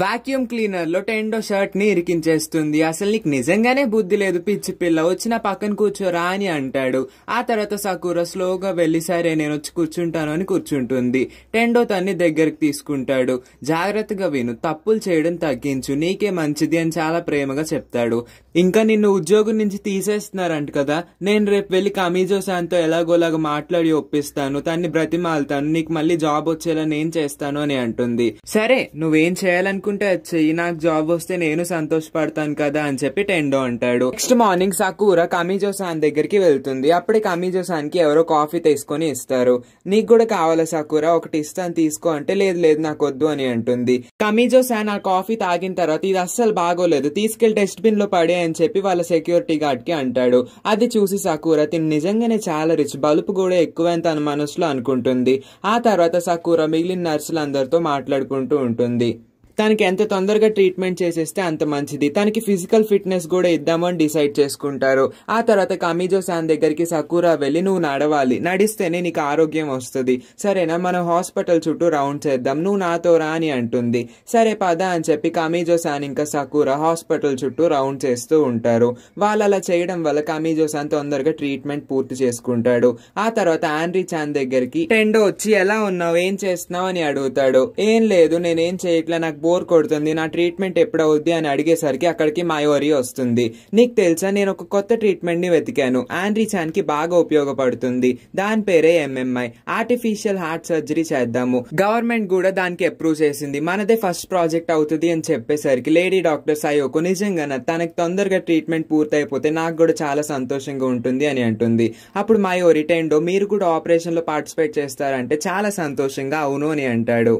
వాక్యూమ్ క్లీనర్ లో టెండో షర్ట్ ని ఇరికించేస్తుంది అసలు నీకు నిజంగానే బుద్ధి లేదు పిచ్చి పిల్ల వచ్చిన పక్కన కూర్చోరా అని అంటాడు ఆ తర్వాత సకూర స్లోగా వెళ్ళి సరే నేను వచ్చి కూర్చుంటాను అని కూర్చుంటుంది టెండో తన్ని దగ్గరికి తీసుకుంటాడు జాగ్రత్తగా విను తప్పులు చేయడం తగ్గించు నీకే మంచిది అని చాలా ప్రేమగా చెప్తాడు ఇంకా నిన్ను ఉద్యోగం నుంచి తీసేస్తున్నారంట కదా నేను రేపు వెళ్ళి కమీజో సాన్తో ఎలాగోలాగా మాట్లాడి ఒప్పిస్తాను తన్ని బ్రతిమాలతాను నీకు మళ్ళీ జాబ్ వచ్చేలా నేను చేస్తాను అని అంటుంది సరే నువ్వేం చేయాలని అనుకుంటే చెయ్యి నాకు జాబ్ వస్తే నేను సంతోషపడతాను కదా అని చెప్పి టెండో అంటాడు నెక్స్ట్ మార్నింగ్ సాకూర కమీజోసాన్ దగ్గరికి వెళ్తుంది అప్పుడే కమీజోసాన్ కి ఎవరో కాఫీ తీసుకొని ఇస్తారు నీకు కూడా కావాలా సాకూర ఒకటి ఇస్తాను తీసుకో అంటే లేదు లేదు నాకు వద్దు అని అంటుంది కమీజోసాన్ ఆ కాఫీ తాగిన తర్వాత ఇది అస్సలు బాగోలేదు తీసుకెళ్లి డస్ట్ బిన్ లో పడే అని చెప్పి వాళ్ళ సెక్యూరిటీ గార్డ్ కి అంటాడు అది చూసి సాకూర తిని నిజంగానే చాలా రిచ్ బల్పు కూడా ఎక్కువ తన మనసులో అనుకుంటుంది ఆ తర్వాత సాకూర మిగిలిన నర్సులందరితో మాట్లాడుకుంటూ ఉంటుంది తనకి ఎంత తొందరగా ట్రీట్మెంట్ చేసేస్తే అంత మంచిది తనకి ఫిజికల్ ఫిట్నెస్ కూడా ఇద్దామని డిసైడ్ చేసుకుంటారు ఆ తర్వాత కమీజో సాన్ దగ్గరికి సకూరా వెళ్ళి నువ్వు నడవాలి నడిస్తేనే నీకు ఆరోగ్యం వస్తుంది సరేనా మనం హాస్పిటల్ చుట్టూ రౌండ్ చేద్దాం నువ్వు నాతో రా అని అంటుంది సరే పద అని చెప్పి కమీజో సాన్ ఇంకా సకూరా హాస్పిటల్ చుట్టూ రౌండ్ చేస్తూ ఉంటారు వాళ్ళు అలా చేయడం వల్ల కమీజో శాన్ తొందరగా ట్రీట్మెంట్ పూర్తి చేసుకుంటాడు ఆ తర్వాత ఆండ్రీ చాన్ దగ్గరికి టెండో వచ్చి ఎలా ఉన్నావు ఏం చేస్తున్నావు అని అడుగుతాడు ఏం లేదు నేనేం చేయట్లే నాకు బోర్ కొడుతుంది నా ట్రీట్మెంట్ ఎప్పుడవుద్ది అని అడిగేసరికి అక్కడికి మయోరి వస్తుంది నీకు తెలుసా నేను ఒక కొత్త ట్రీట్మెంట్ని వెతికాను ఆండ్రీ చాన్కి బాగా ఉపయోగపడుతుంది దాని పేరే ఎంఎంఐ ఆర్టిఫిషియల్ హార్ట్ సర్జరీ చేద్దాము గవర్నమెంట్ కూడా దానికి అప్రూవ్ చేసింది మనదే ఫస్ట్ ప్రాజెక్ట్ అవుతుంది అని చెప్పేసరికి లేడీ డాక్టర్ సయోకు నిజంగానే తనకి తొందరగా ట్రీట్మెంట్ పూర్తయిపోతే నాకు కూడా చాలా సంతోషంగా ఉంటుంది అని అంటుంది అప్పుడు మయోరి టెండో మీరు కూడా ఆపరేషన్లో పార్టిసిపేట్ చేస్తారంటే చాలా సంతోషంగా అవును అని అంటాడు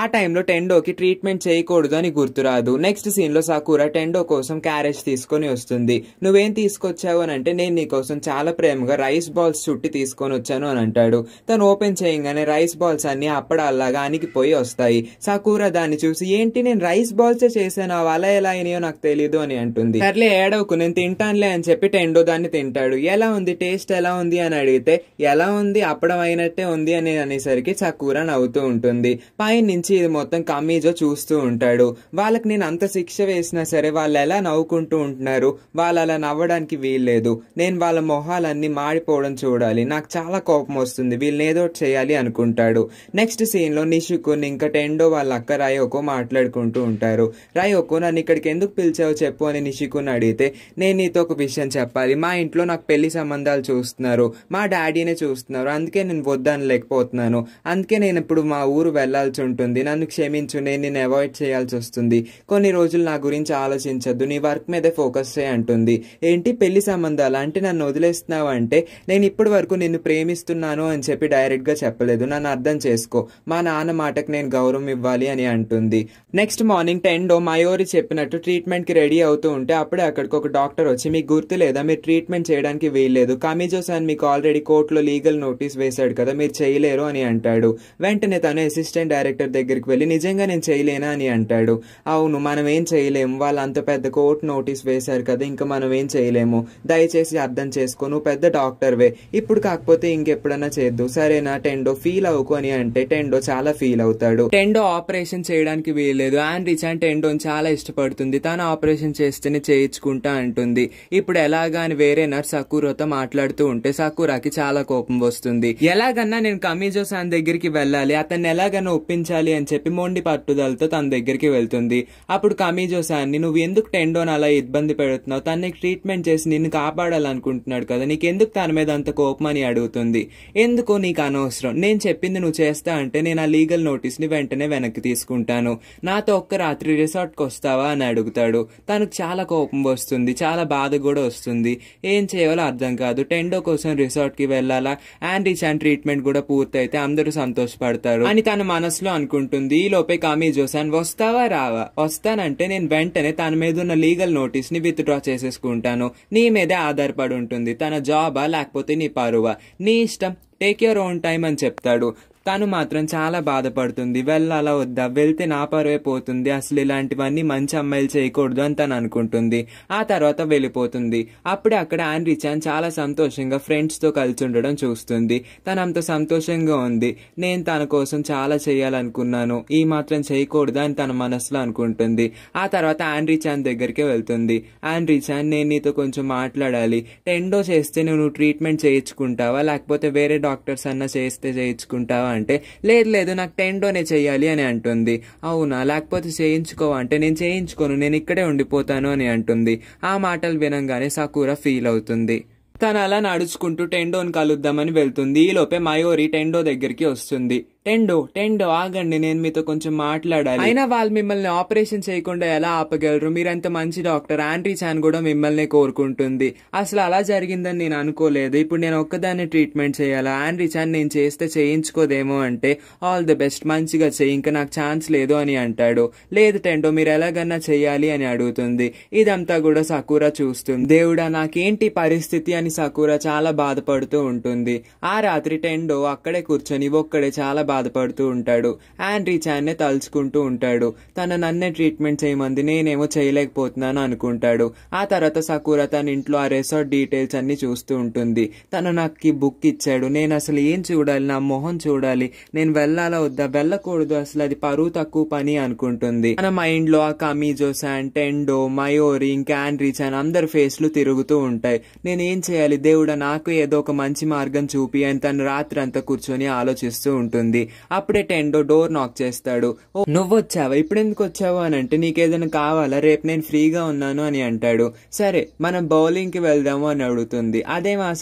ఆ టైంలో టెండోకి ట్రీట్మెంట్ చేయకూడదు అని గుర్తురాదు నెక్స్ట్ సీన్ లో సాకురా టెండో కోసం క్యారేజ్ తీసుకొని వస్తుంది నువ్వేం తీసుకొచ్చావు అని అంటే నేను నీకోసం చాలా ప్రేమగా రైస్ బాల్స్ చుట్టి తీసుకొని వచ్చాను అని అంటాడు తను ఓపెన్ చేయగానే రైస్ బాల్స్ అన్ని అప్పడాల్లాగా అణిగిపోయి వస్తాయి సాకురా దాన్ని చూసి ఏంటి నేను రైస్ బాల్స్ చేశాను అలా ఎలా అయినాయో నాకు తెలియదు అని అంటుంది సర్లే ఏడవకు నేను తింటానులే అని చెప్పి టెండో దాన్ని తింటాడు ఎలా ఉంది టేస్ట్ ఎలా ఉంది అని అడిగితే ఎలా ఉంది అప్పడం అయినట్టే ఉంది అని అనేసరికి సకూర నవ్వుతూ ఉంటుంది పైన నుంచి ఇది మొత్తం కమీజో చూస్తూ ఉంటాడు వాళ్ళకి నేను అంత శిక్ష వేసినా సరే వాళ్ళు ఎలా నవ్వుకుంటూ ఉంటున్నారు వాళ్ళు అలా నవ్వడానికి వీల్లేదు నేను వాళ్ళ మొహాలన్నీ మాడిపోవడం చూడాలి నాకు చాలా కోపం వస్తుంది వీళ్ళని ఏదో చేయాలి అనుకుంటాడు నెక్స్ట్ సీన్లో నిషుకుని ఇంకా టెండో వాళ్ళ అక్క రాయోకో మాట్లాడుకుంటూ ఉంటారు రాయోకో నన్ను ఇక్కడికి ఎందుకు పిలిచావు చెప్పు అని నిషికుని అడిగితే నేను నీతో ఒక విషయం చెప్పాలి మా ఇంట్లో నాకు పెళ్లి సంబంధాలు చూస్తున్నారు మా డాడీనే చూస్తున్నారు అందుకే నేను వద్దాను లేకపోతున్నాను అందుకే నేను ఇప్పుడు మా ఊరు వెళ్లాల్సి ఉంటుంది ఉంటుంది నన్ను క్షమించు నేను నేను అవాయిడ్ చేయాల్సి వస్తుంది కొన్ని రోజులు నా గురించి ఆలోచించద్దు నీ వర్క్ మీదే ఫోకస్ చేయి అంటుంది ఏంటి పెళ్లి సంబంధాలు అంటే నన్ను వదిలేస్తున్నావు అంటే నేను ఇప్పటి వరకు నిన్ను ప్రేమిస్తున్నాను అని చెప్పి డైరెక్ట్గా చెప్పలేదు నన్ను అర్థం చేసుకో మా నాన్న మాటకు నేను గౌరవం ఇవ్వాలి అని అంటుంది నెక్స్ట్ మార్నింగ్ టెన్డో మయోరి చెప్పినట్టు ట్రీట్మెంట్కి రెడీ అవుతూ ఉంటే అప్పుడే అక్కడికి ఒక డాక్టర్ వచ్చి మీకు గుర్తు లేదా మీరు ట్రీట్మెంట్ చేయడానికి వీల్లేదు కమిజో సాన్ మీకు ఆల్రెడీ కోర్టులో లీగల్ నోటీస్ వేశాడు కదా మీరు చేయలేరు అని అంటాడు వెంటనే తను అసిస్టెంట్ డైరెక్టర్ దగ్గరికి వెళ్ళి నిజంగా నేను చేయలేనా అని అంటాడు అవును మనం ఏం చేయలేము వాళ్ళు అంత పెద్ద కోర్టు నోటీస్ వేశారు కదా ఇంకా మనం ఏం చేయలేము దయచేసి అర్థం చేసుకో నువ్వు పెద్ద డాక్టర్వే ఇప్పుడు కాకపోతే ఇంకెప్పుడన్నా చేద్దు సరేనా టెండో ఫీల్ అవుకు అని అంటే టెండో చాలా ఫీల్ అవుతాడు టెండో ఆపరేషన్ చేయడానికి వీల్లేదు అండ్ అండ్ టెండోని చాలా ఇష్టపడుతుంది తాను ఆపరేషన్ చేస్తేనే చేయించుకుంటా అంటుంది ఇప్పుడు ఎలాగా అని వేరే నర్స్ సకూరతో మాట్లాడుతూ ఉంటే సకూరాకి చాలా కోపం వస్తుంది ఎలాగన్నా నేను కమీజోసాన్ దగ్గరికి వెళ్ళాలి అతన్ని ఎలాగన్నా ఒప్పించాలి కావాలి అని చెప్పి మొండి పట్టుదలతో తన దగ్గరికి వెళ్తుంది అప్పుడు కమీ సాన్ని నువ్వు ఎందుకు టెండోన్ అలా ఇబ్బంది పెడుతున్నావు తన ట్రీట్మెంట్ చేసి నిన్ను కాపాడాలనుకుంటున్నాడు కదా నీకెందుకు తన మీద అంత కోపం అని అడుగుతుంది ఎందుకు నీకు అనవసరం నేను చెప్పింది నువ్వు చేస్తా అంటే నేను ఆ లీగల్ నోటీస్ ని వెంటనే వెనక్కి తీసుకుంటాను నాతో ఒక్క రాత్రి రిసార్ట్ కి వస్తావా అని అడుగుతాడు తనకు చాలా కోపం వస్తుంది చాలా బాధ కూడా వస్తుంది ఏం చేయాలో అర్థం కాదు టెండో కోసం రిసార్ట్ వెళ్ళాలా వెళ్లాలా అండ్ ట్రీట్మెంట్ కూడా పూర్తయితే అందరూ సంతోషపడతారు అని తన మనసులో అనుకుంటున్నారు అనుకుంటుంది ఈ లోపే కామీ జోసాన్ వస్తావా రావా వస్తానంటే నేను వెంటనే తన మీద ఉన్న లీగల్ నోటీస్ ని విత్ డ్రా చేసేసుకుంటాను నీ మీదే ఆధారపడి ఉంటుంది తన జాబా లేకపోతే నీ పరువా నీ ఇష్టం టేక్ యూర్ ఓన్ టైం అని చెప్తాడు తను మాత్రం చాలా బాధపడుతుంది వెళ్ళాలా వద్దా వెళ్తే నా పరువే పోతుంది అసలు ఇలాంటివన్నీ మంచి అమ్మాయిలు చేయకూడదు అని తను అనుకుంటుంది ఆ తర్వాత వెళ్ళిపోతుంది అప్పుడే అక్కడ ఆండ్రీ చాన్ చాలా సంతోషంగా ఫ్రెండ్స్తో కలిసి ఉండడం చూస్తుంది తను అంత సంతోషంగా ఉంది నేను తన కోసం చాలా చేయాలనుకున్నాను ఈ మాత్రం చేయకూడదు అని తన మనసులో అనుకుంటుంది ఆ తర్వాత ఆండ్రీ చాన్ దగ్గరికి వెళ్తుంది ఆండ్రీ చాన్ నేను నీతో కొంచెం మాట్లాడాలి టెండో చేస్తే నువ్వు ట్రీట్మెంట్ చేయించుకుంటావా లేకపోతే వేరే డాక్టర్స్ అన్నా చేస్తే చేయించుకుంటావా అంటే లేదు లేదు నాకు టెండోనే చేయాలి అని అంటుంది అవునా లేకపోతే చేయించుకోవా అంటే నేను చేయించుకోను నేను ఇక్కడే ఉండిపోతాను అని అంటుంది ఆ మాటలు వినంగానే సకూర ఫీల్ అవుతుంది తను అలా నడుచుకుంటూ టెండోని కలుద్దామని వెళ్తుంది ఈలోపే మయోరి టెండో దగ్గరికి వస్తుంది టెండో టెండో ఆగండి నేను మీతో కొంచెం మాట్లాడాలి అయినా వాళ్ళు మిమ్మల్ని ఆపరేషన్ చేయకుండా ఎలా ఆపగలరు మీరంత మంచి డాక్టర్ ఆంట్రీ చాన్ కూడా మిమ్మల్ని కోరుకుంటుంది అసలు అలా జరిగిందని నేను అనుకోలేదు ఇప్పుడు నేను ఒక్కదాన్ని ట్రీట్మెంట్ చేయాలా ఆంట్రీ చాన్ నేను చేస్తే చేయించుకోదేమో అంటే ఆల్ ది బెస్ట్ మంచిగా చేయి ఇంకా నాకు ఛాన్స్ లేదు అని అంటాడు లేదు టెండో మీరు ఎలాగన్నా చేయాలి అని అడుగుతుంది ఇదంతా కూడా సకూరా చూస్తుంది దేవుడా నాకేంటి పరిస్థితి అని సకూరా చాలా బాధపడుతూ ఉంటుంది ఆ రాత్రి టెండో అక్కడే కూర్చొని ఒక్కడే చాలా బాధపడుతూ ఉంటాడు ఆండ్రీ చాన్నే తలుచుకుంటూ ఉంటాడు తన నన్నే ట్రీట్మెంట్ చేయమంది నేనేమో చేయలేకపోతున్నాను అనుకుంటాడు ఆ తర్వాత సకూర తన ఇంట్లో ఆ రిసార్ట్ డీటెయిల్స్ అన్ని చూస్తూ ఉంటుంది తను నాకు బుక్ ఇచ్చాడు నేను అసలు ఏం చూడాలి నా మొహం చూడాలి నేను వెళ్ళాలా వద్దా వెళ్ళకూడదు అసలు అది పరువు తక్కువ పని అనుకుంటుంది మన మైండ్ లో ఆ కమీజోసాన్ టెండో మయోరి ఇంకా ఆండ్రీ చాన్ అందరి ఫేస్లు తిరుగుతూ ఉంటాయి నేను ఏం చేయాలి దేవుడా నాకు ఏదో ఒక మంచి మార్గం చూపి అని తను అంతా కూర్చొని ఆలోచిస్తూ ఉంటుంది అప్పుడే టెండో డోర్ నాక్ చేస్తాడు ఓ నువ్వు వచ్చావా ఇప్పుడు ఎందుకు వచ్చావు అని అంటే నీకేదైనా కావాలా రేపు నేను ఫ్రీగా ఉన్నాను అని అంటాడు సరే మనం బౌలింగ్ కి వెళ్దాము అని అడుగుతుంది అదే మాస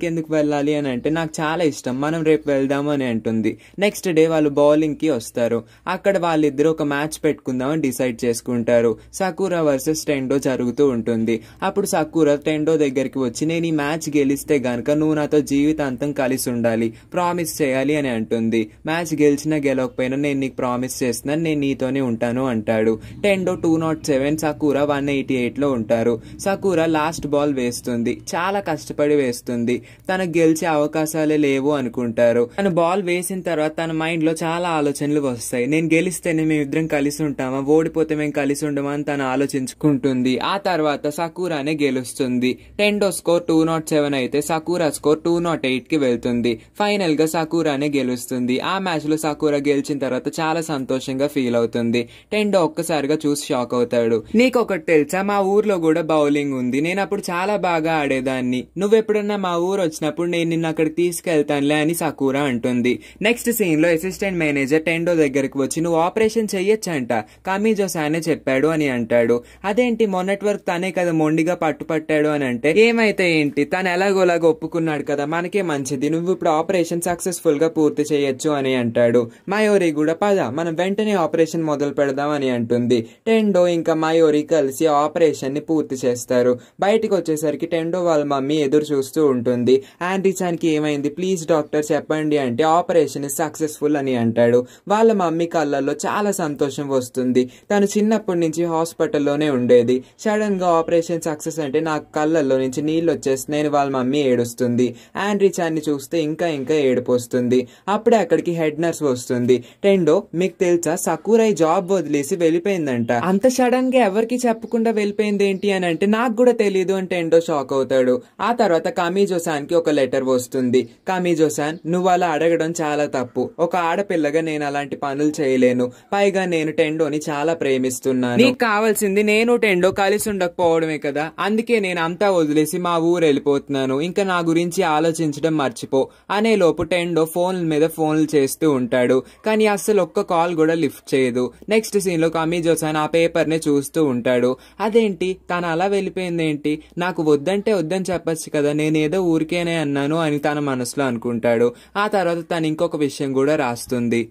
కి ఎందుకు వెళ్ళాలి అని అంటే నాకు చాలా ఇష్టం మనం రేపు వెళ్దాము అని అంటుంది నెక్స్ట్ డే వాళ్ళు బౌలింగ్ కి వస్తారు అక్కడ వాళ్ళిద్దరు ఒక మ్యాచ్ పెట్టుకుందామని డిసైడ్ చేసుకుంటారు సకూరా వర్సెస్ టెండో జరుగుతూ ఉంటుంది అప్పుడు సకూరా టెండో దగ్గరికి వచ్చి నేను ఈ మ్యాచ్ గెలిస్తే గనక నువ్వు నాతో జీవితాంతం కలిసి ఉండాలి ప్రామిస్ చేయాలి అని అంటుంది మ్యాచ్ గెలిచినా గెలవకపోయినా నేను నీకు ప్రామిస్ చేస్తున్నాను నేను నీతోనే ఉంటాను అంటాడు Tendo two nought seven Sakura one eighty ఎయిట్లో ఉంటారు సకూరా లాస్ట్ బాల్ వేస్తుంది చాలా కష్టపడి వేస్తుంది తనకు గెలిచే అవకాశాలే లేవు అనుకుంటారు తను బాల్ వేసిన తర్వాత తన మైండ్లో చాలా ఆలోచనలు వస్తాయి నేను గెలిస్తేనే మేమిద్దరం కలిసి ఉంటామా ఓడిపోతే మేము కలిసి ఉండమా అని తను ఆలోచించుకుంటుంది ఆ తర్వాత సకూరానే గెలుస్తుంది Tendo score two nought seven అయితే Sakura score two nought eight కి వెళ్తుంది ఫైనల్ గా సకూరానే గెలుస్తుంది ఆ మ్యాచ్లో సకూర గెలిచిన తర్వాత చాలా సంతోషంగా ఫీల్ అవుతుంది టెండో ఒక్కసారిగా చూసి షాక్ అవుతాడు నీకు ఒకటి తెలుసా మా ఊర్లో కూడా బౌలింగ్ ఉంది నేను అప్పుడు చాలా బాగా ఆడేదాన్ని నువ్వు ఎప్పుడన్నా మా ఊరు వచ్చినప్పుడు నేను నిన్ను అక్కడికి తీసుకెళ్తానులే అని సకూర అంటుంది నెక్స్ట్ సీన్ లో అసిస్టెంట్ మేనేజర్ టెండో దగ్గరికి వచ్చి నువ్వు ఆపరేషన్ చెయ్యొచ్చంట కామీజోస్ ఆయనే చెప్పాడు అని అంటాడు అదేంటి మొన్నటి వరకు తనే కదా మొండిగా పట్టుపట్టాడు అని అంటే ఏమైతే ఏంటి తను ఎలాగోలాగో ఒప్పుకున్నాడు కదా మనకే మంచిది నువ్వు ఇప్పుడు ఆపరేషన్ సక్సెస్ఫుల్ గా పూర్తి చేయొచ్చు అని అంటాడు మయోరి కూడా పద మనం వెంటనే ఆపరేషన్ మొదలు పెడదాం అని అంటుంది టెండో ఇంకా మయోరి కలిసి ఆపరేషన్ ని పూర్తి చేస్తారు బయటకు వచ్చేసరికి టెండో వాళ్ళ మమ్మీ ఎదురు చూస్తూ ఉంటుంది ఆంటీ చాన్కి ఏమైంది ప్లీజ్ డాక్టర్ చెప్పండి అంటే ఆపరేషన్ సక్సెస్ఫుల్ అని అంటాడు వాళ్ళ మమ్మీ కళ్ళల్లో చాలా సంతోషం వస్తుంది తను చిన్నప్పటి నుంచి హాస్పిటల్లోనే ఉండేది సడన్ గా ఆపరేషన్ సక్సెస్ అంటే నా కళ్ళల్లో నుంచి నీళ్ళు వచ్చేసి నేను వాళ్ళ మమ్మీ ఏడుస్తుంది ఆండ్రీ చాన్ని చూస్తే ఇంకా ఇంకా ఏడుపు వస్తుంది అప్పుడే అక్కడికి వాళ్ళకి హెడ్ నర్స్ వస్తుంది టెండో మీకు తెలుసా సకూరై జాబ్ వదిలేసి వెళ్ళిపోయిందంట అంత సడన్ గా ఎవరికి చెప్పకుండా వెళ్ళిపోయింది ఏంటి అని అంటే నాకు కూడా తెలియదు అని టెండో షాక్ అవుతాడు ఆ తర్వాత జోసాన్ కి ఒక లెటర్ వస్తుంది కమీజోసాన్ నువ్వు అలా అడగడం చాలా తప్పు ఒక ఆడపిల్లగా నేను అలాంటి పనులు చేయలేను పైగా నేను టెండోని చాలా ప్రేమిస్తున్నాను నీకు కావాల్సింది నేను టెండో కలిసి ఉండకపోవడమే కదా అందుకే నేను అంతా వదిలేసి మా ఊరు వెళ్ళిపోతున్నాను ఇంకా నా గురించి ఆలోచించడం మర్చిపో అనే లోపు టెండో ఫోన్ మీద ఫోన్లు చేస్తూ ఉంటాడు కానీ అస్సలు ఒక్క కాల్ కూడా లిఫ్ట్ చేయదు నెక్స్ట్ సీన్లో కమీ జోసాన్ ఆ ని చూస్తూ ఉంటాడు అదేంటి తను అలా వెళ్ళిపోయింది ఏంటి నాకు వద్దంటే వద్దని చెప్పచ్చు కదా నేను ఏదో ఊరికేనే అన్నాను అని తన మనసులో అనుకుంటాడు ఆ తర్వాత తను ఇంకొక విషయం కూడా రాస్తుంది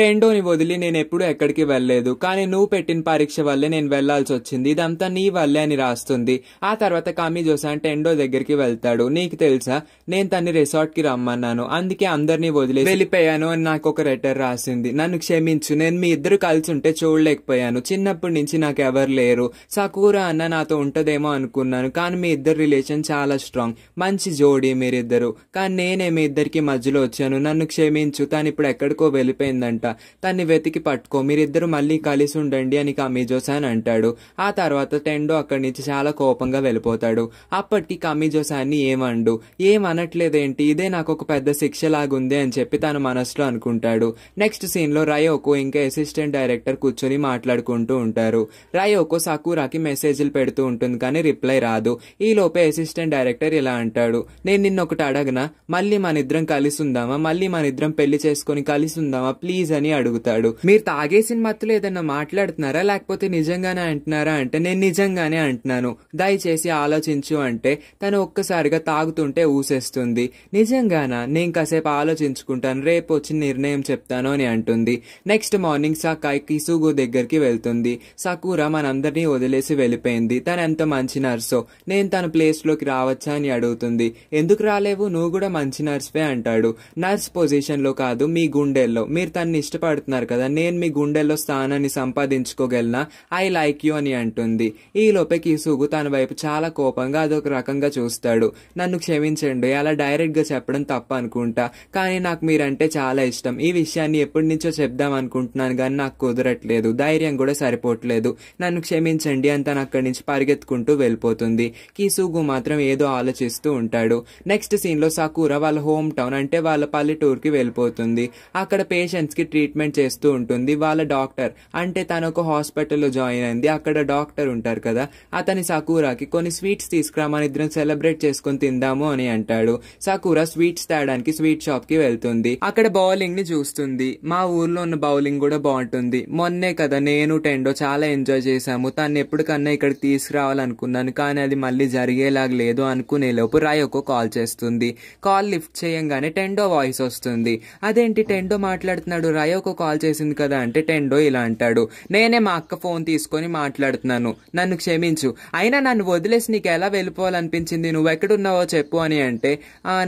టెండోని వదిలి నేను ఎప్పుడు ఎక్కడికి వెళ్ళలేదు కానీ నువ్వు పెట్టిన పరీక్ష వల్లే నేను వెళ్లాల్సి వచ్చింది ఇదంతా నీ వల్లే అని రాస్తుంది ఆ తర్వాత కామి జోసాన్ టెండో దగ్గరికి వెళ్తాడు నీకు తెలుసా నేను తన్ని రిసార్ట్ కి రమ్మన్నాను అందుకే అందరినీ వదిలి వెళ్ళిపోయాను అని నాకు ఒక లెటర్ రాసింది నన్ను క్షమించు నేను మీ ఇద్దరు కలిసి ఉంటే చూడలేకపోయాను చిన్నప్పటి నుంచి నాకు ఎవరు లేరు సకూర అన్న నాతో ఉంటదేమో అనుకున్నాను కానీ మీ ఇద్దరు రిలేషన్ చాలా స్ట్రాంగ్ మంచి జోడీ మీరిద్దరు కానీ నేనే మీ ఇద్దరికి మధ్యలో వచ్చాను నన్ను క్షమించు తను ఇప్పుడు ఎక్కడికో వెళ్ళిపోయిందంట తర్వాత తన్ని వెతికి పట్టుకో మీరిద్దరు మళ్ళీ కలిసి ఉండండి అని అని అంటాడు ఆ తర్వాత టెండో అక్కడి నుంచి చాలా కోపంగా వెళ్ళిపోతాడు అప్పటికి కమీజోసాన్ని ఏమండు ఏమనట్లేదేంటి ఇదే నాకు ఒక పెద్ద శిక్ష లాగుంది అని చెప్పి తన మనసులో అనుకుంటాడు నెక్స్ట్ సీన్లో రయోకు ఇంకా అసిస్టెంట్ డైరెక్టర్ కూర్చొని మాట్లాడుకుంటూ ఉంటారు రయోకు సకూరాకి మెసేజ్లు పెడుతూ ఉంటుంది కానీ రిప్లై రాదు ఈ లోపే అసిస్టెంట్ డైరెక్టర్ ఇలా అంటాడు నేను నిన్న ఒకటి అడగనా మళ్ళీ మన ఇద్దరం కలిసి ఉందామా మళ్ళీ మన ఇద్దరం పెళ్లి చేసుకుని కలిసి ఉందామా ప్లీజ్ అని అడుగుతాడు మీరు తాగేసిన మత్తులో ఏదన్నా మాట్లాడుతున్నారా లేకపోతే నిజంగానే అంటున్నారా అంటే నేను నిజంగానే అంటున్నాను దయచేసి ఆలోచించు అంటే తను ఒక్కసారిగా తాగుతుంటే ఊసేస్తుంది నిజంగానా నేను కాసేపు ఆలోచించుకుంటాను రేపు వచ్చి నిర్ణయం చెప్తాను అని అంటుంది నెక్స్ట్ మార్నింగ్ సకాయ్ కిసుగు దగ్గరికి వెళ్తుంది సకూర మనందరినీ వదిలేసి వెళ్ళిపోయింది తను ఎంత మంచి నర్సో నేను తన ప్లేస్లోకి రావచ్చా అని అడుగుతుంది ఎందుకు రాలేవు నువ్వు కూడా మంచి నర్స్వే అంటాడు నర్స్ పొజిషన్లో కాదు మీ గుండెల్లో మీరు తన ఇష్టపడుతున్నారు కదా నేను మీ గుండెల్లో స్థానాన్ని సంపాదించుకోగలనా ఐ లైక్ యూ అని అంటుంది ఈ లోపే కిసుగు తన వైపు చాలా కోపంగా అదొక రకంగా చూస్తాడు నన్ను క్షమించండి అలా డైరెక్ట్గా చెప్పడం తప్ప అనుకుంటా కానీ నాకు మీరంటే చాలా ఇష్టం ఈ విషయాన్ని ఎప్పటి నుంచో చెప్దాం అనుకుంటున్నాను కానీ నాకు కుదరట్లేదు ధైర్యం కూడా సరిపోవట్లేదు నన్ను క్షమించండి అని తను అక్కడి నుంచి పరిగెత్తుకుంటూ వెళ్ళిపోతుంది కిసుగు మాత్రం ఏదో ఆలోచిస్తూ ఉంటాడు నెక్స్ట్ సీన్లో సకూర వాళ్ళ హోమ్ టౌన్ అంటే వాళ్ళ పల్లెటూరుకి వెళ్ళిపోతుంది అక్కడ పేషెంట్స్కి ట్రీట్మెంట్ చేస్తూ ఉంటుంది వాళ్ళ డాక్టర్ అంటే తను ఒక హాస్పిటల్లో జాయిన్ అయింది అక్కడ డాక్టర్ ఉంటారు కదా అతని సకూరాకి కొన్ని స్వీట్స్ తీసుకురామని ఇద్దరం సెలబ్రేట్ చేసుకుని తిందాము అని అంటాడు సకూరా స్వీట్స్ తేడానికి స్వీట్ షాప్ కి వెళ్తుంది అక్కడ బౌలింగ్ ని చూస్తుంది మా ఊర్లో ఉన్న బౌలింగ్ కూడా బాగుంటుంది మొన్నే కదా నేను టెండో చాలా ఎంజాయ్ చేశాము తను కన్నా ఇక్కడ తీసుకురావాలనుకున్నాను కానీ అది మళ్ళీ జరిగేలాగా లేదు అనుకునే లోపు ఒక కాల్ చేస్తుంది కాల్ లిఫ్ట్ చేయంగానే టెండో వాయిస్ వస్తుంది అదేంటి టెండో మాట్లాడుతున్నాడు ఒక కాల్ చేసింది కదా అంటే టెండో ఇలా అంటాడు నేనే మా అక్క ఫోన్ తీసుకొని మాట్లాడుతున్నాను నన్ను క్షమించు అయినా నన్ను వదిలేసి నీకు ఎలా వెళ్ళిపోవాలనిపించింది నువ్వు ఎక్కడున్నావో చెప్పు అని అంటే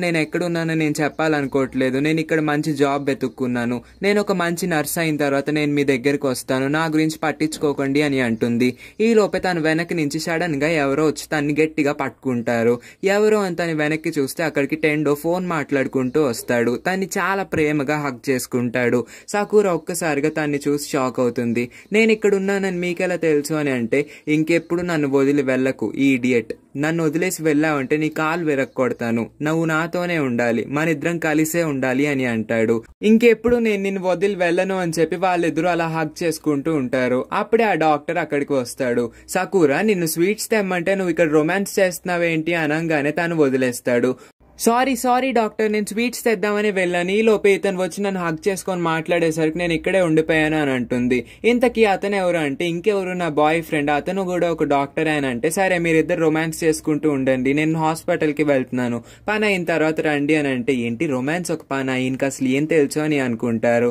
నేను ఎక్కడున్నానో నేను చెప్పాలనుకోవట్లేదు నేను ఇక్కడ మంచి జాబ్ వెతుక్కున్నాను నేను ఒక మంచి నర్స్ అయిన తర్వాత నేను మీ దగ్గరికి వస్తాను నా గురించి పట్టించుకోకండి అని అంటుంది ఈ లోపే తను వెనక్కి నుంచి సడన్ గా ఎవరో వచ్చి తన్ని గట్టిగా పట్టుకుంటారు ఎవరో అని తను వెనక్కి చూస్తే అక్కడికి టెండో ఫోన్ మాట్లాడుకుంటూ వస్తాడు తన్ని చాలా ప్రేమగా హక్ చేసుకుంటాడు సాకూర ఒక్కసారిగా తన్ని చూసి షాక్ అవుతుంది నేను ఉన్నానని మీకెలా తెలుసు అని అంటే ఇంకెప్పుడు నన్ను వదిలి వెళ్ళకు ఈ ఇడియట్ నన్ను వదిలేసి వెళ్ళావంటే నీ కాలు విరక్కొడతాను నువ్వు నాతోనే ఉండాలి మన ఇద్దరం కలిసే ఉండాలి అని అంటాడు ఇంకెప్పుడు నేను నిన్ను వదిలి వెళ్ళను అని చెప్పి వాళ్ళిద్దరూ అలా హక్ చేసుకుంటూ ఉంటారు అప్పుడే ఆ డాక్టర్ అక్కడికి వస్తాడు సకూరా నిన్ను స్వీట్స్ తెమ్మంటే నువ్వు ఇక్కడ రొమాన్స్ చేస్తున్నావేంటి అనగానే తను వదిలేస్తాడు సారీ సారీ డాక్టర్ నేను స్వీట్స్ తెద్దామని వెళ్ళాను లోపే ఇతను వచ్చి నన్ను హక్ చేసుకొని మాట్లాడేసరికి నేను ఇక్కడే ఉండిపోయాను అని అంటుంది ఇంతకీ అతను ఎవరు అంటే ఇంకెవరు నా బాయ్ ఫ్రెండ్ అతను కూడా ఒక డాక్టర్ అని అంటే సరే మీరిద్దరు రొమాన్స్ చేసుకుంటూ ఉండండి నేను హాస్పిటల్కి వెళ్తున్నాను పని అయిన తర్వాత రండి అని అంటే ఏంటి రొమాన్స్ ఒక పని అయ్యింది అసలు ఏం తెలుసు అని అనుకుంటారు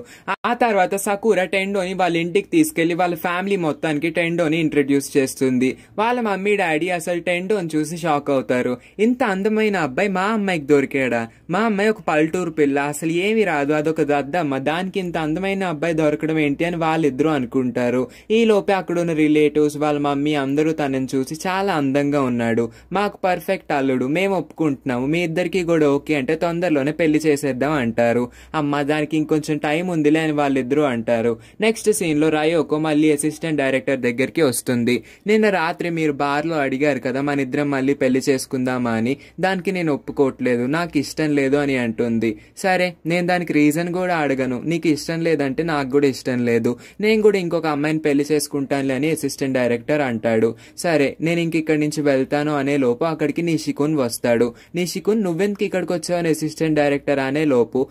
ఆ తర్వాత సకూర టెండోని వాళ్ళ ఇంటికి తీసుకెళ్లి వాళ్ళ ఫ్యామిలీ మొత్తానికి టెండోని ఇంట్రడ్యూస్ చేస్తుంది వాళ్ళ మమ్మీ డాడీ అసలు టెండోని చూసి షాక్ అవుతారు ఇంత అందమైన అబ్బాయి మా అమ్మాయి అమ్మాయికి దొరికాడా మా అమ్మాయి ఒక పల్లెటూరు పిల్ల అసలు ఏమి రాదు అదొక దద్దమ్మ దానికి ఇంత అందమైన అబ్బాయి దొరకడం ఏంటి అని వాళ్ళిద్దరూ అనుకుంటారు ఈ లోపే అక్కడ ఉన్న రిలేటివ్స్ వాళ్ళ మమ్మీ అందరూ తనని చూసి చాలా అందంగా ఉన్నాడు మాకు పర్ఫెక్ట్ అల్లుడు మేము ఒప్పుకుంటున్నాము మీ ఇద్దరికి కూడా ఓకే అంటే తొందరలోనే పెళ్లి చేసేద్దాం అంటారు అమ్మ దానికి ఇంకొంచెం టైం ఉందిలే అని వాళ్ళిద్దరూ అంటారు నెక్స్ట్ సీన్లో రాయోకో మళ్ళీ అసిస్టెంట్ డైరెక్టర్ దగ్గరికి వస్తుంది నిన్న రాత్రి మీరు బార్లో అడిగారు కదా మన ఇద్దరం మళ్ళీ పెళ్లి చేసుకుందామా అని దానికి నేను ఒప్పుకోవట్లేదు ఇవ్వట్లేదు నాకు ఇష్టం లేదు అని అంటుంది సరే నేను దానికి రీజన్ కూడా అడగను నీకు ఇష్టం లేదంటే నాకు కూడా ఇష్టం లేదు నేను కూడా ఇంకొక అమ్మాయిని పెళ్లి చేసుకుంటానులే అని అసిస్టెంట్ డైరెక్టర్ అంటాడు సరే నేను ఇంక ఇక్కడి నుంచి వెళ్తాను అనే లోపు అక్కడికి నిషికున్ వస్తాడు నిషికున్ నువ్వెందుకు ఇక్కడికి వచ్చావు అని అసిస్టెంట్ డైరెక్టర్ అనే లోపు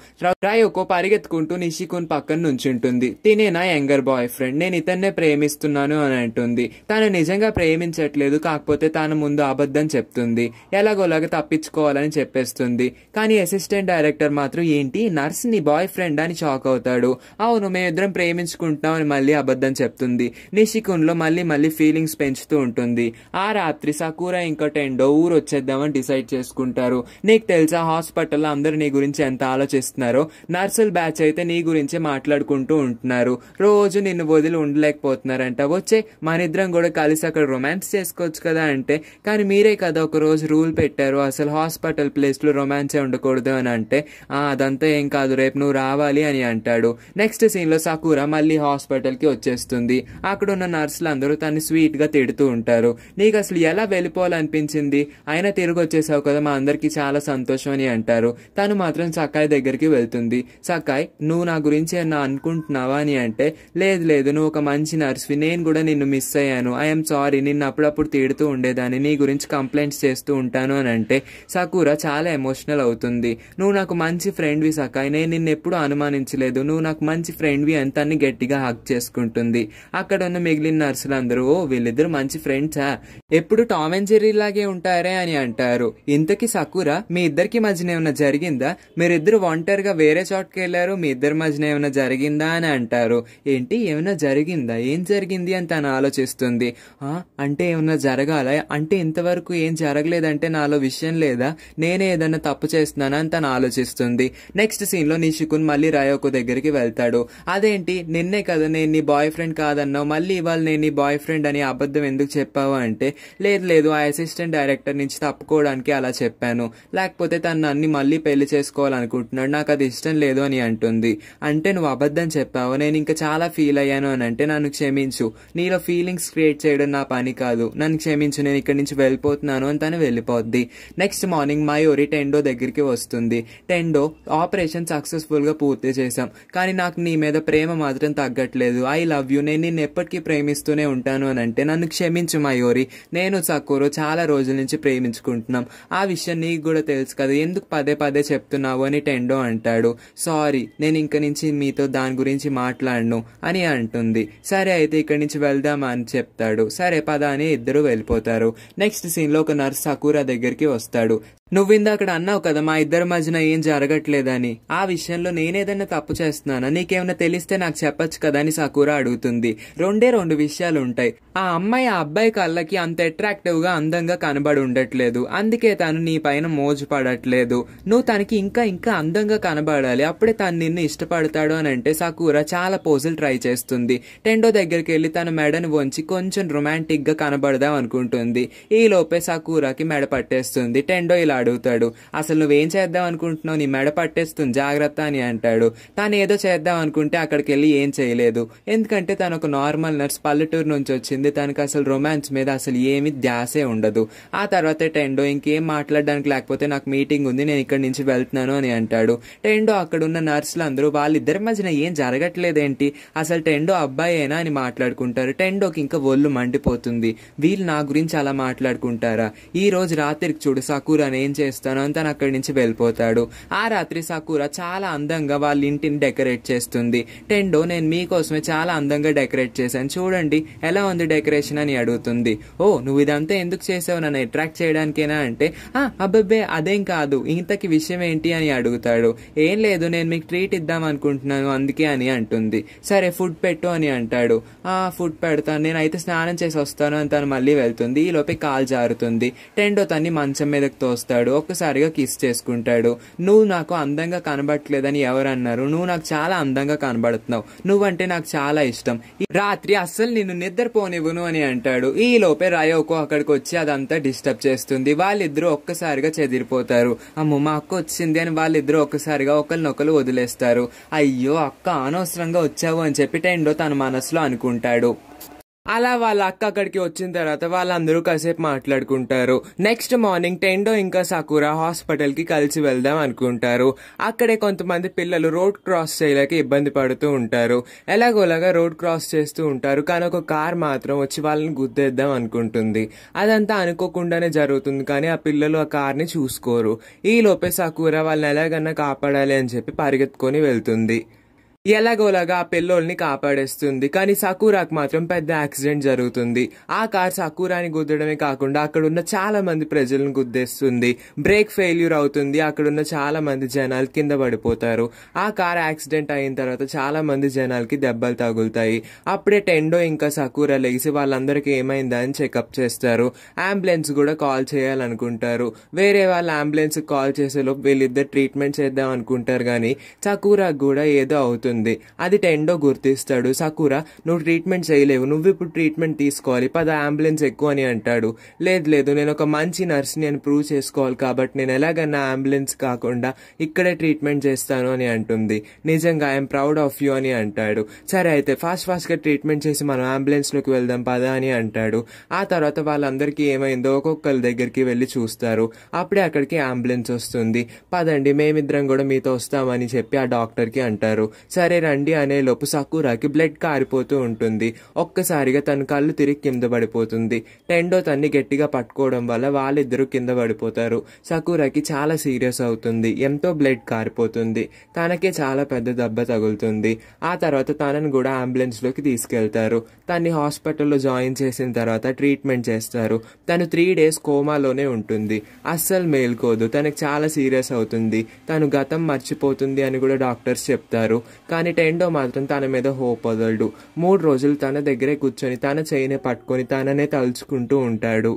రాయ్ ఒక్కో పరిగెత్తుకుంటూ నిషికున్ పక్కన ఉంటుంది తినే నా యంగర్ బాయ్ ఫ్రెండ్ నేను ఇతన్నే ప్రేమిస్తున్నాను అని అంటుంది తను నిజంగా ప్రేమించట్లేదు కాకపోతే తాను ముందు అబద్ధం చెప్తుంది ఎలాగోలాగా తప్పించుకోవాలని చెప్పే చెప్పేస్తుంది కానీ అసిస్టెంట్ డైరెక్టర్ మాత్రం ఏంటి నర్స్ ని బాయ్ ఫ్రెండ్ అని షాక్ అవుతాడు అవును మేమిద్దరం ప్రేమించుకుంటున్నాం అని మళ్ళీ అబద్ధం చెప్తుంది లో మళ్ళీ మళ్ళీ ఫీలింగ్స్ పెంచుతూ ఉంటుంది ఆ రాత్రి సకూర ఇంకా టెండో ఊరు వచ్చేద్దామని డిసైడ్ చేసుకుంటారు నీకు తెలుసా హాస్పిటల్లో అందరు నీ గురించి ఎంత ఆలోచిస్తున్నారో నర్సుల బ్యాచ్ అయితే నీ గురించి మాట్లాడుకుంటూ ఉంటున్నారు రోజు నిన్ను వదిలి ఉండలేకపోతున్నారంట వచ్చే మన ఇద్దరం కూడా కలిసి అక్కడ రొమాన్స్ చేసుకోవచ్చు కదా అంటే కానీ మీరే కదా ఒక రోజు రూల్ పెట్టారు అసలు హాస్పిటల్ ప్లేస్ ప్లేస్లో రొమాన్సే ఉండకూడదు అని అంటే అదంతా ఏం కాదు రేపు నువ్వు రావాలి అని అంటాడు నెక్స్ట్ సీన్లో సకూరా మళ్ళీ హాస్పిటల్కి వచ్చేస్తుంది అక్కడ ఉన్న నర్సులు అందరూ తను స్వీట్గా తిడుతూ ఉంటారు నీకు అసలు ఎలా వెళ్ళిపోవాలనిపించింది అయినా తిరిగి వచ్చేసావు కదా మా అందరికీ చాలా సంతోషం అని అంటారు తను మాత్రం సకాయ్ దగ్గరికి వెళ్తుంది సకాయ్ నువ్వు నా గురించి ఏమన్నా అనుకుంటున్నావా అని అంటే లేదు లేదు నువ్వు ఒక మంచి నర్స్వి నేను కూడా నిన్ను మిస్ అయ్యాను ఐఎమ్ సారీ నిన్ను అప్పుడప్పుడు తిడుతూ ఉండేదాన్ని నీ గురించి కంప్లైంట్స్ చేస్తూ ఉంటాను అని అంటే సకూరా చాలా చాలా ఎమోషనల్ అవుతుంది నువ్వు నాకు మంచి ఫ్రెండ్వి సకాయ్ నేను నిన్ను ఎప్పుడు అనుమానించలేదు నువ్వు నాకు మంచి ఫ్రెండ్వి అని తన్ని గట్టిగా హక్ చేసుకుంటుంది అక్కడ ఉన్న మిగిలిన అందరూ ఓ వీళ్ళిద్దరు మంచి ఫ్రెండ్సా ఎప్పుడు టామ్ అండ్ జెర్రీ లాగే ఉంటారే అని అంటారు ఇంతకీ సకురా మీ ఇద్దరికి మధ్యన ఏమైనా జరిగిందా మీరిద్దరు ఒంటరిగా వేరే చోటుకి వెళ్ళారు మీ ఇద్దరి మధ్యన ఏమైనా జరిగిందా అని అంటారు ఏంటి ఏమైనా జరిగిందా ఏం జరిగింది అని తను ఆలోచిస్తుంది అంటే ఏమైనా జరగాల అంటే ఇంతవరకు ఏం జరగలేదంటే నాలో విషయం లేదా నేనే ఏదైనా తప్పు చేస్తున్నానని అని తను ఆలోచిస్తుంది నెక్స్ట్ సీన్లో నిషికున్ మళ్ళీ రయోకు దగ్గరికి వెళ్తాడు అదేంటి నిన్నే కదా నేను నీ బాయ్ ఫ్రెండ్ కాదన్నావు మళ్ళీ ఇవాళ నేను నీ బాయ్ ఫ్రెండ్ అని అబద్ధం ఎందుకు చెప్పావు అంటే లేదు లేదు ఆ అసిస్టెంట్ డైరెక్టర్ నుంచి తప్పుకోవడానికి అలా చెప్పాను లేకపోతే తను నన్ను మళ్ళీ పెళ్లి చేసుకోవాలనుకుంటున్నాడు నాకు అది ఇష్టం లేదు అని అంటుంది అంటే నువ్వు అబద్ధం చెప్పావు నేను ఇంకా చాలా ఫీల్ అయ్యాను అని అంటే నన్ను క్షమించు నీలో ఫీలింగ్స్ క్రియేట్ చేయడం నా పని కాదు నన్ను క్షమించు నేను ఇక్కడి నుంచి వెళ్ళిపోతున్నాను అని తను వెళ్ళిపోద్ది next morning Mayuri story Tendo దగ్గరికి వస్తుంది టెండో ఆపరేషన్ సక్సెస్ఫుల్గా పూర్తి చేశాం కానీ నాకు నీ మీద ప్రేమ మాత్రం తగ్గట్లేదు ఐ లవ్ యూ నేను నిన్ను ఎప్పటికీ ప్రేమిస్తూనే ఉంటాను అని అంటే నన్ను క్షమించు మయూరి నేను సకూరు చాలా రోజుల నుంచి ప్రేమించుకుంటున్నాం ఆ విషయం నీకు కూడా తెలుసు కదా ఎందుకు పదే పదే చెప్తున్నావు అని టెండో అంటాడు సారీ నేను ఇంక నుంచి మీతో దాని గురించి మాట్లాడను అని అంటుంది సరే అయితే ఇక్కడి నుంచి వెళ్దామా అని చెప్తాడు సరే పద అని ఇద్దరు వెళ్ళిపోతారు నెక్స్ట్ సీన్లో ఒక నర్స్ సకూరా దగ్గరికి వస్తాడు అక్కడ అన్నావు కదా మా ఇద్దరి మధ్యన ఏం జరగట్లేదని ఆ విషయంలో నేనేదన్నా తప్పు చేస్తున్నానా నీకేమైనా తెలిస్తే నాకు చెప్పచ్చు కదా అని సకూర అడుగుతుంది రెండే రెండు విషయాలు ఉంటాయి ఆ అమ్మాయి ఆ అబ్బాయి కళ్ళకి అంత అట్రాక్టివ్ గా అందంగా కనబడి ఉండట్లేదు అందుకే తను నీ పైన మోజు పడట్లేదు నువ్వు తనకి ఇంకా ఇంకా అందంగా కనబడాలి అప్పుడే తను నిన్ను ఇష్టపడతాడు అని అంటే సకూర చాలా పోజులు ట్రై చేస్తుంది టెండో దగ్గరికి వెళ్ళి తన మెడను వంచి కొంచెం రొమాంటిక్ గా కనబడదాం అనుకుంటుంది ఈ లోపే సకూరకి మెడ పట్టేస్తుంది టెండో ఇలా అడుగుతాడు అసలు నువ్వేం చేద్దాం అనుకుంటున్నావు నీ మెడ పట్టేస్తుంది జాగ్రత్త అని అంటాడు తాను ఏదో చేద్దాం అనుకుంటే అక్కడికి వెళ్ళి ఏం చేయలేదు ఎందుకంటే తను ఒక నార్మల్ నర్స్ పల్లెటూరు నుంచి వచ్చింది తనకు అసలు రొమాన్స్ మీద అసలు ఏమి ధ్యాసే ఉండదు ఆ తర్వాత టెండో ఇంకేం మాట్లాడడానికి లేకపోతే నాకు మీటింగ్ ఉంది నేను ఇక్కడ నుంచి వెళ్తున్నాను అని అంటాడు టెండో అక్కడున్న నర్సులు అందరూ వాళ్ళిద్దరి మధ్యన ఏం జరగట్లేదేంటి అసలు టెండో అబ్బాయేనా అని మాట్లాడుకుంటారు టెండోకి ఇంకా ఒళ్ళు మండిపోతుంది వీళ్ళు నా గురించి అలా మాట్లాడుకుంటారా ఈ రోజు రాత్రికి చూడు సకూర్ అని ఏం చేస్తాను అని తను అక్కడి నుంచి వెళ్ళిపోతాడు ఆ రాత్రి సకూర చాలా అందంగా వాళ్ళ ఇంటిని డెకరేట్ చేస్తుంది టెండో నేను మీకోసమే చాలా అందంగా డెకరేట్ చేశాను చూడండి ఎలా ఉంది డెకరేషన్ అని అడుగుతుంది ఓ నువ్వు ఇదంతా ఎందుకు చేసావు నన్ను అట్రాక్ట్ చేయడానికేనా అంటే ఆ అబ్బబ్బే అదేం కాదు ఇంతకి విషయం ఏంటి అని అడుగుతాడు ఏం లేదు నేను మీకు ట్రీట్ ఇద్దాం అనుకుంటున్నాను అందుకే అని అంటుంది సరే ఫుడ్ పెట్టు అని అంటాడు ఆ ఫుడ్ పెడతాను నేనైతే స్నానం చేసి వస్తాను అని తను మళ్ళీ వెళ్తుంది ఈ లోపే కాల్ జారుతుంది టెండో తన్ని మంచం మీదకి తోస్తాడు చేసుకుంటాడు ఒక్కసారిగా కిస్ చేసుకుంటాడు నువ్వు నాకు అందంగా కనబడట్లేదని అన్నారు నువ్వు నాకు చాలా అందంగా కనబడుతున్నావు నువ్వంటే నాకు చాలా ఇష్టం రాత్రి అస్సలు నిన్ను నిద్రపోనివ్వును అని అంటాడు ఈ లోపే రాయోకో అక్కడికి వచ్చి అదంతా డిస్టర్బ్ చేస్తుంది వాళ్ళిద్దరూ ఒక్కసారిగా చెదిరిపోతారు అమ్మ మా అక్క వచ్చింది అని వాళ్ళిద్దరూ ఒక్కసారిగా ఒకరినొకరు వదిలేస్తారు అయ్యో అక్క అనవసరంగా వచ్చావు అని చెప్పి టెండో తన మనసులో అనుకుంటాడు అలా వాళ్ళ అక్క అక్కడికి వచ్చిన తర్వాత వాళ్ళందరూ కాసేపు మాట్లాడుకుంటారు నెక్స్ట్ మార్నింగ్ టెండో ఇంకా సకురా హాస్పిటల్ కి కలిసి వెళ్దాం అనుకుంటారు అక్కడే కొంతమంది పిల్లలు రోడ్ క్రాస్ చేయలేక ఇబ్బంది పడుతూ ఉంటారు ఎలాగోలాగా రోడ్ క్రాస్ చేస్తూ ఉంటారు కానీ ఒక కార్ మాత్రం వచ్చి వాళ్ళని గుద్దేద్దాం అనుకుంటుంది అదంతా అనుకోకుండానే జరుగుతుంది కానీ ఆ పిల్లలు ఆ కార్ని చూసుకోరు ఈ లోపే సకురా వాళ్ళని ఎలాగన్నా కాపాడాలి అని చెప్పి పరిగెత్తుకొని వెళ్తుంది ఎలాగోలాగా ఆ పిల్లోల్ని కాపాడేస్తుంది కానీ సకూరాకు మాత్రం పెద్ద యాక్సిడెంట్ జరుగుతుంది ఆ కార్ సకూరాని గుద్దడమే కాకుండా అక్కడ ఉన్న చాలా మంది ప్రజలను గుద్దేస్తుంది బ్రేక్ ఫెయిల్యూర్ అవుతుంది అక్కడ ఉన్న చాలా మంది జనాలు కింద పడిపోతారు ఆ కార్ యాక్సిడెంట్ అయిన తర్వాత చాలా మంది జనాలకి దెబ్బలు తగులుతాయి అప్పుడే టెండో ఇంకా సకూరా లేచి వాళ్ళందరికీ ఏమైందని చెకప్ చేస్తారు అంబులెన్స్ కూడా కాల్ చేయాలనుకుంటారు వేరే వాళ్ళు అంబులెన్స్ కాల్ చేసేలో వీళ్ళిద్దరు ట్రీట్మెంట్ చేద్దాం అనుకుంటారు కానీ సకూరాకు కూడా ఏదో అవుతుంది ఉంటుంది అది టెండో గుర్తిస్తాడు సకురా నువ్వు ట్రీట్మెంట్ చేయలేవు నువ్వు ఇప్పుడు ట్రీట్మెంట్ తీసుకోవాలి పద అంబులెన్స్ ఎక్కువ అని అంటాడు లేదు లేదు నేను ఒక మంచి నర్స్ని అని ప్రూవ్ చేసుకోవాలి కాబట్టి నేను ఎలాగన్నా అంబులెన్స్ కాకుండా ఇక్కడే ట్రీట్మెంట్ చేస్తాను అని అంటుంది నిజంగా ఐఎమ్ ప్రౌడ్ ఆఫ్ యూ అని అంటాడు సరే అయితే ఫాస్ట్ ఫాస్ట్గా ట్రీట్మెంట్ చేసి మనం అంబులెన్స్లోకి వెళ్దాం పదా అని అంటాడు ఆ తర్వాత వాళ్ళందరికీ ఏమైందో ఒక్కొక్కరి దగ్గరికి వెళ్ళి చూస్తారు అప్పుడే అక్కడికి అంబులెన్స్ వస్తుంది పదండి మేమిద్దరం కూడా మీతో వస్తామని చెప్పి ఆ డాక్టర్కి అంటారు సరే రండి అనే లోపు సాకు బ్లడ్ కారిపోతూ ఉంటుంది ఒక్కసారిగా తన కళ్ళు తిరిగి కింద పడిపోతుంది టెండో తన్ని గట్టిగా పట్టుకోవడం వల్ల వాళ్ళిద్దరూ కింద పడిపోతారు సకూరకి చాలా సీరియస్ అవుతుంది ఎంతో బ్లడ్ కారిపోతుంది తనకే చాలా పెద్ద దెబ్బ తగులుతుంది ఆ తర్వాత తనను కూడా అంబులెన్స్లోకి తీసుకెళ్తారు తన్ని హాస్పిటల్లో జాయిన్ చేసిన తర్వాత ట్రీట్మెంట్ చేస్తారు తను త్రీ డేస్ కోమాలోనే ఉంటుంది అస్సలు మేల్కోదు తనకు చాలా సీరియస్ అవుతుంది తను గతం మర్చిపోతుంది అని కూడా డాక్టర్స్ చెప్తారు కానీ టెండో మాత్రం తన మీద హోప్ వదలడు మూడు రోజులు తన దగ్గరే కూర్చొని తన చేయిని పట్టుకొని తననే తలుచుకుంటూ ఉంటాడు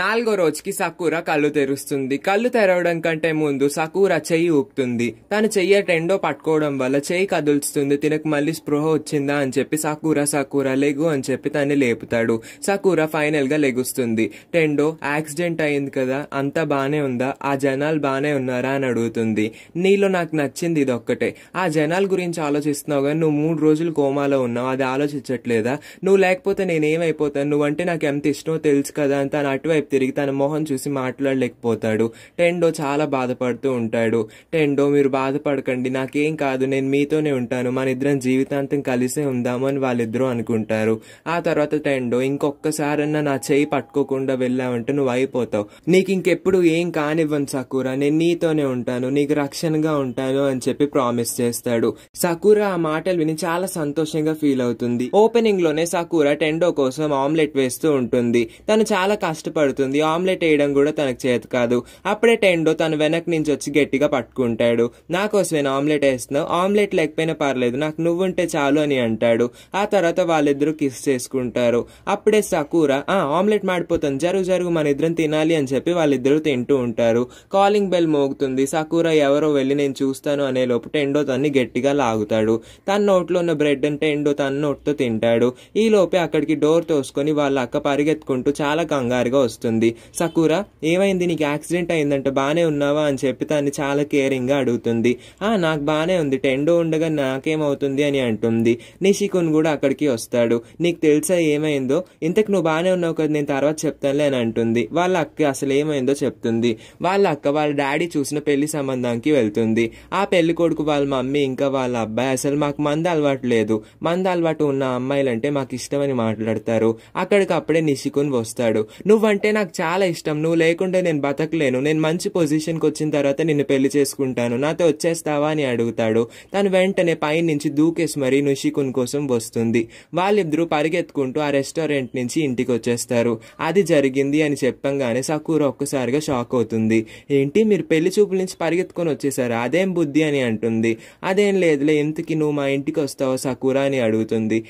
నాలుగో రోజుకి సకూర కళ్ళు తెరుస్తుంది కళ్ళు తెరవడం కంటే ముందు సకూర చెయ్యి ఊపుతుంది తను చెయ్యి టెండో పట్టుకోవడం వల్ల చెయ్యి కదులుస్తుంది తినకు మళ్ళీ స్పృహ వచ్చిందా అని చెప్పి సకూర సకూర లెగు అని చెప్పి తను లేపుతాడు సకూర ఫైనల్ గా లెగుస్తుంది టెండో యాక్సిడెంట్ అయింది కదా అంత బానే ఉందా ఆ జనాలు బానే ఉన్నారా అని అడుగుతుంది నీలో నాకు నచ్చింది ఇదొక్కటే ఆ జనాల గురించి ఆలోచిస్తున్నావు కానీ నువ్వు మూడు రోజులు కోమాలో ఉన్నావు అది ఆలోచించట్లేదా నువ్వు లేకపోతే నేనేమైపోతాను నువ్వంటే నాకు ఎంత ఇష్టమో తెలుసు కదా అని తను అటువైపు కాసేపు తిరిగి తన మొహం చూసి మాట్లాడలేకపోతాడు టెండో చాలా బాధపడుతూ ఉంటాడు టెండో మీరు బాధపడకండి నాకేం కాదు నేను మీతోనే ఉంటాను మన ఇద్దరం జీవితాంతం కలిసే ఉందాము అని వాళ్ళిద్దరూ అనుకుంటారు ఆ తర్వాత టెండో ఇంకొకసారన్నా నా చేయి పట్టుకోకుండా వెళ్ళామంటే నువ్వు అయిపోతావు నీకు ఇంకెప్పుడు ఏం కానివ్వను సకూరా నేను నీతోనే ఉంటాను నీకు రక్షణగా ఉంటాను అని చెప్పి ప్రామిస్ చేస్తాడు సకూరా ఆ మాటలు విని చాలా సంతోషంగా ఫీల్ అవుతుంది ఓపెనింగ్ లోనే సకూరా టెండో కోసం ఆమ్లెట్ వేస్తూ ఉంటుంది తను చాలా కష్టపడుతుంది పడుతుంది ఆమ్లెట్ వేయడం కూడా తనకు చేతి కాదు అప్పుడే టెండో తను వెనక్ నుంచి వచ్చి గట్టిగా పట్టుకుంటాడు నా నేను ఆమ్లెట్ వేస్తున్నావు ఆమ్లెట్ లేకపోయినా పర్లేదు నాకు నువ్వుంటే చాలు అని అంటాడు ఆ తర్వాత వాళ్ళిద్దరూ కిస్ చేసుకుంటారు అప్పుడే సకూర ఆ ఆమ్లెట్ మాడిపోతుంది జరుగు జరుగు మన ఇద్దరం తినాలి అని చెప్పి వాళ్ళిద్దరూ తింటూ ఉంటారు కాలింగ్ బెల్ మోగుతుంది సకూర ఎవరో వెళ్ళి నేను చూస్తాను అనే లోపు టెండో తన్ని గట్టిగా లాగుతాడు తన నోట్లో ఉన్న బ్రెడ్ అంటే టెండో తన నోట్తో తింటాడు ఈ లోపే అక్కడికి డోర్ తోసుకొని వాళ్ళ అక్క పరిగెత్తుకుంటూ చాలా కంగారుగా వస్తుంది వస్తుంది సకూరా ఏమైంది నీకు యాక్సిడెంట్ అయిందంట బాగానే ఉన్నావా అని చెప్పి తను చాలా కేరింగ్గా అడుగుతుంది ఆ నాకు బాగానే ఉంది టెండో ఉండగా నాకేమవుతుంది అని అంటుంది నిషికున్ కూడా అక్కడికి వస్తాడు నీకు తెలుసా ఏమైందో ఇంతకు నువ్వు బాగానే ఉన్నావు కదా నేను తర్వాత చెప్తానులే అని అంటుంది వాళ్ళ అక్క అసలు ఏమైందో చెప్తుంది వాళ్ళ అక్క వాళ్ళ డాడీ చూసిన పెళ్లి సంబంధానికి వెళ్తుంది ఆ పెళ్లి కొడుకు వాళ్ళ మమ్మీ ఇంకా వాళ్ళ అబ్బాయి అసలు మాకు మంద అలవాటు లేదు మంద అలవాటు ఉన్న అమ్మాయిలంటే మాకు ఇష్టమని మాట్లాడతారు అక్కడికి అప్పుడే నిషికున్ వస్తాడు నువ్వంటే అంటే నాకు చాలా ఇష్టం నువ్వు లేకుంటే నేను బతకలేను నేను మంచి పొజిషన్కి వచ్చిన తర్వాత నిన్ను పెళ్లి చేసుకుంటాను నాతో వచ్చేస్తావా అని అడుగుతాడు తను వెంటనే పైనుంచి దూకేసి మరీ నుషికున్ కోసం వస్తుంది వాళ్ళిద్దరూ పరిగెత్తుకుంటూ ఆ రెస్టారెంట్ నుంచి ఇంటికి వచ్చేస్తారు అది జరిగింది అని చెప్పంగానే సకూర ఒక్కసారిగా షాక్ అవుతుంది ఏంటి మీరు పెళ్లి చూపుల నుంచి పరిగెత్తుకొని వచ్చేసారు అదేం బుద్ధి అని అంటుంది అదేం లేదులే ఇంతకి నువ్వు మా ఇంటికి వస్తావా సకూర అని అడుగుతుంది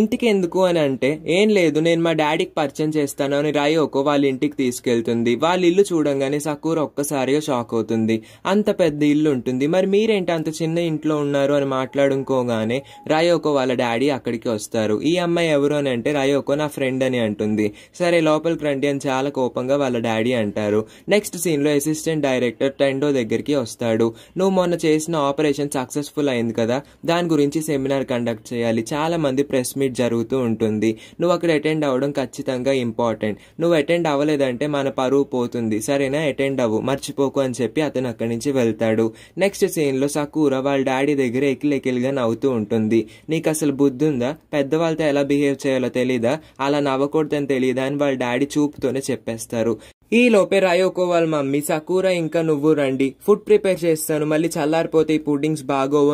ఇంటికి ఎందుకు అని అంటే ఏం లేదు నేను మా డాడీకి పరిచయం చేస్తాను అని రాయోకో వాళ్ళు వాళ్ళ ఇంటికి తీసుకెళ్తుంది వాళ్ళ ఇల్లు చూడంగానే సకూర ఒక్కసారిగా షాక్ అవుతుంది అంత పెద్ద ఇల్లు ఉంటుంది మరి మీరేంటి అంత చిన్న ఇంట్లో ఉన్నారు అని మాట్లాడుకోగానే రాయోకో వాళ్ళ డాడీ అక్కడికి వస్తారు ఈ అమ్మాయి ఎవరు అని అంటే రాయోకో నా ఫ్రెండ్ అని అంటుంది సరే లోపలికి రండి అని చాలా కోపంగా వాళ్ళ డాడీ అంటారు నెక్స్ట్ సీన్లో అసిస్టెంట్ డైరెక్టర్ టెండో దగ్గరికి వస్తాడు నువ్వు మొన్న చేసిన ఆపరేషన్ సక్సెస్ఫుల్ అయింది కదా దాని గురించి సెమినార్ కండక్ట్ చేయాలి చాలా మంది ప్రెస్ మీట్ జరుగుతూ ఉంటుంది నువ్వు అక్కడ అటెండ్ అవ్వడం ఖచ్చితంగా ఇంపార్టెంట్ నువ్వు అటెండ్ అవ్వలేదంటే మన పరువు పోతుంది సరేనా అటెండ్ అవ్వు మర్చిపోకు అని చెప్పి అతను అక్కడి నుంచి వెళ్తాడు నెక్స్ట్ సీన్లో సకూర వాళ్ళ డాడీ దగ్గర ఎకిలెకిలిగా నవ్వుతూ ఉంటుంది నీకు అసలు బుద్ధి ఉందా పెద్దవాళ్ళతో ఎలా బిహేవ్ చేయాలో తెలీదా అలా నవ్వకూడదని తెలియదా అని వాళ్ళ డాడీ చూపుతోనే చెప్పేస్తారు ఈ లోపే వాళ్ళ మమ్మీ సకూర ఇంకా నువ్వు రండి ఫుడ్ ప్రిపేర్ చేస్తాను మళ్ళీ చల్లారిపోతే ఈ పుడ్డింగ్స్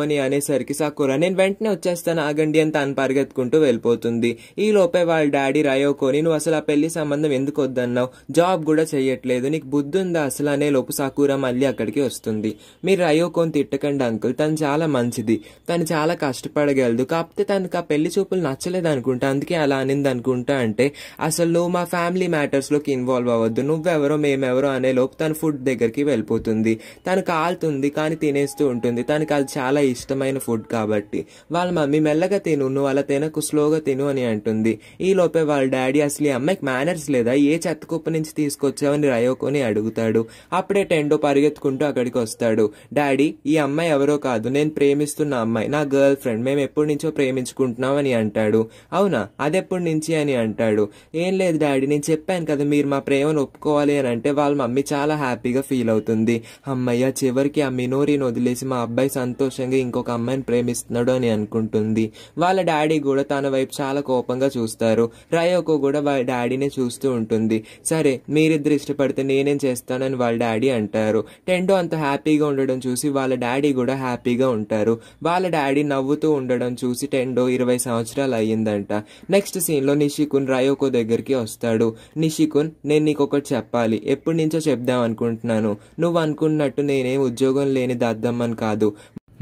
అని అనేసరికి సకూర నేను వెంటనే వచ్చేస్తాను ఆగండి అని తను పరిగెత్తుకుంటూ వెళ్ళిపోతుంది ఈ లోపే వాళ్ళ డాడీ రాయోకోని నువ్వు అసలు ఆ పెళ్లి సంబంధం ఎందుకు వద్దన్నావు జాబ్ కూడా చేయట్లేదు నీకు బుద్ధి ఉందా అసలు అనే లోపు సకూర మళ్ళీ అక్కడికి వస్తుంది మీరు రాయోకోని తిట్టకండి అంకుల్ తను చాలా మంచిది తను చాలా కష్టపడగలదు కాకపోతే తనకు ఆ పెళ్లి చూపులు నచ్చలేదు అనుకుంటా అందుకే అలా అనింది అనుకుంటా అంటే అసలు నువ్వు మా ఫ్యామిలీ మ్యాటర్స్లోకి ఇన్వాల్వ్ అవ్వద్దు నువ్వు ఎవరో మేమెవరో అనే లోపు తన ఫుడ్ దగ్గరికి వెళ్ళిపోతుంది తను కాలుతుంది కానీ తినేస్తూ ఉంటుంది తనకి అది చాలా ఇష్టమైన ఫుడ్ కాబట్టి వాళ్ళ మమ్మీ మెల్లగా తిను నువ్వు అలా తినకు స్లోగా తిను అని అంటుంది ఈ లోపే వాళ్ళ డాడీ అసలు ఈ అమ్మాయికి మేనర్స్ లేదా ఏ చెత్త కుప్ప నుంచి తీసుకొచ్చావని రయోకొని అడుగుతాడు అప్పుడే టెండో పరిగెత్తుకుంటూ అక్కడికి వస్తాడు డాడీ ఈ అమ్మాయి ఎవరో కాదు నేను ప్రేమిస్తున్న అమ్మాయి నా గర్ల్ ఫ్రెండ్ మేము ఎప్పటి నుంచో ప్రేమించుకుంటున్నాం అని అంటాడు అవునా అదెప్పటి నుంచి అని అంటాడు ఏం లేదు డాడీ నేను చెప్పాను కదా మీరు మా ప్రేమను ఒప్పుకోవాలి చేసుకోవాలి అని అంటే వాళ్ళ మమ్మీ చాలా హ్యాపీగా ఫీల్ అవుతుంది అమ్మయ్య చివరికి ఆ మినోరిని వదిలేసి మా అబ్బాయి సంతోషంగా ఇంకొక అమ్మాయిని ప్రేమిస్తున్నాడు అని అనుకుంటుంది వాళ్ళ డాడీ కూడా తన వైపు చాలా కోపంగా చూస్తారు రయోకు కూడా వాళ్ళ డాడీనే చూస్తూ ఉంటుంది సరే మీరిద్దరు ఇష్టపడితే నేనేం చేస్తానని వాళ్ళ డాడీ అంటారు టెండో అంత హ్యాపీగా ఉండడం చూసి వాళ్ళ డాడీ కూడా హ్యాపీగా ఉంటారు వాళ్ళ డాడీ నవ్వుతూ ఉండడం చూసి టెండో ఇరవై సంవత్సరాలు అయ్యిందంట నెక్స్ట్ సీన్లో నిషికున్ రయోకో దగ్గరికి వస్తాడు నిషికున్ నేను నీకు ఒకటి చెప్పాలి ఎప్పటి నుంచో చెప్దాం అనుకుంటున్నాను నువ్వు అనుకున్నట్టు నేనేం ఉద్యోగం లేని దద్దమ్మని కాదు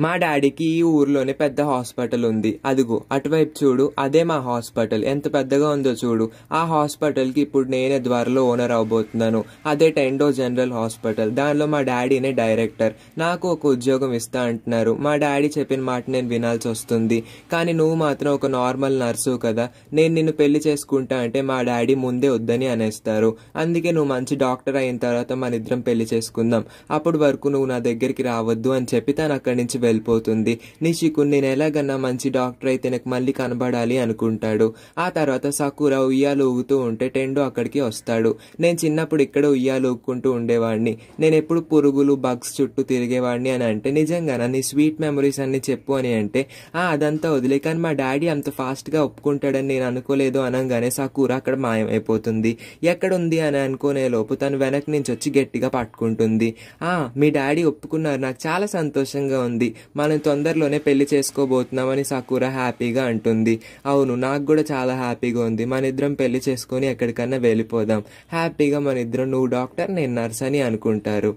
మా డాడీకి ఈ ఊర్లోనే పెద్ద హాస్పిటల్ ఉంది అదిగో అటువైపు చూడు అదే మా హాస్పిటల్ ఎంత పెద్దగా ఉందో చూడు ఆ హాస్పిటల్కి ఇప్పుడు నేనే ద్వారాలో ఓనర్ అవబోతున్నాను అదే టెండో జనరల్ హాస్పిటల్ దానిలో మా డాడీనే డైరెక్టర్ నాకు ఒక ఉద్యోగం ఇస్తా అంటున్నారు మా డాడీ చెప్పిన మాట నేను వినాల్సి వస్తుంది కానీ నువ్వు మాత్రం ఒక నార్మల్ నర్సు కదా నేను నిన్ను పెళ్లి చేసుకుంటా అంటే మా డాడీ ముందే వద్దని అనేస్తారు అందుకే నువ్వు మంచి డాక్టర్ అయిన తర్వాత మన ఇద్దరం పెళ్లి చేసుకుందాం అప్పటి వరకు నువ్వు నా దగ్గరికి రావద్దు అని చెప్పి తను అక్కడి నుంచి వెళ్ళిపోతుంది నిషికుణ్ణి నేను ఎలాగన్నా మంచి డాక్టర్ అయితే నాకు మళ్ళీ కనబడాలి అనుకుంటాడు ఆ తర్వాత సకూర ఉయ్యాలు ఊగుతూ ఉంటే టెండో అక్కడికి వస్తాడు నేను చిన్నప్పుడు ఇక్కడ ఉయ్యాలు ఊక్కుంటూ ఉండేవాడిని నేను ఎప్పుడు పురుగులు బగ్స్ చుట్టూ తిరిగేవాడిని అని అంటే నిజంగా నీ స్వీట్ మెమరీస్ అన్ని చెప్పు అని అంటే ఆ అదంతా వదిలే కానీ మా డాడీ అంత ఫాస్ట్గా ఒప్పుకుంటాడని నేను అనుకోలేదు అనగానే సకూర అక్కడ మాయమైపోతుంది ఎక్కడ ఉంది అని అనుకునే లోపు తను వెనక్కి నుంచి వచ్చి గట్టిగా పట్టుకుంటుంది ఆ మీ డాడీ ఒప్పుకున్నారు నాకు చాలా సంతోషంగా ఉంది మనం తొందరలోనే పెళ్లి చేసుకోబోతున్నామని సకూర హ్యాపీగా అంటుంది అవును నాకు కూడా చాలా హ్యాపీగా ఉంది మన ఇద్దరం పెళ్లి చేసుకొని ఎక్కడికన్నా వెళ్ళిపోదాం హ్యాపీగా మన ఇద్దరం నువ్వు డాక్టర్ నేను నర్స్ అని అనుకుంటారు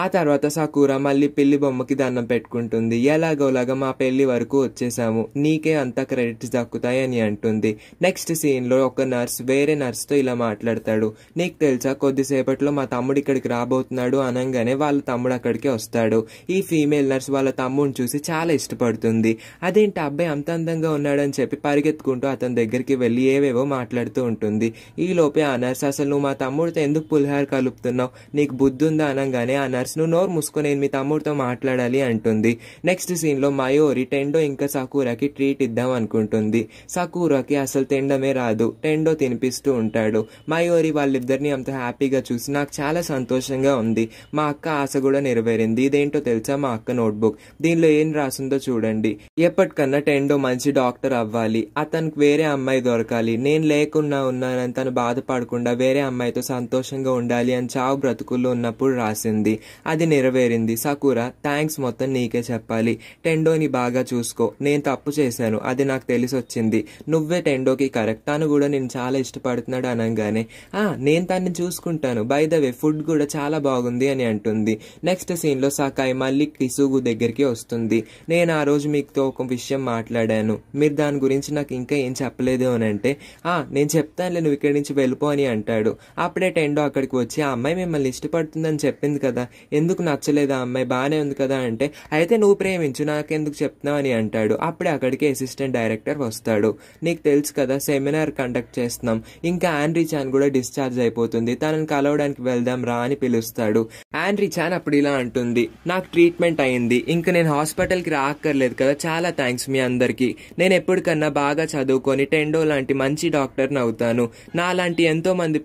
ఆ తర్వాత సకూర మళ్ళీ పెళ్లి బొమ్మకి దండం పెట్టుకుంటుంది ఎలాగోలాగా మా పెళ్లి వరకు వచ్చేసాము నీకే అంత క్రెడిట్స్ దక్కుతాయని అంటుంది నెక్స్ట్ సీన్లో ఒక నర్స్ వేరే నర్స్తో ఇలా మాట్లాడతాడు నీకు తెలుసా కొద్దిసేపట్లో మా తమ్ముడు ఇక్కడికి రాబోతున్నాడు అనగానే వాళ్ళ తమ్ముడు అక్కడికి వస్తాడు ఈ ఫీమేల్ నర్స్ వాళ్ళ తమ్ముడిని చూసి చాలా ఇష్టపడుతుంది అదేంటి అబ్బాయి అంత అందంగా ఉన్నాడని చెప్పి పరిగెత్తుకుంటూ అతని దగ్గరికి వెళ్ళి ఏవేవో మాట్లాడుతూ ఉంటుంది ఈ లోపే ఆ నర్స్ అసలు నువ్వు మా తమ్ముడితో ఎందుకు పులిహార కలుపుతున్నావు నీకు బుద్ధి ఉందా అనగానే ఆ మ్యాటర్స్ ను నోరు మూసుకొని నేను మీ తమ్ముడితో మాట్లాడాలి అంటుంది నెక్స్ట్ సీన్లో మయోరి టెండో ఇంకా సకూరాకి ట్రీట్ ఇద్దాం అనుకుంటుంది సకూరాకి అసలు తినడమే రాదు టెండో తినిపిస్తూ ఉంటాడు మయోరి వాళ్ళిద్దరిని అంత హ్యాపీగా చూసి నాకు చాలా సంతోషంగా ఉంది మా అక్క ఆశ కూడా నెరవేరింది ఇదేంటో తెలుసా మా అక్క నోట్బుక్ దీనిలో ఏం రాసిందో చూడండి ఎప్పటికన్నా టెండో మంచి డాక్టర్ అవ్వాలి అతనికి వేరే అమ్మాయి దొరకాలి నేను లేకుండా ఉన్నానని తను బాధపడకుండా వేరే అమ్మాయితో సంతోషంగా ఉండాలి అని చావు బ్రతుకుల్లో ఉన్నప్పుడు రాసింది అది నెరవేరింది సకురా థ్యాంక్స్ మొత్తం నీకే చెప్పాలి టెండోని బాగా చూసుకో నేను తప్పు చేశాను అది నాకు తెలిసి వచ్చింది నువ్వే టెండోకి కరెక్ట్ తను కూడా నేను చాలా ఇష్టపడుతున్నాడు అనగానే ఆ నేను తనని చూసుకుంటాను బై ద వే ఫుడ్ కూడా చాలా బాగుంది అని అంటుంది నెక్స్ట్ సీన్లో సకాయ్ మళ్ళీ కిసుగు దగ్గరికి వస్తుంది నేను ఆ రోజు మీతో ఒక విషయం మాట్లాడాను మీరు దాని గురించి నాకు ఇంకా ఏం చెప్పలేదు అని అంటే ఆ నేను చెప్తానులే నువ్వు ఇక్కడి నుంచి వెళ్ళిపో అని అంటాడు అప్పుడే టెండో అక్కడికి వచ్చి ఆ అమ్మాయి మిమ్మల్ని ఇష్టపడుతుందని చెప్పింది కదా ఎందుకు నచ్చలేదు ఆ అమ్మాయి బాగానే ఉంది కదా అంటే అయితే నువ్వు ప్రేమించు నాకెందుకు చెప్తున్నావు అని అంటాడు అప్పుడే అక్కడికి అసిస్టెంట్ డైరెక్టర్ వస్తాడు నీకు తెలుసు కదా సెమినార్ కండక్ట్ చేస్తున్నాం ఇంకా ఆండ్రీ చాన్ కూడా డిశ్చార్జ్ అయిపోతుంది తనని కలవడానికి వెళ్దాం రా అని పిలుస్తాడు ఆండ్రీ చాన్ అప్పుడు ఇలా అంటుంది నాకు ట్రీట్మెంట్ అయింది ఇంకా నేను హాస్పిటల్కి రాక్కర్లేదు కదా చాలా థ్యాంక్స్ మీ అందరికి నేను ఎప్పటికన్నా బాగా చదువుకొని టెండో లాంటి మంచి డాక్టర్ని అవుతాను నా లాంటి ఎంతో మంది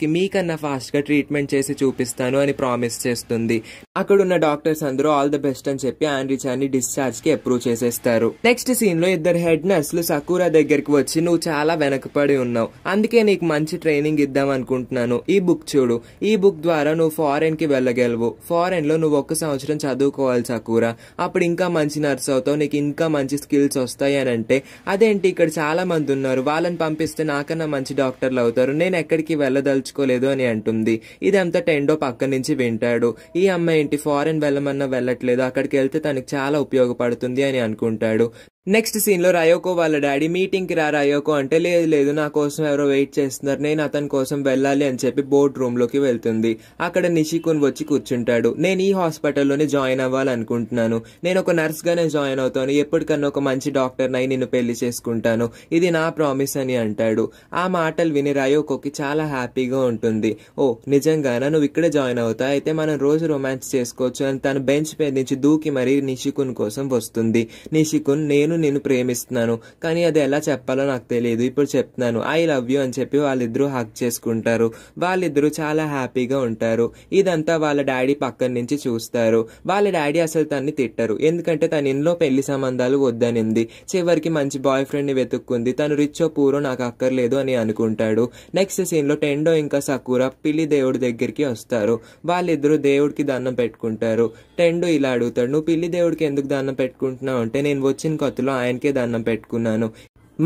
కి మీకన్నా ఫాస్ట్గా ట్రీట్మెంట్ చేసి చూపిస్తాను అని ప్రామిస్ చేస్తుంది ఉంటుంది అక్కడున్న డాక్టర్స్ అందరూ ఆల్ ద బెస్ట్ అని చెప్పి ఆండ్రిచాన్ని డిశ్చార్జ్ కి అప్రూవ్ చేసేస్తారు నెక్స్ట్ సీన్ లో ఇద్దరు హెడ్ నర్సులు సకూరా దగ్గరికి వచ్చి నువ్వు చాలా వెనకపడి ఉన్నావు అందుకే నీకు మంచి ట్రైనింగ్ ఇద్దాం అనుకుంటున్నాను ఈ బుక్ చూడు ఈ బుక్ ద్వారా నువ్వు ఫారెన్ కి వెళ్ళగలవు ఫారెన్ లో నువ్వు ఒక్క సంవత్సరం చదువుకోవాలి సకూరా అప్పుడు ఇంకా మంచి నర్స్ అవుతావు నీకు ఇంకా మంచి స్కిల్స్ వస్తాయి అని అంటే అదేంటి ఇక్కడ చాలా మంది ఉన్నారు వాళ్ళని పంపిస్తే నాకన్నా మంచి డాక్టర్లు అవుతారు నేను ఎక్కడికి వెళ్ళదలుచుకోలేదు అని అంటుంది ఇదంతా టెండో పక్క నుంచి వింటాడు ఈ అమ్మాయి ఇంటి ఫారెన్ వెళ్ళమన్నా వెళ్ళట్లేదు అక్కడికి వెళ్తే తనకి చాలా ఉపయోగపడుతుంది అని అనుకుంటాడు నెక్స్ట్ సీన్లో రయోకో వాళ్ళ డాడీ మీటింగ్కి రా రయోకో అంటే లేదు లేదు నా కోసం ఎవరో వెయిట్ చేస్తున్నారు నేను అతని కోసం వెళ్ళాలి అని చెప్పి బోర్డ్ రూమ్లోకి వెళ్తుంది అక్కడ నిషికున్ వచ్చి కూర్చుంటాడు నేను ఈ హాస్పిటల్లోనే జాయిన్ అవ్వాలనుకుంటున్నాను నేను ఒక నర్స్గానే జాయిన్ అవుతాను ఎప్పటికన్నా ఒక మంచి డాక్టర్ అయి నిన్ను పెళ్లి చేసుకుంటాను ఇది నా ప్రామిస్ అని అంటాడు ఆ మాటలు విని రయోకోకి చాలా హ్యాపీగా ఉంటుంది ఓ నిజంగానా నువ్వు ఇక్కడే జాయిన్ అవుతా అయితే మనం రోజు రొమాన్స్ చేసుకోవచ్చు అని తను బెంచ్ మీద నుంచి దూకి మరీ నిషికున్ కోసం వస్తుంది నిషికున్ నేను నేను ప్రేమిస్తున్నాను కానీ అది ఎలా చెప్పాలో నాకు తెలియదు ఇప్పుడు చెప్తున్నాను ఐ లవ్ యూ అని చెప్పి వాళ్ళిద్దరూ హక్ చేసుకుంటారు వాళ్ళిద్దరూ చాలా హ్యాపీగా ఉంటారు ఇదంతా వాళ్ళ డాడీ పక్కన నుంచి చూస్తారు వాళ్ళ డాడీ అసలు తన్ని తిట్టరు ఎందుకంటే తన ఇంట్లో పెళ్లి సంబంధాలు వద్దనింది చివరికి మంచి బాయ్ ఫ్రెండ్ని వెతుక్కుంది తను రిచ్ పూరో నాకు అక్కర్లేదు అని అనుకుంటాడు నెక్స్ట్ సీన్లో టెండో ఇంకా సకూరా పిల్లి దేవుడి దగ్గరికి వస్తారు వాళ్ళిద్దరూ దేవుడికి దండం పెట్టుకుంటారు టెండో ఇలా అడుగుతాడు నువ్వు పిల్లి దేవుడికి ఎందుకు దండం పెట్టుకుంటున్నావు అంటే నేను వచ్చిన కొత్త చేతిలో ఆయనకే దండం పెట్టుకున్నాను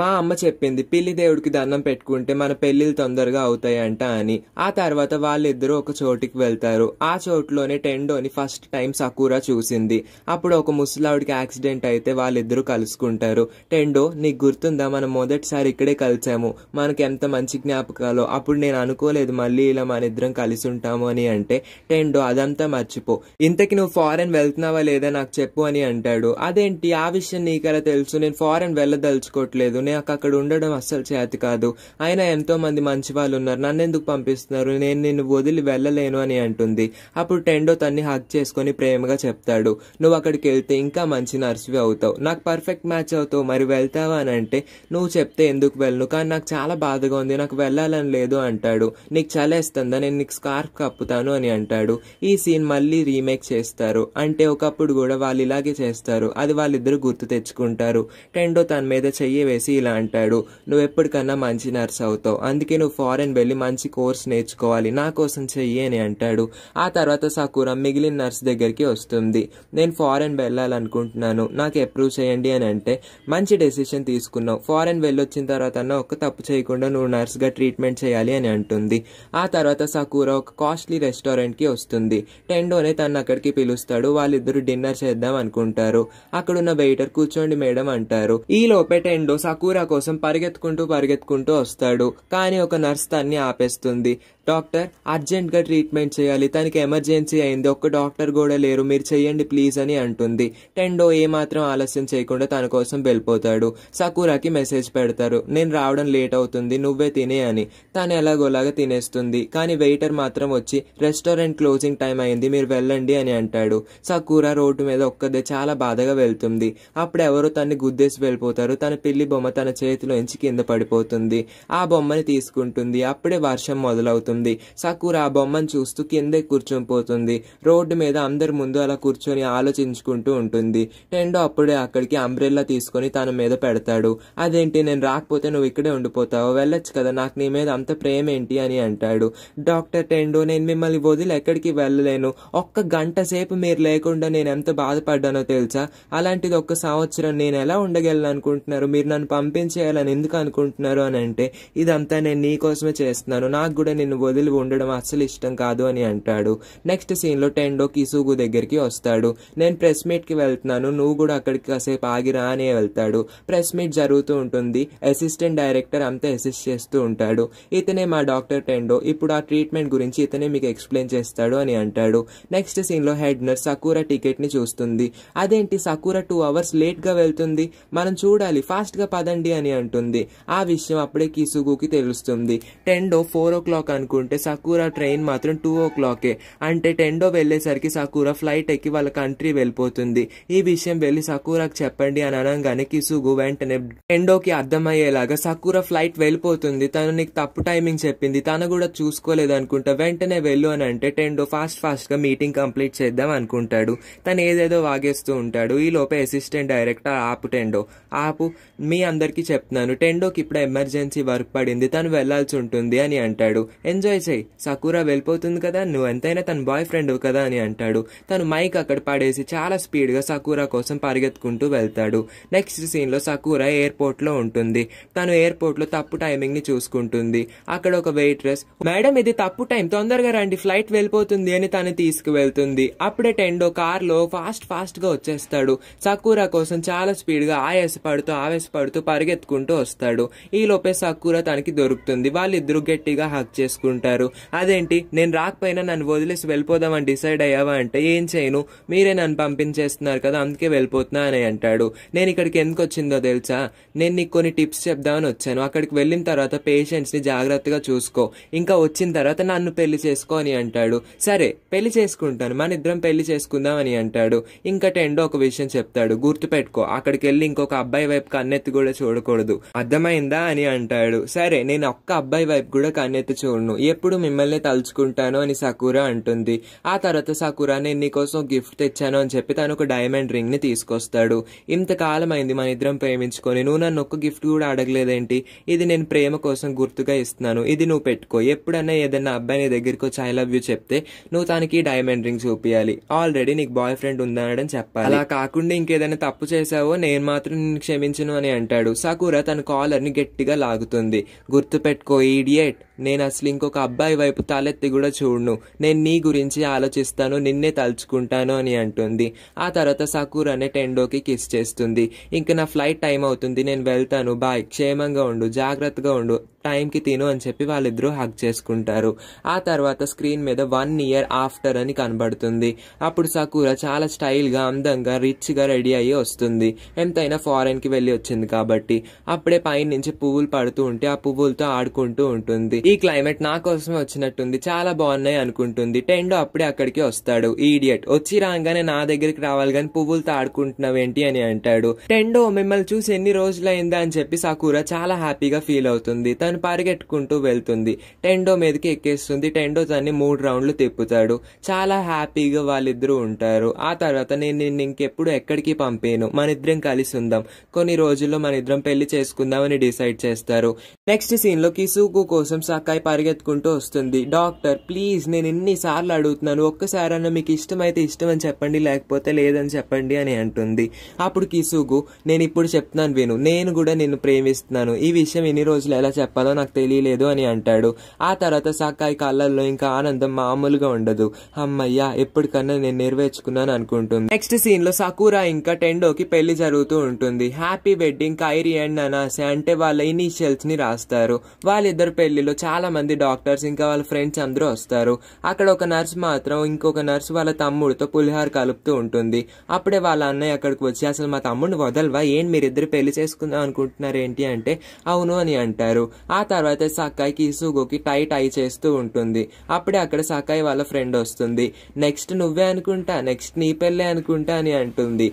మా అమ్మ చెప్పింది పిల్లి దేవుడికి దండం పెట్టుకుంటే మన పెళ్ళిళ్ళు తొందరగా అవుతాయంట అని ఆ తర్వాత వాళ్ళిద్దరూ ఒక చోటికి వెళ్తారు ఆ చోటులోనే టెండోని ఫస్ట్ టైం సకూరా చూసింది అప్పుడు ఒక ముసలావిడికి యాక్సిడెంట్ అయితే వాళ్ళిద్దరూ కలుసుకుంటారు టెండో నీకు గుర్తుందా మనం మొదటిసారి ఇక్కడే కలిసాము మనకి ఎంత మంచి జ్ఞాపకాలో అప్పుడు నేను అనుకోలేదు మళ్ళీ ఇలా మన ఇద్దరం కలిసి ఉంటాము అని అంటే టెండో అదంతా మర్చిపో ఇంతకి నువ్వు ఫారెన్ వెళ్తున్నావా లేదా నాకు చెప్పు అని అంటాడు అదేంటి ఆ విషయం నీకెలా తెలుసు నేను ఫారెన్ వెళ్ళదలుచుకోవట్లేదు నాకు అక్కడ ఉండడం అస్సలు చేతి కాదు ఆయన ఎంతో మంది మంచి వాళ్ళు ఉన్నారు నన్ను ఎందుకు పంపిస్తున్నారు నేను నిన్ను వదిలి వెళ్ళలేను అని అంటుంది అప్పుడు టెండో తన్ని హక్ చేసుకొని ప్రేమగా చెప్తాడు నువ్వు అక్కడికి వెళ్తే ఇంకా మంచి నర్సువి అవుతావు నాకు పర్ఫెక్ట్ మ్యాచ్ అవుతావు మరి వెళ్తావా అని అంటే నువ్వు చెప్తే ఎందుకు వెళ్ళను కానీ నాకు చాలా బాధగా ఉంది నాకు వెళ్ళాలని లేదు అంటాడు నీకు చలేస్తుందా నేను నీకు స్కార్ఫ్ కప్పుతాను అని అంటాడు ఈ సీన్ మళ్ళీ రీమేక్ చేస్తారు అంటే ఒకప్పుడు కూడా వాళ్ళు ఇలాగే చేస్తారు అది వాళ్ళిద్దరు గుర్తు తెచ్చుకుంటారు టెండో తన మీద చెయ్యి వేసి ఇలా అంటాడు నువ్వు ఎప్పటికన్నా మంచి నర్స్ అవుతావు అందుకే నువ్వు ఫారెన్ వెళ్ళి మంచి కోర్స్ నేర్చుకోవాలి నా కోసం చెయ్యి అని అంటాడు ఆ తర్వాత సకూర మిగిలిన నర్స్ దగ్గరికి వస్తుంది నేను ఫారెన్ వెళ్ళాలనుకుంటున్నాను నాకు అప్రూవ్ చేయండి అని అంటే మంచి డెసిషన్ తీసుకున్నావు ఫారెన్ వెళ్ళొచ్చిన తర్వాత అన్న ఒక తప్పు చేయకుండా నువ్వు నర్స్గా ట్రీట్మెంట్ చేయాలి అని అంటుంది ఆ తర్వాత సకూర ఒక కాస్ట్లీ రెస్టారెంట్కి వస్తుంది టెండోనే తను అక్కడికి పిలుస్తాడు వాళ్ళిద్దరు డిన్నర్ చేద్దాం అనుకుంటారు అక్కడున్న వెయిటర్ కూర్చోండి మేడం అంటారు ఈ లోపే టెండో కూర కోసం పరిగెత్తుకుంటూ పరిగెత్తుకుంటూ వస్తాడు కానీ ఒక నర్స్ తన్ని ఆపేస్తుంది డాక్టర్ అర్జెంట్గా ట్రీట్మెంట్ చేయాలి తనకి ఎమర్జెన్సీ అయింది ఒక్క డాక్టర్ కూడా లేరు మీరు చెయ్యండి ప్లీజ్ అని అంటుంది టెండో ఏమాత్రం ఆలస్యం చేయకుండా తన కోసం వెళ్ళిపోతాడు సకూరాకి మెసేజ్ పెడతారు నేను రావడం లేట్ అవుతుంది నువ్వే తినే అని తను ఎలాగోలాగా తినేస్తుంది కానీ వెయిటర్ మాత్రం వచ్చి రెస్టారెంట్ క్లోజింగ్ టైం అయింది మీరు వెళ్ళండి అని అంటాడు సకూరా రోడ్డు మీద ఒక్కదే చాలా బాధగా వెళ్తుంది అప్పుడు ఎవరో తన్ని గుద్దేసి వెళ్ళిపోతారు తన పిల్లి బొమ్మ బొమ్మ తన చేతిలోంచి కింద పడిపోతుంది ఆ బొమ్మని తీసుకుంటుంది అప్పుడే వర్షం మొదలవుతుంది సకూర్ ఆ బొమ్మను చూస్తూ కిందే కూర్చొనిపోతుంది రోడ్డు మీద అందరి ముందు అలా కూర్చొని ఆలోచించుకుంటూ ఉంటుంది టెండో అప్పుడే అక్కడికి అంబ్రెల్లా తీసుకొని తన మీద పెడతాడు అదేంటి నేను రాకపోతే నువ్వు ఇక్కడే ఉండిపోతావు వెళ్ళొచ్చు కదా నాకు నీ మీద అంత ప్రేమ ఏంటి అని అంటాడు డాక్టర్ టెండో నేను మిమ్మల్ని వదిలి ఎక్కడికి వెళ్ళలేను ఒక్క గంట సేపు మీరు లేకుండా నేను ఎంత బాధపడ్డానో తెలుసా అలాంటిది ఒక్క సంవత్సరం నేను ఎలా ఉండగలను అనుకుంటున్నారు మీరు నన్ను పంపించేయాలని ఎందుకు అనుకుంటున్నారు అని అంటే ఇదంతా నేను నీ కోసమే చేస్తున్నాను నాకు కూడా నిన్ను వదిలి ఉండడం అస్సలు ఇష్టం కాదు అని అంటాడు నెక్స్ట్ సీన్లో టెండో కిసుగు దగ్గరికి వస్తాడు నేను ప్రెస్ మీట్కి వెళ్తున్నాను నువ్వు కూడా అక్కడికి కాసేపు ఆగిరా అని వెళ్తాడు ప్రెస్ మీట్ జరుగుతూ ఉంటుంది అసిస్టెంట్ డైరెక్టర్ అంతా అసిస్ట్ చేస్తూ ఉంటాడు ఇతనే మా డాక్టర్ టెండో ఇప్పుడు ఆ ట్రీట్మెంట్ గురించి ఇతనే మీకు ఎక్స్ప్లెయిన్ చేస్తాడు అని అంటాడు నెక్స్ట్ సీన్లో హెడ్ నర్స్ సకూరా టికెట్ని చూస్తుంది అదేంటి సకూరా టూ అవర్స్ లేట్గా వెళ్తుంది మనం చూడాలి ఫాస్ట్గా పద కాదండి అని అంటుంది ఆ విషయం అప్పుడే కిసుగుకి తెలుస్తుంది టెండో ఫోర్ ఓ క్లాక్ అనుకుంటే సకూరా ట్రైన్ మాత్రం టూ ఓ క్లాకే అంటే టెండో వెళ్ళేసరికి సకూరా ఫ్లైట్ ఎక్కి వాళ్ళ కంట్రీ వెళ్ళిపోతుంది ఈ విషయం వెళ్ళి సకూరాకు చెప్పండి అని అనగానే కిసుగు వెంటనే టెండోకి అర్థమయ్యేలాగా సకూరా ఫ్లైట్ వెళ్ళిపోతుంది తను నీకు తప్పు టైమింగ్ చెప్పింది తను కూడా చూసుకోలేదు అనుకుంటా వెంటనే వెళ్ళు అని అంటే టెండో ఫాస్ట్ ఫాస్ట్ గా మీటింగ్ కంప్లీట్ చేద్దాం అనుకుంటాడు తను ఏదేదో వాగేస్తూ ఉంటాడు ఈ లోపే అసిస్టెంట్ డైరెక్టర్ ఆపు టెండో ఆపు మీ అందరికీ చెప్తున్నాను టెండోకి ఇప్పుడు ఎమర్జెన్సీ వర్క్ పడింది తను వెళ్లాల్సి ఉంటుంది అని అంటాడు ఎంజాయ్ చేయి సకూరా వెళ్ళిపోతుంది కదా నువ్వు ఎంతైనా తన బాయ్ ఫ్రెండ్ కదా అని అంటాడు తను మైక్ అక్కడ పడేసి చాలా స్పీడ్గా సకూరా కోసం పరిగెత్తుకుంటూ వెళ్తాడు నెక్స్ట్ సీన్లో సకూరా ఎయిర్పోర్ట్లో ఉంటుంది తను ఎయిర్పోర్ట్లో తప్పు టైమింగ్ని చూసుకుంటుంది అక్కడ ఒక వెయిట్రెస్ మేడం ఇది తప్పు టైం తొందరగా రండి ఫ్లైట్ వెళ్ళిపోతుంది అని తను తీసుకువెళ్తుంది అప్పుడే టెండో కార్లో ఫాస్ట్ ఫాస్ట్గా వచ్చేస్తాడు సకూరా కోసం చాలా స్పీడ్గా పడుతూ ఆవేశపడుతూ పరిగెత్తుకుంటూ వస్తాడు ఈ లోపే సక్కుర తనకి దొరుకుతుంది వాళ్ళిద్దరు గట్టిగా హక్ చేసుకుంటారు అదేంటి నేను రాకపోయినా నన్ను వదిలేసి వెళ్ళిపోదామని డిసైడ్ అయ్యావా అంటే ఏం చేయను మీరే నన్ను పంపించేస్తున్నారు కదా అందుకే వెళ్ళిపోతున్నా అని అంటాడు నేను ఇక్కడికి ఎందుకు వచ్చిందో తెలుసా నేను నీకు కొన్ని టిప్స్ చెప్దామని వచ్చాను అక్కడికి వెళ్ళిన తర్వాత పేషెంట్స్ని జాగ్రత్తగా చూసుకో ఇంకా వచ్చిన తర్వాత నన్ను పెళ్లి చేసుకో అని అంటాడు సరే పెళ్లి చేసుకుంటాను మన ఇద్దరం పెళ్లి చేసుకుందాం అని అంటాడు ఇంకా టెండో ఒక విషయం చెప్తాడు గుర్తుపెట్టుకో అక్కడికి వెళ్ళి ఇంకొక అబ్బాయి వైపు కన్నెత్తి కూడా చూడకూడదు అర్థమైందా అని అంటాడు సరే నేను ఒక్క అబ్బాయి వైపు కూడా కన్నెత్తి చూడను ఎప్పుడు మిమ్మల్ని తలుచుకుంటాను అని సకూరా అంటుంది ఆ తర్వాత సకూరా నేను నీకోసం గిఫ్ట్ తెచ్చాను అని చెప్పి తను ఒక డైమండ్ రింగ్ ని తీసుకొస్తాడు ఇంతకాలం అయింది మన ఇద్దరం ప్రేమించుకొని నువ్వు నన్ను ఒక్క గిఫ్ట్ కూడా అడగలేదేంటి ఇది నేను ప్రేమ కోసం గుర్తుగా ఇస్తున్నాను ఇది నువ్వు పెట్టుకో ఎప్పుడన్నా ఏదన్నా అబ్బాయి నీ దగ్గరికి వచ్చి ఐ లవ్ యూ చెప్తే నువ్వు తనకి డైమండ్ రింగ్ చూపించాలి ఆల్రెడీ నీకు బాయ్ ఫ్రెండ్ ఉందని చెప్పాలి అలా కాకుండా ఇంకేదైనా తప్పు చేసావో నేను మాత్రం నిన్ను క్షమించను అని అంటాడు అంటాడు సకూర తన కాలర్ని గట్టిగా లాగుతుంది గుర్తుపెట్టుకో ఈడియట్ నేను అసలు ఇంకొక అబ్బాయి వైపు తలెత్తి కూడా చూడను నేను నీ గురించి ఆలోచిస్తాను నిన్నే తలుచుకుంటాను అని అంటుంది ఆ తర్వాత సకూర్ అనే టెండోకి కిస్ చేస్తుంది ఇంకా నా ఫ్లైట్ టైం అవుతుంది నేను వెళ్తాను బాయ్ క్షేమంగా ఉండు జాగ్రత్తగా ఉండు టైంకి తిను అని చెప్పి వాళ్ళిద్దరూ హక్ చేసుకుంటారు ఆ తర్వాత స్క్రీన్ మీద వన్ ఇయర్ ఆఫ్టర్ అని కనబడుతుంది అప్పుడు సకూర చాలా స్టైల్గా అందంగా రిచ్గా రెడీ అయ్యి వస్తుంది ఎంతైనా ఫారెన్కి వెళ్ళి వచ్చింది కాబట్టి కాబట్టి అప్పుడే పైన నుంచి పువ్వులు పడుతూ ఉంటే ఆ పువ్వులతో ఆడుకుంటూ ఉంటుంది ఈ క్లైమేట్ నా కోసమే వచ్చినట్టుంది చాలా బాగున్నాయి అనుకుంటుంది టెండో అప్పుడే అక్కడికి వస్తాడు ఈడియట్ వచ్చి రాగానే నా దగ్గరికి రావాలి గాని పువ్వులతో ఆడుకుంటున్నావేంటి అని అంటాడు టెండో మిమ్మల్ని చూసి ఎన్ని రోజులైందా అని చెప్పి సకూర చాలా హ్యాపీగా ఫీల్ అవుతుంది తను పరిగెట్టుకుంటూ వెళ్తుంది టెండో మీదకి ఎక్కేస్తుంది టెండో తన్ని మూడు రౌండ్లు తిప్పుతాడు చాలా హ్యాపీగా వాళ్ళిద్దరూ ఉంటారు ఆ తర్వాత నేను నిన్ను ఇంకెప్పుడు ఎక్కడికి పంపేను మన ఇద్దరం కలిసి ఉందాం కొన్ని రోజుల్లో మన ఇద్దరం పెళ్లి చేసుకుందామని డిసైడ్ చేస్తారు నెక్స్ట్ సీన్లో కిసుకు కోసం సకాయ్ పరిగెత్తుకుంటూ వస్తుంది డాక్టర్ ప్లీజ్ నేను ఎన్నిసార్లు అడుగుతున్నాను ఒక్కసారన్నా మీకు ఇష్టమైతే ఇష్టం అని చెప్పండి లేకపోతే లేదని చెప్పండి అని అంటుంది అప్పుడు కిసుకు నేను ఇప్పుడు చెప్తున్నాను విను నేను కూడా నిన్ను ప్రేమిస్తున్నాను ఈ విషయం ఎన్ని రోజులు ఎలా చెప్పాలో నాకు తెలియలేదు అని అంటాడు ఆ తర్వాత సాకాయి కళ్ళల్లో ఇంకా ఆనందం మామూలుగా ఉండదు అమ్మయ్యా ఎప్పటికన్నా నేను నెరవేర్చుకున్నాను అనుకుంటుంది నెక్స్ట్ సీన్ లో సకూరా ఇంకా టెండోకి పెళ్లి జరుగుతూ ఉంటుంది happy wedding Kairi and Anase అంటే వాళ్ళ ఇనీషియల్స్ని రాస్తారు వాళ్ళిద్దరు పెళ్లిలో చాలా మంది డాక్టర్స్ ఇంకా వాళ్ళ ఫ్రెండ్స్ అందరూ వస్తారు అక్కడ ఒక నర్స్ మాత్రం ఇంకొక నర్స్ వాళ్ళ తమ్ముడితో పులిహార కలుపుతూ ఉంటుంది అప్పుడే వాళ్ళ అన్నయ్య అక్కడికి వచ్చి అసలు మా తమ్ముడిని వదలవా ఏం మీరిద్దరు పెళ్లి చేసుకుందాం అనుకుంటున్నారు ఏంటి అంటే అవును అని అంటారు ఆ తర్వాత సక్కాయికి ఇసుగోకి టైట్ ఐ చేస్తూ ఉంటుంది అప్పుడే అక్కడ సక్కాయి వాళ్ళ ఫ్రెండ్ వస్తుంది నెక్స్ట్ నువ్వే అనుకుంటా నెక్స్ట్ నీ పెళ్ళే అనుకుంటా అని అంటుంది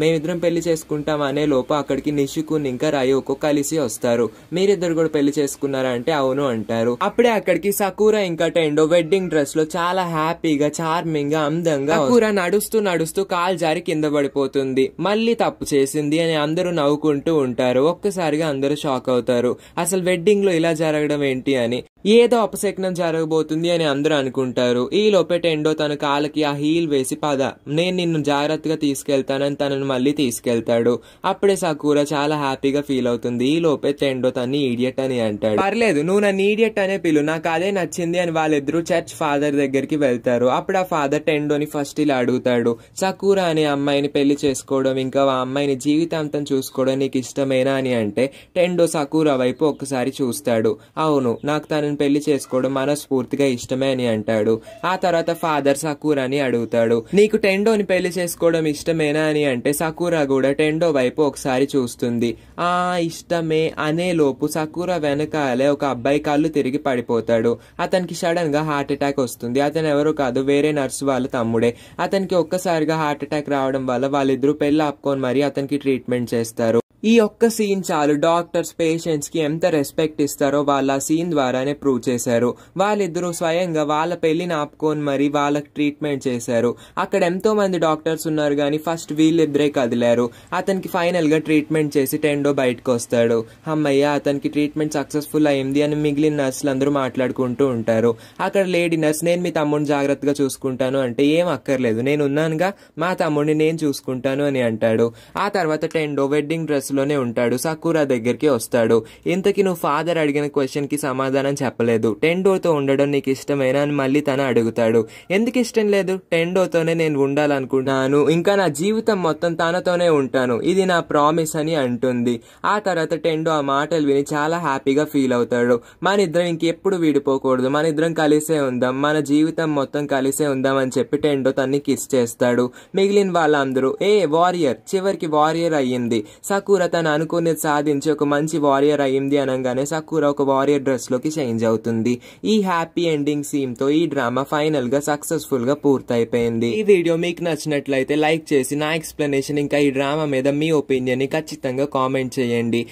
మేమిద్దరం పెళ్లి చేసుకుంటాం అనే లోపు అక్కడికి నిషు మైదుకుని ఇంకా రాయోకో కలిసి వస్తారు మీరిద్దరు కూడా పెళ్లి చేసుకున్నారా అంటే అవును అంటారు అప్పుడే అక్కడికి సకూరా ఇంకా టెండో వెడ్డింగ్ డ్రెస్ లో చాలా హ్యాపీగా చార్మింగ్ గా అందంగా సకూరా నడుస్తూ నడుస్తూ కాల్ జారి కింద పడిపోతుంది మళ్ళీ తప్పు చేసింది అని అందరూ నవ్వుకుంటూ ఉంటారు ఒక్కసారిగా అందరూ షాక్ అవుతారు అసలు వెడ్డింగ్ లో ఇలా జరగడం ఏంటి అని ఏదో అపశకనం జరగబోతుంది అని అందరూ అనుకుంటారు ఈ లోపే టెండో తన కాలకి ఆ హీల్ వేసి పద నేను నిన్ను జాగ్రత్తగా తీసుకెళ్తానని తనను మళ్ళీ తీసుకెళ్తాడు అప్పుడే సకూర చాలా చాలా హ్యాపీగా ఫీల్ అవుతుంది ఈ లోపే తెండో తన్ని ఈడియట్ అని అంటాడు పర్లేదు నువ్వు నన్ను ఈడియట్ అనే పిలు నాకు అదే నచ్చింది అని వాళ్ళిద్దరూ చర్చ్ ఫాదర్ దగ్గరికి వెళ్తారు అప్పుడు ఆ ఫాదర్ టెండోని ఫస్ట్ ఇలా అడుగుతాడు సకూరా అనే అమ్మాయిని పెళ్లి చేసుకోవడం ఇంకా ఆ అమ్మాయిని జీవితాంతం చూసుకోవడం నీకు ఇష్టమేనా అని అంటే టెండో సకూరా వైపు ఒకసారి చూస్తాడు అవును నాకు తనని పెళ్లి చేసుకోవడం మనస్ఫూర్తిగా ఇష్టమే అని అంటాడు ఆ తర్వాత ఫాదర్ సకూరాని అడుగుతాడు నీకు టెండోని పెళ్లి చేసుకోవడం ఇష్టమేనా అని అంటే సకూరా కూడా టెండో వైపు ఒకసారి చూస్తుంది ఉంటుంది ఆ ఇష్టమే అనే లోపు సకూర వెనకాలే ఒక అబ్బాయి కాళ్ళు తిరిగి పడిపోతాడు అతనికి సడన్ గా హార్ట్ అటాక్ వస్తుంది అతను ఎవరు కాదు వేరే నర్సు వాళ్ళ తమ్ముడే అతనికి ఒక్కసారిగా హార్ట్ అటాక్ రావడం వల్ల వాళ్ళిద్దరూ పెళ్ళి ఆపుకొని మరి అతనికి ట్రీట్మెంట్ చేస్తారు ఈ ఒక్క సీన్ చాలు డాక్టర్స్ పేషెంట్స్ కి ఎంత రెస్పెక్ట్ ఇస్తారో వాళ్ళ సీన్ ద్వారానే ప్రూవ్ చేశారు వాళ్ళిద్దరూ స్వయంగా వాళ్ళ పెళ్లి ఆపుకొని మరి వాళ్ళకి ట్రీట్మెంట్ చేశారు అక్కడ ఎంతో మంది డాక్టర్స్ ఉన్నారు కానీ ఫస్ట్ వీళ్ళిద్దరే కదిలారు అతనికి ఫైనల్గా ట్రీట్మెంట్ చేసి టెండో బయటకు వస్తాడు అమ్మయ్య అతనికి ట్రీట్మెంట్ సక్సెస్ఫుల్ అయింది అని మిగిలిన నర్సులు అందరూ మాట్లాడుకుంటూ ఉంటారు అక్కడ లేడీ నర్స్ నేను మీ తమ్ముడిని జాగ్రత్తగా చూసుకుంటాను అంటే ఏం అక్కర్లేదు నేను ఉన్నానుగా మా తమ్ముడిని నేను చూసుకుంటాను అని అంటాడు ఆ తర్వాత టెండో వెడ్డింగ్ డ్రెస్ లోనే ఉంటాడు సకూరా దగ్గరికి వస్తాడు ఇంతకి నువ్వు ఫాదర్ అడిగిన క్వశ్చన్కి సమాధానం చెప్పలేదు టెండోతో ఉండడం నీకు ఇష్టమేనా అని మళ్ళీ తన అడుగుతాడు ఎందుకు ఇష్టం లేదు టెండోతోనే నేను ఉండాలనుకుంటున్నాను ఇంకా నా జీవితం మొత్తం తనతోనే ఉంటాను ఇది నా ప్రామిస్ అని అంటుంది ఆ తర్వాత టెండో ఆ మాటలు విని చాలా హ్యాపీగా ఫీల్ అవుతాడు మన ఇద్దరం ఇంకెప్పుడు విడిపోకూడదు మన ఇద్దరం కలిసే ఉందాం మన జీవితం మొత్తం కలిసే ఉందాం అని చెప్పి టెండో తన్ని కిస్ చేస్తాడు మిగిలిన వాళ్ళందరూ ఏ వారియర్ చివరికి వారియర్ అయ్యింది సకూర తను అనుకునేది సాధించి ఒక మంచి వారియర్ అయ్యింది అనగానే సకూర ఒక వారియర్ డ్రెస్లోకి చేంజ్ అవుతుంది ఈ హ్యాపీ ఎండింగ్ సీమ్తో ఈ డ్రామా ఫైనల్గా సక్సెస్ఫుల్గా పూర్తయిపోయింది ఈ వీడియో మీకు నచ్చినట్లయితే లైక్ చేసి నా ఎక్స్ప్లెనేషన్ ఇంకా ఈ డ్రామా మీద మీ ఒపీనియన్ని ఖచ్చితంగా కామెంట్ చేయండి